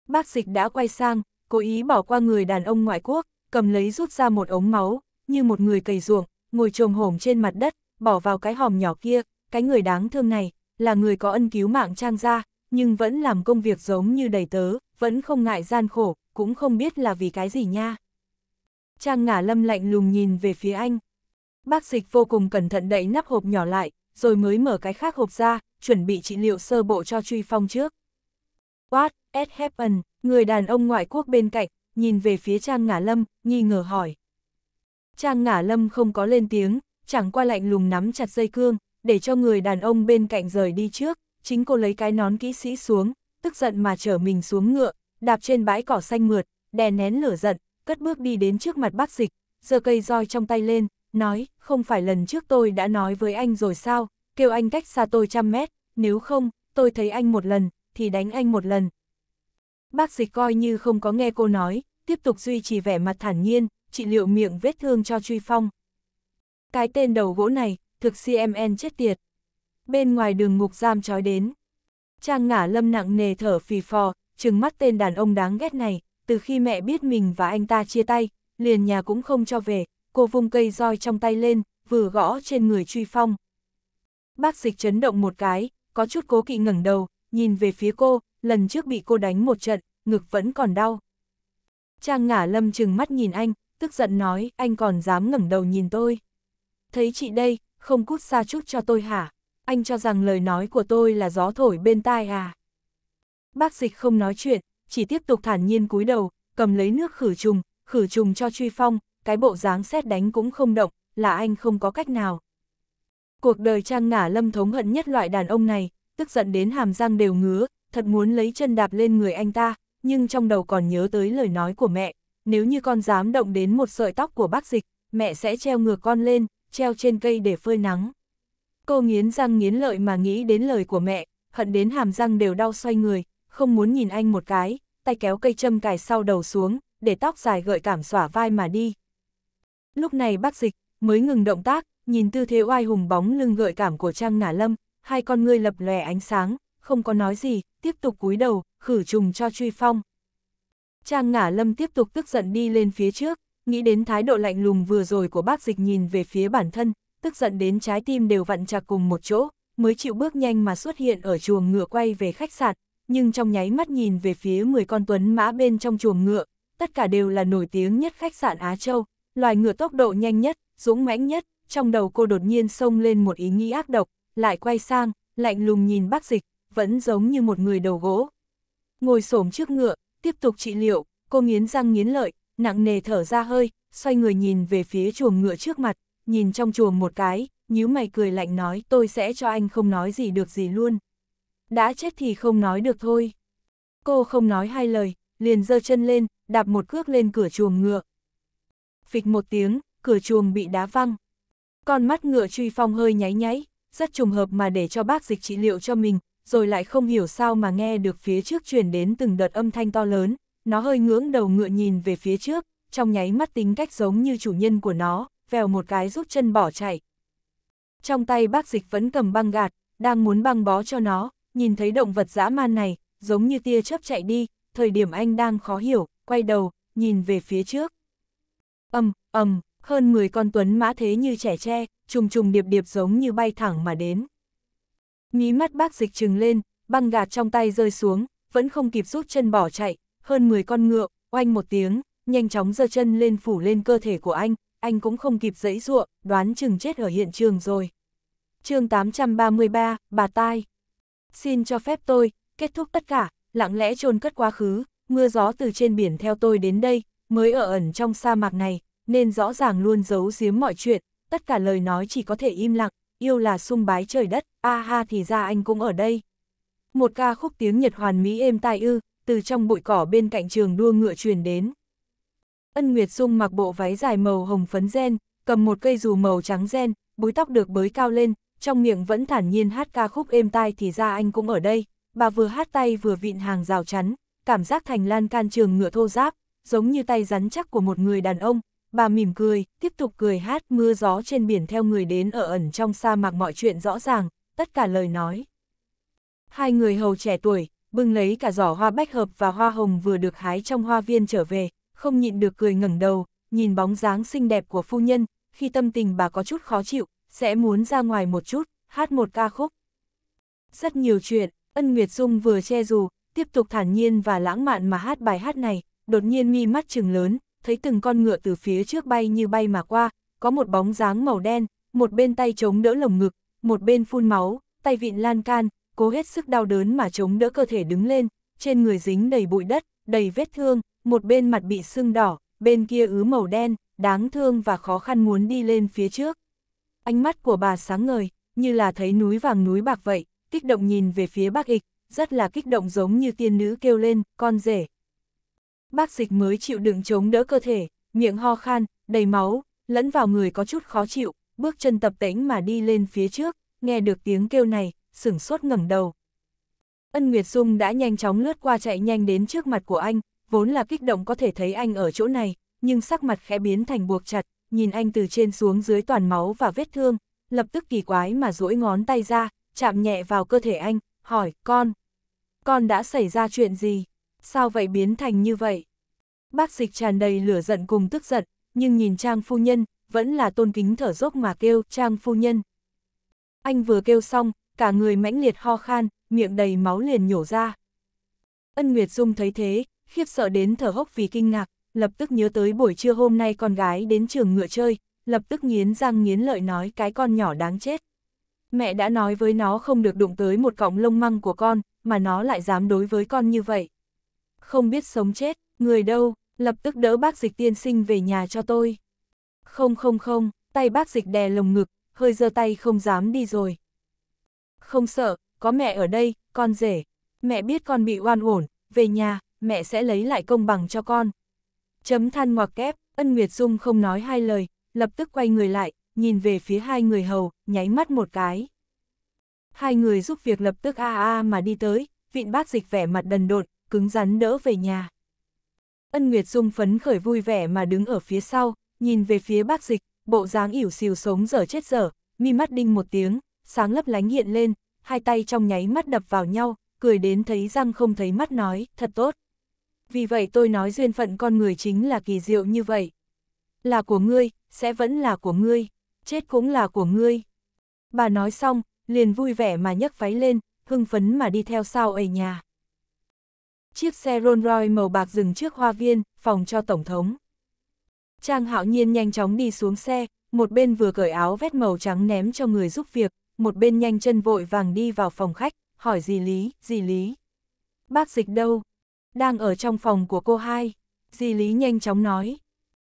Speaker 1: Bác dịch đã quay sang, cố ý bỏ qua người đàn ông ngoại quốc, cầm lấy rút ra một ống máu, như một người cầy ruộng, ngồi trồm hổm trên mặt đất, bỏ vào cái hòm nhỏ kia, cái người đáng thương này là người có ân cứu mạng Trang gia, nhưng vẫn làm công việc giống như đầy tớ, vẫn không ngại gian khổ, cũng không biết là vì cái gì nha. Trang ngả lâm lạnh lùng nhìn về phía anh. Bác dịch vô cùng cẩn thận đậy nắp hộp nhỏ lại, rồi mới mở cái khác hộp ra, chuẩn bị trị liệu sơ bộ cho truy phong trước. What, ed heaven, người đàn ông ngoại quốc bên cạnh, nhìn về phía Trang ngả lâm, nghi ngờ hỏi. Trang ngả lâm không có lên tiếng, chẳng qua lạnh lùng nắm chặt dây cương, để cho người đàn ông bên cạnh rời đi trước, chính cô lấy cái nón kỹ sĩ xuống, tức giận mà trở mình xuống ngựa, đạp trên bãi cỏ xanh mượt, đè nén lửa giận, cất bước đi đến trước mặt bác dịch, giơ cây roi trong tay lên, nói, không phải lần trước tôi đã nói với anh rồi sao, kêu anh cách xa tôi trăm mét, nếu không, tôi thấy anh một lần, thì đánh anh một lần. Bác dịch coi như không có nghe cô nói, tiếp tục duy trì vẻ mặt thản nhiên, trị liệu miệng vết thương cho Truy Phong. Cái tên đầu gỗ này, thực CMN chết tiệt. Bên ngoài đường ngục giam trói đến. Trang ngả lâm nặng nề thở phì phò, trừng mắt tên đàn ông đáng ghét này, từ khi mẹ biết mình và anh ta chia tay, liền nhà cũng không cho về, cô vung cây roi trong tay lên, vừa gõ trên người truy phong. Bác dịch chấn động một cái, có chút cố kỵ ngẩng đầu, nhìn về phía cô, lần trước bị cô đánh một trận, ngực vẫn còn đau. Trang ngả lâm trừng mắt nhìn anh, tức giận nói, anh còn dám ngẩng đầu nhìn tôi. Thấy chị đây, không cút xa chút cho tôi hả? Anh cho rằng lời nói của tôi là gió thổi bên tai à? Bác dịch không nói chuyện, chỉ tiếp tục thản nhiên cúi đầu, cầm lấy nước khử trùng, khử trùng cho truy phong, cái bộ dáng xét đánh cũng không động, là anh không có cách nào. Cuộc đời trang ngả lâm thống hận nhất loại đàn ông này, tức giận đến hàm răng đều ngứa, thật muốn lấy chân đạp lên người anh ta, nhưng trong đầu còn nhớ tới lời nói của mẹ, nếu như con dám động đến một sợi tóc của bác dịch, mẹ sẽ treo ngược con lên, treo trên cây để phơi nắng. Cô nghiến răng nghiến lợi mà nghĩ đến lời của mẹ, hận đến hàm răng đều đau xoay người, không muốn nhìn anh một cái, tay kéo cây châm cài sau đầu xuống, để tóc dài gợi cảm xỏa vai mà đi. Lúc này bác dịch, mới ngừng động tác, nhìn tư thế oai hùng bóng lưng gợi cảm của Trang Ngả Lâm, hai con ngươi lập lòe ánh sáng, không có nói gì, tiếp tục cúi đầu, khử trùng cho truy phong. Trang Ngả Lâm tiếp tục tức giận đi lên phía trước, nghĩ đến thái độ lạnh lùng vừa rồi của bác dịch nhìn về phía bản thân, tức giận đến trái tim đều vặn chặt cùng một chỗ, mới chịu bước nhanh mà xuất hiện ở chuồng ngựa quay về khách sạn, nhưng trong nháy mắt nhìn về phía 10 con tuấn mã bên trong chuồng ngựa, tất cả đều là nổi tiếng nhất khách sạn Á Châu, loài ngựa tốc độ nhanh nhất, dũng mãnh nhất, trong đầu cô đột nhiên xông lên một ý nghĩ ác độc, lại quay sang, lạnh lùng nhìn bác dịch, vẫn giống như một người đầu gỗ. Ngồi xổm trước ngựa, tiếp tục trị liệu, cô nghiến răng nghiến lợi, nặng nề thở ra hơi, xoay người nhìn về phía chuồng ngựa trước mặt, nhìn trong chuồng một cái, nhíu mày cười lạnh nói tôi sẽ cho anh không nói gì được gì luôn. Đã chết thì không nói được thôi. Cô không nói hai lời, liền giơ chân lên, đạp một cước lên cửa chuồng ngựa. Phịch một tiếng, cửa chuồng bị đá văng. Con mắt ngựa truy phong hơi nháy nháy, rất trùng hợp mà để cho bác dịch trị liệu cho mình, rồi lại không hiểu sao mà nghe được phía trước truyền đến từng đợt âm thanh to lớn, nó hơi ngưỡng đầu ngựa nhìn về phía trước, trong nháy mắt tính cách giống như chủ nhân của nó, vèo một cái rút chân bỏ chạy. Trong tay bác dịch vẫn cầm băng gạt, đang muốn băng bó cho nó, nhìn thấy động vật dã man này, giống như tia chớp chạy đi, thời điểm anh đang khó hiểu, quay đầu, nhìn về phía trước. Âm, um, ầm, hơn 10 con tuấn mã thế như trẻ tre, trùng trùng điệp điệp giống như bay thẳng mà đến. Mí mắt bác dịch trừng lên, băng gạt trong tay rơi xuống, vẫn không kịp rút chân bỏ chạy, hơn 10 con ngựa, oanh một tiếng, nhanh chóng giơ chân lên phủ lên cơ thể của anh, anh cũng không kịp dẫy ruộng đoán chừng chết ở hiện trường rồi. chương 833, bà tai. Xin cho phép tôi, kết thúc tất cả, lặng lẽ chôn cất quá khứ, mưa gió từ trên biển theo tôi đến đây, mới ở ẩn trong sa mạc này, nên rõ ràng luôn giấu giếm mọi chuyện, tất cả lời nói chỉ có thể im lặng, yêu là sung bái trời đất, a ha thì ra anh cũng ở đây. Một ca khúc tiếng Nhật hoàn mỹ êm tai ư, từ trong bụi cỏ bên cạnh trường đua ngựa truyền đến. Ân Nguyệt Dung mặc bộ váy dài màu hồng phấn gen, cầm một cây dù màu trắng gen, búi tóc được bới cao lên, trong miệng vẫn thản nhiên hát ca khúc êm tai thì ra anh cũng ở đây, bà vừa hát tay vừa vịn hàng rào chắn, cảm giác thành lan can trường ngựa thô giáp, giống như tay rắn chắc của một người đàn ông, bà mỉm cười, tiếp tục cười hát mưa gió trên biển theo người đến ở ẩn trong sa mạc mọi chuyện rõ ràng, tất cả lời nói. Hai người hầu trẻ tuổi, bưng lấy cả giỏ hoa bách hợp và hoa hồng vừa được hái trong hoa viên trở về, không nhịn được cười ngẩng đầu, nhìn bóng dáng xinh đẹp của phu nhân, khi tâm tình bà có chút khó chịu, sẽ muốn ra ngoài một chút, hát một ca khúc. Rất nhiều chuyện, Ân Nguyệt Dung vừa che dù, tiếp tục thản nhiên và lãng mạn mà hát bài hát này, đột nhiên mi mắt trừng lớn, thấy từng con ngựa từ phía trước bay như bay mà qua, có một bóng dáng màu đen, một bên tay chống đỡ lồng ngực, một bên phun máu, tay vịn lan can, cố hết sức đau đớn mà chống đỡ cơ thể đứng lên, trên người dính đầy bụi đất, đầy vết thương, một bên mặt bị sưng đỏ, bên kia ứ màu đen, đáng thương và khó khăn muốn đi lên phía trước. Ánh mắt của bà sáng ngời, như là thấy núi vàng núi bạc vậy, kích động nhìn về phía bác ịch, rất là kích động giống như tiên nữ kêu lên, con rể. Bác dịch mới chịu đựng chống đỡ cơ thể, miệng ho khan, đầy máu, lẫn vào người có chút khó chịu, bước chân tập tễnh mà đi lên phía trước, nghe được tiếng kêu này, sửng sốt ngẩng đầu. Ân Nguyệt Dung đã nhanh chóng lướt qua chạy nhanh đến trước mặt của anh, vốn là kích động có thể thấy anh ở chỗ này, nhưng sắc mặt khẽ biến thành buộc chặt, nhìn anh từ trên xuống dưới toàn máu và vết thương, lập tức kỳ quái mà duỗi ngón tay ra, chạm nhẹ vào cơ thể anh, hỏi, con, con đã xảy ra chuyện gì? Sao vậy biến thành như vậy? Bác dịch tràn đầy lửa giận cùng tức giận, nhưng nhìn Trang Phu Nhân, vẫn là tôn kính thở dốc mà kêu Trang Phu Nhân. Anh vừa kêu xong, cả người mãnh liệt ho khan, miệng đầy máu liền nhổ ra. Ân Nguyệt Dung thấy thế, khiếp sợ đến thở hốc vì kinh ngạc, lập tức nhớ tới buổi trưa hôm nay con gái đến trường ngựa chơi, lập tức nghiến răng nghiến lợi nói cái con nhỏ đáng chết. Mẹ đã nói với nó không được đụng tới một cọng lông măng của con, mà nó lại dám đối với con như vậy. Không biết sống chết, người đâu, lập tức đỡ bác dịch tiên sinh về nhà cho tôi. Không không không, tay bác dịch đè lồng ngực, hơi giơ tay không dám đi rồi, không sợ, có mẹ ở đây, con rể. Mẹ biết con bị oan uổng, về nhà, mẹ sẽ lấy lại công bằng cho con. Chấm than ngoặc kép, ân Nguyệt Dung không nói hai lời, lập tức quay người lại, nhìn về phía hai người hầu, nháy mắt một cái. Hai người giúp việc lập tức a a mà đi tới, vịn bác dịch vẻ mặt đần đột, cứng rắn đỡ về nhà. Ân Nguyệt Dung phấn khởi vui vẻ mà đứng ở phía sau, nhìn về phía bác dịch, bộ dáng ỉu xìu sống dở chết dở, mi mắt đinh một tiếng, sáng lấp lánh hiện lên, hai tay trong nháy mắt đập vào nhau, cười đến thấy răng không thấy mắt nói, thật tốt. Vì vậy tôi nói duyên phận con người chính là kỳ diệu như vậy. Là của ngươi, sẽ vẫn là của ngươi, chết cũng là của ngươi. Bà nói xong, liền vui vẻ mà nhấc váy lên, hưng phấn mà đi theo sau ở nhà. Chiếc xe Rolls Royce màu bạc dừng trước hoa viên, phòng cho Tổng thống. Trang hạo nhiên nhanh chóng đi xuống xe, một bên vừa cởi áo vét màu trắng ném cho người giúp việc, một bên nhanh chân vội vàng đi vào phòng khách, hỏi dì Lý, dì Lý. Bác dịch đâu? Đang ở trong phòng của cô hai. Dì Lý nhanh chóng nói.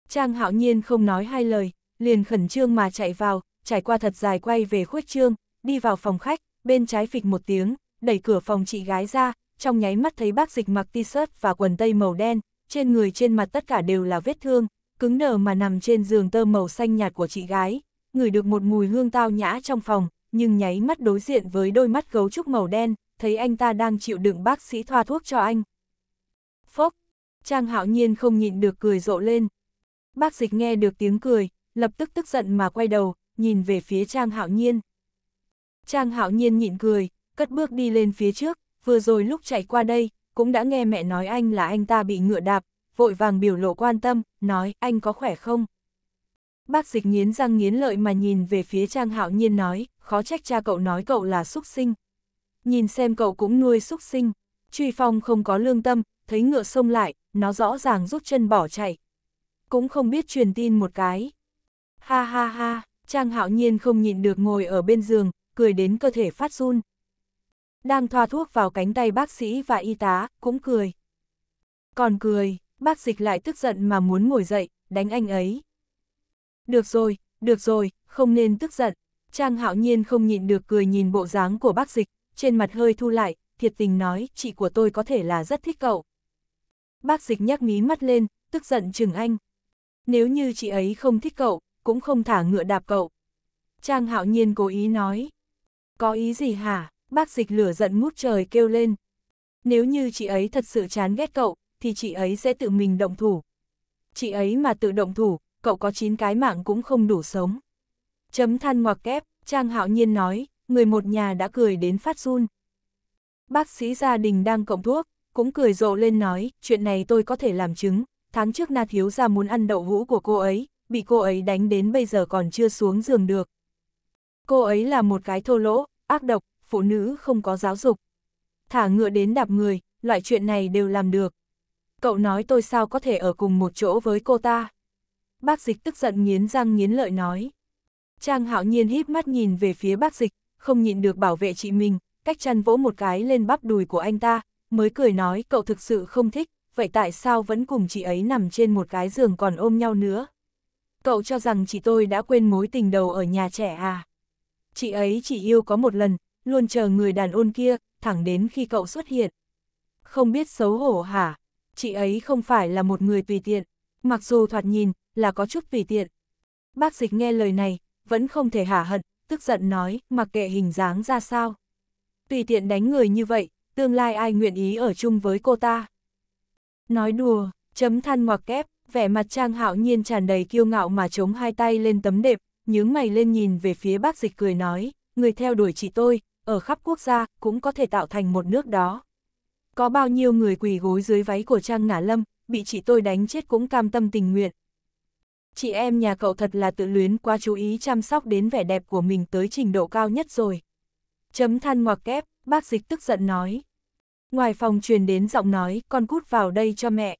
Speaker 1: Trang hạo nhiên không nói hai lời, liền khẩn trương mà chạy vào, trải qua thật dài quay về khuất trương, đi vào phòng khách, bên trái phịch một tiếng, đẩy cửa phòng chị gái ra, trong nháy mắt thấy bác dịch mặc t-shirt và quần tây màu đen, trên người trên mặt tất cả đều là vết thương, cứng nở mà nằm trên giường tơ màu xanh nhạt của chị gái, ngửi được một mùi hương tao nhã trong phòng, nhưng nháy mắt đối diện với đôi mắt gấu trúc màu đen, thấy anh ta đang chịu đựng bác sĩ thoa thuốc cho anh. Phốc, Trang hạo nhiên không nhịn được cười rộ lên. Bác dịch nghe được tiếng cười, lập tức tức giận mà quay đầu, nhìn về phía Trang hạo nhiên. Trang hạo nhiên nhịn cười, cất bước đi lên phía trước, vừa rồi lúc chạy qua đây, cũng đã nghe mẹ nói anh là anh ta bị ngựa đạp, vội vàng biểu lộ quan tâm, nói anh có khỏe không? Bác dịch nghiến răng nghiến lợi mà nhìn về phía Trang Hạo Nhiên nói, khó trách cha cậu nói cậu là xúc sinh. Nhìn xem cậu cũng nuôi xúc sinh. Truy Phong không có lương tâm, thấy ngựa sông lại, nó rõ ràng rút chân bỏ chạy. Cũng không biết truyền tin một cái. Ha ha ha, Trang Hạo Nhiên không nhịn được ngồi ở bên giường, cười đến cơ thể phát run. Đang thoa thuốc vào cánh tay bác sĩ và y tá, cũng cười. Còn cười, bác dịch lại tức giận mà muốn ngồi dậy, đánh anh ấy. Được rồi, được rồi, không nên tức giận. Trang hạo nhiên không nhịn được cười nhìn bộ dáng của bác dịch, trên mặt hơi thu lại, thiệt tình nói, chị của tôi có thể là rất thích cậu. Bác dịch nhắc mí mắt lên, tức giận chừng anh. Nếu như chị ấy không thích cậu, cũng không thả ngựa đạp cậu. Trang hạo nhiên cố ý nói. Có ý gì hả? Bác dịch lửa giận ngút trời kêu lên. Nếu như chị ấy thật sự chán ghét cậu, thì chị ấy sẽ tự mình động thủ. Chị ấy mà tự động thủ, cậu có chín cái mạng cũng không đủ sống. Chấm than ngoặc kép, Trang Hạo Nhiên nói, người một nhà đã cười đến phát run. Bác sĩ gia đình đang cộng thuốc, cũng cười rộ lên nói, chuyện này tôi có thể làm chứng, tháng trước Na Thiếu gia muốn ăn đậu hũ của cô ấy, bị cô ấy đánh đến bây giờ còn chưa xuống giường được. Cô ấy là một cái thô lỗ, ác độc, phụ nữ không có giáo dục. Thả ngựa đến đạp người, loại chuyện này đều làm được. Cậu nói tôi sao có thể ở cùng một chỗ với cô ta bác dịch tức giận nghiến răng nghiến lợi nói. Trang hạo nhiên híp mắt nhìn về phía bác dịch, không nhịn được bảo vệ chị mình, cách chăn vỗ một cái lên bắp đùi của anh ta, mới cười nói cậu thực sự không thích, vậy tại sao vẫn cùng chị ấy nằm trên một cái giường còn ôm nhau nữa? Cậu cho rằng chị tôi đã quên mối tình đầu ở nhà trẻ à? Chị ấy chỉ yêu có một lần, luôn chờ người đàn ôn kia, thẳng đến khi cậu xuất hiện. Không biết xấu hổ hả? Chị ấy không phải là một người tùy tiện. Mặc dù thoạt nhìn, là có chút tùy tiện. Bác dịch nghe lời này, vẫn không thể hả hận, tức giận nói, mặc kệ hình dáng ra sao. Tùy tiện đánh người như vậy, tương lai ai nguyện ý ở chung với cô ta. Nói đùa, chấm than ngoặc kép, vẻ mặt Trang Hạo Nhiên tràn đầy kiêu ngạo mà chống hai tay lên tấm đệm, nhướng mày lên nhìn về phía bác dịch cười nói, người theo đuổi chị tôi, ở khắp quốc gia, cũng có thể tạo thành một nước đó. Có bao nhiêu người quỳ gối dưới váy của Trang Ngả Lâm, bị chị tôi đánh chết cũng cam tâm tình nguyện, Chị em nhà cậu thật là tự luyến qua chú ý chăm sóc đến vẻ đẹp của mình tới trình độ cao nhất rồi. Chấm than ngoặc kép, bác dịch tức giận nói. Ngoài phòng truyền đến giọng nói, con cút vào đây cho mẹ.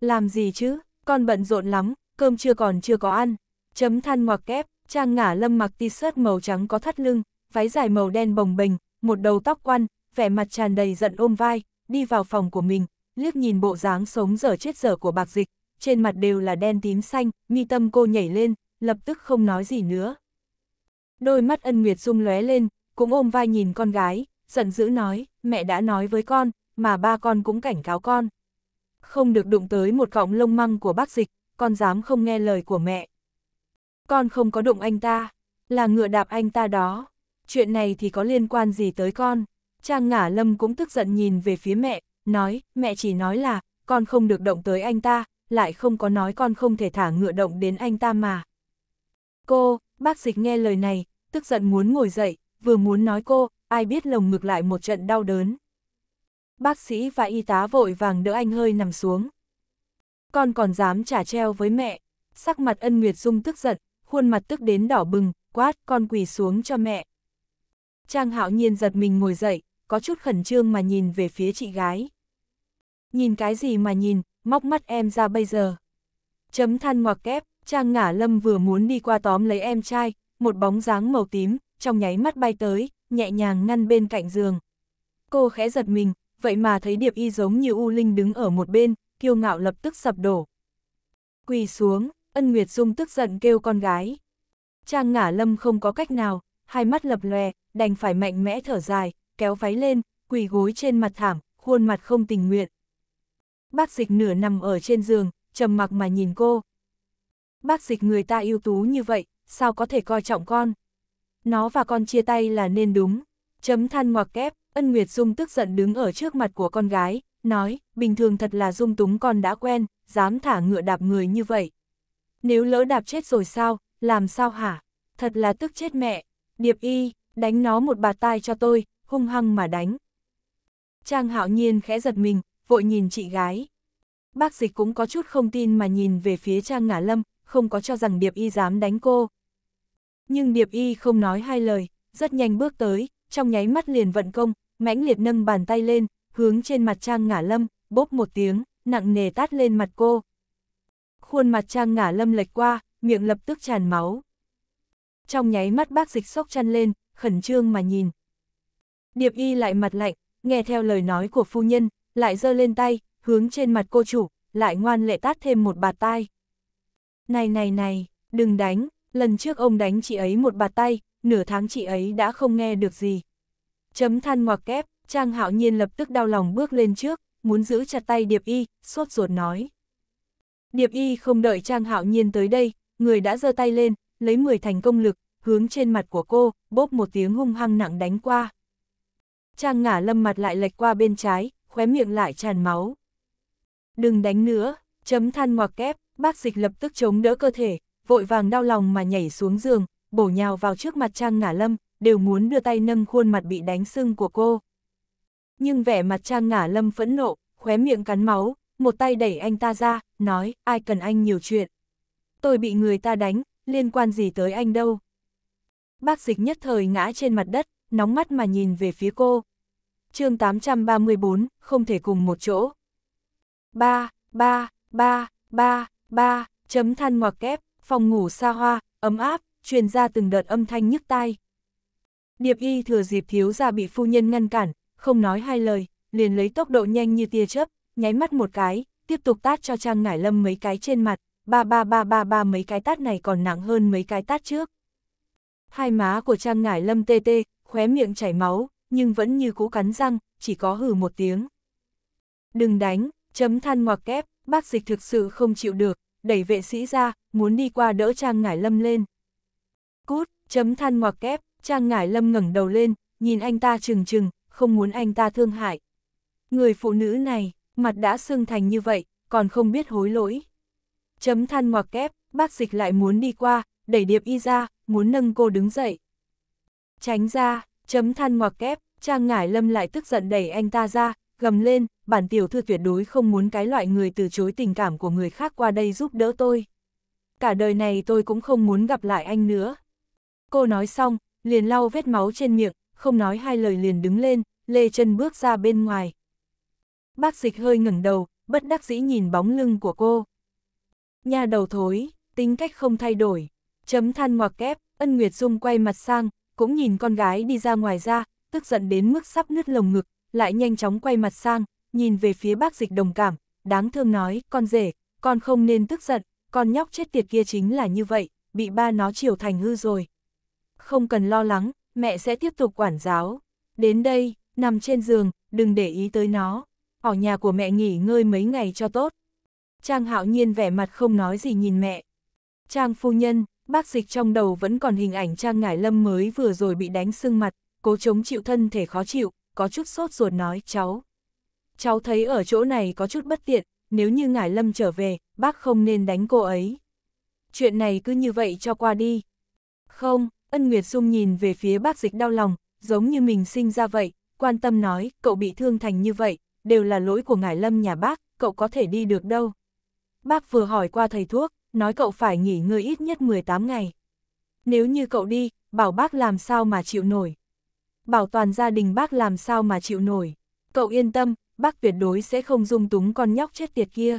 Speaker 1: Làm gì chứ, con bận rộn lắm, cơm chưa còn chưa có ăn. Chấm than ngoặc kép, trang ngả lâm mặc t-shirt màu trắng có thắt lưng, váy dài màu đen bồng bềnh, một đầu tóc quăn, vẻ mặt tràn đầy giận ôm vai, đi vào phòng của mình, liếc nhìn bộ dáng sống dở chết dở của bạc dịch, trên mặt đều là đen tím xanh, mi tâm cô nhảy lên, lập tức không nói gì nữa. Đôi mắt ân nguyệt rung lóe lên, cũng ôm vai nhìn con gái, giận dữ nói, mẹ đã nói với con, mà ba con cũng cảnh cáo con. Không được đụng tới một cọng lông măng của bác dịch, con dám không nghe lời của mẹ. Con không có đụng anh ta, là ngựa đạp anh ta đó. Chuyện này thì có liên quan gì tới con? Trang ngả lâm cũng tức giận nhìn về phía mẹ, nói, mẹ chỉ nói là, con không được động tới anh ta, lại không có nói con không thể thả ngựa động đến anh ta mà. Cô, bác dịch nghe lời này, tức giận muốn ngồi dậy, vừa muốn nói cô, ai biết lồng ngực lại một trận đau đớn. Bác sĩ và y tá vội vàng đỡ anh hơi nằm xuống. Con còn dám trả treo với mẹ, sắc mặt ân Nguyệt Dung tức giận, khuôn mặt tức đến đỏ bừng, quát con quỳ xuống cho mẹ. Trang hạo nhiên giật mình ngồi dậy, có chút khẩn trương mà nhìn về phía chị gái. Nhìn cái gì mà nhìn, móc mắt em ra bây giờ. Chấm than ngoặc kép, Trang ngả lâm vừa muốn đi qua tóm lấy em trai, một bóng dáng màu tím, trong nháy mắt bay tới, nhẹ nhàng ngăn bên cạnh giường. Cô khẽ giật mình, vậy mà thấy Điệp Y giống như U Linh đứng ở một bên, kiêu ngạo lập tức sập đổ. Quỳ xuống, Ân Nguyệt Dung tức giận kêu con gái. Trang ngả lâm không có cách nào, hai mắt lập lòe, đành phải mạnh mẽ thở dài, kéo váy lên, quỳ gối trên mặt thảm, khuôn mặt không tình nguyện, bác dịch nửa nằm ở trên giường, trầm mặc mà nhìn cô. Bác dịch người ta ưu tú như vậy, sao có thể coi trọng con? Nó và con chia tay là nên đúng. Chấm than ngoặc kép, ân Nguyệt Dung tức giận đứng ở trước mặt của con gái, nói, bình thường thật là dung túng con đã quen, dám thả ngựa đạp người như vậy. Nếu lỡ đạp chết rồi sao, làm sao hả? Thật là tức chết mẹ. Điệp y, đánh nó một bà tai cho tôi, hung hăng mà đánh. Trang hạo nhiên khẽ giật mình, vội nhìn chị gái. Bác dịch cũng có chút không tin mà nhìn về phía Trang Ngả Lâm, không có cho rằng Điệp Y dám đánh cô. Nhưng Điệp Y không nói hai lời, rất nhanh bước tới, trong nháy mắt liền vận công, mãnh liệt nâng bàn tay lên, hướng trên mặt Trang Ngả Lâm, bốp một tiếng, nặng nề tát lên mặt cô. Khuôn mặt Trang Ngả Lâm lệch qua, miệng lập tức tràn máu. Trong nháy mắt bác dịch sốc chăn lên, khẩn trương mà nhìn. Điệp y lại mặt lạnh, nghe theo lời nói của phu nhân, lại giơ lên tay, hướng trên mặt cô chủ, lại ngoan lệ tát thêm một bạt tay. Này này này, đừng đánh, lần trước ông đánh chị ấy một bạt tay, nửa tháng chị ấy đã không nghe được gì. Chấm than ngoặc kép, Trang Hạo Nhiên lập tức đau lòng bước lên trước, muốn giữ chặt tay Điệp Y, sốt ruột nói. Điệp Y không đợi Trang Hạo Nhiên tới đây, người đã giơ tay lên, lấy 10 thành công lực, hướng trên mặt của cô, bốp một tiếng hung hăng nặng đánh qua. Trang ngả lâm mặt lại lệch qua bên trái, khóe miệng lại tràn máu. Đừng đánh nữa, chấm than ngoặc kép, bác dịch lập tức chống đỡ cơ thể, vội vàng đau lòng mà nhảy xuống giường, bổ nhào vào trước mặt Trang Ngả Lâm, đều muốn đưa tay nâng khuôn mặt bị đánh sưng của cô. Nhưng vẻ mặt Trang Ngả Lâm phẫn nộ, khóe miệng cắn máu, một tay đẩy anh ta ra, nói, ai cần anh nhiều chuyện. Tôi bị người ta đánh, liên quan gì tới anh đâu. Bác dịch nhất thời ngã trên mặt đất, nóng mắt mà nhìn về phía cô chương 834, không thể cùng một chỗ. 3, 3, 3, 3, 3, chấm than ngoặc kép, phòng ngủ xa hoa, ấm áp, truyền ra từng đợt âm thanh nhức tai. Điệp y thừa dịp thiếu gia bị phu nhân ngăn cản, không nói hai lời, liền lấy tốc độ nhanh như tia chớp, nháy mắt một cái, tiếp tục tát cho Trang Ngải Lâm mấy cái trên mặt, ba ba ba ba ba mấy cái tát này còn nặng hơn mấy cái tát trước. Hai má của Trang Ngải Lâm tê tê, khóe miệng chảy máu, nhưng vẫn như cũ cắn răng, chỉ có hừ một tiếng. Đừng đánh, chấm than ngoặc kép, bác dịch thực sự không chịu được, đẩy vệ sĩ ra, muốn đi qua đỡ Trang Ngải Lâm lên. Cút, chấm than ngoặc kép, Trang Ngải Lâm ngẩng đầu lên, nhìn anh ta trừng trừng, không muốn anh ta thương hại. Người phụ nữ này, mặt đã sưng thành như vậy, còn không biết hối lỗi. Chấm than ngoặc kép, bác dịch lại muốn đi qua, đẩy điệp y ra, muốn nâng cô đứng dậy. Tránh ra, Chấm than ngoặc kép, Trang Ngải Lâm lại tức giận đẩy anh ta ra, gầm lên, bản tiểu thư tuyệt đối không muốn cái loại người từ chối tình cảm của người khác qua đây giúp đỡ tôi. Cả đời này tôi cũng không muốn gặp lại anh nữa. Cô nói xong, liền lau vết máu trên miệng, không nói hai lời liền đứng lên, lê chân bước ra bên ngoài. Bác dịch hơi ngẩng đầu, bất đắc dĩ nhìn bóng lưng của cô. Nhà đầu thối, tính cách không thay đổi. Chấm than ngoặc kép, ân Nguyệt Dung quay mặt sang, cũng nhìn con gái đi ra ngoài ra, tức giận đến mức sắp nứt lồng ngực, lại nhanh chóng quay mặt sang, nhìn về phía bác dịch đồng cảm, đáng thương nói, con rể, con không nên tức giận, con nhóc chết tiệt kia chính là như vậy, bị ba nó chiều thành hư rồi. Không cần lo lắng, mẹ sẽ tiếp tục quản giáo. Đến đây, nằm trên giường, đừng để ý tới nó. Ở nhà của mẹ nghỉ ngơi mấy ngày cho tốt. Trang hạo nhiên vẻ mặt không nói gì nhìn mẹ. Trang phu nhân, Bác dịch trong đầu vẫn còn hình ảnh Trang Ngải Lâm mới vừa rồi bị đánh sưng mặt, cố chống chịu thân thể khó chịu, có chút sốt ruột nói, cháu. Cháu thấy ở chỗ này có chút bất tiện, nếu như Ngải Lâm trở về, bác không nên đánh cô ấy. Chuyện này cứ như vậy cho qua đi. Không, Ân Nguyệt Dung nhìn về phía bác dịch đau lòng, giống như mình sinh ra vậy, quan tâm nói, cậu bị thương thành như vậy, đều là lỗi của Ngải Lâm nhà bác, cậu có thể đi được đâu. Bác vừa hỏi qua thầy thuốc, nói cậu phải nghỉ ngơi ít nhất 18 ngày. Nếu như cậu đi, bảo bác làm sao mà chịu nổi. Bảo toàn gia đình bác làm sao mà chịu nổi. Cậu yên tâm, bác tuyệt đối sẽ không dung túng con nhóc chết tiệt kia.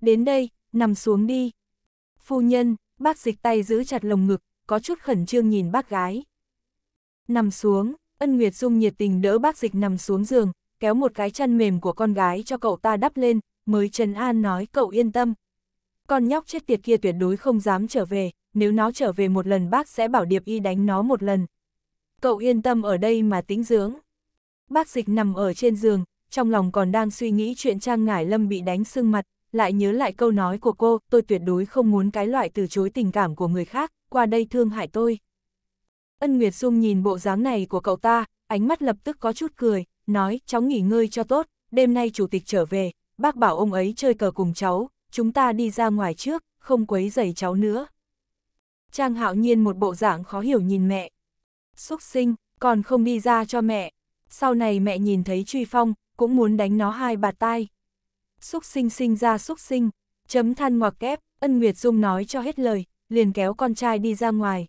Speaker 1: Đến đây, nằm xuống đi. Phu nhân, bác dịch tay giữ chặt lồng ngực, có chút khẩn trương nhìn bác gái. Nằm xuống, ân Nguyệt Dung nhiệt tình đỡ bác dịch nằm xuống giường, kéo một cái chăn mềm của con gái cho cậu ta đắp lên, mới Trần An nói cậu yên tâm, con nhóc chết tiệt kia tuyệt đối không dám trở về, nếu nó trở về một lần bác sẽ bảo Điệp Y đánh nó một lần. Cậu yên tâm ở đây mà tính dưỡng. Bác dịch nằm ở trên giường, trong lòng còn đang suy nghĩ chuyện Trang Ngải Lâm bị đánh sưng mặt, lại nhớ lại câu nói của cô, tôi tuyệt đối không muốn cái loại từ chối tình cảm của người khác, qua đây thương hại tôi. Ân Nguyệt Dung nhìn bộ dáng này của cậu ta, ánh mắt lập tức có chút cười, nói, cháu nghỉ ngơi cho tốt, đêm nay chủ tịch trở về, bác bảo ông ấy chơi cờ cùng cháu, chúng ta đi ra ngoài trước, không quấy giày cháu nữa. Trang hạo nhiên một bộ dạng khó hiểu nhìn mẹ. Xúc sinh, còn không đi ra cho mẹ. Sau này mẹ nhìn thấy truy phong, cũng muốn đánh nó hai bà tai. Xúc sinh sinh ra xúc sinh, chấm than ngoặc kép, ân Nguyệt Dung nói cho hết lời, liền kéo con trai đi ra ngoài.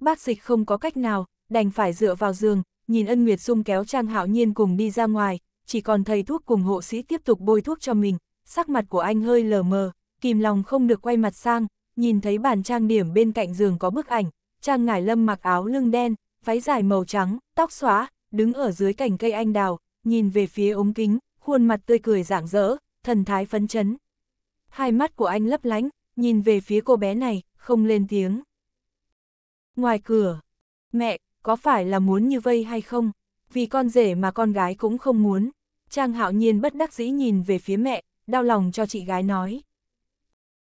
Speaker 1: Bác dịch không có cách nào, đành phải dựa vào giường, nhìn ân Nguyệt Dung kéo Trang Hạo Nhiên cùng đi ra ngoài, chỉ còn thầy thuốc cùng hộ sĩ tiếp tục bôi thuốc cho mình, sắc mặt của anh hơi lờ mờ, kìm lòng không được quay mặt sang, nhìn thấy bàn trang điểm bên cạnh giường có bức ảnh, Trang Ngải Lâm mặc áo lưng đen, váy dài màu trắng, tóc xóa, đứng ở dưới cành cây anh đào, nhìn về phía ống kính, khuôn mặt tươi cười rạng rỡ, thần thái phấn chấn. Hai mắt của anh lấp lánh, nhìn về phía cô bé này, không lên tiếng. Ngoài cửa, mẹ, có phải là muốn như vây hay không? Vì con rể mà con gái cũng không muốn. Trang hạo nhiên bất đắc dĩ nhìn về phía mẹ, đau lòng cho chị gái nói.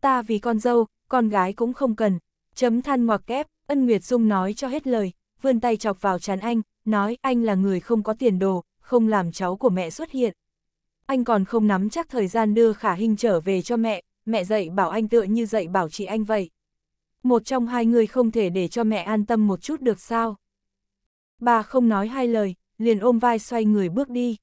Speaker 1: Ta vì con dâu, con gái cũng không cần, chấm than ngoặc kép, ân Nguyệt Dung nói cho hết lời, vươn tay chọc vào chán anh, nói anh là người không có tiền đồ, không làm cháu của mẹ xuất hiện. Anh còn không nắm chắc thời gian đưa khả hình trở về cho mẹ, mẹ dạy bảo anh tựa như dạy bảo chị anh vậy. Một trong hai người không thể để cho mẹ an tâm một chút được sao? Bà không nói hai lời, liền ôm vai xoay người bước đi.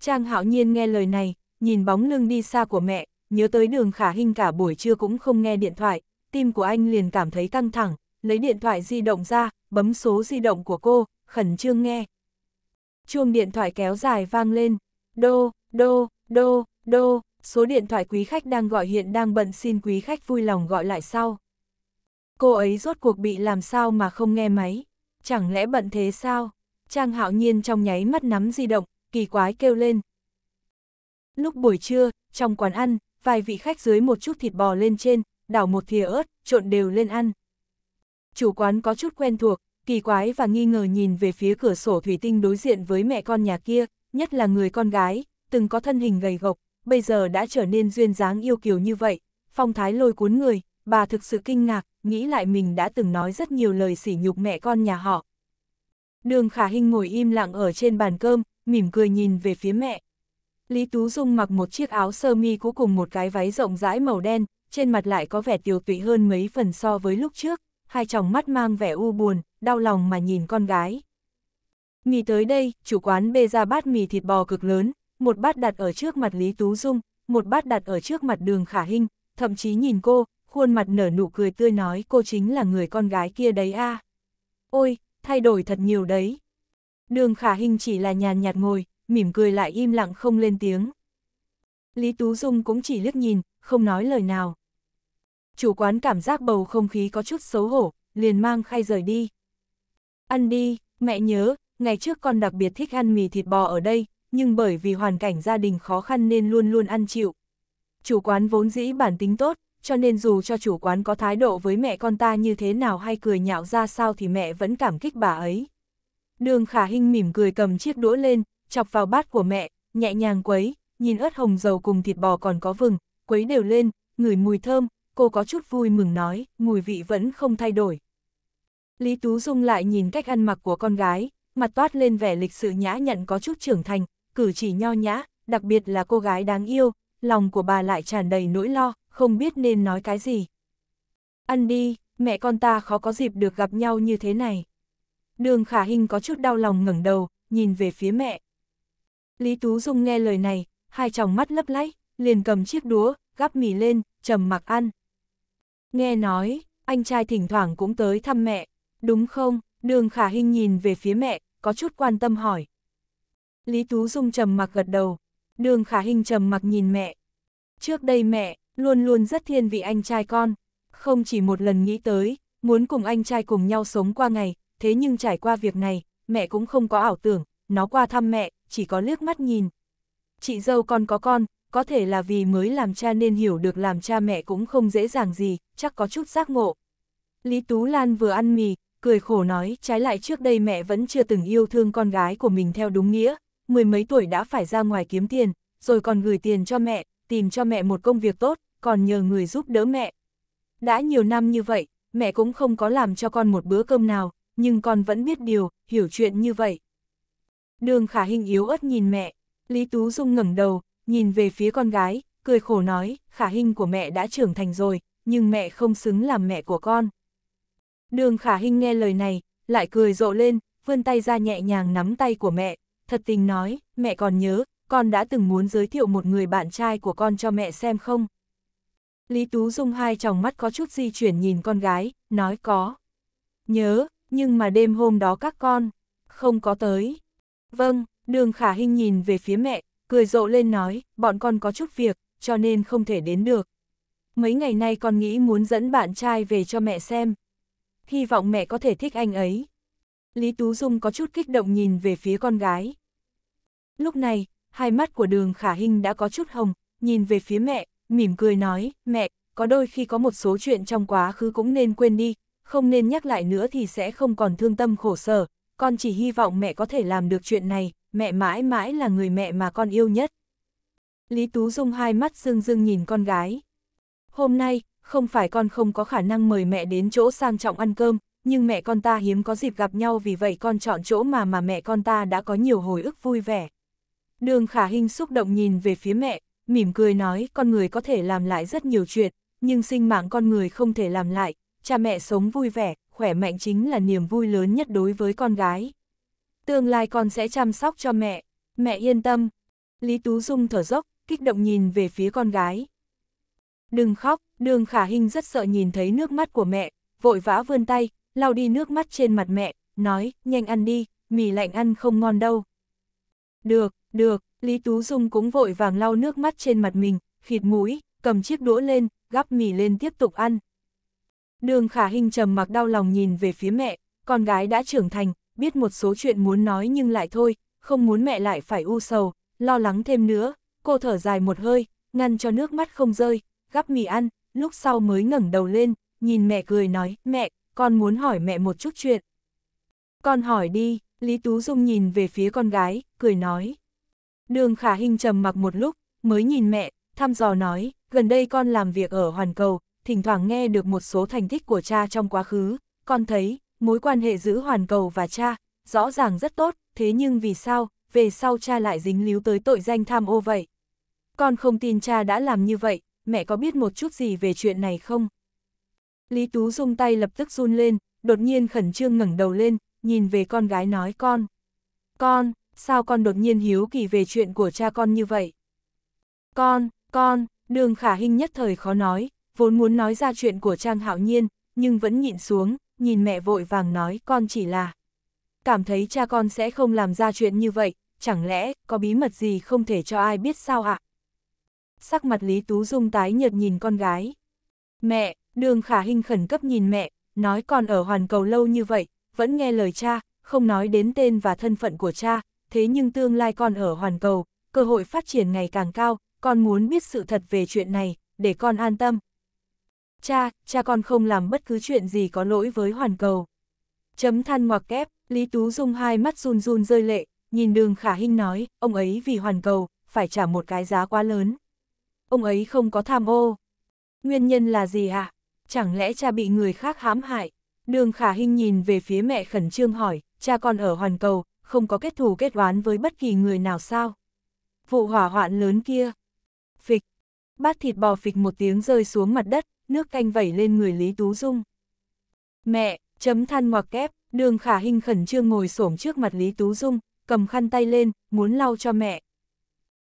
Speaker 1: Trang hạo nhiên nghe lời này, nhìn bóng lưng đi xa của mẹ, nhớ tới đường khả hình cả buổi trưa cũng không nghe điện thoại, tim của anh liền cảm thấy căng thẳng, lấy điện thoại di động ra, bấm số di động của cô, khẩn trương nghe. Chuông điện thoại kéo dài vang lên, đô, đô, đô, đô, số điện thoại quý khách đang gọi hiện đang bận xin quý khách vui lòng gọi lại sau. Cô ấy rốt cuộc bị làm sao mà không nghe máy, chẳng lẽ bận thế sao? Trang hạo nhiên trong nháy mắt nắm di động, kỳ quái kêu lên, Lúc buổi trưa, trong quán ăn, vài vị khách dưới một chút thịt bò lên trên, đảo một thìa ớt, trộn đều lên ăn. Chủ quán có chút quen thuộc, kỳ quái và nghi ngờ nhìn về phía cửa sổ thủy tinh đối diện với mẹ con nhà kia, nhất là người con gái, từng có thân hình gầy gộc, bây giờ đã trở nên duyên dáng yêu kiều như vậy, phong thái lôi cuốn người, bà thực sự kinh ngạc, nghĩ lại mình đã từng nói rất nhiều lời sỉ nhục mẹ con nhà họ. Đường Khả Hinh ngồi im lặng ở trên bàn cơm, mỉm cười nhìn về phía mẹ, Lý Tú Dung mặc một chiếc áo sơ mi cũ cùng một cái váy rộng rãi màu đen, trên mặt lại có vẻ tiều tụy hơn mấy phần so với lúc trước, hai tròng mắt mang vẻ u buồn, đau lòng mà nhìn con gái. Mì tới đây, chủ quán bê ra bát mì thịt bò cực lớn, một bát đặt ở trước mặt Lý Tú Dung, một bát đặt ở trước mặt đường khả Hinh. thậm chí nhìn cô, khuôn mặt nở nụ cười tươi nói cô chính là người con gái kia đấy a. À. Ôi, thay đổi thật nhiều đấy. Đường khả Hinh chỉ là nhàn nhạt ngồi, mỉm cười lại im lặng không lên tiếng. Lý Tú Dung cũng chỉ liếc nhìn, không nói lời nào. Chủ quán cảm giác bầu không khí có chút xấu hổ, liền mang khay rời đi. Ăn đi, mẹ nhớ, ngày trước con đặc biệt thích ăn mì thịt bò ở đây, nhưng bởi vì hoàn cảnh gia đình khó khăn nên luôn luôn ăn chịu. Chủ quán vốn dĩ bản tính tốt, cho nên dù cho chủ quán có thái độ với mẹ con ta như thế nào hay cười nhạo ra sao thì mẹ vẫn cảm kích bà ấy. Đường Khả Hinh mỉm cười cầm chiếc đũa lên, chọc vào bát của mẹ, nhẹ nhàng quấy, nhìn ớt hồng dầu cùng thịt bò còn có vừng, quấy đều lên, ngửi mùi thơm, cô có chút vui mừng nói, mùi vị vẫn không thay đổi. Lý Tú Dung lại nhìn cách ăn mặc của con gái, mặt toát lên vẻ lịch sự nhã nhặn có chút trưởng thành, cử chỉ nho nhã, đặc biệt là cô gái đáng yêu, lòng của bà lại tràn đầy nỗi lo, không biết nên nói cái gì. Ăn đi, mẹ con ta khó có dịp được gặp nhau như thế này. Đường Khả Hinh có chút đau lòng ngẩng đầu, nhìn về phía mẹ. Lý Tú Dung nghe lời này, hai tròng mắt lấp lách, liền cầm chiếc đũa, gắp mì lên, trầm mặc ăn. Nghe nói, anh trai thỉnh thoảng cũng tới thăm mẹ, đúng không? Đường Khả Hinh nhìn về phía mẹ, có chút quan tâm hỏi. Lý Tú Dung trầm mặc gật đầu, đường Khả Hinh trầm mặc nhìn mẹ. Trước đây mẹ, luôn luôn rất thiên vị anh trai con, không chỉ một lần nghĩ tới, muốn cùng anh trai cùng nhau sống qua ngày, thế nhưng trải qua việc này, mẹ cũng không có ảo tưởng, nó qua thăm mẹ, chỉ có liếc mắt nhìn. Chị dâu con có con, có thể là vì mới làm cha nên hiểu được làm cha mẹ cũng không dễ dàng gì, chắc có chút giác ngộ. Lý Tú Lan vừa ăn mì, cười khổ nói trái lại trước đây mẹ vẫn chưa từng yêu thương con gái của mình theo đúng nghĩa, mười mấy tuổi đã phải ra ngoài kiếm tiền, rồi còn gửi tiền cho mẹ, tìm cho mẹ một công việc tốt, còn nhờ người giúp đỡ mẹ. Đã nhiều năm như vậy, mẹ cũng không có làm cho con một bữa cơm nào, nhưng con vẫn biết điều, hiểu chuyện như vậy. Đường khả hình yếu ớt nhìn mẹ, Lý Tú Dung ngẩng đầu, nhìn về phía con gái, cười khổ nói, khả hình của mẹ đã trưởng thành rồi, nhưng mẹ không xứng làm mẹ của con. Đường khả hình nghe lời này, lại cười rộ lên, vươn tay ra nhẹ nhàng nắm tay của mẹ, thật tình nói, mẹ còn nhớ, con đã từng muốn giới thiệu một người bạn trai của con cho mẹ xem không? Lý Tú Dung hai tròng mắt có chút di chuyển nhìn con gái, nói có. Nhớ, nhưng mà đêm hôm đó các con, không có tới. Vâng, đường khả hình nhìn về phía mẹ, cười rộ lên nói, bọn con có chút việc, cho nên không thể đến được. Mấy ngày nay con nghĩ muốn dẫn bạn trai về cho mẹ xem. Hy vọng mẹ có thể thích anh ấy. Lý Tú Dung có chút kích động nhìn về phía con gái. Lúc này, hai mắt của đường khả hình đã có chút hồng, nhìn về phía mẹ, mỉm cười nói, mẹ, có đôi khi có một số chuyện trong quá khứ cũng nên quên đi, không nên nhắc lại nữa thì sẽ không còn thương tâm khổ sở, con chỉ hy vọng mẹ có thể làm được chuyện này, mẹ mãi mãi là người mẹ mà con yêu nhất. Lý Tú Dung hai mắt rưng rưng nhìn con gái. Hôm nay, không phải con không có khả năng mời mẹ đến chỗ sang trọng ăn cơm, nhưng mẹ con ta hiếm có dịp gặp nhau vì vậy con chọn chỗ mà mà mẹ con ta đã có nhiều hồi ức vui vẻ. Đường Khả Hinh xúc động nhìn về phía mẹ, mỉm cười nói con người có thể làm lại rất nhiều chuyện, nhưng sinh mạng con người không thể làm lại, cha mẹ sống vui vẻ, khỏe mạnh chính là niềm vui lớn nhất đối với con gái. Tương lai con sẽ chăm sóc cho mẹ, mẹ yên tâm. Lý Tú Dung thở dốc, kích động nhìn về phía con gái. Đừng khóc, đường khả hình rất sợ nhìn thấy nước mắt của mẹ, vội vã vươn tay, lau đi nước mắt trên mặt mẹ, nói, nhanh ăn đi, mì lạnh ăn không ngon đâu. Được, được, Lý Tú Dung cũng vội vàng lau nước mắt trên mặt mình, khịt mũi, cầm chiếc đũa lên, gắp mì lên tiếp tục ăn. Đường khả hình trầm mặc đau lòng nhìn về phía mẹ, con gái đã trưởng thành, biết một số chuyện muốn nói nhưng lại thôi, không muốn mẹ lại phải u sầu, lo lắng thêm nữa, cô thở dài một hơi, ngăn cho nước mắt không rơi, gắp mì ăn, lúc sau mới ngẩng đầu lên, nhìn mẹ cười nói, mẹ, con muốn hỏi mẹ một chút chuyện. Con hỏi đi, Lý Tú Dung nhìn về phía con gái, cười nói. Đường khả hình trầm mặc một lúc, mới nhìn mẹ, thăm dò nói, gần đây con làm việc ở Hoàn Cầu, thỉnh thoảng nghe được một số thành tích của cha trong quá khứ, con thấy, mối quan hệ giữa Hoàn Cầu và cha, rõ ràng rất tốt, thế nhưng vì sao, về sau cha lại dính líu tới tội danh tham ô vậy? Con không tin cha đã làm như vậy, mẹ có biết một chút gì về chuyện này không? Lý Tú dung tay lập tức run lên, đột nhiên khẩn trương ngẩng đầu lên, nhìn về con gái nói con. Con, sao con đột nhiên hiếu kỳ về chuyện của cha con như vậy? Con, con, đường khả hình nhất thời khó nói, vốn muốn nói ra chuyện của Trang Hạo Nhiên, nhưng vẫn nhịn xuống, nhìn mẹ vội vàng nói con chỉ là. Cảm thấy cha con sẽ không làm ra chuyện như vậy, chẳng lẽ có bí mật gì không thể cho ai biết sao ạ? Sắc mặt Lý Tú Dung tái nhợt nhìn con gái. Mẹ, đường khả hình khẩn cấp nhìn mẹ, nói con ở hoàn cầu lâu như vậy, vẫn nghe lời cha, không nói đến tên và thân phận của cha, thế nhưng tương lai con ở hoàn cầu, cơ hội phát triển ngày càng cao, con muốn biết sự thật về chuyện này, để con an tâm, Cha, cha con không làm bất cứ chuyện gì có lỗi với hoàn cầu. Chấm than ngoặc kép, Lý Tú Dung hai mắt run run rơi lệ, nhìn đường khả hinh nói, ông ấy vì hoàn cầu, phải trả một cái giá quá lớn. Ông ấy không có tham ô. Nguyên nhân là gì ạ? À? Chẳng lẽ cha bị người khác hãm hại? Đường khả hinh nhìn về phía mẹ khẩn trương hỏi, cha con ở hoàn cầu, không có kết thù kết oán với bất kỳ người nào sao? Vụ hỏa hoạn lớn kia. Phịch. Bát thịt bò phịch một tiếng rơi xuống mặt đất, nước canh vẩy lên người Lý Tú Dung. Mẹ, chấm than ngoặc kép, đường khả hình khẩn trương ngồi xổm trước mặt Lý Tú Dung, cầm khăn tay lên, muốn lau cho mẹ.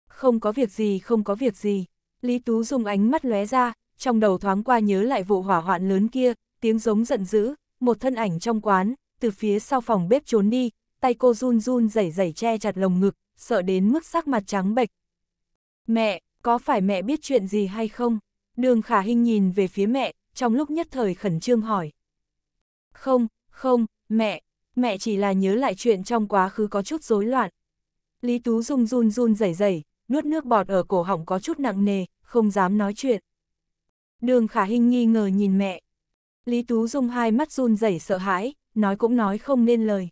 Speaker 1: Không có việc gì, không có việc gì. Lý Tú Dung ánh mắt lóe ra, trong đầu thoáng qua nhớ lại vụ hỏa hoạn lớn kia, tiếng giống giận dữ, một thân ảnh trong quán, từ phía sau phòng bếp trốn đi, tay cô run run rẩy rẩy che chặt lồng ngực, sợ đến mức sắc mặt trắng bệch. Mẹ, có phải mẹ biết chuyện gì hay không? Đường khả hình nhìn về phía mẹ, trong lúc nhất thời khẩn trương hỏi. Không, không, mẹ, mẹ chỉ là nhớ lại chuyện trong quá khứ có chút rối loạn. Lý Tú Dung run run rẩy rẩy, nuốt nước bọt ở cổ họng có chút nặng nề, không dám nói chuyện. Đường khả hình nghi ngờ nhìn mẹ. Lý Tú Dung hai mắt run rẩy sợ hãi, nói cũng nói không nên lời.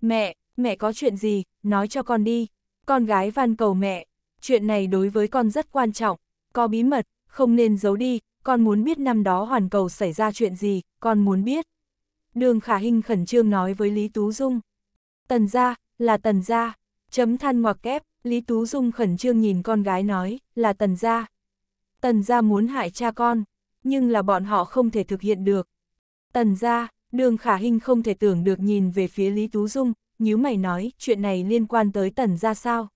Speaker 1: Mẹ, mẹ có chuyện gì, nói cho con đi. Con gái van cầu mẹ, chuyện này đối với con rất quan trọng, có bí mật, không nên giấu đi, con muốn biết năm đó hoàn cầu xảy ra chuyện gì, con muốn biết. Đường Khả Hinh khẩn trương nói với Lý Tú Dung. Tần gia, là tần gia, chấm than ngoặc kép, Lý Tú Dung khẩn trương nhìn con gái nói, là tần gia. Tần gia muốn hại cha con, nhưng là bọn họ không thể thực hiện được. Tần gia, đường Khả Hinh không thể tưởng được nhìn về phía Lý Tú Dung, nhíu mày nói, chuyện này liên quan tới tần gia sao?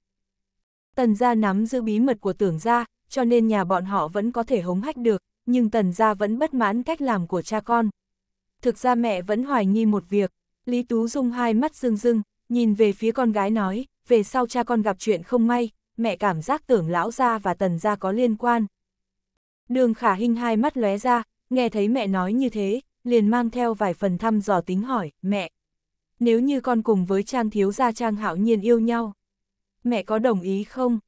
Speaker 1: Tần gia nắm giữ bí mật của tưởng gia, cho nên nhà bọn họ vẫn có thể hống hách được, nhưng tần gia vẫn bất mãn cách làm của cha con. Thực ra mẹ vẫn hoài nghi một việc, Lý Tú Dung hai mắt rưng rưng, nhìn về phía con gái nói, về sau cha con gặp chuyện không may, mẹ cảm giác tưởng lão gia và tần gia có liên quan. Đường khả hình hai mắt lóe ra, nghe thấy mẹ nói như thế, liền mang theo vài phần thăm dò tính hỏi, mẹ, nếu như con cùng với Trang thiếu gia Trang hảo nhiên yêu nhau, mẹ có đồng ý không?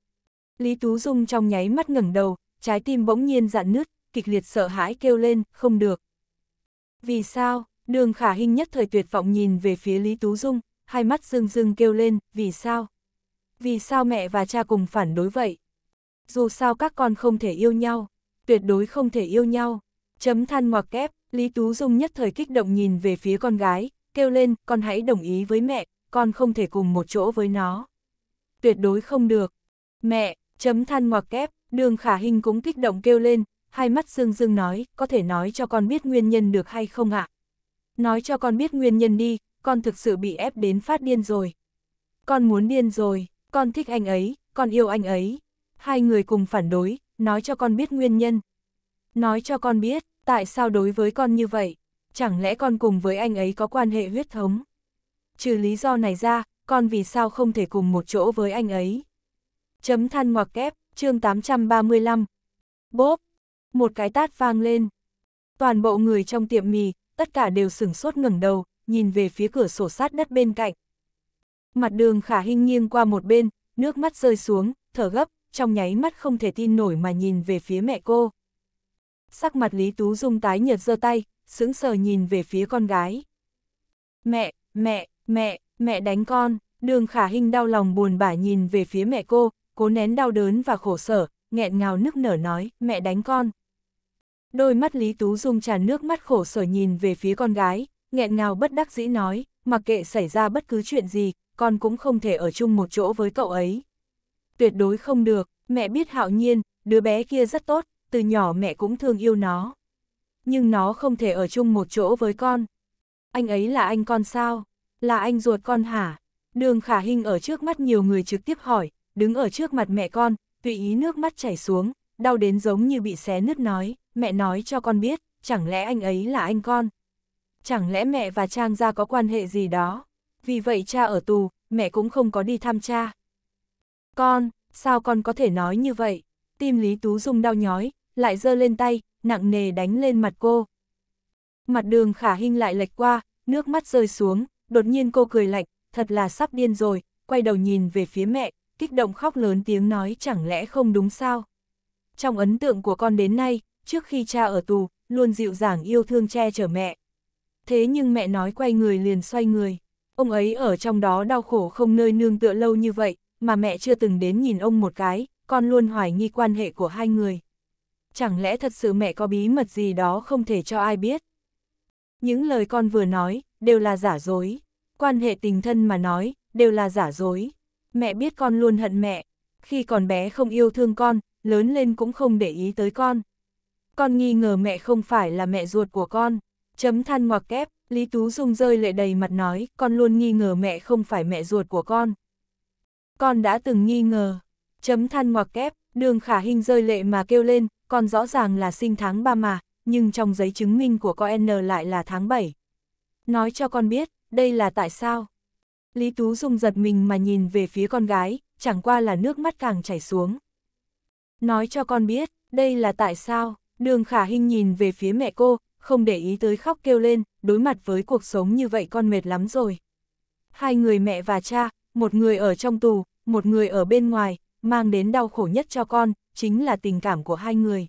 Speaker 1: Lý Tú Dung trong nháy mắt ngẩng đầu, trái tim bỗng nhiên dạn nứt, kịch liệt sợ hãi kêu lên, không được. Vì sao? Đường khả hình nhất thời tuyệt vọng nhìn về phía Lý Tú Dung, hai mắt rưng rưng kêu lên, vì sao? Vì sao mẹ và cha cùng phản đối vậy? Dù sao các con không thể yêu nhau, tuyệt đối không thể yêu nhau. Chấm than ngoặc kép, Lý Tú Dung nhất thời kích động nhìn về phía con gái, kêu lên, con hãy đồng ý với mẹ, con không thể cùng một chỗ với nó. Tuyệt đối không được. Mẹ, chấm than ngoặc kép, đường khả hình cũng kích động kêu lên, hai mắt dương dương nói, có thể nói cho con biết nguyên nhân được hay không ạ? Nói cho con biết nguyên nhân đi, con thực sự bị ép đến phát điên rồi. Con muốn điên rồi, con thích anh ấy, con yêu anh ấy. Hai người cùng phản đối, nói cho con biết nguyên nhân. Nói cho con biết, tại sao đối với con như vậy? Chẳng lẽ con cùng với anh ấy có quan hệ huyết thống? Trừ lý do này ra, con vì sao không thể cùng một chỗ với anh ấy? Chấm than ngoặc kép, chương 835. Bốp! Một cái tát vang lên. Toàn bộ người trong tiệm mì, tất cả đều sửng sốt ngẩng đầu, nhìn về phía cửa sổ sát đất bên cạnh. Mặt đường khả hình nghiêng qua một bên, nước mắt rơi xuống, thở gấp, trong nháy mắt không thể tin nổi mà nhìn về phía mẹ cô. Sắc mặt Lý Tú Dung tái nhợt giơ tay, sững sờ nhìn về phía con gái. Mẹ, mẹ, mẹ, mẹ đánh con, đường khả hình đau lòng buồn bã nhìn về phía mẹ cô, cố nén đau đớn và khổ sở, nghẹn ngào nức nở nói, mẹ đánh con. Đôi mắt Lý Tú Dung tràn nước mắt khổ sở nhìn về phía con gái, nghẹn ngào bất đắc dĩ nói, mặc kệ xảy ra bất cứ chuyện gì, con cũng không thể ở chung một chỗ với cậu ấy. Tuyệt đối không được, mẹ biết hạo nhiên, đứa bé kia rất tốt, từ nhỏ mẹ cũng thương yêu nó. Nhưng nó không thể ở chung một chỗ với con. Anh ấy là anh con sao? Là anh ruột con hả? Đường khả hình ở trước mắt nhiều người trực tiếp hỏi, đứng ở trước mặt mẹ con, tùy ý nước mắt chảy xuống, đau đến giống như bị xé nứt nói, mẹ nói cho con biết, chẳng lẽ anh ấy là anh con? Chẳng lẽ mẹ và Trang gia có quan hệ gì đó? Vì vậy cha ở tù, mẹ cũng không có đi thăm cha. Con, sao con có thể nói như vậy? Tim Lý Tú Dung đau nhói, lại giơ lên tay, nặng nề đánh lên mặt cô. Mặt đường khả hình lại lệch qua, nước mắt rơi xuống, đột nhiên cô cười lạnh, thật là sắp điên rồi, quay đầu nhìn về phía mẹ, kích động khóc lớn tiếng nói chẳng lẽ không đúng sao. Trong ấn tượng của con đến nay, trước khi cha ở tù, luôn dịu dàng yêu thương che chở mẹ. Thế nhưng mẹ nói quay người liền xoay người. Ông ấy ở trong đó đau khổ không nơi nương tựa lâu như vậy, mà mẹ chưa từng đến nhìn ông một cái, con luôn hoài nghi quan hệ của hai người. Chẳng lẽ thật sự mẹ có bí mật gì đó không thể cho ai biết? Những lời con vừa nói, đều là giả dối. Quan hệ tình thân mà nói, đều là giả dối mẹ biết con luôn hận mẹ, khi còn bé không yêu thương con, lớn lên cũng không để ý tới con. Con nghi ngờ mẹ không phải là mẹ ruột của con. Chấm than ngoặc kép, Lý Tú Dung rơi lệ đầy mặt nói, con luôn nghi ngờ mẹ không phải mẹ ruột của con. Con đã từng nghi ngờ. Chấm than ngoặc kép, đường khả hình rơi lệ mà kêu lên, con rõ ràng là sinh tháng 3 mà, nhưng trong giấy chứng minh của con N lại là tháng 7. Nói cho con biết, đây là tại sao? Lý Tú Dung giật mình mà nhìn về phía con gái, chẳng qua là nước mắt càng chảy xuống. Nói cho con biết, đây là tại sao, đường khả hình nhìn về phía mẹ cô, không để ý tới khóc kêu lên, đối mặt với cuộc sống như vậy con mệt lắm rồi. Hai người mẹ và cha, một người ở trong tù, một người ở bên ngoài, mang đến đau khổ nhất cho con, chính là tình cảm của hai người.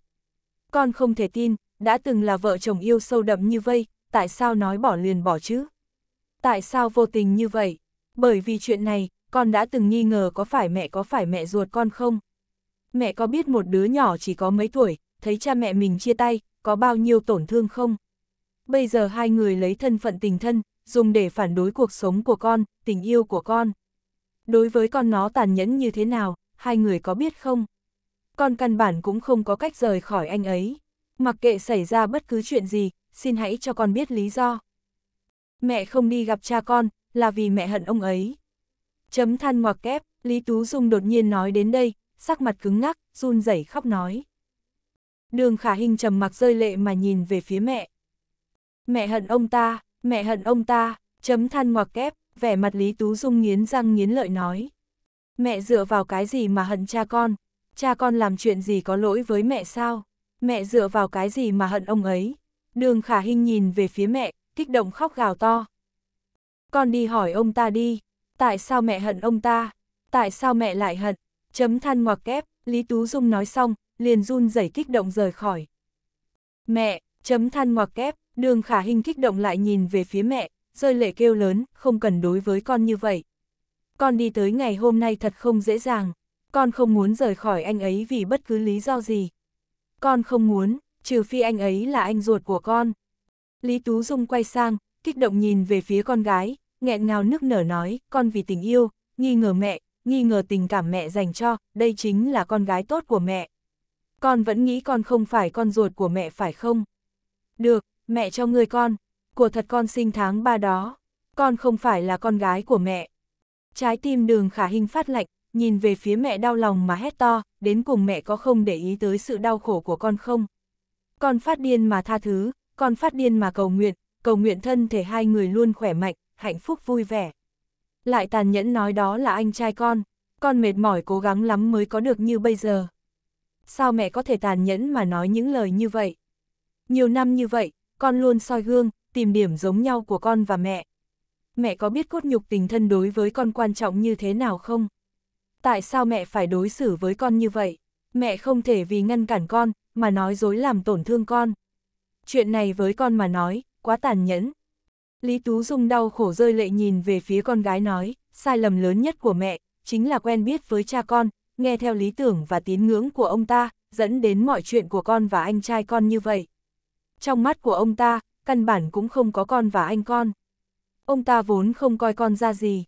Speaker 1: Con không thể tin, đã từng là vợ chồng yêu sâu đậm như vậy, tại sao nói bỏ liền bỏ chứ? Tại sao vô tình như vậy? bởi vì chuyện này, con đã từng nghi ngờ có phải mẹ có phải mẹ ruột con không? Mẹ có biết một đứa nhỏ chỉ có mấy tuổi, thấy cha mẹ mình chia tay, có bao nhiêu tổn thương không? Bây giờ hai người lấy thân phận tình thân, dùng để phản đối cuộc sống của con, tình yêu của con. Đối với con nó tàn nhẫn như thế nào, hai người có biết không? Con căn bản cũng không có cách rời khỏi anh ấy. Mặc kệ xảy ra bất cứ chuyện gì, xin hãy cho con biết lý do. Mẹ không đi gặp cha con, là vì mẹ hận ông ấy. Chấm than ngoặc kép, Lý Tú Dung đột nhiên nói đến đây, sắc mặt cứng ngắc, run rẩy khóc nói. Đường khả hình trầm mặc rơi lệ mà nhìn về phía mẹ. Mẹ hận ông ta, mẹ hận ông ta, chấm than ngoặc kép, vẻ mặt Lý Tú Dung nghiến răng nghiến lợi nói. Mẹ dựa vào cái gì mà hận cha con, cha con làm chuyện gì có lỗi với mẹ sao, mẹ dựa vào cái gì mà hận ông ấy. Đường khả hình nhìn về phía mẹ, kích động khóc gào to. Con đi hỏi ông ta đi, tại sao mẹ hận ông ta, tại sao mẹ lại hận, chấm than ngoặc kép, Lý Tú Dung nói xong, liền run rẩy kích động rời khỏi. Mẹ, chấm than ngoặc kép, đường khả hình kích động lại nhìn về phía mẹ, rơi lệ kêu lớn, không cần đối với con như vậy. Con đi tới ngày hôm nay thật không dễ dàng, con không muốn rời khỏi anh ấy vì bất cứ lý do gì. Con không muốn, trừ phi anh ấy là anh ruột của con. Lý Tú Dung quay sang, kích động nhìn về phía con gái, nghẹn ngào nước nở nói, con vì tình yêu, nghi ngờ mẹ, nghi ngờ tình cảm mẹ dành cho, đây chính là con gái tốt của mẹ. Con vẫn nghĩ con không phải con ruột của mẹ phải không? Được, mẹ cho người con, của thật con sinh tháng ba đó, con không phải là con gái của mẹ. Trái tim đường khả hình phát lạnh, nhìn về phía mẹ đau lòng mà hét to, đến cùng mẹ có không để ý tới sự đau khổ của con không? Con phát điên mà tha thứ, con phát điên mà cầu nguyện, cầu nguyện thân thể hai người luôn khỏe mạnh, hạnh phúc vui vẻ. Lại tàn nhẫn nói đó là anh trai con, con mệt mỏi cố gắng lắm mới có được như bây giờ. Sao mẹ có thể tàn nhẫn mà nói những lời như vậy? Nhiều năm như vậy, con luôn soi gương, tìm điểm giống nhau của con và mẹ. Mẹ có biết cốt nhục tình thân đối với con quan trọng như thế nào không? Tại sao mẹ phải đối xử với con như vậy? Mẹ không thể vì ngăn cản con, mà nói dối làm tổn thương con. Chuyện này với con mà nói, quá tàn nhẫn. Lý Tú Dung đau khổ rơi lệ nhìn về phía con gái nói, sai lầm lớn nhất của mẹ, chính là quen biết với cha con, nghe theo lý tưởng và tín ngưỡng của ông ta, dẫn đến mọi chuyện của con và anh trai con như vậy. Trong mắt của ông ta, căn bản cũng không có con và anh con. Ông ta vốn không coi con ra gì.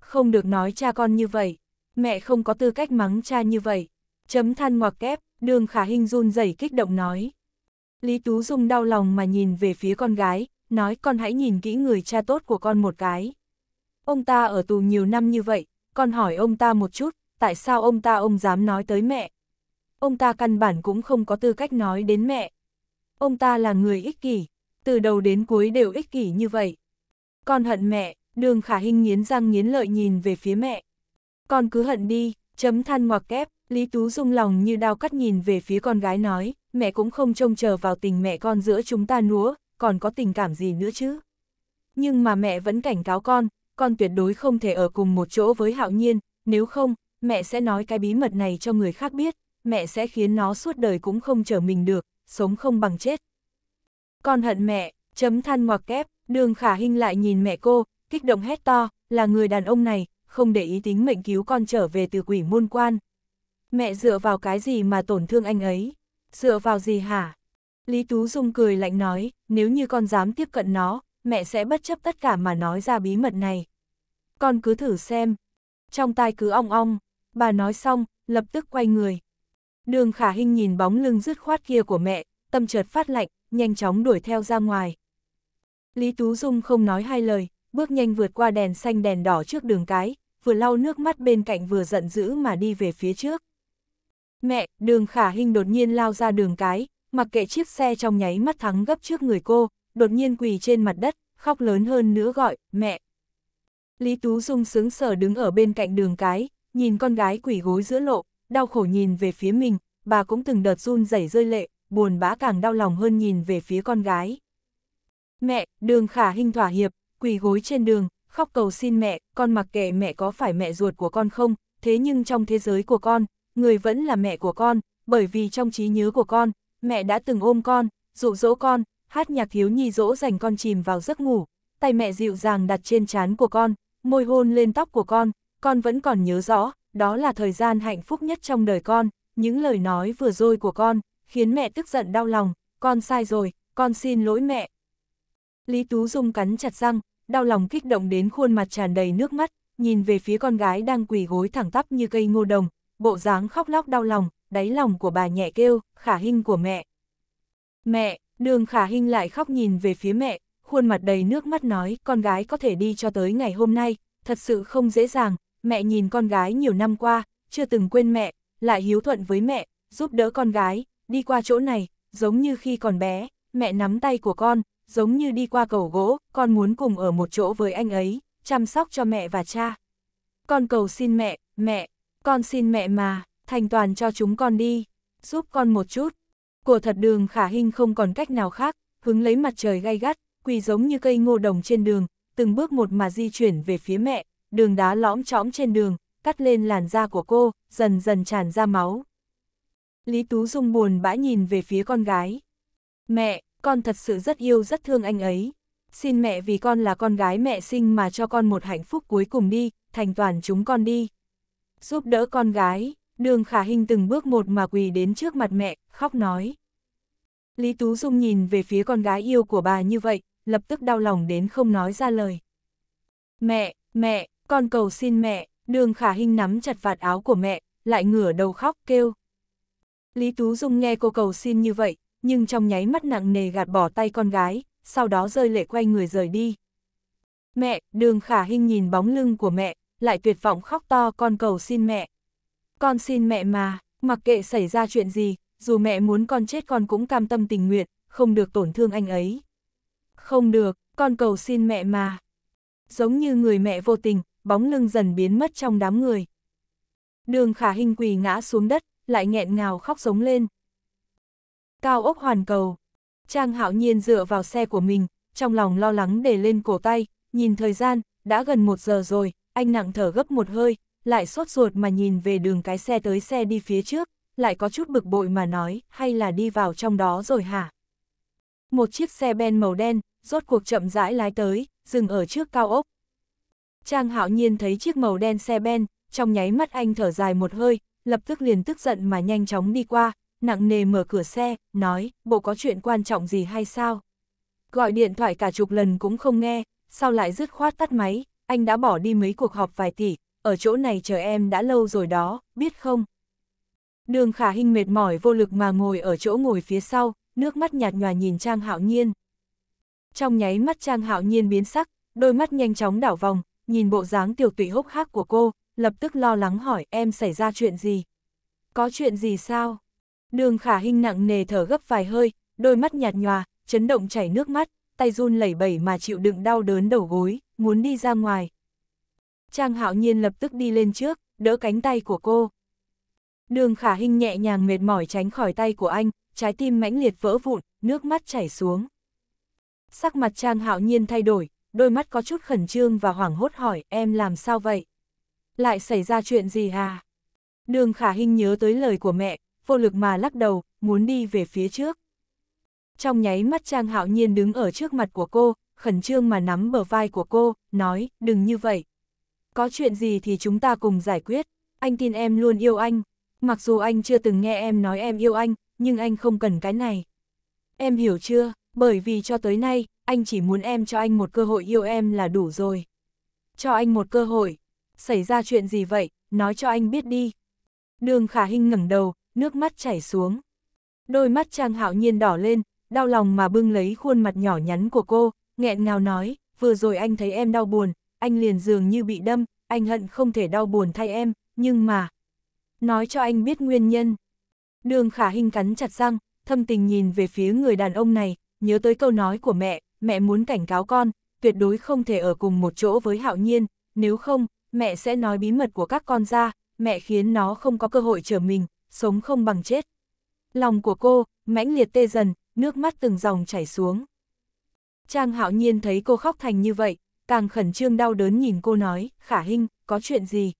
Speaker 1: Không được nói cha con như vậy, mẹ không có tư cách mắng cha như vậy. Chấm than ngoặc kép, đường khả hình run rẩy kích động nói. Lý Tú Dung đau lòng mà nhìn về phía con gái, nói con hãy nhìn kỹ người cha tốt của con một cái. Ông ta ở tù nhiều năm như vậy, con hỏi ông ta một chút, tại sao ông ta ông dám nói tới mẹ? Ông ta căn bản cũng không có tư cách nói đến mẹ. Ông ta là người ích kỷ, từ đầu đến cuối đều ích kỷ như vậy. Con hận mẹ, đường khả hình nghiến răng nghiến lợi nhìn về phía mẹ. Con cứ hận đi, chấm than ngoặc kép. Lý Tú rung lòng như đao cắt nhìn về phía con gái nói, mẹ cũng không trông chờ vào tình mẹ con giữa chúng ta nữa, còn có tình cảm gì nữa chứ. Nhưng mà mẹ vẫn cảnh cáo con, con tuyệt đối không thể ở cùng một chỗ với hạo nhiên, nếu không, mẹ sẽ nói cái bí mật này cho người khác biết, mẹ sẽ khiến nó suốt đời cũng không trở mình được, sống không bằng chết. Con hận mẹ, chấm than ngoặc kép, đường khả hình lại nhìn mẹ cô, kích động hét to, là người đàn ông này, không để ý tính mệnh cứu con trở về từ quỷ môn quan, Mẹ dựa vào cái gì mà tổn thương anh ấy? Dựa vào gì hả? Lý Tú Dung cười lạnh nói, nếu như con dám tiếp cận nó, mẹ sẽ bất chấp tất cả mà nói ra bí mật này. Con cứ thử xem. Trong tai cứ ong ong, bà nói xong, lập tức quay người. Đường khả hình nhìn bóng lưng dứt khoát kia của mẹ, tâm chợt phát lạnh, nhanh chóng đuổi theo ra ngoài. Lý Tú Dung không nói hai lời, bước nhanh vượt qua đèn xanh đèn đỏ trước đường cái, vừa lau nước mắt bên cạnh vừa giận dữ mà đi về phía trước. Mẹ, đường khả hình đột nhiên lao ra đường cái, mặc kệ chiếc xe trong nháy mắt thắng gấp trước người cô, đột nhiên quỳ trên mặt đất, khóc lớn hơn nữa gọi, mẹ. Lý Tú Dung sướng sở đứng ở bên cạnh đường cái, nhìn con gái quỳ gối giữa lộ, đau khổ nhìn về phía mình, bà cũng từng đợt run rẩy rơi lệ, buồn bã càng đau lòng hơn nhìn về phía con gái. Mẹ, đường khả hình thỏa hiệp, quỳ gối trên đường, khóc cầu xin mẹ, con mặc kệ mẹ có phải mẹ ruột của con không, thế nhưng trong thế giới của con, người vẫn là mẹ của con, bởi vì trong trí nhớ của con, mẹ đã từng ôm con, dụ dỗ con, hát nhạc thiếu nhi dỗ dành con chìm vào giấc ngủ, tay mẹ dịu dàng đặt trên trán của con, môi hôn lên tóc của con, con vẫn còn nhớ rõ, đó là thời gian hạnh phúc nhất trong đời con, những lời nói vừa rồi của con, khiến mẹ tức giận đau lòng, con sai rồi, con xin lỗi mẹ. Lý Tú Dung cắn chặt răng, đau lòng kích động đến khuôn mặt tràn đầy nước mắt, nhìn về phía con gái đang quỳ gối thẳng tắp như cây ngô đồng, bộ dáng khóc lóc đau lòng, đáy lòng của bà nhẹ kêu, khả hình của mẹ. Mẹ, đường khả hình lại khóc nhìn về phía mẹ, khuôn mặt đầy nước mắt nói con gái có thể đi cho tới ngày hôm nay, thật sự không dễ dàng, mẹ nhìn con gái nhiều năm qua, chưa từng quên mẹ, lại hiếu thuận với mẹ, giúp đỡ con gái, đi qua chỗ này, giống như khi còn bé, mẹ nắm tay của con, giống như đi qua cầu gỗ, con muốn cùng ở một chỗ với anh ấy, chăm sóc cho mẹ và cha. Con cầu xin mẹ, mẹ, con xin mẹ mà, thành toàn cho chúng con đi, giúp con một chút. Của thật đường khả hình không còn cách nào khác, hứng lấy mặt trời gay gắt, quỳ giống như cây ngô đồng trên đường, từng bước một mà di chuyển về phía mẹ, đường đá lõm chõm trên đường, cắt lên làn da của cô, dần dần tràn ra máu. Lý Tú Dung buồn bã nhìn về phía con gái. Mẹ, con thật sự rất yêu rất thương anh ấy. Xin mẹ vì con là con gái mẹ sinh mà cho con một hạnh phúc cuối cùng đi, thành toàn chúng con đi giúp đỡ con gái, đường khả hình từng bước một mà quỳ đến trước mặt mẹ, khóc nói. Lý Tú Dung nhìn về phía con gái yêu của bà như vậy, lập tức đau lòng đến không nói ra lời. Mẹ, mẹ, con cầu xin mẹ, đường khả hình nắm chặt vạt áo của mẹ, lại ngửa đầu khóc kêu. Lý Tú Dung nghe cô cầu xin như vậy, nhưng trong nháy mắt nặng nề gạt bỏ tay con gái, sau đó rơi lệ quay người rời đi. Mẹ, đường khả hình nhìn bóng lưng của mẹ, lại tuyệt vọng khóc to con cầu xin mẹ. Con xin mẹ mà, mặc kệ xảy ra chuyện gì, dù mẹ muốn con chết con cũng cam tâm tình nguyện, không được tổn thương anh ấy. Không được, con cầu xin mẹ mà. Giống như người mẹ vô tình, bóng lưng dần biến mất trong đám người. Đường khả hình quỳ ngã xuống đất, lại nghẹn ngào khóc giống lên. Cao ốc hoàn cầu. Trang hạo nhiên dựa vào xe của mình, trong lòng lo lắng để lên cổ tay, nhìn thời gian, đã gần một giờ rồi, anh nặng thở gấp một hơi, lại sốt ruột mà nhìn về đường cái xe tới xe đi phía trước, lại có chút bực bội mà nói, hay là đi vào trong đó rồi hả? Một chiếc xe ben màu đen, rốt cuộc chậm rãi lái tới, dừng ở trước cao ốc. Trang hạo nhiên thấy chiếc màu đen xe ben, trong nháy mắt anh thở dài một hơi, lập tức liền tức giận mà nhanh chóng đi qua, nặng nề mở cửa xe, nói, bộ có chuyện quan trọng gì hay sao? Gọi điện thoại cả chục lần cũng không nghe, sau lại dứt khoát tắt máy, anh đã bỏ đi mấy cuộc họp vài tỷ, ở chỗ này chờ em đã lâu rồi đó, biết không? Đường khả hình mệt mỏi vô lực mà ngồi ở chỗ ngồi phía sau, nước mắt nhạt nhòa nhìn Trang Hạo Nhiên. Trong nháy mắt Trang Hạo Nhiên biến sắc, đôi mắt nhanh chóng đảo vòng, nhìn bộ dáng tiểu tụy hốc hác của cô, lập tức lo lắng hỏi em xảy ra chuyện gì? Có chuyện gì sao? Đường khả hình nặng nề thở gấp vài hơi, đôi mắt nhạt nhòa, chấn động chảy nước mắt, tay run lẩy bẩy mà chịu đựng đau đớn đầu gối, muốn đi ra ngoài. Trang hạo nhiên lập tức đi lên trước, đỡ cánh tay của cô. Đường khả Hinh nhẹ nhàng mệt mỏi tránh khỏi tay của anh, trái tim mãnh liệt vỡ vụn, nước mắt chảy xuống. Sắc mặt Trang hạo nhiên thay đổi, đôi mắt có chút khẩn trương và hoảng hốt hỏi em làm sao vậy? Lại xảy ra chuyện gì à? Đường khả Hinh nhớ tới lời của mẹ, vô lực mà lắc đầu, muốn đi về phía trước trong nháy mắt Trang Hạo Nhiên đứng ở trước mặt của cô, khẩn trương mà nắm bờ vai của cô, nói, đừng như vậy. Có chuyện gì thì chúng ta cùng giải quyết, anh tin em luôn yêu anh, mặc dù anh chưa từng nghe em nói em yêu anh, nhưng anh không cần cái này. Em hiểu chưa, bởi vì cho tới nay, anh chỉ muốn em cho anh một cơ hội yêu em là đủ rồi. Cho anh một cơ hội, xảy ra chuyện gì vậy, nói cho anh biết đi. Đường khả hình ngẩng đầu, nước mắt chảy xuống. Đôi mắt Trang Hạo Nhiên đỏ lên, đau lòng mà bưng lấy khuôn mặt nhỏ nhắn của cô, nghẹn ngào nói, vừa rồi anh thấy em đau buồn, anh liền dường như bị đâm, anh hận không thể đau buồn thay em, nhưng mà... Nói cho anh biết nguyên nhân. Đường khả hình cắn chặt răng, thâm tình nhìn về phía người đàn ông này, nhớ tới câu nói của mẹ, mẹ muốn cảnh cáo con, tuyệt đối không thể ở cùng một chỗ với hạo nhiên, nếu không, mẹ sẽ nói bí mật của các con ra, mẹ khiến nó không có cơ hội trở mình, sống không bằng chết. Lòng của cô, mãnh liệt tê dần, nước mắt từng dòng chảy xuống. Trang hạo nhiên thấy cô khóc thành như vậy, càng khẩn trương đau đớn nhìn cô nói, khả hinh, có chuyện gì?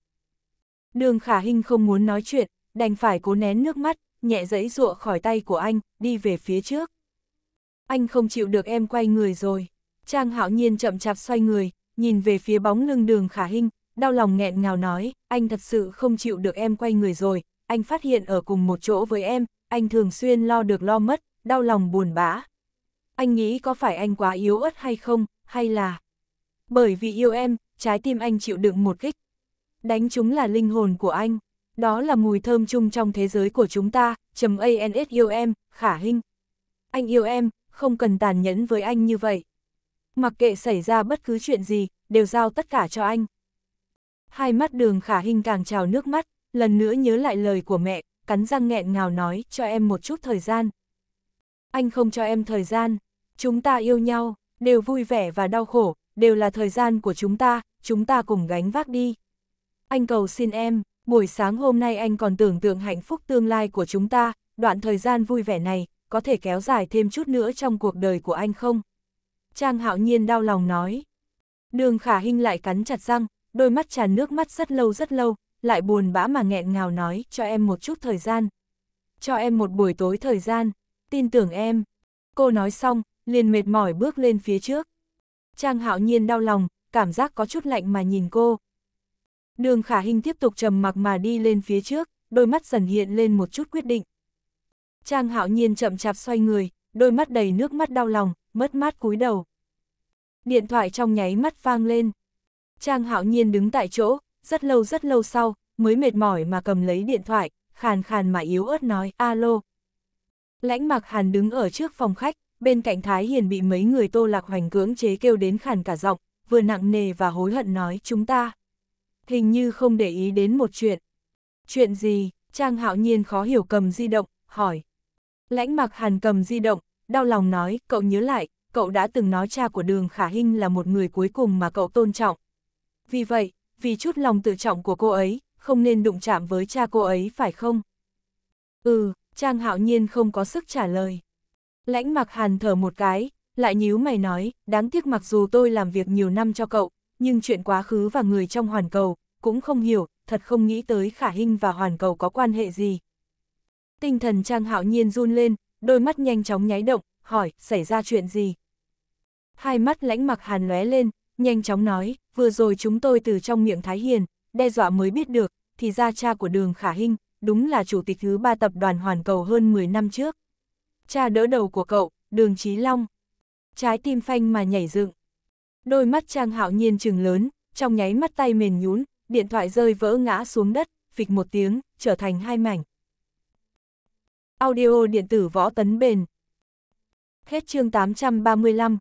Speaker 1: Đường khả hinh không muốn nói chuyện, đành phải cố nén nước mắt, nhẹ dẫy rụa khỏi tay của anh, đi về phía trước. Anh không chịu được em quay người rồi. Trang hạo nhiên chậm chạp xoay người, nhìn về phía bóng lưng đường khả hinh, đau lòng nghẹn ngào nói, anh thật sự không chịu được em quay người rồi, anh phát hiện ở cùng một chỗ với em, anh thường xuyên lo được lo mất, đau lòng buồn bã. Anh nghĩ có phải anh quá yếu ớt hay không, hay là... Bởi vì yêu em, trái tim anh chịu đựng một kích. Đánh chúng là linh hồn của anh. Đó là mùi thơm chung trong thế giới của chúng ta, chấm ANS yêu em, khả hình. Anh yêu em, không cần tàn nhẫn với anh như vậy. Mặc kệ xảy ra bất cứ chuyện gì, đều giao tất cả cho anh. Hai mắt đường khả hình càng trào nước mắt, lần nữa nhớ lại lời của mẹ, cắn răng nghẹn ngào nói, cho em một chút thời gian. Anh không cho em thời gian. Chúng ta yêu nhau, đều vui vẻ và đau khổ, đều là thời gian của chúng ta, chúng ta cùng gánh vác đi. Anh cầu xin em, buổi sáng hôm nay anh còn tưởng tượng hạnh phúc tương lai của chúng ta, đoạn thời gian vui vẻ này, có thể kéo dài thêm chút nữa trong cuộc đời của anh không? Trang hạo nhiên đau lòng nói. Đường khả hinh lại cắn chặt răng, đôi mắt tràn nước mắt rất lâu rất lâu, lại buồn bã mà nghẹn ngào nói, cho em một chút thời gian. Cho em một buổi tối thời gian, tin tưởng em. Cô nói xong, liền mệt mỏi bước lên phía trước. Trang hạo nhiên đau lòng, cảm giác có chút lạnh mà nhìn cô. Đường khả hình tiếp tục trầm mặc mà đi lên phía trước, đôi mắt dần hiện lên một chút quyết định. Trang hạo nhiên chậm chạp xoay người, đôi mắt đầy nước mắt đau lòng, mất mát cúi đầu. Điện thoại trong nháy mắt vang lên. Trang hạo nhiên đứng tại chỗ, rất lâu rất lâu sau, mới mệt mỏi mà cầm lấy điện thoại, khàn khàn mà yếu ớt nói, alo. Lãnh mặc hàn đứng ở trước phòng khách, bên cạnh Thái Hiền bị mấy người tô lạc hoành cưỡng chế kêu đến khàn cả giọng, vừa nặng nề và hối hận nói chúng ta. Hình như không để ý đến một chuyện. Chuyện gì, Trang hạo nhiên khó hiểu cầm di động, hỏi. Lãnh mặc hàn cầm di động, đau lòng nói, cậu nhớ lại, cậu đã từng nói cha của đường khả hinh là một người cuối cùng mà cậu tôn trọng. Vì vậy, vì chút lòng tự trọng của cô ấy, không nên đụng chạm với cha cô ấy phải không? Ừ, Trang hạo nhiên không có sức trả lời. Lãnh mặc hàn thở một cái, lại nhíu mày nói, đáng tiếc mặc dù tôi làm việc nhiều năm cho cậu, nhưng chuyện quá khứ và người trong hoàn cầu, cũng không hiểu, thật không nghĩ tới khả Hinh và hoàn cầu có quan hệ gì. Tinh thần Trang hạo nhiên run lên, đôi mắt nhanh chóng nháy động, hỏi, xảy ra chuyện gì? Hai mắt lãnh mặc hàn lóe lên, nhanh chóng nói, vừa rồi chúng tôi từ trong miệng Thái Hiền, đe dọa mới biết được, thì ra cha của đường khả Hinh đúng là chủ tịch thứ ba tập đoàn hoàn cầu hơn 10 năm trước. Cha đỡ đầu của cậu, đường Chí Long. Trái tim phanh mà nhảy dựng. Đôi mắt Trang Hạo Nhiên trừng lớn, trong nháy mắt tay mềm nhún, điện thoại rơi vỡ ngã xuống đất, phịch một tiếng, trở thành hai mảnh. Audio điện tử võ tấn bền. Hết chương 835,